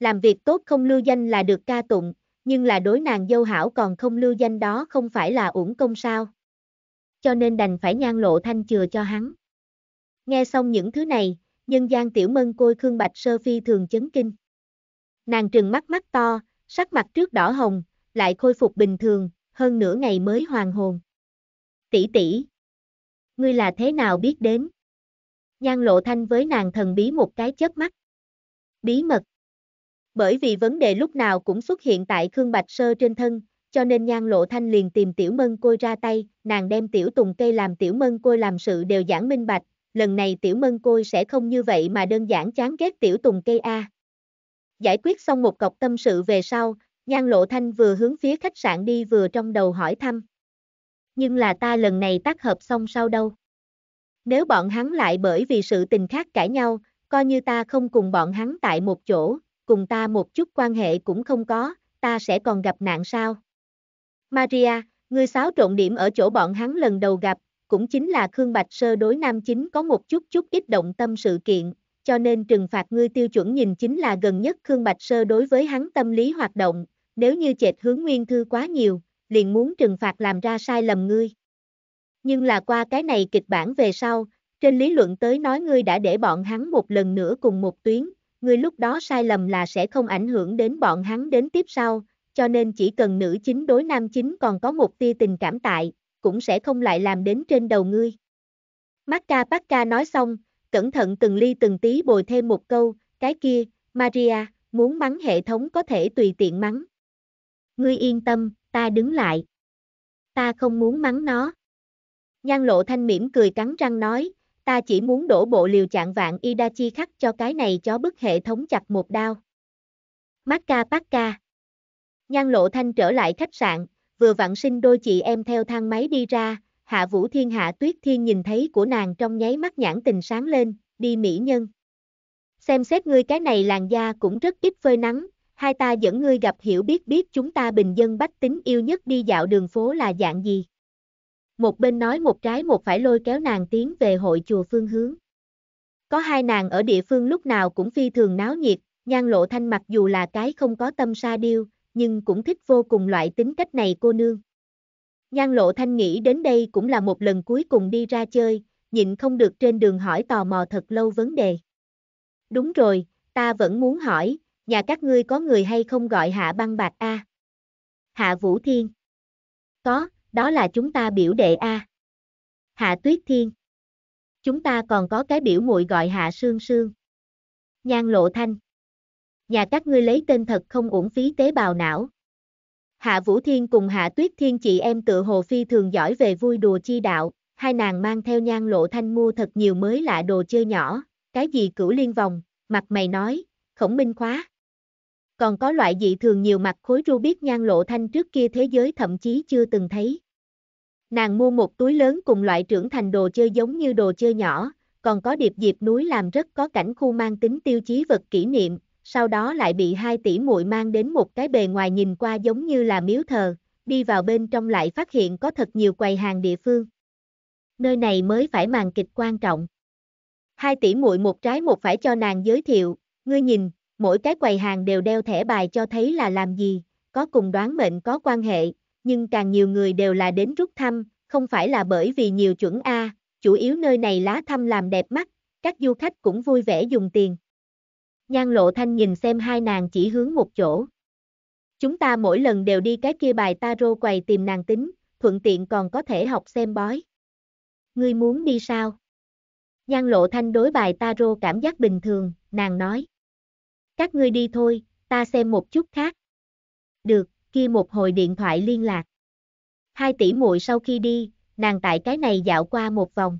Làm việc tốt không lưu danh là được ca tụng, nhưng là đối nàng dâu hảo còn không lưu danh đó không phải là uổng công sao. Cho nên đành phải nhan lộ thanh chừa cho hắn. Nghe xong những thứ này, nhân gian tiểu mân côi Khương Bạch Sơ Phi thường chấn kinh. Nàng trừng mắt mắt to, sắc mặt trước đỏ hồng, lại khôi phục bình thường, hơn nửa ngày mới hoàn hồn. Tỷ tỷ, ngươi là thế nào biết đến? Nhan lộ thanh với nàng thần bí một cái chớp mắt. Bí mật. Bởi vì vấn đề lúc nào cũng xuất hiện tại Khương Bạch Sơ trên thân, cho nên Nhan Lộ Thanh liền tìm Tiểu Mân Côi ra tay, nàng đem Tiểu Tùng Cây làm Tiểu Mân Côi làm sự đều giảng minh bạch, lần này Tiểu Mân Côi sẽ không như vậy mà đơn giản chán ghét Tiểu Tùng Cây A. Giải quyết xong một cọc tâm sự về sau, Nhan Lộ Thanh vừa hướng phía khách sạn đi vừa trong đầu hỏi thăm. Nhưng là ta lần này tác hợp xong sau đâu? Nếu bọn hắn lại bởi vì sự tình khác cãi nhau, coi như ta không cùng bọn hắn tại một chỗ, cùng ta một chút quan hệ cũng không có, ta sẽ còn gặp nạn sao? Maria, ngươi xáo trộn điểm ở chỗ bọn hắn lần đầu gặp, cũng chính là Khương Bạch Sơ đối Nam Chính có một chút chút ít động tâm sự kiện, cho nên trừng phạt ngươi tiêu chuẩn nhìn chính là gần nhất Khương Bạch Sơ đối với hắn tâm lý hoạt động, nếu như chệch hướng nguyên thư quá nhiều, liền muốn trừng phạt làm ra sai lầm ngươi. Nhưng là qua cái này kịch bản về sau, trên lý luận tới nói ngươi đã để bọn hắn một lần nữa cùng một tuyến, ngươi lúc đó sai lầm là sẽ không ảnh hưởng đến bọn hắn đến tiếp sau, cho nên chỉ cần nữ chính đối nam chính còn có một tia tình cảm tại, cũng sẽ không lại làm đến trên đầu ngươi. Macca Pacca nói xong, cẩn thận từng ly từng tí bồi thêm một câu, cái kia, Maria, muốn mắng hệ thống có thể tùy tiện mắng. Ngươi yên tâm, ta đứng lại. Ta không muốn mắng nó. Nhan lộ thanh mỉm cười cắn răng nói, ta chỉ muốn đổ bộ liều trạng vạn Idachi khắc cho cái này chó bức hệ thống chặt một đao. Maka Paka Nhan lộ thanh trở lại khách sạn, vừa vặn sinh đôi chị em theo thang máy đi ra, hạ vũ thiên hạ tuyết thiên nhìn thấy của nàng trong nháy mắt nhãn tình sáng lên, đi mỹ nhân. Xem xét ngươi cái này làn da cũng rất ít phơi nắng, hai ta dẫn ngươi gặp hiểu biết biết chúng ta bình dân bách tính yêu nhất đi dạo đường phố là dạng gì một bên nói một trái một phải lôi kéo nàng tiến về hội chùa phương hướng. Có hai nàng ở địa phương lúc nào cũng phi thường náo nhiệt, nhan lộ thanh mặc dù là cái không có tâm sa điêu, nhưng cũng thích vô cùng loại tính cách này cô nương. Nhan lộ thanh nghĩ đến đây cũng là một lần cuối cùng đi ra chơi, nhịn không được trên đường hỏi tò mò thật lâu vấn đề. Đúng rồi, ta vẫn muốn hỏi, nhà các ngươi có người hay không gọi hạ băng bạc a? Hạ Vũ Thiên. Có, đó là chúng ta biểu đệ A. Hạ Tuyết Thiên. Chúng ta còn có cái biểu muội gọi Hạ Sương Sương. Nhan Lộ Thanh. Nhà các ngươi lấy tên thật không uổng phí tế bào não. Hạ Vũ Thiên cùng Hạ Tuyết Thiên chị em tự hồ phi thường giỏi về vui đùa chi đạo, hai nàng mang theo nhan lộ thanh mua thật nhiều mới lạ đồ chơi nhỏ, cái gì cửu liên vòng, mặt mày nói, khổng minh khóa, còn có loại dị thường nhiều mặt khối Rubik nhan lộ thanh trước kia thế giới thậm chí chưa từng thấy. Nàng mua một túi lớn cùng loại trưởng thành đồ chơi giống như đồ chơi nhỏ, còn có điệp diệp núi làm rất có cảnh khu mang tính tiêu chí vật kỷ niệm, sau đó lại bị hai tỷ muội mang đến một cái bề ngoài nhìn qua giống như là miếu thờ, đi vào bên trong lại phát hiện có thật nhiều quầy hàng địa phương. Nơi này mới phải màn kịch quan trọng. Hai tỷ muội một trái một phải cho nàng giới thiệu, ngươi nhìn, mỗi cái quầy hàng đều đeo thẻ bài cho thấy là làm gì, có cùng đoán mệnh có quan hệ, nhưng càng nhiều người đều là đến rút thăm, không phải là bởi vì nhiều chuẩn A, chủ yếu nơi này lá thăm làm đẹp mắt, các du khách cũng vui vẻ dùng tiền. Nhan lộ thanh nhìn xem hai nàng chỉ hướng một chỗ. Chúng ta mỗi lần đều đi cái kia bài tarot quầy tìm nàng tính, thuận tiện còn có thể học xem bói. Ngươi muốn đi sao? Nhan lộ thanh đối bài tarot cảm giác bình thường, nàng nói các ngươi đi thôi, ta xem một chút khác. Được, kia một hồi điện thoại liên lạc. Hai tỷ muội sau khi đi, nàng tại cái này dạo qua một vòng.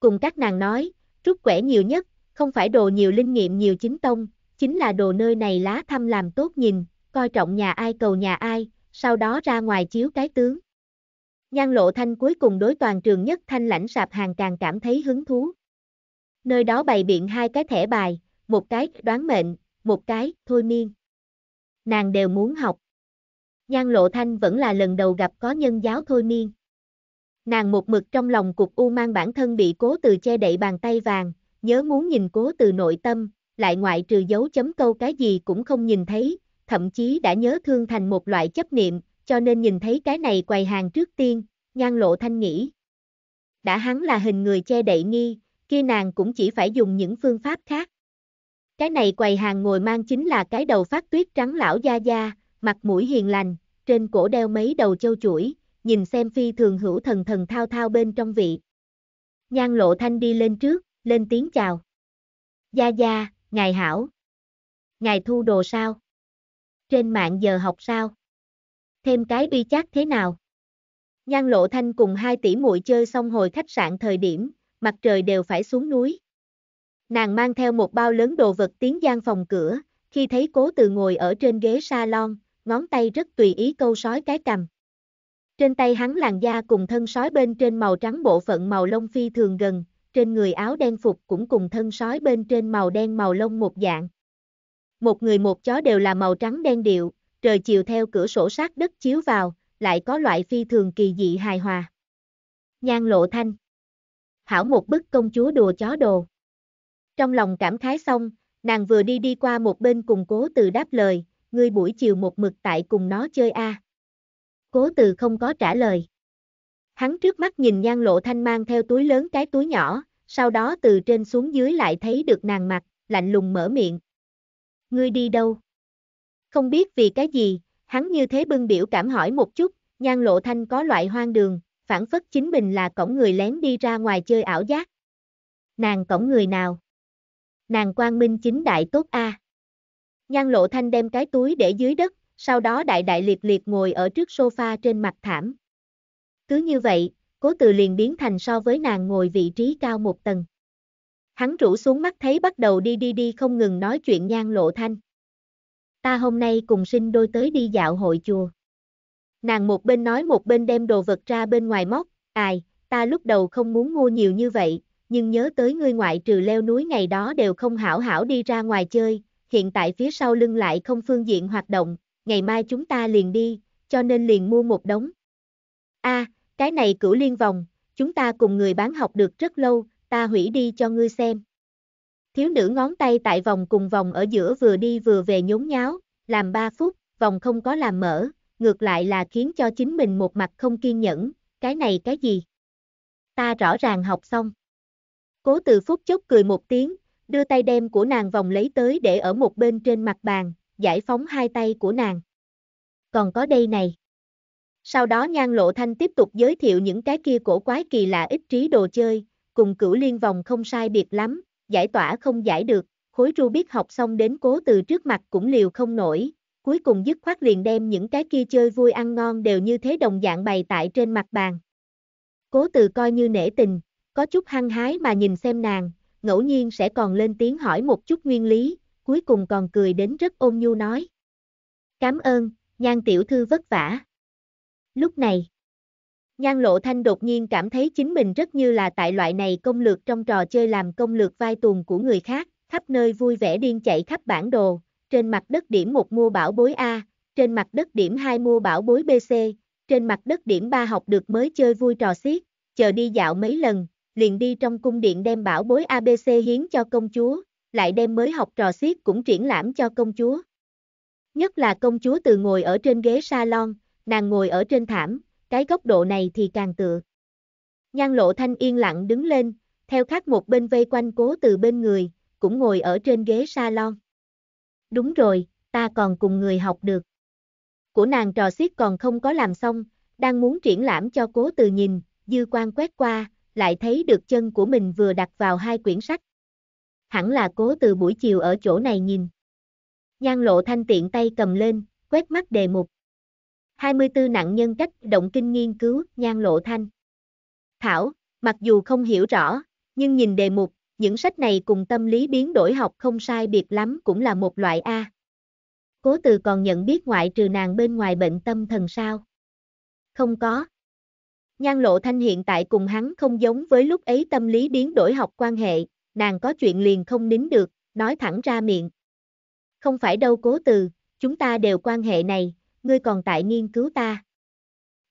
Cùng các nàng nói, rút quẻ nhiều nhất, không phải đồ nhiều linh nghiệm nhiều chính tông, chính là đồ nơi này lá thăm làm tốt nhìn, coi trọng nhà ai cầu nhà ai, sau đó ra ngoài chiếu cái tướng. Nhan lộ thanh cuối cùng đối toàn trường nhất thanh lãnh sạp hàng càng cảm thấy hứng thú. Nơi đó bày biện hai cái thẻ bài, một cái đoán mệnh, một cái, thôi miên. Nàng đều muốn học. Nhan Lộ Thanh vẫn là lần đầu gặp có nhân giáo thôi miên. Nàng một mực trong lòng cục u mang bản thân bị cố từ che đậy bàn tay vàng, nhớ muốn nhìn cố từ nội tâm, lại ngoại trừ dấu chấm câu cái gì cũng không nhìn thấy, thậm chí đã nhớ thương thành một loại chấp niệm, cho nên nhìn thấy cái này quầy hàng trước tiên, nhan lộ thanh nghĩ. Đã hắn là hình người che đậy nghi, kia nàng cũng chỉ phải dùng những phương pháp khác. Cái này quầy hàng ngồi mang chính là cái đầu phát tuyết trắng lão gia gia, mặt mũi hiền lành, trên cổ đeo mấy đầu châu chuỗi, nhìn xem phi thường hữu thần thần thao thao bên trong vị. Nhan lộ thanh đi lên trước, lên tiếng chào. Gia gia, ngài hảo. Ngài thu đồ sao? Trên mạng giờ học sao? Thêm cái uy chắc thế nào? Nhan lộ thanh cùng hai tỷ muội chơi xong hồi khách sạn thời điểm, mặt trời đều phải xuống núi. Nàng mang theo một bao lớn đồ vật tiến gian phòng cửa, khi thấy cố từ ngồi ở trên ghế salon, ngón tay rất tùy ý câu sói cái cầm. Trên tay hắn làn da cùng thân sói bên trên màu trắng bộ phận màu lông phi thường gần, trên người áo đen phục cũng cùng thân sói bên trên màu đen màu lông một dạng. Một người một chó đều là màu trắng đen điệu, trời chiều theo cửa sổ sát đất chiếu vào, lại có loại phi thường kỳ dị hài hòa. Nhan lộ thanh. Hảo một bức công chúa đùa chó đồ. Trong lòng cảm khái xong, nàng vừa đi đi qua một bên cùng cố từ đáp lời, ngươi buổi chiều một mực tại cùng nó chơi a. Cố từ không có trả lời. Hắn trước mắt nhìn nhan lộ thanh mang theo túi lớn cái túi nhỏ, sau đó từ trên xuống dưới lại thấy được nàng mặt, lạnh lùng mở miệng. Ngươi đi đâu? Không biết vì cái gì, hắn như thế bưng biểu cảm hỏi một chút, nhan lộ thanh có loại hoang đường, phản phất chính mình là cổng người lén đi ra ngoài chơi ảo giác. Nàng cổng người nào? nàng quang minh chính đại tốt a. À. Nhan lộ thanh đem cái túi để dưới đất, sau đó đại đại liệt liệt ngồi ở trước sofa trên mặt thảm. Cứ như vậy, cố từ liền biến thành so với nàng ngồi vị trí cao một tầng. Hắn rủ xuống mắt thấy bắt đầu đi đi đi không ngừng nói chuyện nhan lộ thanh. Ta hôm nay cùng sinh đôi tới đi dạo hội chùa. Nàng một bên nói một bên đem đồ vật ra bên ngoài móc, ai, ta lúc đầu không muốn mua nhiều như vậy, nhưng nhớ tới ngươi ngoại trừ leo núi ngày đó đều không hảo hảo đi ra ngoài chơi, hiện tại phía sau lưng lại không phương diện hoạt động, ngày mai chúng ta liền đi, cho nên liền mua một đống. A, à, cái này cửu liên vòng, chúng ta cùng người bán học được rất lâu, ta hủy đi cho ngươi xem. Thiếu nữ ngón tay tại vòng cùng vòng ở giữa vừa đi vừa về nhốn nháo, làm 3 phút, vòng không có làm mở, ngược lại là khiến cho chính mình một mặt không kiên nhẫn, cái này cái gì? Ta rõ ràng học xong. Cố từ phút chốc cười một tiếng, đưa tay đem của nàng vòng lấy tới để ở một bên trên mặt bàn, giải phóng hai tay của nàng. Còn có đây này. Sau đó Nhan Lộ Thanh tiếp tục giới thiệu những cái kia cổ quái kỳ lạ ít trí đồ chơi, cùng cửu liên vòng không sai biệt lắm, giải tỏa không giải được, khối biết học xong đến cố từ trước mặt cũng liều không nổi, cuối cùng dứt khoát liền đem những cái kia chơi vui ăn ngon đều như thế đồng dạng bày tại trên mặt bàn. Cố từ coi như nể tình, có chút hăng hái mà nhìn xem nàng, ngẫu nhiên sẽ còn lên tiếng hỏi một chút nguyên lý, cuối cùng còn cười đến rất ôn nhu nói. Cám ơn, nhan tiểu thư vất vả. Lúc này, nhan lộ thanh đột nhiên cảm thấy chính mình rất như là tại loại này công lược trong trò chơi làm công lược vai tuồng của người khác, khắp nơi vui vẻ điên chạy khắp bản đồ, trên mặt đất điểm một mua bảo bối A, trên mặt đất điểm 2 mua bảo bối BC, trên mặt đất điểm 3 học được mới chơi vui trò xiết, chờ đi dạo mấy lần, liền đi trong cung điện đem bảo bối ABC hiến cho công chúa, lại đem mới học trò xiết cũng triển lãm cho công chúa. Nhất là công chúa từ ngồi ở trên ghế salon, nàng ngồi ở trên thảm, cái góc độ này thì càng tựa. Nhan lộ thanh yên lặng đứng lên, theo khác một bên vây quanh cố từ bên người, cũng ngồi ở trên ghế salon. Đúng rồi, ta còn cùng người học được. Của nàng trò xiết còn không có làm xong, đang muốn triển lãm cho cố từ nhìn, dư quan quét qua, lại thấy được chân của mình vừa đặt vào hai quyển sách. Hẳn là cố từ buổi chiều ở chỗ này nhìn. Nhan lộ thanh tiện tay cầm lên, quét mắt đề mục. 24 nạn nhân cách động kinh nghiên cứu, nhan lộ thanh. Thảo, mặc dù không hiểu rõ, nhưng nhìn đề mục, những sách này cùng tâm lý biến đổi học không sai biệt lắm cũng là một loại A. Cố từ còn nhận biết ngoại trừ nàng bên ngoài bệnh tâm thần sao. Không có, Nhan Lộ Thanh hiện tại cùng hắn không giống với lúc ấy tâm lý biến đổi học quan hệ, nàng có chuyện liền không nín được, nói thẳng ra miệng. Không phải đâu cố từ, chúng ta đều quan hệ này, ngươi còn tại nghiên cứu ta.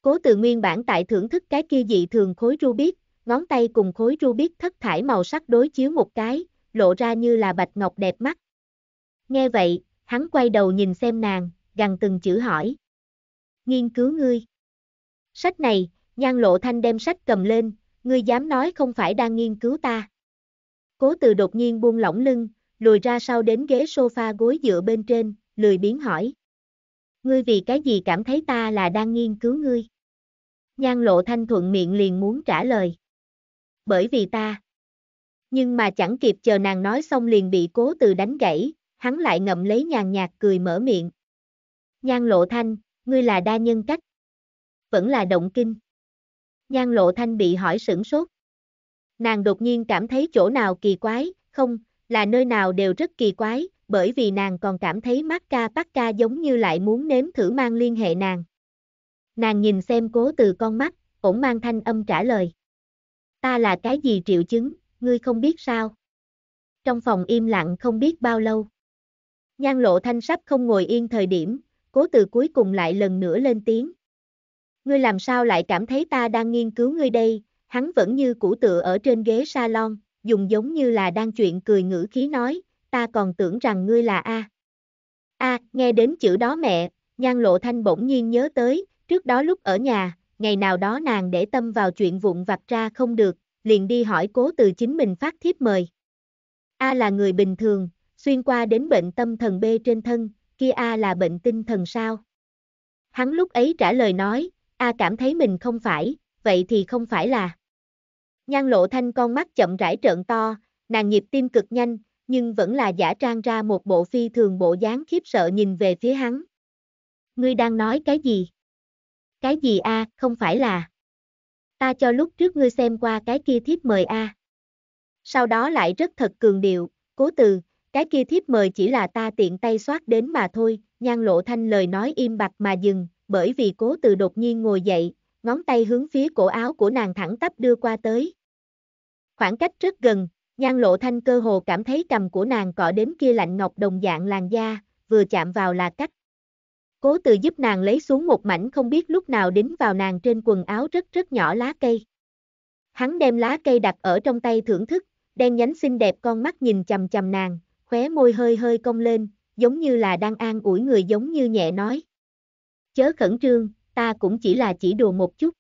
Cố từ nguyên bản tại thưởng thức cái kia dị thường khối Rubik, ngón tay cùng khối Rubik thất thải màu sắc đối chiếu một cái, lộ ra như là bạch ngọc đẹp mắt. Nghe vậy, hắn quay đầu nhìn xem nàng, gần từng chữ hỏi. Nghiên cứu ngươi. Sách này, Nhan lộ thanh đem sách cầm lên, ngươi dám nói không phải đang nghiên cứu ta. Cố từ đột nhiên buông lỏng lưng, lùi ra sau đến ghế sofa gối dựa bên trên, lười biến hỏi. Ngươi vì cái gì cảm thấy ta là đang nghiên cứu ngươi? Nhan lộ thanh thuận miệng liền muốn trả lời. Bởi vì ta. Nhưng mà chẳng kịp chờ nàng nói xong liền bị cố từ đánh gãy, hắn lại ngậm lấy nhàn nhạt cười mở miệng. Nhan lộ thanh, ngươi là đa nhân cách. Vẫn là động kinh. Nhan Lộ Thanh bị hỏi sửng sốt. Nàng đột nhiên cảm thấy chỗ nào kỳ quái, không, là nơi nào đều rất kỳ quái, bởi vì nàng còn cảm thấy mắt ca Macca ca giống như lại muốn nếm thử mang liên hệ nàng. Nàng nhìn xem cố từ con mắt, ổn mang thanh âm trả lời. Ta là cái gì triệu chứng, ngươi không biết sao? Trong phòng im lặng không biết bao lâu. Nhan lộ thanh sắp không ngồi yên thời điểm, cố từ cuối cùng lại lần nữa lên tiếng. Ngươi làm sao lại cảm thấy ta đang nghiên cứu ngươi đây, hắn vẫn như cũ tựa ở trên ghế salon, dùng giống như là đang chuyện cười ngữ khí nói, ta còn tưởng rằng ngươi là A. A, nghe đến chữ đó mẹ, nhan lộ thanh bỗng nhiên nhớ tới, trước đó lúc ở nhà, ngày nào đó nàng để tâm vào chuyện vụn vặt ra không được, liền đi hỏi cố từ chính mình phát thiếp mời. A là người bình thường, xuyên qua đến bệnh tâm thần B trên thân, kia A là bệnh tinh thần sao? Hắn lúc ấy trả lời nói, A cảm thấy mình không phải, vậy thì không phải là. Nhan lộ thanh con mắt chậm rãi trợn to, nàng nhịp tim cực nhanh, nhưng vẫn là giả trang ra một bộ phi thường bộ dáng khiếp sợ nhìn về phía hắn. Ngươi đang nói cái gì? Cái gì a, không phải là. Ta cho lúc trước ngươi xem qua cái kia thiếp mời a. Sau đó lại rất thật cường điệu, cố từ, cái kia thiếp mời chỉ là ta tiện tay soát đến mà thôi, nhan lộ thanh lời nói im bặt mà dừng, bởi vì cố từ đột nhiên ngồi dậy, ngón tay hướng phía cổ áo của nàng thẳng tắp đưa qua tới. Khoảng cách rất gần, nhan lộ thanh cơ hồ cảm thấy cầm của nàng cọ đến kia lạnh ngọc đồng dạng làn da, vừa chạm vào là cắt. Cố từ giúp nàng lấy xuống một mảnh không biết lúc nào đính vào nàng trên quần áo rất rất nhỏ lá cây. Hắn đem lá cây đặt ở trong tay thưởng thức, đen nhánh xinh đẹp con mắt nhìn chầm chầm nàng, khóe môi hơi hơi cong lên, giống như là đang an ủi người giống như nhẹ nói chớ khẩn trương, ta cũng chỉ là chỉ đùa một chút.